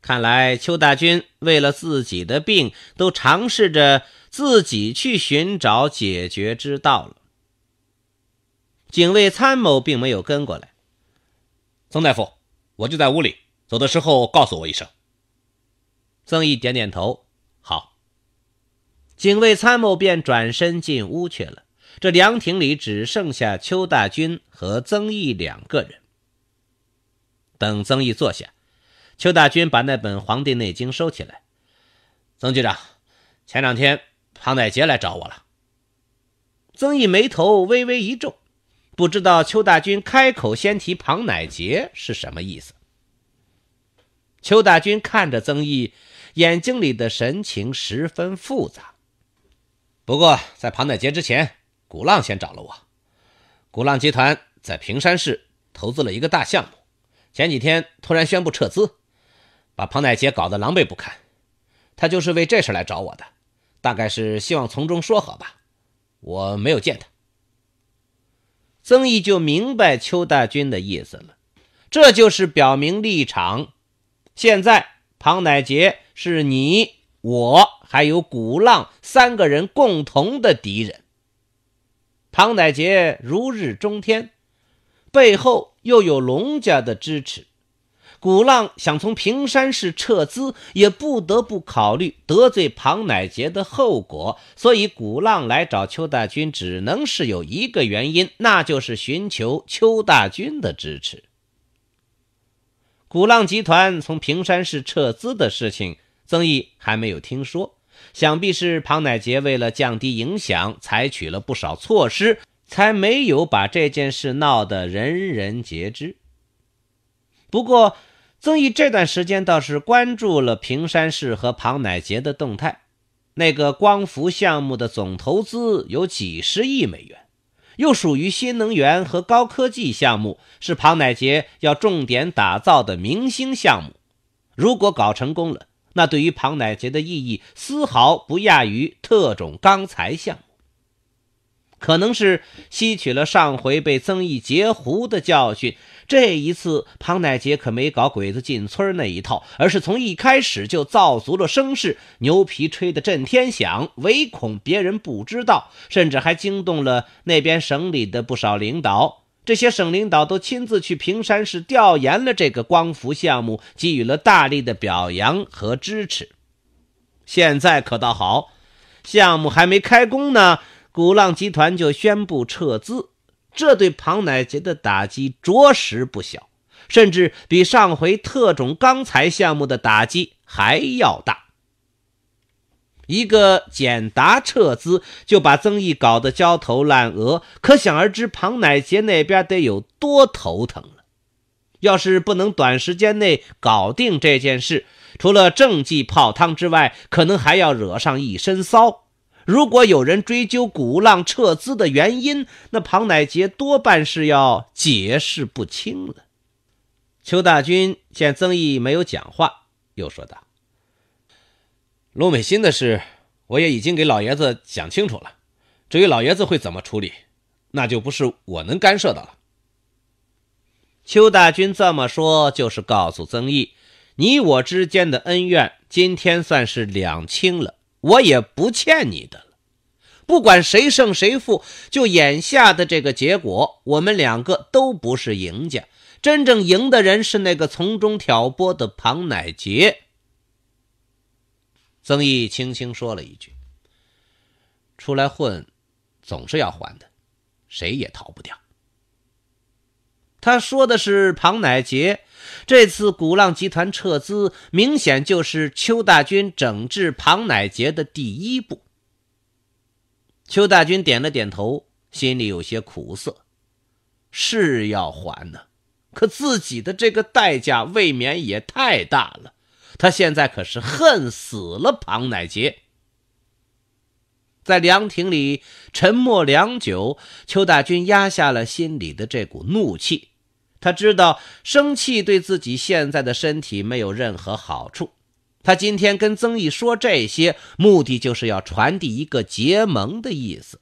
看来邱大军为了自己的病，都尝试着自己去寻找解决之道了。警卫参谋并没有跟过来。曾大夫，我就在屋里，走的时候告诉我一声。曾毅点点头。警卫参谋便转身进屋去了。这凉亭里只剩下邱大军和曾毅两个人。等曾毅坐下，邱大军把那本《黄帝内经》收起来。曾局长，前两天庞乃杰来找我了。曾毅眉头微微一皱，不知道邱大军开口先提庞乃杰是什么意思。邱大军看着曾毅，眼睛里的神情十分复杂。不过，在庞乃杰之前，古浪先找了我。古浪集团在平山市投资了一个大项目，前几天突然宣布撤资，把庞乃杰搞得狼狈不堪。他就是为这事来找我的，大概是希望从中说和吧。我没有见他。曾毅就明白邱大军的意思了，这就是表明立场。现在，庞乃杰是你。我还有古浪三个人共同的敌人。庞乃杰如日中天，背后又有龙家的支持，古浪想从平山市撤资，也不得不考虑得罪庞乃杰的后果。所以，古浪来找邱大军，只能是有一个原因，那就是寻求邱大军的支持。古浪集团从平山市撤资的事情。曾毅还没有听说，想必是庞乃杰为了降低影响，采取了不少措施，才没有把这件事闹得人人皆知。不过，曾毅这段时间倒是关注了平山市和庞乃杰的动态。那个光伏项目的总投资有几十亿美元，又属于新能源和高科技项目，是庞乃杰要重点打造的明星项目。如果搞成功了，那对于庞乃杰的意义，丝毫不亚于特种钢材项目。可能是吸取了上回被曾毅截胡的教训，这一次庞乃杰可没搞鬼子进村那一套，而是从一开始就造足了声势，牛皮吹得震天响，唯恐别人不知道，甚至还惊动了那边省里的不少领导。这些省领导都亲自去平山市调研了这个光伏项目，给予了大力的表扬和支持。现在可倒好，项目还没开工呢，鼓浪集团就宣布撤资，这对庞乃杰的打击着实不小，甚至比上回特种钢材项目的打击还要大。一个简答撤资，就把曾毅搞得焦头烂额，可想而知，庞乃杰那边得有多头疼了。要是不能短时间内搞定这件事，除了政绩泡汤之外，可能还要惹上一身骚。如果有人追究鼓浪撤资的原因，那庞乃杰多半是要解释不清了。邱大军见曾毅没有讲话，又说道。陆美心的事，我也已经给老爷子讲清楚了。至于老爷子会怎么处理，那就不是我能干涉的了。邱大军这么说，就是告诉曾毅，你我之间的恩怨今天算是两清了，我也不欠你的了。不管谁胜谁负，就眼下的这个结果，我们两个都不是赢家。真正赢的人是那个从中挑拨的庞乃杰。曾毅轻轻说了一句：“出来混，总是要还的，谁也逃不掉。”他说的是庞乃杰。这次鼓浪集团撤资，明显就是邱大军整治庞乃杰的第一步。邱大军点了点头，心里有些苦涩：“是要还呢，可自己的这个代价，未免也太大了。”他现在可是恨死了庞乃杰。在凉亭里沉默良久，邱大军压下了心里的这股怒气。他知道生气对自己现在的身体没有任何好处。他今天跟曾毅说这些，目的就是要传递一个结盟的意思，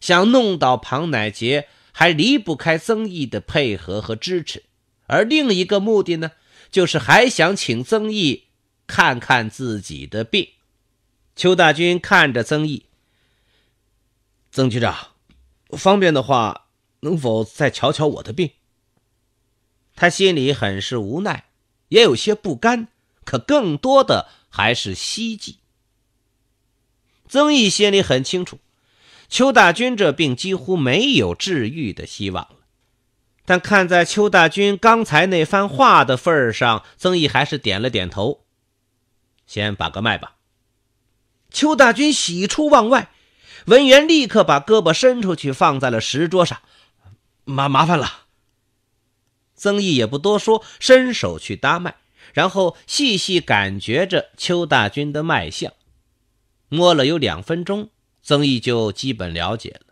想弄倒庞乃杰，还离不开曾毅的配合和支持。而另一个目的呢？就是还想请曾毅看看自己的病。邱大军看着曾毅，曾局长，方便的话，能否再瞧瞧我的病？他心里很是无奈，也有些不甘，可更多的还是希冀。曾毅心里很清楚，邱大军这病几乎没有治愈的希望。但看在邱大军刚才那番话的份儿上，曾毅还是点了点头。先把个脉吧。邱大军喜出望外，文员立刻把胳膊伸出去，放在了石桌上。麻麻烦了。曾毅也不多说，伸手去搭脉，然后细细感觉着邱大军的脉象，摸了有两分钟，曾毅就基本了解了。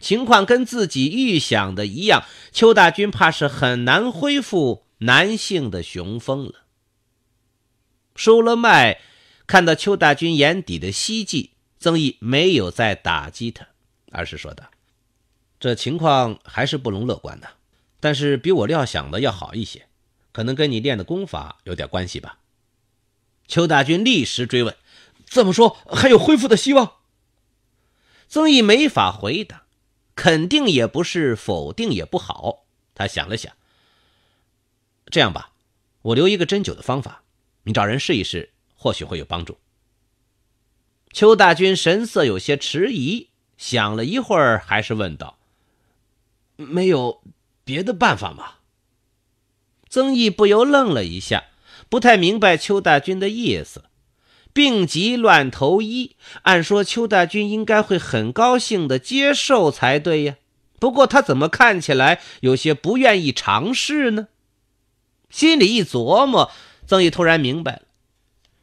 情况跟自己预想的一样，邱大军怕是很难恢复男性的雄风了。收了脉，看到邱大军眼底的希冀，曾毅没有再打击他，而是说道：“这情况还是不容乐观的，但是比我料想的要好一些，可能跟你练的功法有点关系吧。”邱大军立时追问：“这么说还有恢复的希望？”曾毅没法回答。肯定也不是否定也不好，他想了想。这样吧，我留一个针灸的方法，你找人试一试，或许会有帮助。邱大军神色有些迟疑，想了一会儿，还是问道：“没有别的办法吗？”曾毅不由愣了一下，不太明白邱大军的意思。病急乱投医，按说邱大军应该会很高兴的接受才对呀。不过他怎么看起来有些不愿意尝试呢？心里一琢磨，曾毅突然明白了：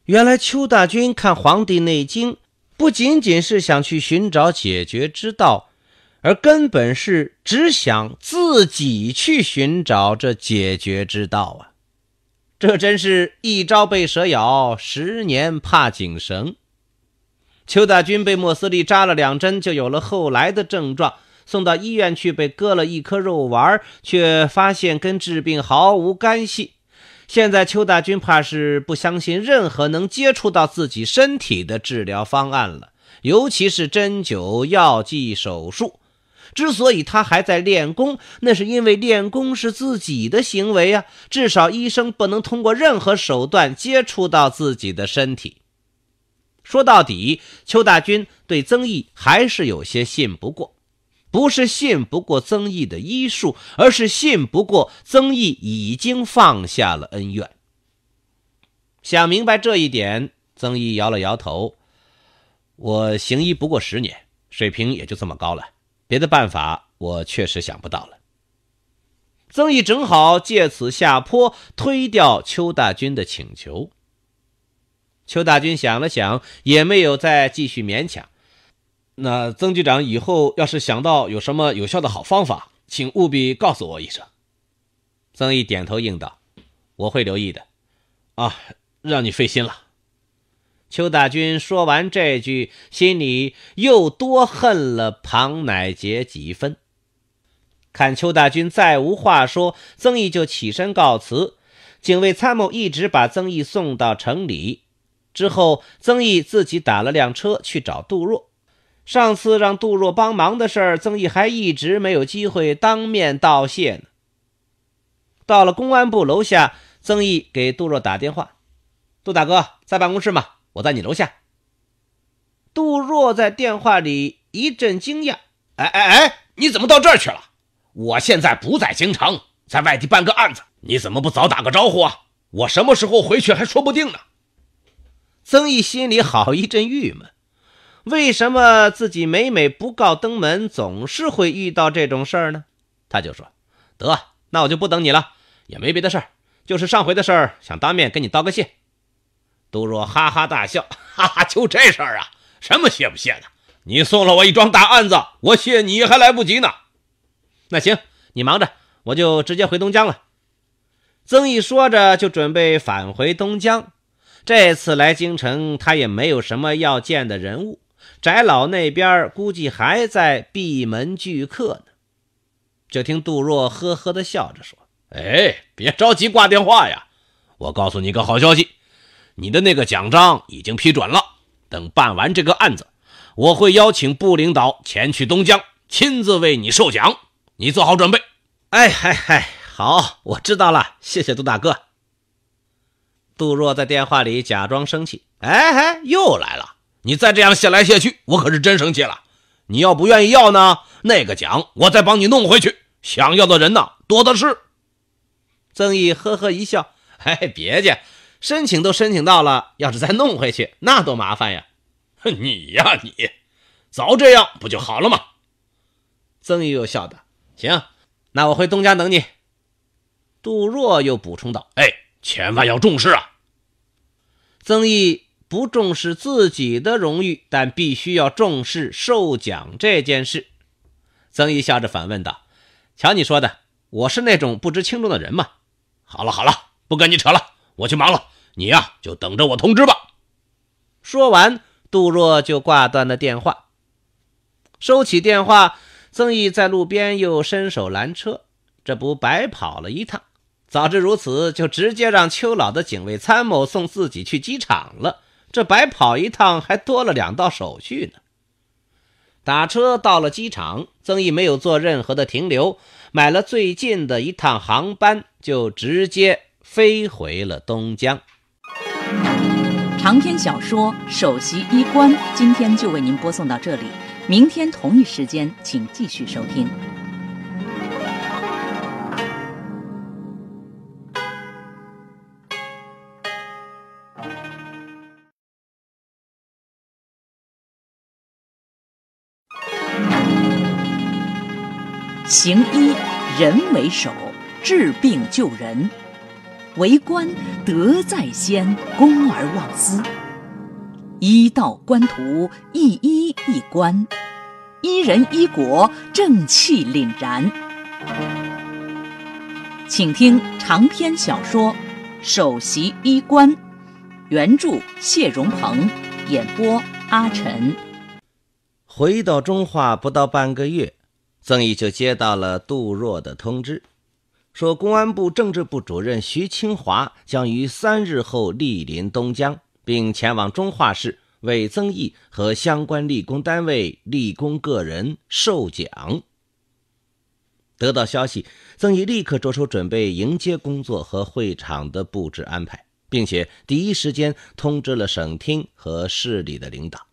原来邱大军看《黄帝内经》，不仅仅是想去寻找解决之道，而根本是只想自己去寻找这解决之道啊。这真是一朝被蛇咬，十年怕井绳。邱大军被莫斯利扎了两针，就有了后来的症状，送到医院去被割了一颗肉丸，却发现跟治病毫无干系。现在邱大军怕是不相信任何能接触到自己身体的治疗方案了，尤其是针灸、药剂、手术。之所以他还在练功，那是因为练功是自己的行为啊。至少医生不能通过任何手段接触到自己的身体。说到底，邱大军对曾毅还是有些信不过，不是信不过曾毅的医术，而是信不过曾毅已经放下了恩怨。想明白这一点，曾毅摇了摇头：“我行医不过十年，水平也就这么高了。”别的办法我确实想不到了。曾毅正好借此下坡推掉邱大军的请求。邱大军想了想，也没有再继续勉强。那曾局长以后要是想到有什么有效的好方法，请务必告诉我一声。曾毅点头应道：“我会留意的。”啊，让你费心了。邱大军说完这句，心里又多恨了庞乃杰几分。看邱大军再无话说，曾毅就起身告辞。警卫参谋一直把曾毅送到城里，之后曾毅自己打了辆车去找杜若。上次让杜若帮忙的事儿，曾毅还一直没有机会当面道谢呢。到了公安部楼下，曾毅给杜若打电话：“杜大哥，在办公室吗？”我在你楼下。杜若在电话里一阵惊讶：“哎哎哎，你怎么到这儿去了？我现在不在京城，在外地办个案子。你怎么不早打个招呼啊？我什么时候回去还说不定呢。”曾毅心里好一阵郁闷，为什么自己每每不告登门，总是会遇到这种事儿呢？他就说：“得，那我就不等你了，也没别的事儿，就是上回的事儿，想当面跟你道个谢。”杜若哈哈大笑，哈哈，就这事儿啊？什么谢不谢的？你送了我一桩大案子，我谢你还来不及呢。那行，你忙着，我就直接回东江了。曾毅说着就准备返回东江。这次来京城，他也没有什么要见的人物，翟老那边估计还在闭门聚客呢。就听杜若呵呵的笑着说：“哎，别着急挂电话呀，我告诉你个好消息。”你的那个奖章已经批准了，等办完这个案子，我会邀请部领导前去东江，亲自为你授奖。你做好准备。哎嗨嗨，好，我知道了，谢谢杜大哥。杜若在电话里假装生气。哎嗨，又来了，你再这样谢来谢去，我可是真生气了。你要不愿意要呢，那个奖我再帮你弄回去。想要的人呢，多的是。曾毅呵呵一笑，哎，别介。申请都申请到了，要是再弄回去，那多麻烦呀！你呀你，早这样不就好了吗？曾毅又笑道：“行，那我回东家等你。”杜若又补充道：“哎，千万要重视啊！”曾毅不重视自己的荣誉，但必须要重视授奖这件事。曾毅笑着反问道：“瞧你说的，我是那种不知轻重的人吗？”好了好了，不跟你扯了。我去忙了，你呀就等着我通知吧。说完，杜若就挂断了电话，收起电话。曾毅在路边又伸手拦车，这不白跑了一趟？早知如此，就直接让邱老的警卫参谋送自己去机场了。这白跑一趟，还多了两道手续呢。打车到了机场，曾毅没有做任何的停留，买了最近的一趟航班，就直接。飞回了东江。长篇小说《首席医官》今天就为您播送到这里，明天同一时间请继续收听。行医，人为首，治病救人。为官德在先，公而忘私。一道官途，一一一官，一人一国，正气凛然。请听长篇小说《首席医官》，原著谢荣鹏，演播阿晨。回到中化不到半个月，曾毅就接到了杜若的通知。说，公安部政治部主任徐清华将于三日后莅临东江，并前往中化市为曾毅和相关立功单位、立功个人授奖。得到消息，曾毅立刻着手准备迎接工作和会场的布置安排，并且第一时间通知了省厅和市里的领导。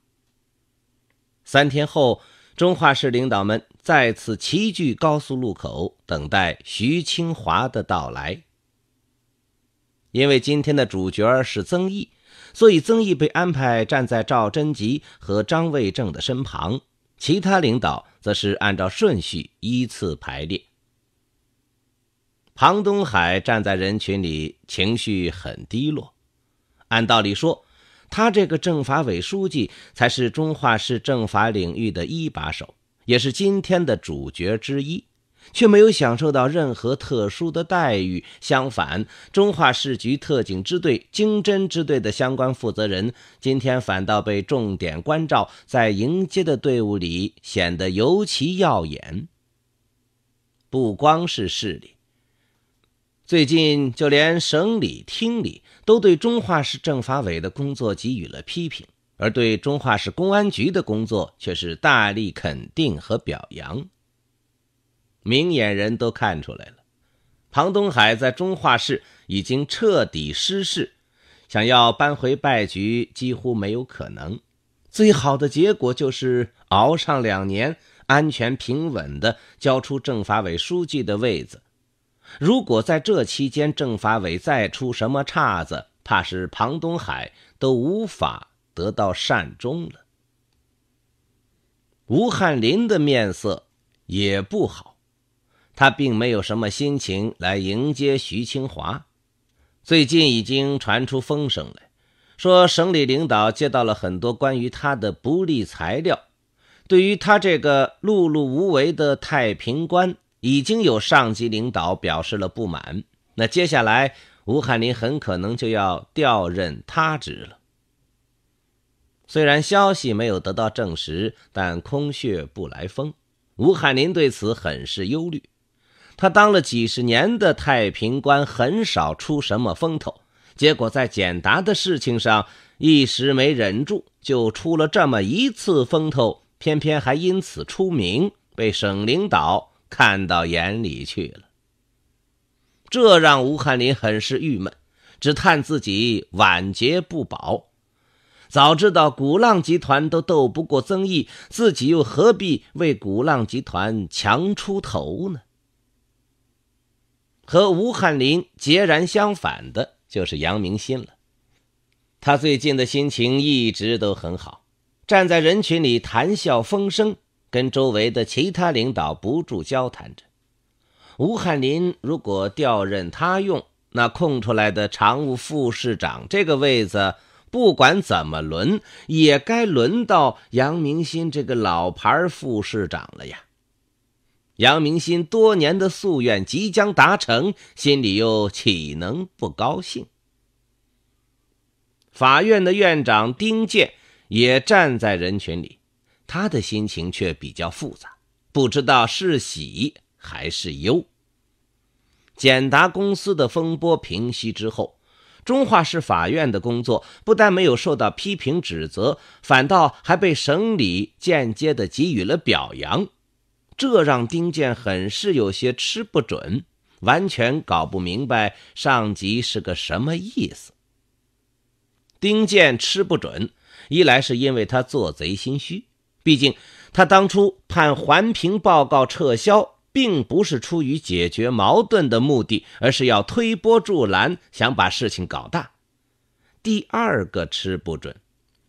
三天后。中化市领导们再次齐聚高速路口，等待徐清华的到来。因为今天的主角是曾毅，所以曾毅被安排站在赵贞吉和张卫正的身旁。其他领导则是按照顺序依次排列。庞东海站在人群里，情绪很低落。按道理说，他这个政法委书记才是中化市政法领域的一把手，也是今天的主角之一，却没有享受到任何特殊的待遇。相反，中化市局特警支队、经侦支队的相关负责人今天反倒被重点关照，在迎接的队伍里显得尤其耀眼。不光是市里。最近，就连省里、厅里都对中化市政法委的工作给予了批评，而对中化市公安局的工作却是大力肯定和表扬。明眼人都看出来了，庞东海在中化市已经彻底失势，想要扳回败局几乎没有可能。最好的结果就是熬上两年，安全平稳的交出政法委书记的位子。如果在这期间政法委再出什么岔子，怕是庞东海都无法得到善终了。吴翰林的面色也不好，他并没有什么心情来迎接徐清华。最近已经传出风声来，说省里领导接到了很多关于他的不利材料，对于他这个碌碌无为的太平官。已经有上级领导表示了不满，那接下来吴海林很可能就要调任他职了。虽然消息没有得到证实，但空穴不来风，吴海林对此很是忧虑。他当了几十年的太平官，很少出什么风头，结果在简答的事情上一时没忍住，就出了这么一次风头，偏偏还因此出名，被省领导。看到眼里去了，这让吴翰林很是郁闷，只叹自己晚节不保。早知道鼓浪集团都斗不过曾毅，自己又何必为鼓浪集团强出头呢？和吴翰林截然相反的就是杨明新了，他最近的心情一直都很好，站在人群里谈笑风生。跟周围的其他领导不住交谈着。吴汉林如果调任他用，那空出来的常务副市长这个位子，不管怎么轮，也该轮到杨明新这个老牌儿副市长了呀。杨明新多年的夙愿即将达成，心里又岂能不高兴？法院的院长丁健也站在人群里。他的心情却比较复杂，不知道是喜还是忧。简达公司的风波平息之后，中化市法院的工作不但没有受到批评指责，反倒还被省里间接的给予了表扬，这让丁健很是有些吃不准，完全搞不明白上级是个什么意思。丁健吃不准，一来是因为他做贼心虚。毕竟，他当初判环评报告撤销，并不是出于解决矛盾的目的，而是要推波助澜，想把事情搞大。第二个吃不准，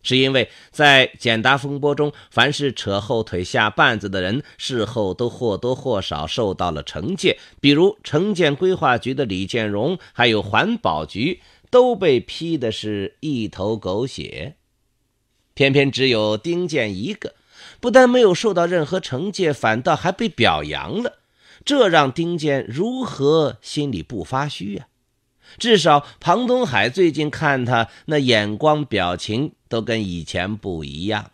是因为在简答风波中，凡是扯后腿、下绊子的人，事后都或多或少受到了惩戒，比如城建规划局的李建荣，还有环保局都被批的是一头狗血，偏偏只有丁健一个。不但没有受到任何惩戒，反倒还被表扬了，这让丁健如何心里不发虚呀？至少庞东海最近看他那眼光、表情都跟以前不一样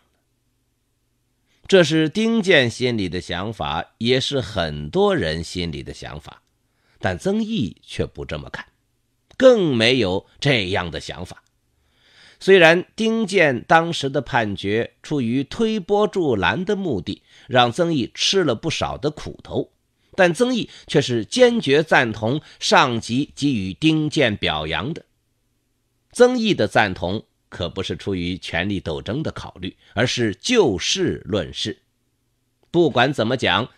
这是丁健心里的想法，也是很多人心里的想法，但曾毅却不这么看，更没有这样的想法。虽然丁健当时的判决出于推波助澜的目的，让曾毅吃了不少的苦头，但曾毅却是坚决赞同上级给予丁健表扬的。曾毅的赞同可不是出于权力斗争的考虑，而是就事论事。不管怎么讲。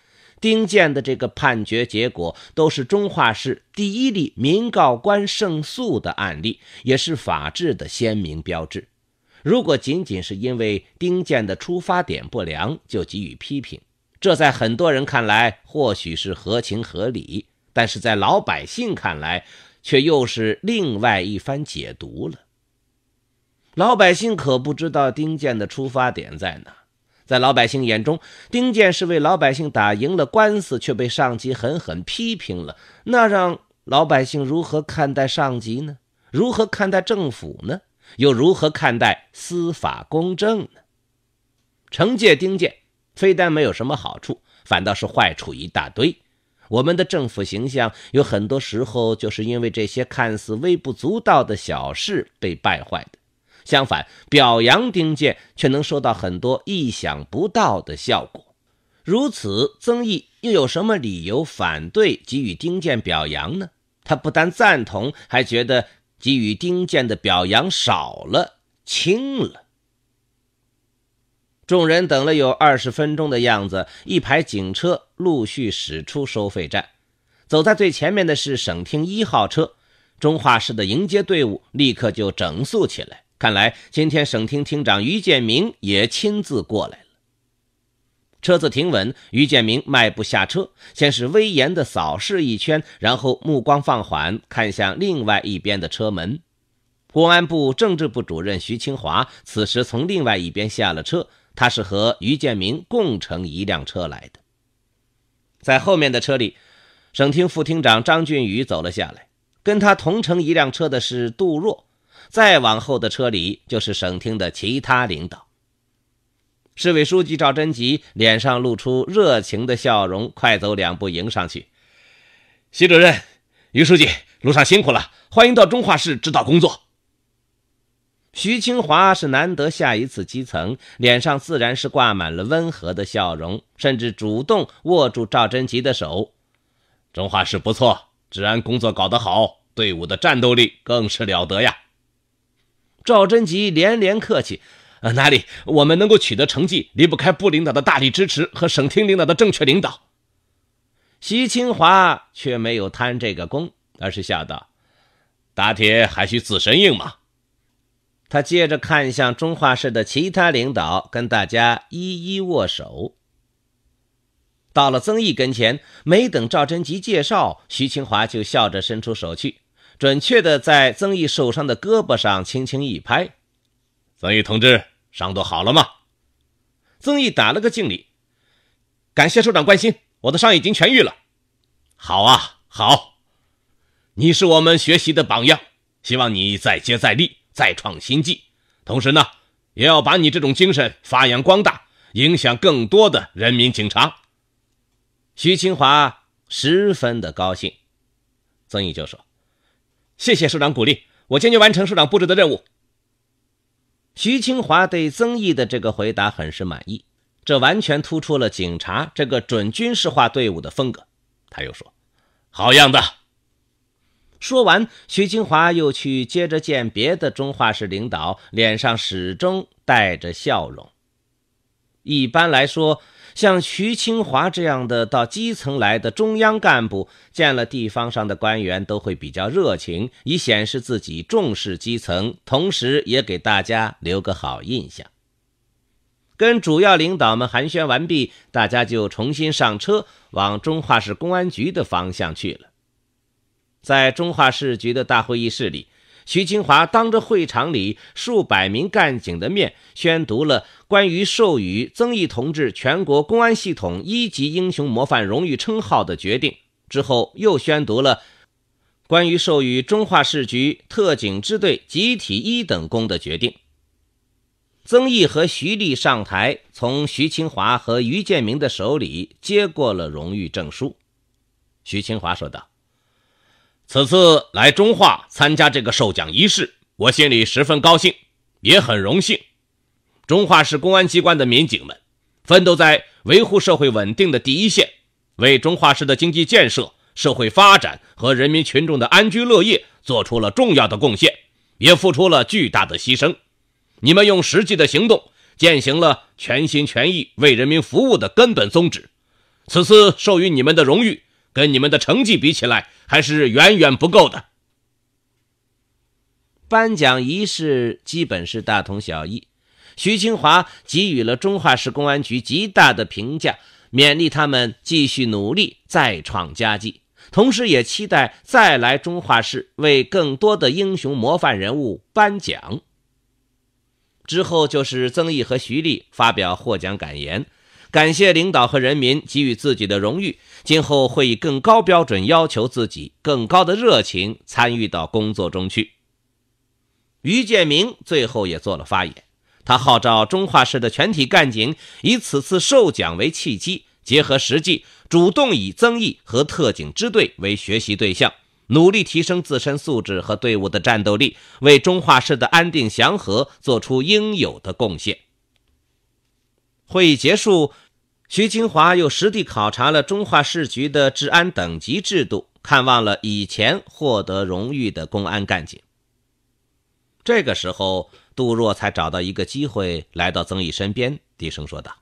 丁健的这个判决结果，都是中化市第一例民告官胜诉的案例，也是法治的鲜明标志。如果仅仅是因为丁健的出发点不良就给予批评，这在很多人看来或许是合情合理，但是在老百姓看来，却又是另外一番解读了。老百姓可不知道丁健的出发点在哪。在老百姓眼中，丁健是为老百姓打赢了官司，却被上级狠狠批评了。那让老百姓如何看待上级呢？如何看待政府呢？又如何看待司法公正呢？惩戒丁健，非但没有什么好处，反倒是坏处一大堆。我们的政府形象，有很多时候就是因为这些看似微不足道的小事被败坏的。相反，表扬丁健却能收到很多意想不到的效果。如此，曾毅又有什么理由反对给予丁健表扬呢？他不但赞同，还觉得给予丁健的表扬少了、轻了。众人等了有二十分钟的样子，一排警车陆续驶出收费站。走在最前面的是省厅一号车，中化市的迎接队伍立刻就整肃起来。看来今天省厅厅长于建明也亲自过来了。车子停稳，于建明迈步下车，先是威严地扫视一圈，然后目光放缓，看向另外一边的车门。公安部政治部主任徐清华此时从另外一边下了车，他是和于建明共乘一辆车来的。在后面的车里，省厅副厅长张俊宇走了下来，跟他同乘一辆车的是杜若。再往后的车里就是省厅的其他领导。市委书记赵贞吉脸上露出热情的笑容，快走两步迎上去：“徐主任、于书记，路上辛苦了，欢迎到中化市指导工作。”徐清华是难得下一次基层，脸上自然是挂满了温和的笑容，甚至主动握住赵贞吉的手：“中化市不错，治安工作搞得好，队伍的战斗力更是了得呀。”赵贞吉连连客气：“哪里，我们能够取得成绩，离不开部领导的大力支持和省厅领导的正确领导。”徐清华却没有贪这个功，而是笑道：“打铁还需自身硬嘛。”他接着看向中化市的其他领导，跟大家一一握手。到了曾毅跟前，没等赵贞吉介绍，徐清华就笑着伸出手去。准确的在曾毅受伤的胳膊上轻轻一拍，曾毅同志，伤都好了吗？曾毅打了个敬礼，感谢首长关心，我的伤已经痊愈了。好啊，好，你是我们学习的榜样，希望你再接再厉，再创新绩。同时呢，也要把你这种精神发扬光大，影响更多的人民警察。徐清华十分的高兴，曾毅就说。谢谢首长鼓励，我坚决完成首长布置的任务。徐清华对曾毅的这个回答很是满意，这完全突出了警察这个准军事化队伍的风格。他又说：“好样的！”说完，徐清华又去接着见别的中化市领导，脸上始终带着笑容。一般来说，像徐清华这样的到基层来的中央干部，见了地方上的官员都会比较热情，以显示自己重视基层，同时也给大家留个好印象。跟主要领导们寒暄完毕，大家就重新上车，往中化市公安局的方向去了。在中化市局的大会议室里。徐清华当着会场里数百名干警的面，宣读了关于授予曾毅同志全国公安系统一级英雄模范荣誉称号的决定，之后又宣读了关于授予中化市局特警支队集体一等功的决定。曾毅和徐丽上台，从徐清华和于建明的手里接过了荣誉证书。徐清华说道。此次来中化参加这个授奖仪式，我心里十分高兴，也很荣幸。中化市公安机关的民警们，奋斗在维护社会稳定的第一线，为中化市的经济建设、社会发展和人民群众的安居乐业做出了重要的贡献，也付出了巨大的牺牲。你们用实际的行动践行了全心全意为人民服务的根本宗旨。此次授予你们的荣誉。跟你们的成绩比起来，还是远远不够的。颁奖仪式基本是大同小异，徐清华给予了中化市公安局极大的评价，勉励他们继续努力，再创佳绩，同时也期待再来中化市为更多的英雄模范人物颁奖。之后就是曾毅和徐丽发表获奖感言。感谢领导和人民给予自己的荣誉，今后会以更高标准要求自己，更高的热情参与到工作中去。于建明最后也做了发言，他号召中化市的全体干警以此次授奖为契机，结合实际，主动以增益和特警支队为学习对象，努力提升自身素质和队伍的战斗力，为中化市的安定祥和做出应有的贡献。会议结束。徐清华又实地考察了中化市局的治安等级制度，看望了以前获得荣誉的公安干警。这个时候，杜若才找到一个机会，来到曾毅身边，低声说道：“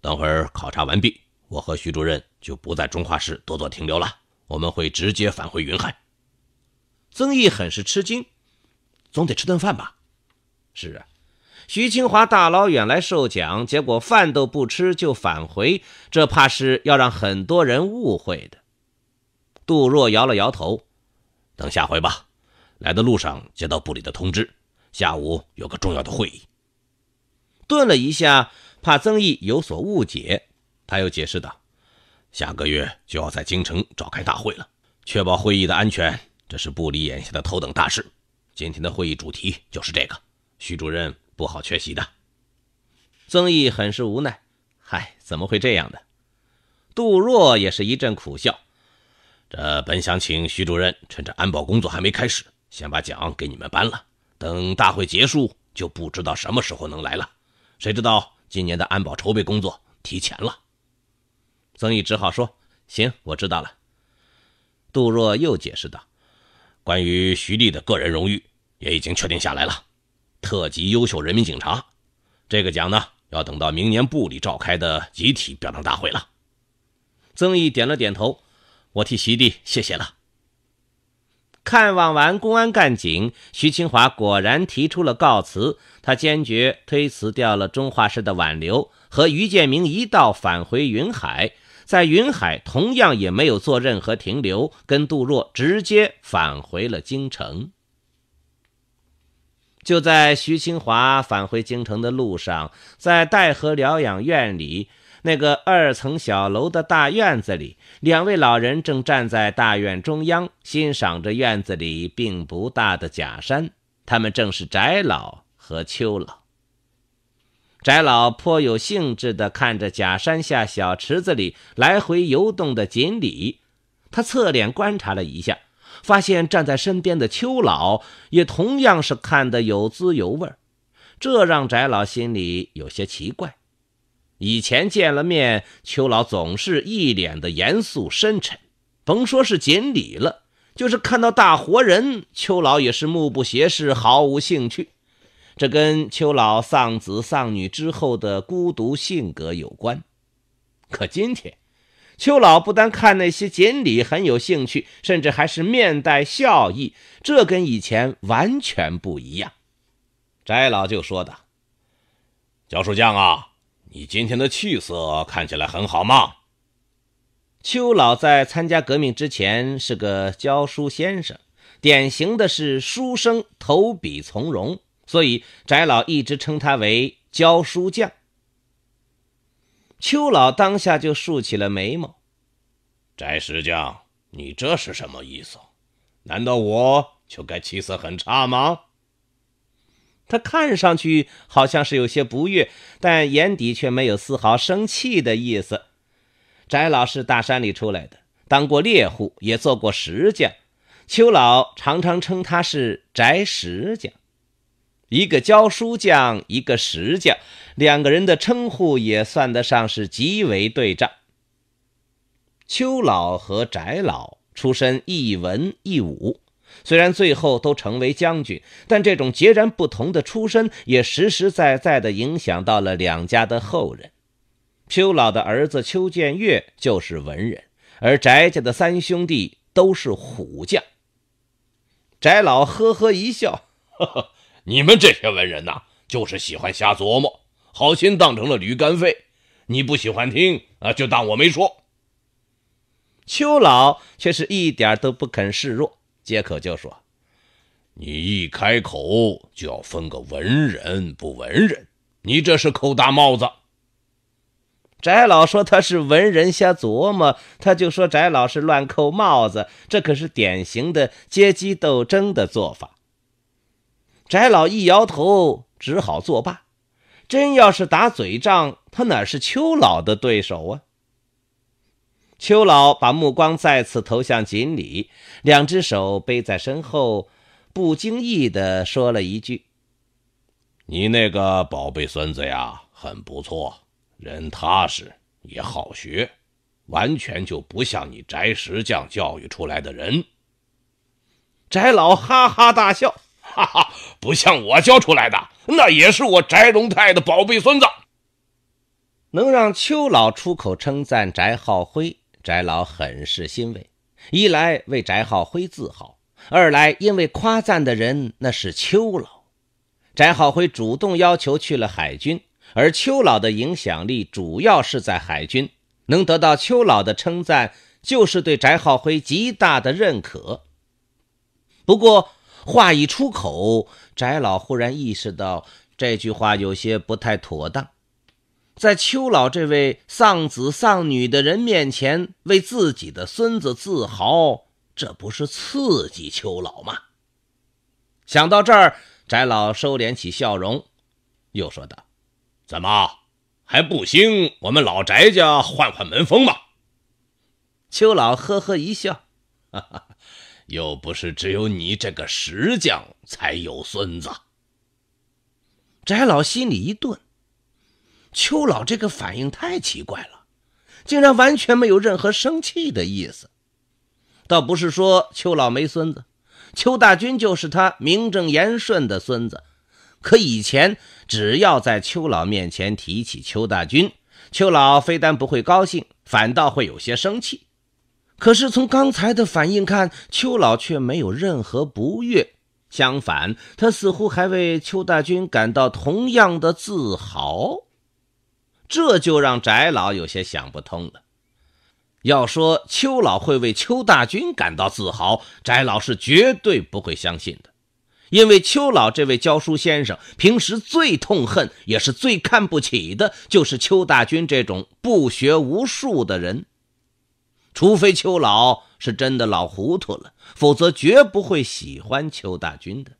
等会儿考察完毕，我和徐主任就不在中化市多做停留了，我们会直接返回云海。”曾毅很是吃惊：“总得吃顿饭吧？”“是啊。”徐清华大老远来受奖，结果饭都不吃就返回，这怕是要让很多人误会的。杜若摇了摇头，等下回吧。来的路上接到部里的通知，下午有个重要的会议。顿了一下，怕曾毅有所误解，他又解释道：“下个月就要在京城召开大会了，确保会议的安全，这是部里眼下的头等大事。今天的会议主题就是这个，徐主任。”不好缺席的，曾毅很是无奈。嗨，怎么会这样的？杜若也是一阵苦笑。这本想请徐主任趁着安保工作还没开始，先把奖给你们颁了。等大会结束，就不知道什么时候能来了。谁知道今年的安保筹备工作提前了？曾毅只好说：“行，我知道了。”杜若又解释道：“关于徐丽的个人荣誉，也已经确定下来了。”特级优秀人民警察，这个奖呢，要等到明年部里召开的集体表彰大会了。曾毅点了点头，我替徐弟谢谢了。看望完公安干警，徐清华果然提出了告辞，他坚决推辞掉了中化社的挽留，和于建明一道返回云海，在云海同样也没有做任何停留，跟杜若直接返回了京城。就在徐清华返回京城的路上，在戴河疗养院里那个二层小楼的大院子里，两位老人正站在大院中央，欣赏着院子里并不大的假山。他们正是翟老和邱老。翟老颇有兴致地看着假山下小池子里来回游动的锦鲤，他侧脸观察了一下。发现站在身边的邱老也同样是看得有滋有味，这让翟老心里有些奇怪。以前见了面，邱老总是一脸的严肃深沉，甭说是锦鲤了，就是看到大活人，邱老也是目不斜视，毫无兴趣。这跟邱老丧子丧女之后的孤独性格有关。可今天。邱老不单看那些锦鲤很有兴趣，甚至还是面带笑意，这跟以前完全不一样。翟老就说道：“教书匠啊，你今天的气色看起来很好嘛。”邱老在参加革命之前是个教书先生，典型的是书生投笔从戎，所以翟老一直称他为教书匠。邱老当下就竖起了眉毛：“翟石匠，你这是什么意思？难道我就该气色很差吗？”他看上去好像是有些不悦，但眼底却没有丝毫生气的意思。翟老是大山里出来的，当过猎户，也做过石匠。邱老常常称他是翟石匠。一个教书匠，一个石匠，两个人的称呼也算得上是极为对仗。邱老和翟老出身一文一武，虽然最后都成为将军，但这种截然不同的出身也实实在在的影响到了两家的后人。邱老的儿子邱建岳就是文人，而翟家的三兄弟都是虎将。翟老呵呵一笑，呵 呵你们这些文人呐，就是喜欢瞎琢磨，好心当成了驴肝肺。你不喜欢听啊，就当我没说。邱老却是一点都不肯示弱，接口就说：“你一开口就要分个文人不文人，你这是扣大帽子。”翟老说他是文人瞎琢磨，他就说翟老是乱扣帽子，这可是典型的阶级斗争的做法。翟老一摇头，只好作罢。真要是打嘴仗，他哪是邱老的对手啊？邱老把目光再次投向锦鲤，两只手背在身后，不经意地说了一句：“你那个宝贝孙子呀，很不错，人踏实，也好学，完全就不像你翟石匠教育出来的人。”翟老哈哈大笑。哈哈，不像我教出来的，那也是我翟荣泰的宝贝孙子。能让邱老出口称赞翟浩辉，翟老很是欣慰，一来为翟浩辉自豪，二来因为夸赞的人那是邱老。翟浩辉主动要求去了海军，而邱老的影响力主要是在海军，能得到邱老的称赞，就是对翟浩辉极大的认可。不过。话一出口，翟老忽然意识到这句话有些不太妥当，在邱老这位丧子丧女的人面前为自己的孙子自豪，这不是刺激邱老吗？想到这儿，翟老收敛起笑容，又说道：“怎么还不兴我们老翟家换换门风吗？”邱老呵呵一笑，哈哈。又不是只有你这个石匠才有孙子。翟老心里一顿，邱老这个反应太奇怪了，竟然完全没有任何生气的意思。倒不是说邱老没孙子，邱大军就是他名正言顺的孙子。可以前，只要在邱老面前提起邱大军，邱老非但不会高兴，反倒会有些生气。可是从刚才的反应看，邱老却没有任何不悦，相反，他似乎还为邱大军感到同样的自豪，这就让翟老有些想不通了。要说邱老会为邱大军感到自豪，翟老是绝对不会相信的，因为邱老这位教书先生，平时最痛恨也是最看不起的，就是邱大军这种不学无术的人。除非邱老是真的老糊涂了，否则绝不会喜欢邱大军的。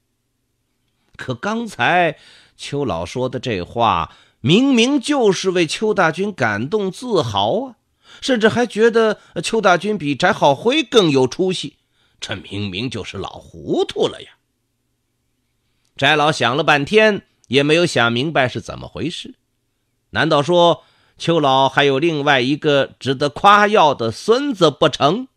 可刚才邱老说的这话，明明就是为邱大军感动自豪啊，甚至还觉得邱大军比翟浩辉更有出息，这明明就是老糊涂了呀！翟老想了半天，也没有想明白是怎么回事。难道说？邱老还有另外一个值得夸耀的孙子不成？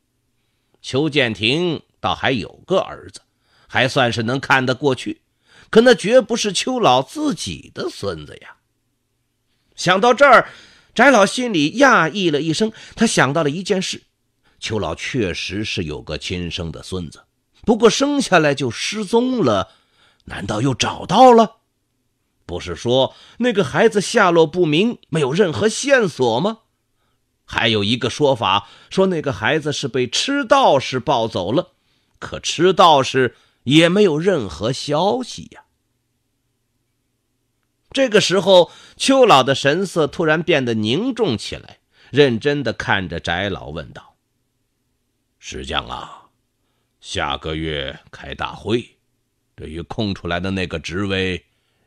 邱建庭倒还有个儿子，还算是能看得过去，可那绝不是邱老自己的孙子呀。想到这儿，翟老心里讶异了一声，他想到了一件事：邱老确实是有个亲生的孙子，不过生下来就失踪了，难道又找到了？不是说那个孩子下落不明，没有任何线索吗？还有一个说法说那个孩子是被吃道士抱走了，可吃道士也没有任何消息呀。这个时候，邱老的神色突然变得凝重起来，认真的看着翟老问道：“石匠啊，下个月开大会，对于空出来的那个职位。”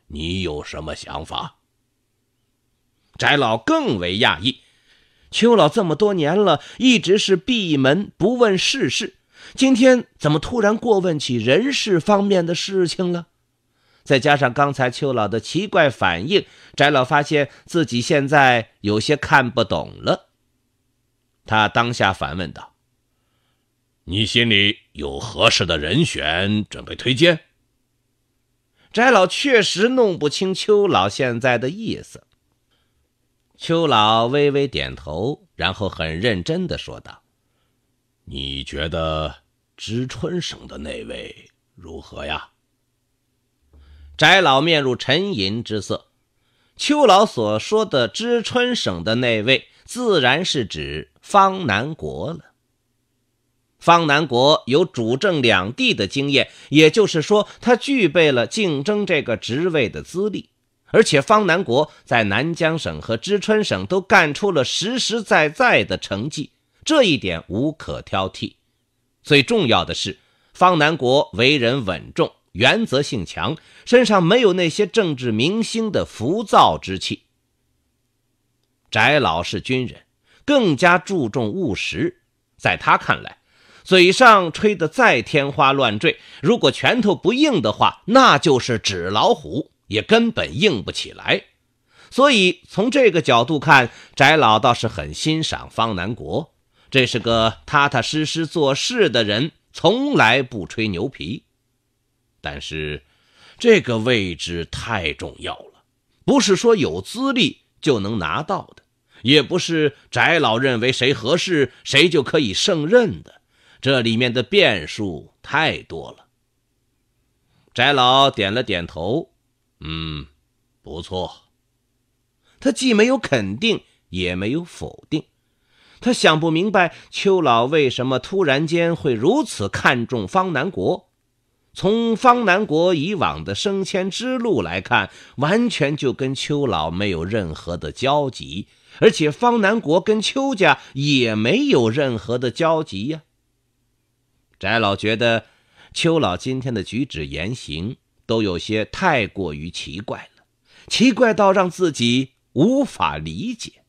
你有什么想法？翟老更为讶异，邱老这么多年了，一直是闭门不问世事，今天怎么突然过问起人事方面的事情了？再加上刚才邱老的奇怪反应，翟老发现自己现在有些看不懂了。他当下反问道：“你心里有合适的人选，准备推荐？”翟老确实弄不清邱老现在的意思。邱老微微点头，然后很认真的说道：“你觉得知春省的那位如何呀？”翟老面露沉吟之色。邱老所说的知春省的那位，自然是指方南国了。方南国有主政两地的经验，也就是说，他具备了竞争这个职位的资历。而且，方南国在南疆省和知春省都干出了实实在在的成绩，这一点无可挑剔。最重要的是，方南国为人稳重，原则性强，身上没有那些政治明星的浮躁之气。翟老是军人，更加注重务实，在他看来。嘴上吹得再天花乱坠，如果拳头不硬的话，那就是纸老虎，也根本硬不起来。所以从这个角度看，翟老倒是很欣赏方南国，这是个踏踏实实做事的人，从来不吹牛皮。但是，这个位置太重要了，不是说有资历就能拿到的，也不是翟老认为谁合适谁就可以胜任的。这里面的变数太多了。翟老点了点头，嗯，不错。他既没有肯定，也没有否定。他想不明白，邱老为什么突然间会如此看重方南国。从方南国以往的升迁之路来看，完全就跟邱老没有任何的交集，而且方南国跟邱家也没有任何的交集呀。翟老觉得，邱老今天的举止言行都有些太过于奇怪了，奇怪到让自己无法理解。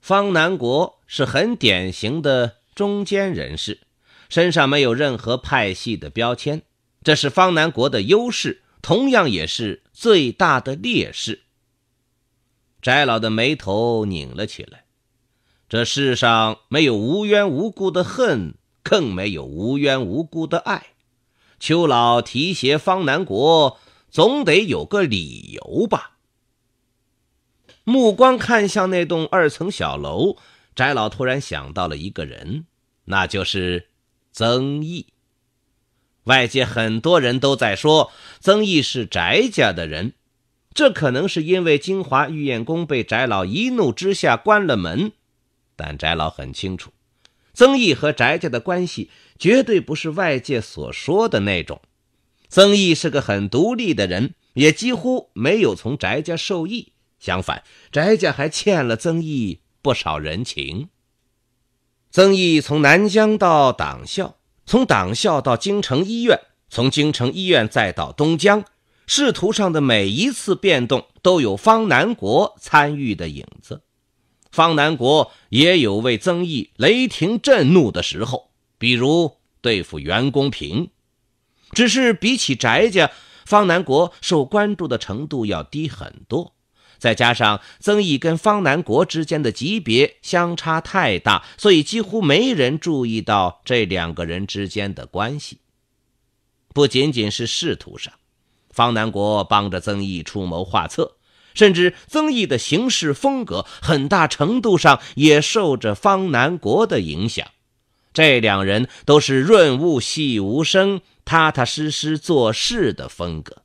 方南国是很典型的中间人士，身上没有任何派系的标签，这是方南国的优势，同样也是最大的劣势。翟老的眉头拧了起来，这世上没有无缘无故的恨。更没有无缘无故的爱，邱老提携方南国，总得有个理由吧。目光看向那栋二层小楼，翟老突然想到了一个人，那就是曾毅。外界很多人都在说曾毅是翟家的人，这可能是因为金华玉燕宫被翟老一怒之下关了门，但翟老很清楚。曾毅和翟家的关系绝对不是外界所说的那种。曾毅是个很独立的人，也几乎没有从翟家受益。相反，翟家还欠了曾毅不少人情。曾毅从南疆到党校，从党校到京城医院，从京城医院再到东江，仕途上的每一次变动都有方南国参与的影子。方南国也有为曾毅雷霆震怒的时候，比如对付袁公平。只是比起翟家，方南国受关注的程度要低很多。再加上曾毅跟方南国之间的级别相差太大，所以几乎没人注意到这两个人之间的关系。不仅仅是仕途上，方南国帮着曾毅出谋划策。甚至曾毅的行事风格，很大程度上也受着方南国的影响。这两人都是润物细无声、踏踏实实做事的风格。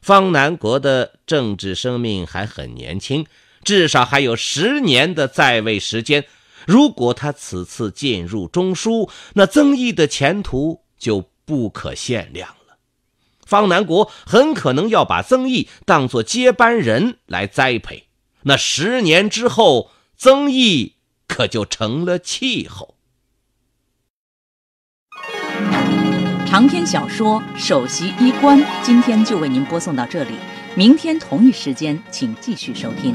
方南国的政治生命还很年轻，至少还有十年的在位时间。如果他此次进入中枢，那曾毅的前途就不可限量。方南国很可能要把曾毅当作接班人来栽培，那十年之后，曾毅可就成了气候。长篇小说《首席医官》，今天就为您播送到这里，明天同一时间，请继续收听。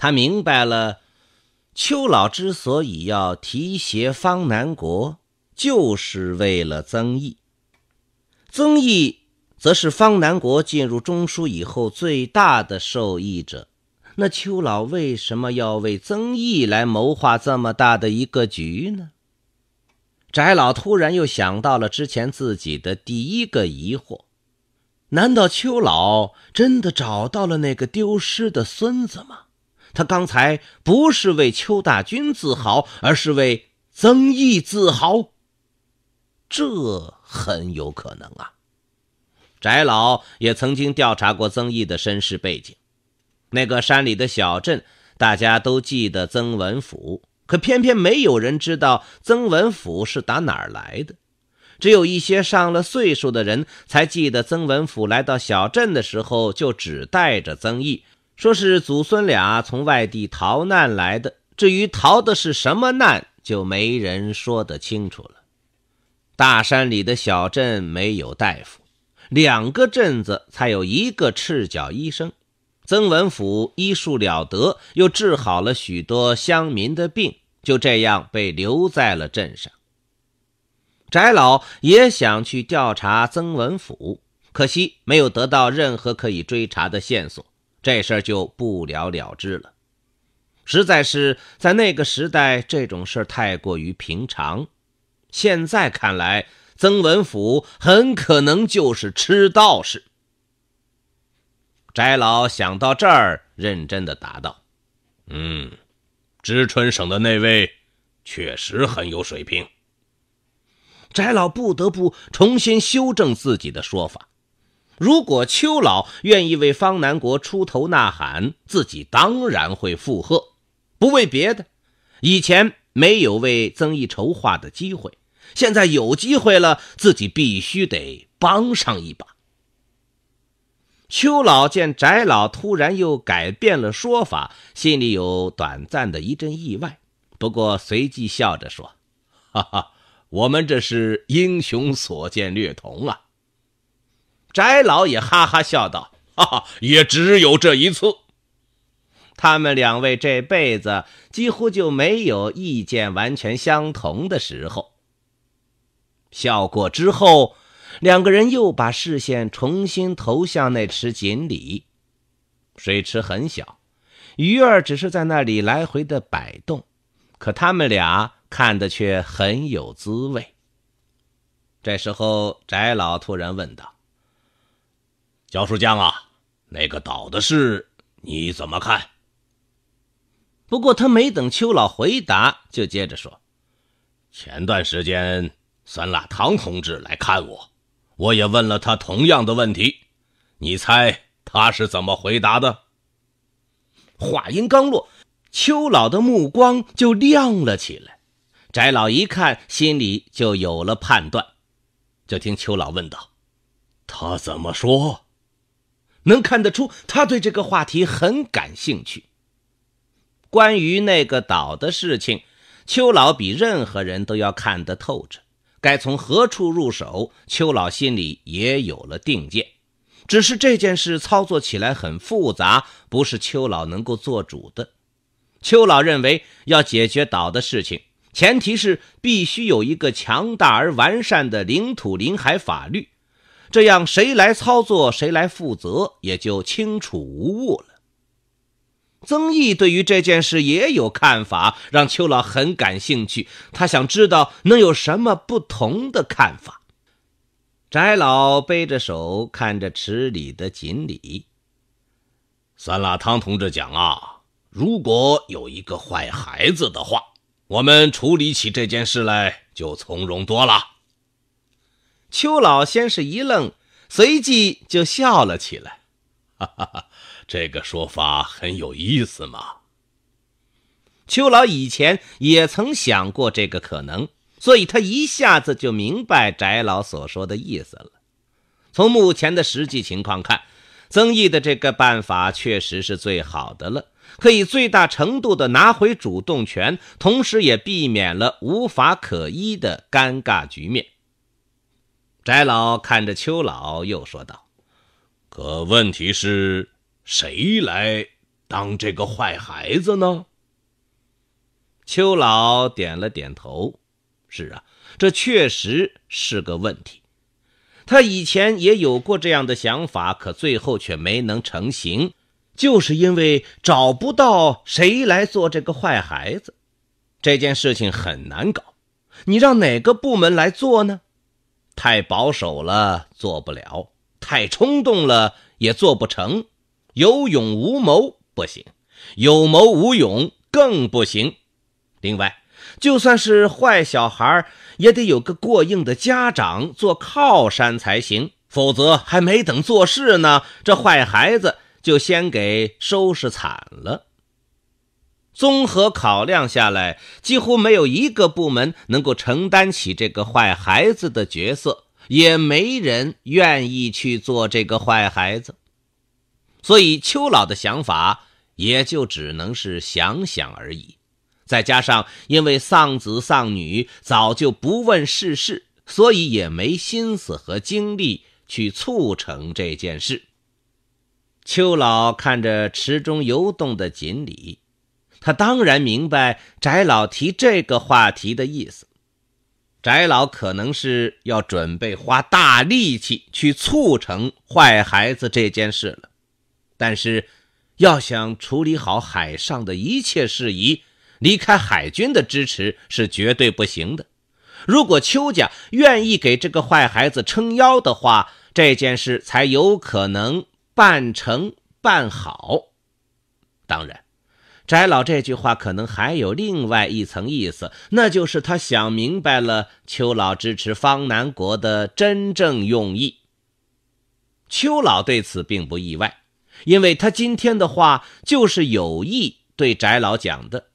他明白了，秋老之所以要提携方南国，就是为了曾毅。曾毅则是方南国进入中枢以后最大的受益者。那秋老为什么要为曾毅来谋划这么大的一个局呢？翟老突然又想到了之前自己的第一个疑惑：难道秋老真的找到了那个丢失的孙子吗？他刚才不是为邱大军自豪，而是为曾毅自豪，这很有可能啊。翟老也曾经调查过曾毅的身世背景。那个山里的小镇，大家都记得曾文府，可偏偏没有人知道曾文府是打哪儿来的。只有一些上了岁数的人才记得，曾文府来到小镇的时候，就只带着曾毅。说是祖孙俩从外地逃难来的，至于逃的是什么难，就没人说得清楚了。大山里的小镇没有大夫，两个镇子才有一个赤脚医生。曾文甫医术了得，又治好了许多乡民的病，就这样被留在了镇上。翟老也想去调查曾文甫，可惜没有得到任何可以追查的线索。这事儿就不了了之了，实在是在那个时代，这种事儿太过于平常。现在看来，曾文甫很可能就是吃道士。翟老想到这儿，认真的答道：“嗯，知春省的那位确实很有水平。”翟老不得不重新修正自己的说法。如果邱老愿意为方南国出头呐喊，自己当然会附和。不为别的，以前没有为曾毅筹划的机会，现在有机会了，自己必须得帮上一把。邱老见翟老突然又改变了说法，心里有短暂的一阵意外，不过随即笑着说：“哈哈，我们这是英雄所见略同啊。”翟老也哈哈笑道：“哈哈，也只有这一次。他们两位这辈子几乎就没有意见完全相同的时候。”笑过之后，两个人又把视线重新投向那池锦鲤。水池很小，鱼儿只是在那里来回的摆动，可他们俩看的却很有滋味。这时候，翟老突然问道。焦书江啊，那个岛的事你怎么看？不过他没等邱老回答，就接着说：“前段时间酸辣汤同志来看我，我也问了他同样的问题，你猜他是怎么回答的？”话音刚落，邱老的目光就亮了起来。翟老一看，心里就有了判断，就听邱老问道：“他怎么说？”能看得出，他对这个话题很感兴趣。关于那个岛的事情，邱老比任何人都要看得透彻。该从何处入手，邱老心里也有了定见。只是这件事操作起来很复杂，不是邱老能够做主的。邱老认为，要解决岛的事情，前提是必须有一个强大而完善的领土领海法律。这样，谁来操作，谁来负责，也就清楚无误了。曾毅对于这件事也有看法，让邱老很感兴趣。他想知道能有什么不同的看法。翟老背着手看着池里的锦鲤，酸辣汤同志讲啊，如果有一个坏孩子的话，我们处理起这件事来就从容多了。邱老先是一愣，随即就笑了起来：“哈哈，哈，这个说法很有意思嘛。”邱老以前也曾想过这个可能，所以他一下子就明白翟老所说的意思了。从目前的实际情况看，曾毅的这个办法确实是最好的了，可以最大程度地拿回主动权，同时也避免了无法可依的尴尬局面。翟老看着邱老，又说道：“可问题是，谁来当这个坏孩子呢？”邱老点了点头：“是啊，这确实是个问题。他以前也有过这样的想法，可最后却没能成型，就是因为找不到谁来做这个坏孩子。这件事情很难搞，你让哪个部门来做呢？”太保守了，做不了；太冲动了，也做不成。有勇无谋不行，有谋无勇更不行。另外，就算是坏小孩，也得有个过硬的家长做靠山才行。否则，还没等做事呢，这坏孩子就先给收拾惨了。综合考量下来，几乎没有一个部门能够承担起这个坏孩子的角色，也没人愿意去做这个坏孩子。所以，邱老的想法也就只能是想想而已。再加上因为丧子丧女，早就不问世事，所以也没心思和精力去促成这件事。邱老看着池中游动的锦鲤。他当然明白翟老提这个话题的意思，翟老可能是要准备花大力气去促成坏孩子这件事了。但是，要想处理好海上的一切事宜，离开海军的支持是绝对不行的。如果邱家愿意给这个坏孩子撑腰的话，这件事才有可能办成办好。当然。翟老这句话可能还有另外一层意思，那就是他想明白了邱老支持方南国的真正用意。邱老对此并不意外，因为他今天的话就是有意对翟老讲的。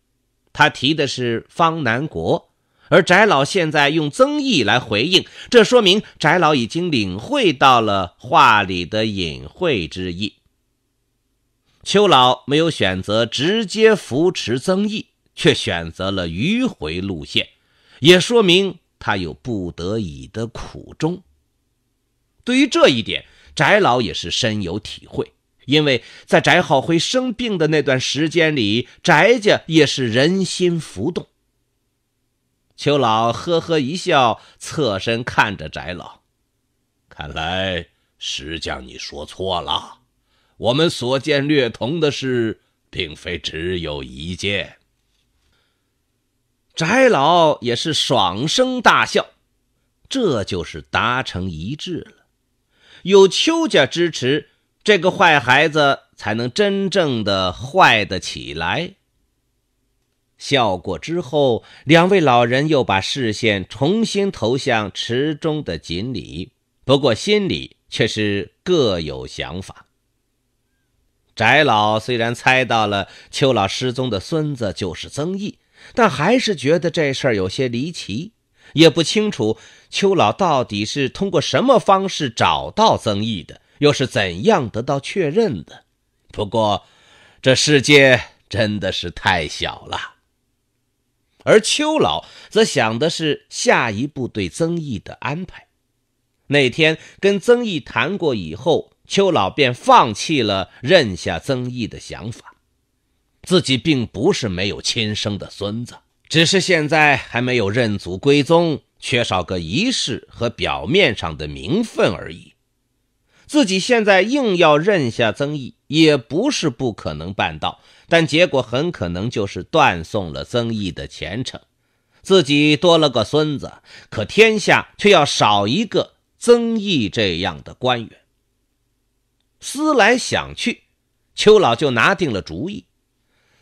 他提的是方南国，而翟老现在用曾毅来回应，这说明翟老已经领会到了话里的隐晦之意。邱老没有选择直接扶持曾毅，却选择了迂回路线，也说明他有不得已的苦衷。对于这一点，翟老也是深有体会，因为在翟浩辉生病的那段时间里，翟家也是人心浮动。邱老呵呵一笑，侧身看着翟老，看来石匠，你说错了。我们所见略同的事，并非只有一件。翟老也是爽声大笑，这就是达成一致了。有邱家支持，这个坏孩子才能真正的坏得起来。笑过之后，两位老人又把视线重新投向池中的锦鲤，不过心里却是各有想法。翟老虽然猜到了邱老失踪的孙子就是曾毅，但还是觉得这事儿有些离奇，也不清楚邱老到底是通过什么方式找到曾毅的，又是怎样得到确认的。不过，这世界真的是太小了。而邱老则想的是下一步对曾毅的安排。那天跟曾毅谈过以后。邱老便放弃了认下曾毅的想法，自己并不是没有亲生的孙子，只是现在还没有认祖归宗，缺少个仪式和表面上的名分而已。自己现在硬要认下曾毅，也不是不可能办到，但结果很可能就是断送了曾毅的前程。自己多了个孙子，可天下却要少一个曾毅这样的官员。思来想去，邱老就拿定了主意：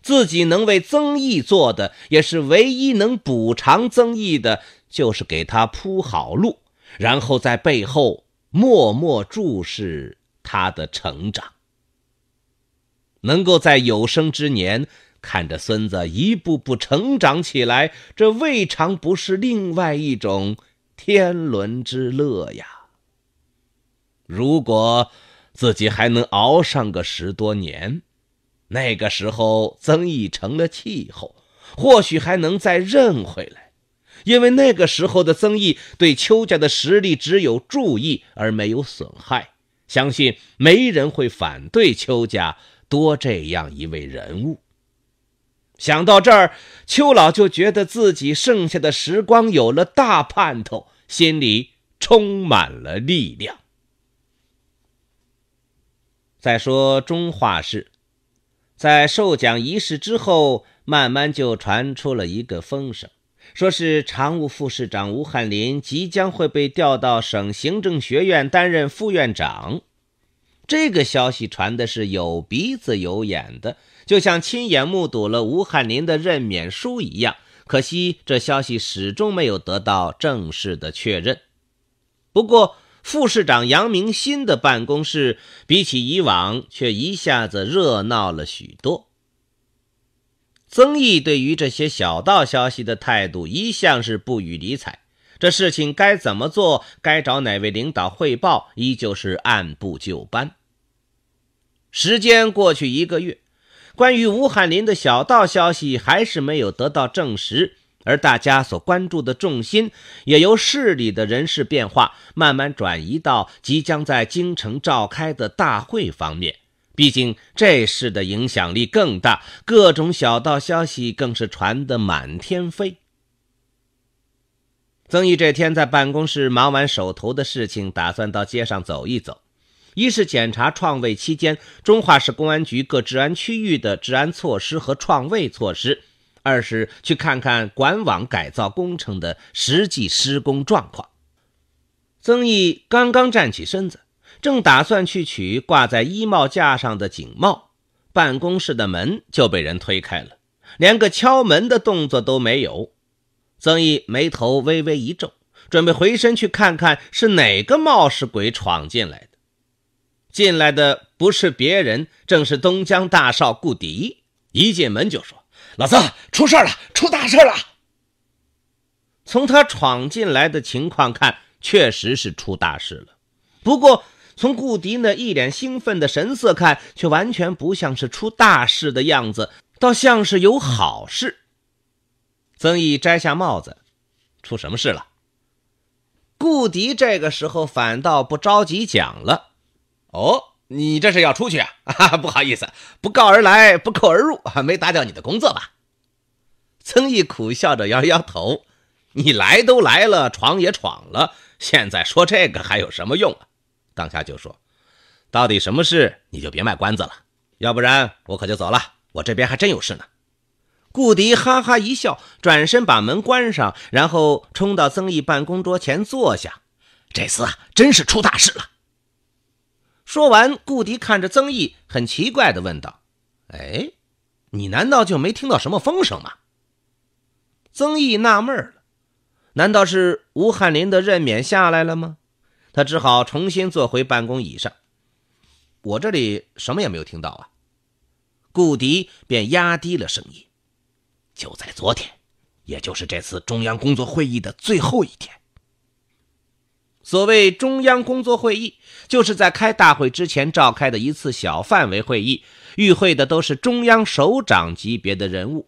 自己能为曾毅做的，也是唯一能补偿曾毅的，就是给他铺好路，然后在背后默默注视他的成长。能够在有生之年看着孙子一步步成长起来，这未尝不是另外一种天伦之乐呀！如果……自己还能熬上个十多年，那个时候曾毅成了气候，或许还能再认回来。因为那个时候的曾毅对邱家的实力只有注意而没有损害，相信没人会反对邱家多这样一位人物。想到这儿，邱老就觉得自己剩下的时光有了大盼头，心里充满了力量。再说中化市，在授奖仪式之后，慢慢就传出了一个风声，说是常务副市长吴汉林即将会被调到省行政学院担任副院长。这个消息传的是有鼻子有眼的，就像亲眼目睹了吴汉林的任免书一样。可惜这消息始终没有得到正式的确认。不过，副市长杨明新的办公室，比起以往却一下子热闹了许多。曾毅对于这些小道消息的态度一向是不予理睬，这事情该怎么做，该找哪位领导汇报，依旧是按部就班。时间过去一个月，关于吴汉林的小道消息还是没有得到证实。而大家所关注的重心，也由市里的人事变化慢慢转移到即将在京城召开的大会方面。毕竟这事的影响力更大，各种小道消息更是传得满天飞。曾毅这天在办公室忙完手头的事情，打算到街上走一走，一是检查创卫期间，中化市公安局各治安区域的治安措施和创卫措施。二是去看看管网改造工程的实际施工状况。曾毅刚刚站起身子，正打算去取挂在衣帽架上的警帽，办公室的门就被人推开了，连个敲门的动作都没有。曾毅眉头微微一皱，准备回身去看看是哪个冒失鬼闯进来的。进来的不是别人，正是东江大少顾迪。一进门就说。老曾，出事了，出大事了！从他闯进来的情况看，确实是出大事了。不过，从顾迪那一脸兴奋的神色看，却完全不像是出大事的样子，倒像是有好事。曾毅摘下帽子：“出什么事了？”顾迪这个时候反倒不着急讲了：“哦。”你这是要出去啊？不好意思，不告而来，不叩而入啊，没打搅你的工作吧？曾毅苦笑着摇摇头，你来都来了，闯也闯了，现在说这个还有什么用啊？当下就说，到底什么事？你就别卖关子了，要不然我可就走了。我这边还真有事呢。顾迪哈哈一笑，转身把门关上，然后冲到曾毅办公桌前坐下。这次啊，真是出大事了。说完，顾迪看着曾毅，很奇怪地问道：“哎，你难道就没听到什么风声吗？”曾毅纳闷了，难道是吴翰林的任免下来了吗？他只好重新坐回办公椅上。我这里什么也没有听到啊。顾迪便压低了声音：“就在昨天，也就是这次中央工作会议的最后一天。”所谓中央工作会议，就是在开大会之前召开的一次小范围会议，与会的都是中央首长级别的人物。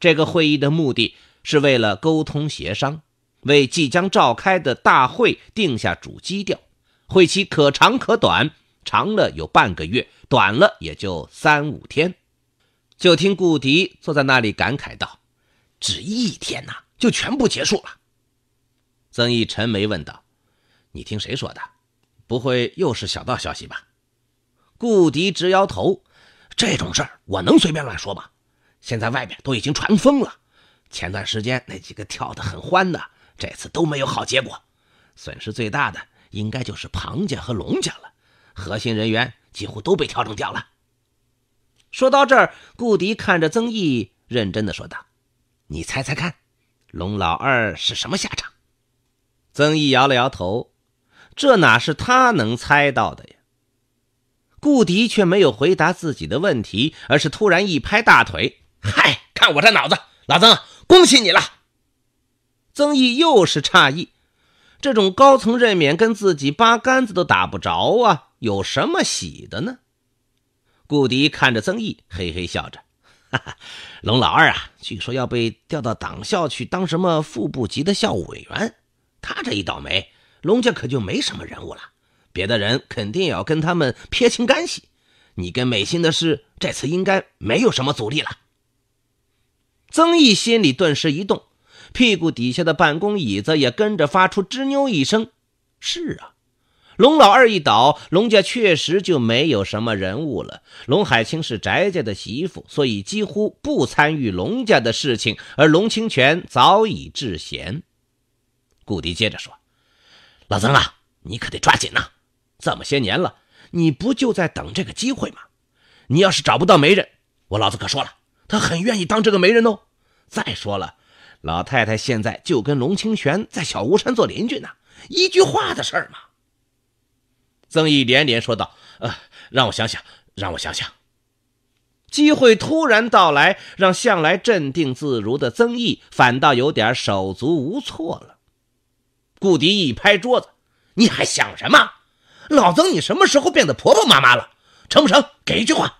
这个会议的目的是为了沟通协商，为即将召开的大会定下主基调。会期可长可短，长了有半个月，短了也就三五天。就听顾迪坐在那里感慨道：“只一天呐，就全部结束了。”曾毅沉眉问道。你听谁说的？不会又是小道消息吧？顾迪直摇头。这种事儿我能随便乱说吗？现在外面都已经传疯了。前段时间那几个跳得很欢的，这次都没有好结果。损失最大的应该就是庞家和龙家了，核心人员几乎都被调整掉了。说到这儿，顾迪看着曾毅，认真的说道：“你猜猜看，龙老二是什么下场？”曾毅摇了摇头。这哪是他能猜到的呀？顾迪却没有回答自己的问题，而是突然一拍大腿：“嗨，看我这脑子！”老曾，恭喜你了。曾毅又是诧异，这种高层任免跟自己八竿子都打不着啊，有什么喜的呢？顾迪看着曾毅，嘿嘿笑着：“哈哈，龙老二啊，据说要被调到党校去当什么副部级的校务委员，他这一倒霉。”龙家可就没什么人物了，别的人肯定也要跟他们撇清干系。你跟美心的事，这次应该没有什么阻力了。曾毅心里顿时一动，屁股底下的办公椅子也跟着发出吱扭一声。是啊，龙老二一倒，龙家确实就没有什么人物了。龙海清是翟家的媳妇，所以几乎不参与龙家的事情，而龙清泉早已致贤。顾迪接着说。老曾啊，你可得抓紧呐！这么些年了，你不就在等这个机会吗？你要是找不到媒人，我老子可说了，他很愿意当这个媒人哦。再说了，老太太现在就跟龙清泉在小吴山做邻居呢，一句话的事儿嘛。曾毅连连说道：“呃，让我想想，让我想想。”机会突然到来，让向来镇定自如的曾毅反倒有点手足无措了。顾迪一拍桌子：“你还想什么？老曾，你什么时候变得婆婆妈妈了？成不成？给一句话。”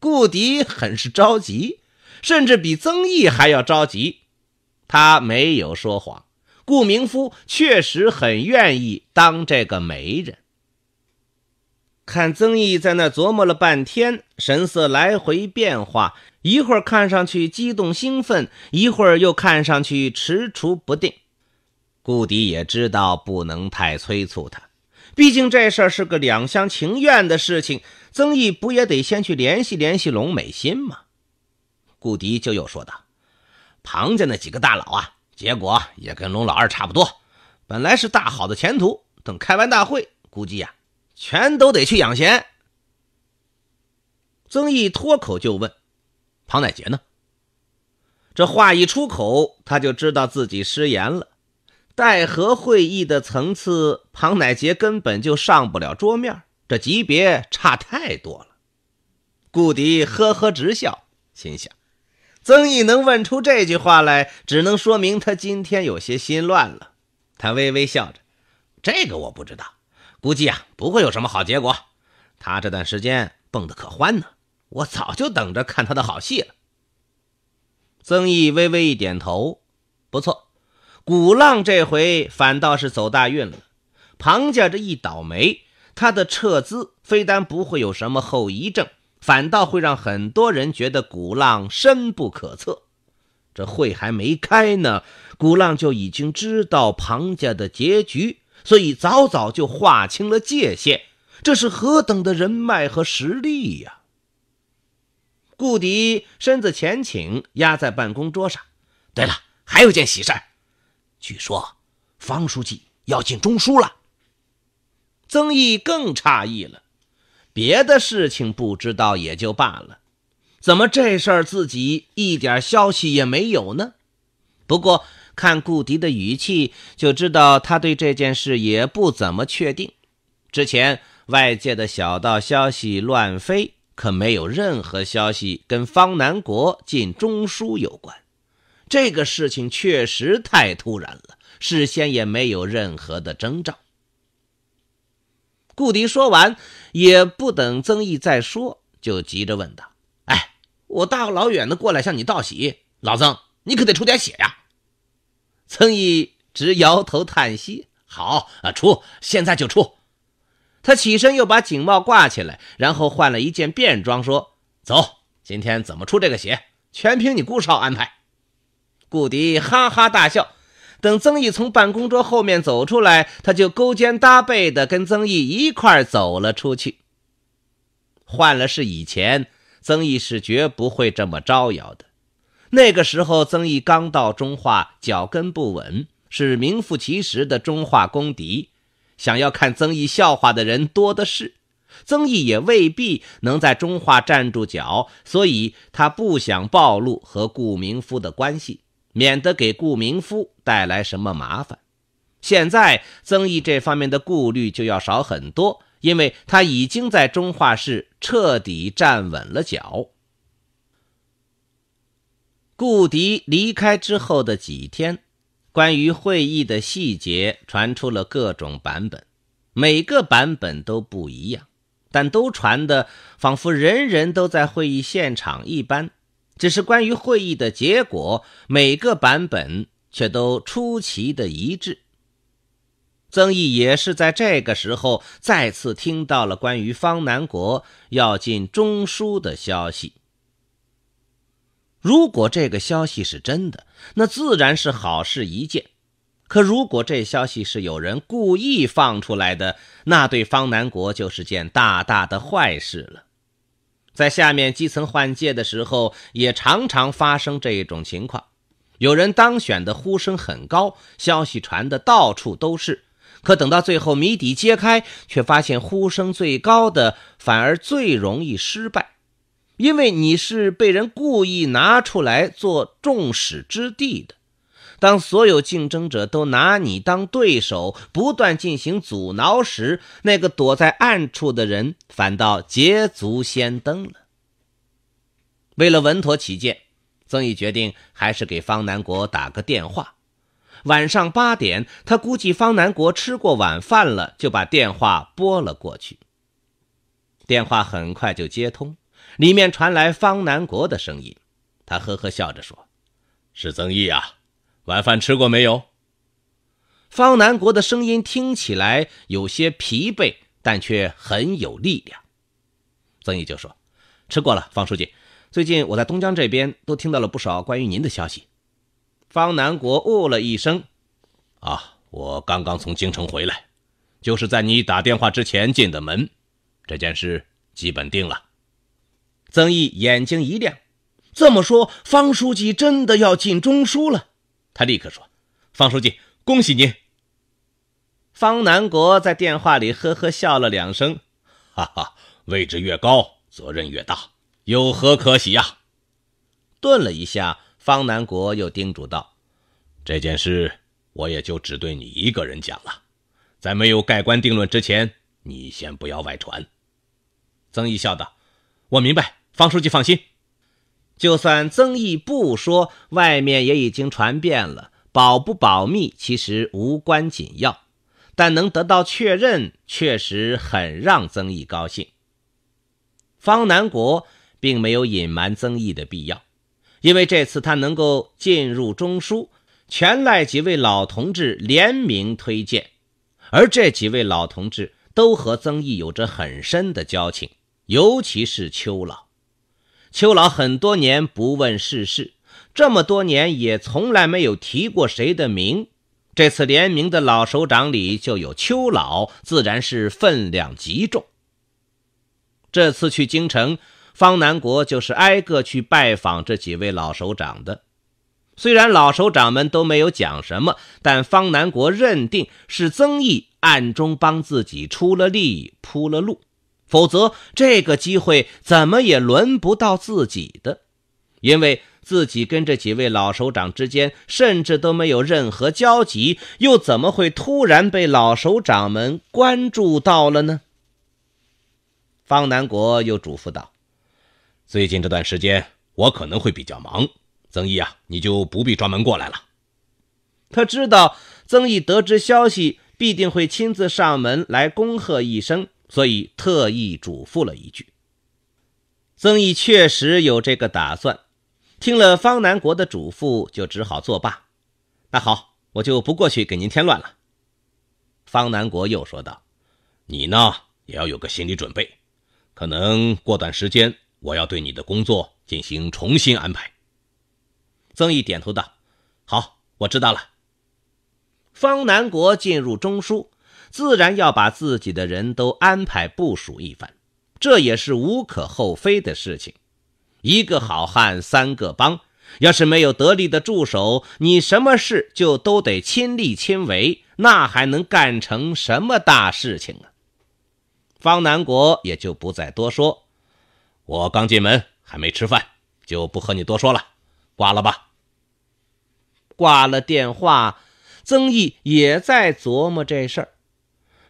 顾迪很是着急，甚至比曾毅还要着急。他没有说谎，顾明夫确实很愿意当这个媒人。看曾毅在那琢磨了半天，神色来回变化，一会儿看上去激动兴奋，一会儿又看上去踌躇不定。顾迪也知道不能太催促他，毕竟这事儿是个两厢情愿的事情。曾毅不也得先去联系联系龙美心吗？顾迪就又说道：“庞家那几个大佬啊，结果也跟龙老二差不多，本来是大好的前途，等开完大会，估计呀，全都得去养闲。”曾毅脱口就问：“庞乃杰呢？”这话一出口，他就知道自己失言了。戴和会议的层次，庞乃杰根本就上不了桌面，这级别差太多了。顾迪呵呵直笑，心想：曾毅能问出这句话来，只能说明他今天有些心乱了。他微微笑着：“这个我不知道，估计啊，不会有什么好结果。”他这段时间蹦得可欢呢，我早就等着看他的好戏了。曾毅微微一点头：“不错。”古浪这回反倒是走大运了，庞家这一倒霉，他的撤资非但不会有什么后遗症，反倒会让很多人觉得古浪深不可测。这会还没开呢，古浪就已经知道庞家的结局，所以早早就划清了界限。这是何等的人脉和实力呀！顾迪身子前倾，压在办公桌上。对了，还有件喜事儿。据说，方书记要进中枢了。曾毅更诧异了，别的事情不知道也就罢了，怎么这事儿自己一点消息也没有呢？不过看顾迪的语气，就知道他对这件事也不怎么确定。之前外界的小道消息乱飞，可没有任何消息跟方南国进中枢有关。这个事情确实太突然了，事先也没有任何的征兆。顾迪说完，也不等曾毅再说，就急着问道：“哎，我大老远的过来向你道喜，老曾，你可得出点血呀？”曾毅直摇头叹息：“好啊，出，现在就出。”他起身又把警帽挂起来，然后换了一件便装，说：“走，今天怎么出这个血，全凭你顾少安排。”顾迪哈哈大笑，等曾毅从办公桌后面走出来，他就勾肩搭背的跟曾毅一块走了出去。换了是以前，曾毅是绝不会这么招摇的。那个时候，曾毅刚到中化，脚跟不稳，是名副其实的中化工敌。想要看曾毅笑话的人多的是，曾毅也未必能在中化站住脚，所以他不想暴露和顾明夫的关系。免得给顾明夫带来什么麻烦，现在曾毅这方面的顾虑就要少很多，因为他已经在中化市彻底站稳了脚。顾迪离开之后的几天，关于会议的细节传出了各种版本，每个版本都不一样，但都传的仿佛人人都在会议现场一般。只是关于会议的结果，每个版本却都出奇的一致。曾毅也是在这个时候再次听到了关于方南国要进中枢的消息。如果这个消息是真的，那自然是好事一件；可如果这消息是有人故意放出来的，那对方南国就是件大大的坏事了。在下面基层换届的时候，也常常发生这一种情况：有人当选的呼声很高，消息传的到处都是，可等到最后谜底揭开，却发现呼声最高的反而最容易失败，因为你是被人故意拿出来做众矢之的的。当所有竞争者都拿你当对手，不断进行阻挠时，那个躲在暗处的人反倒捷足先登了。为了稳妥起见，曾毅决定还是给方南国打个电话。晚上八点，他估计方南国吃过晚饭了，就把电话拨了过去。电话很快就接通，里面传来方南国的声音，他呵呵笑着说：“是曾毅啊。”晚饭吃过没有？方南国的声音听起来有些疲惫，但却很有力量。曾毅就说：“吃过了，方书记。最近我在东江这边都听到了不少关于您的消息。”方南国哦了一声：“啊，我刚刚从京城回来，就是在你打电话之前进的门。这件事基本定了。”曾毅眼睛一亮：“这么说，方书记真的要进中枢了？”他立刻说：“方书记，恭喜您。”方南国在电话里呵呵笑了两声：“哈哈，位置越高，责任越大，有何可喜呀？”顿了一下，方南国又叮嘱道：“这件事我也就只对你一个人讲了，在没有盖棺定论之前，你先不要外传。”曾毅笑道：“我明白，方书记放心。”就算曾毅不说，外面也已经传遍了。保不保密其实无关紧要，但能得到确认，确实很让曾毅高兴。方南国并没有隐瞒曾毅的必要，因为这次他能够进入中枢，全赖几位老同志联名推荐，而这几位老同志都和曾毅有着很深的交情，尤其是邱老。邱老很多年不问世事，这么多年也从来没有提过谁的名。这次联名的老首长里就有邱老，自然是分量极重。这次去京城，方南国就是挨个去拜访这几位老首长的。虽然老首长们都没有讲什么，但方南国认定是曾毅暗中帮自己出了力、铺了路。否则，这个机会怎么也轮不到自己的，因为自己跟这几位老首长之间甚至都没有任何交集，又怎么会突然被老首长们关注到了呢？方南国又嘱咐道：“最近这段时间，我可能会比较忙，曾毅啊，你就不必专门过来了。”他知道曾毅得知消息，必定会亲自上门来恭贺一声。所以特意嘱咐了一句。曾毅确实有这个打算，听了方南国的嘱咐，就只好作罢。那好，我就不过去给您添乱了。方南国又说道：“你呢，也要有个心理准备，可能过段时间我要对你的工作进行重新安排。”曾毅点头道：“好，我知道了。”方南国进入中枢。自然要把自己的人都安排部署一番，这也是无可厚非的事情。一个好汉三个帮，要是没有得力的助手，你什么事就都得亲力亲为，那还能干成什么大事情啊？方南国也就不再多说，我刚进门还没吃饭，就不和你多说了，挂了吧。挂了电话，曾毅也在琢磨这事儿。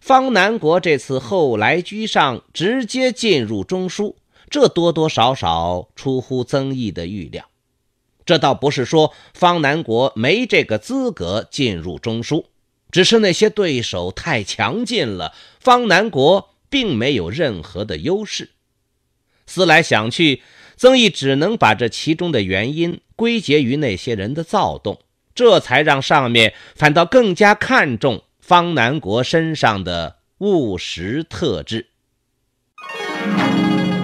方南国这次后来居上，直接进入中枢，这多多少少出乎曾毅的预料。这倒不是说方南国没这个资格进入中枢，只是那些对手太强劲了，方南国并没有任何的优势。思来想去，曾毅只能把这其中的原因归结于那些人的躁动，这才让上面反倒更加看重。方南国身上的务实特质。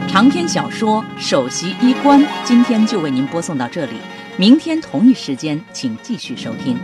长篇小说《首席医官》，今天就为您播送到这里，明天同一时间，请继续收听。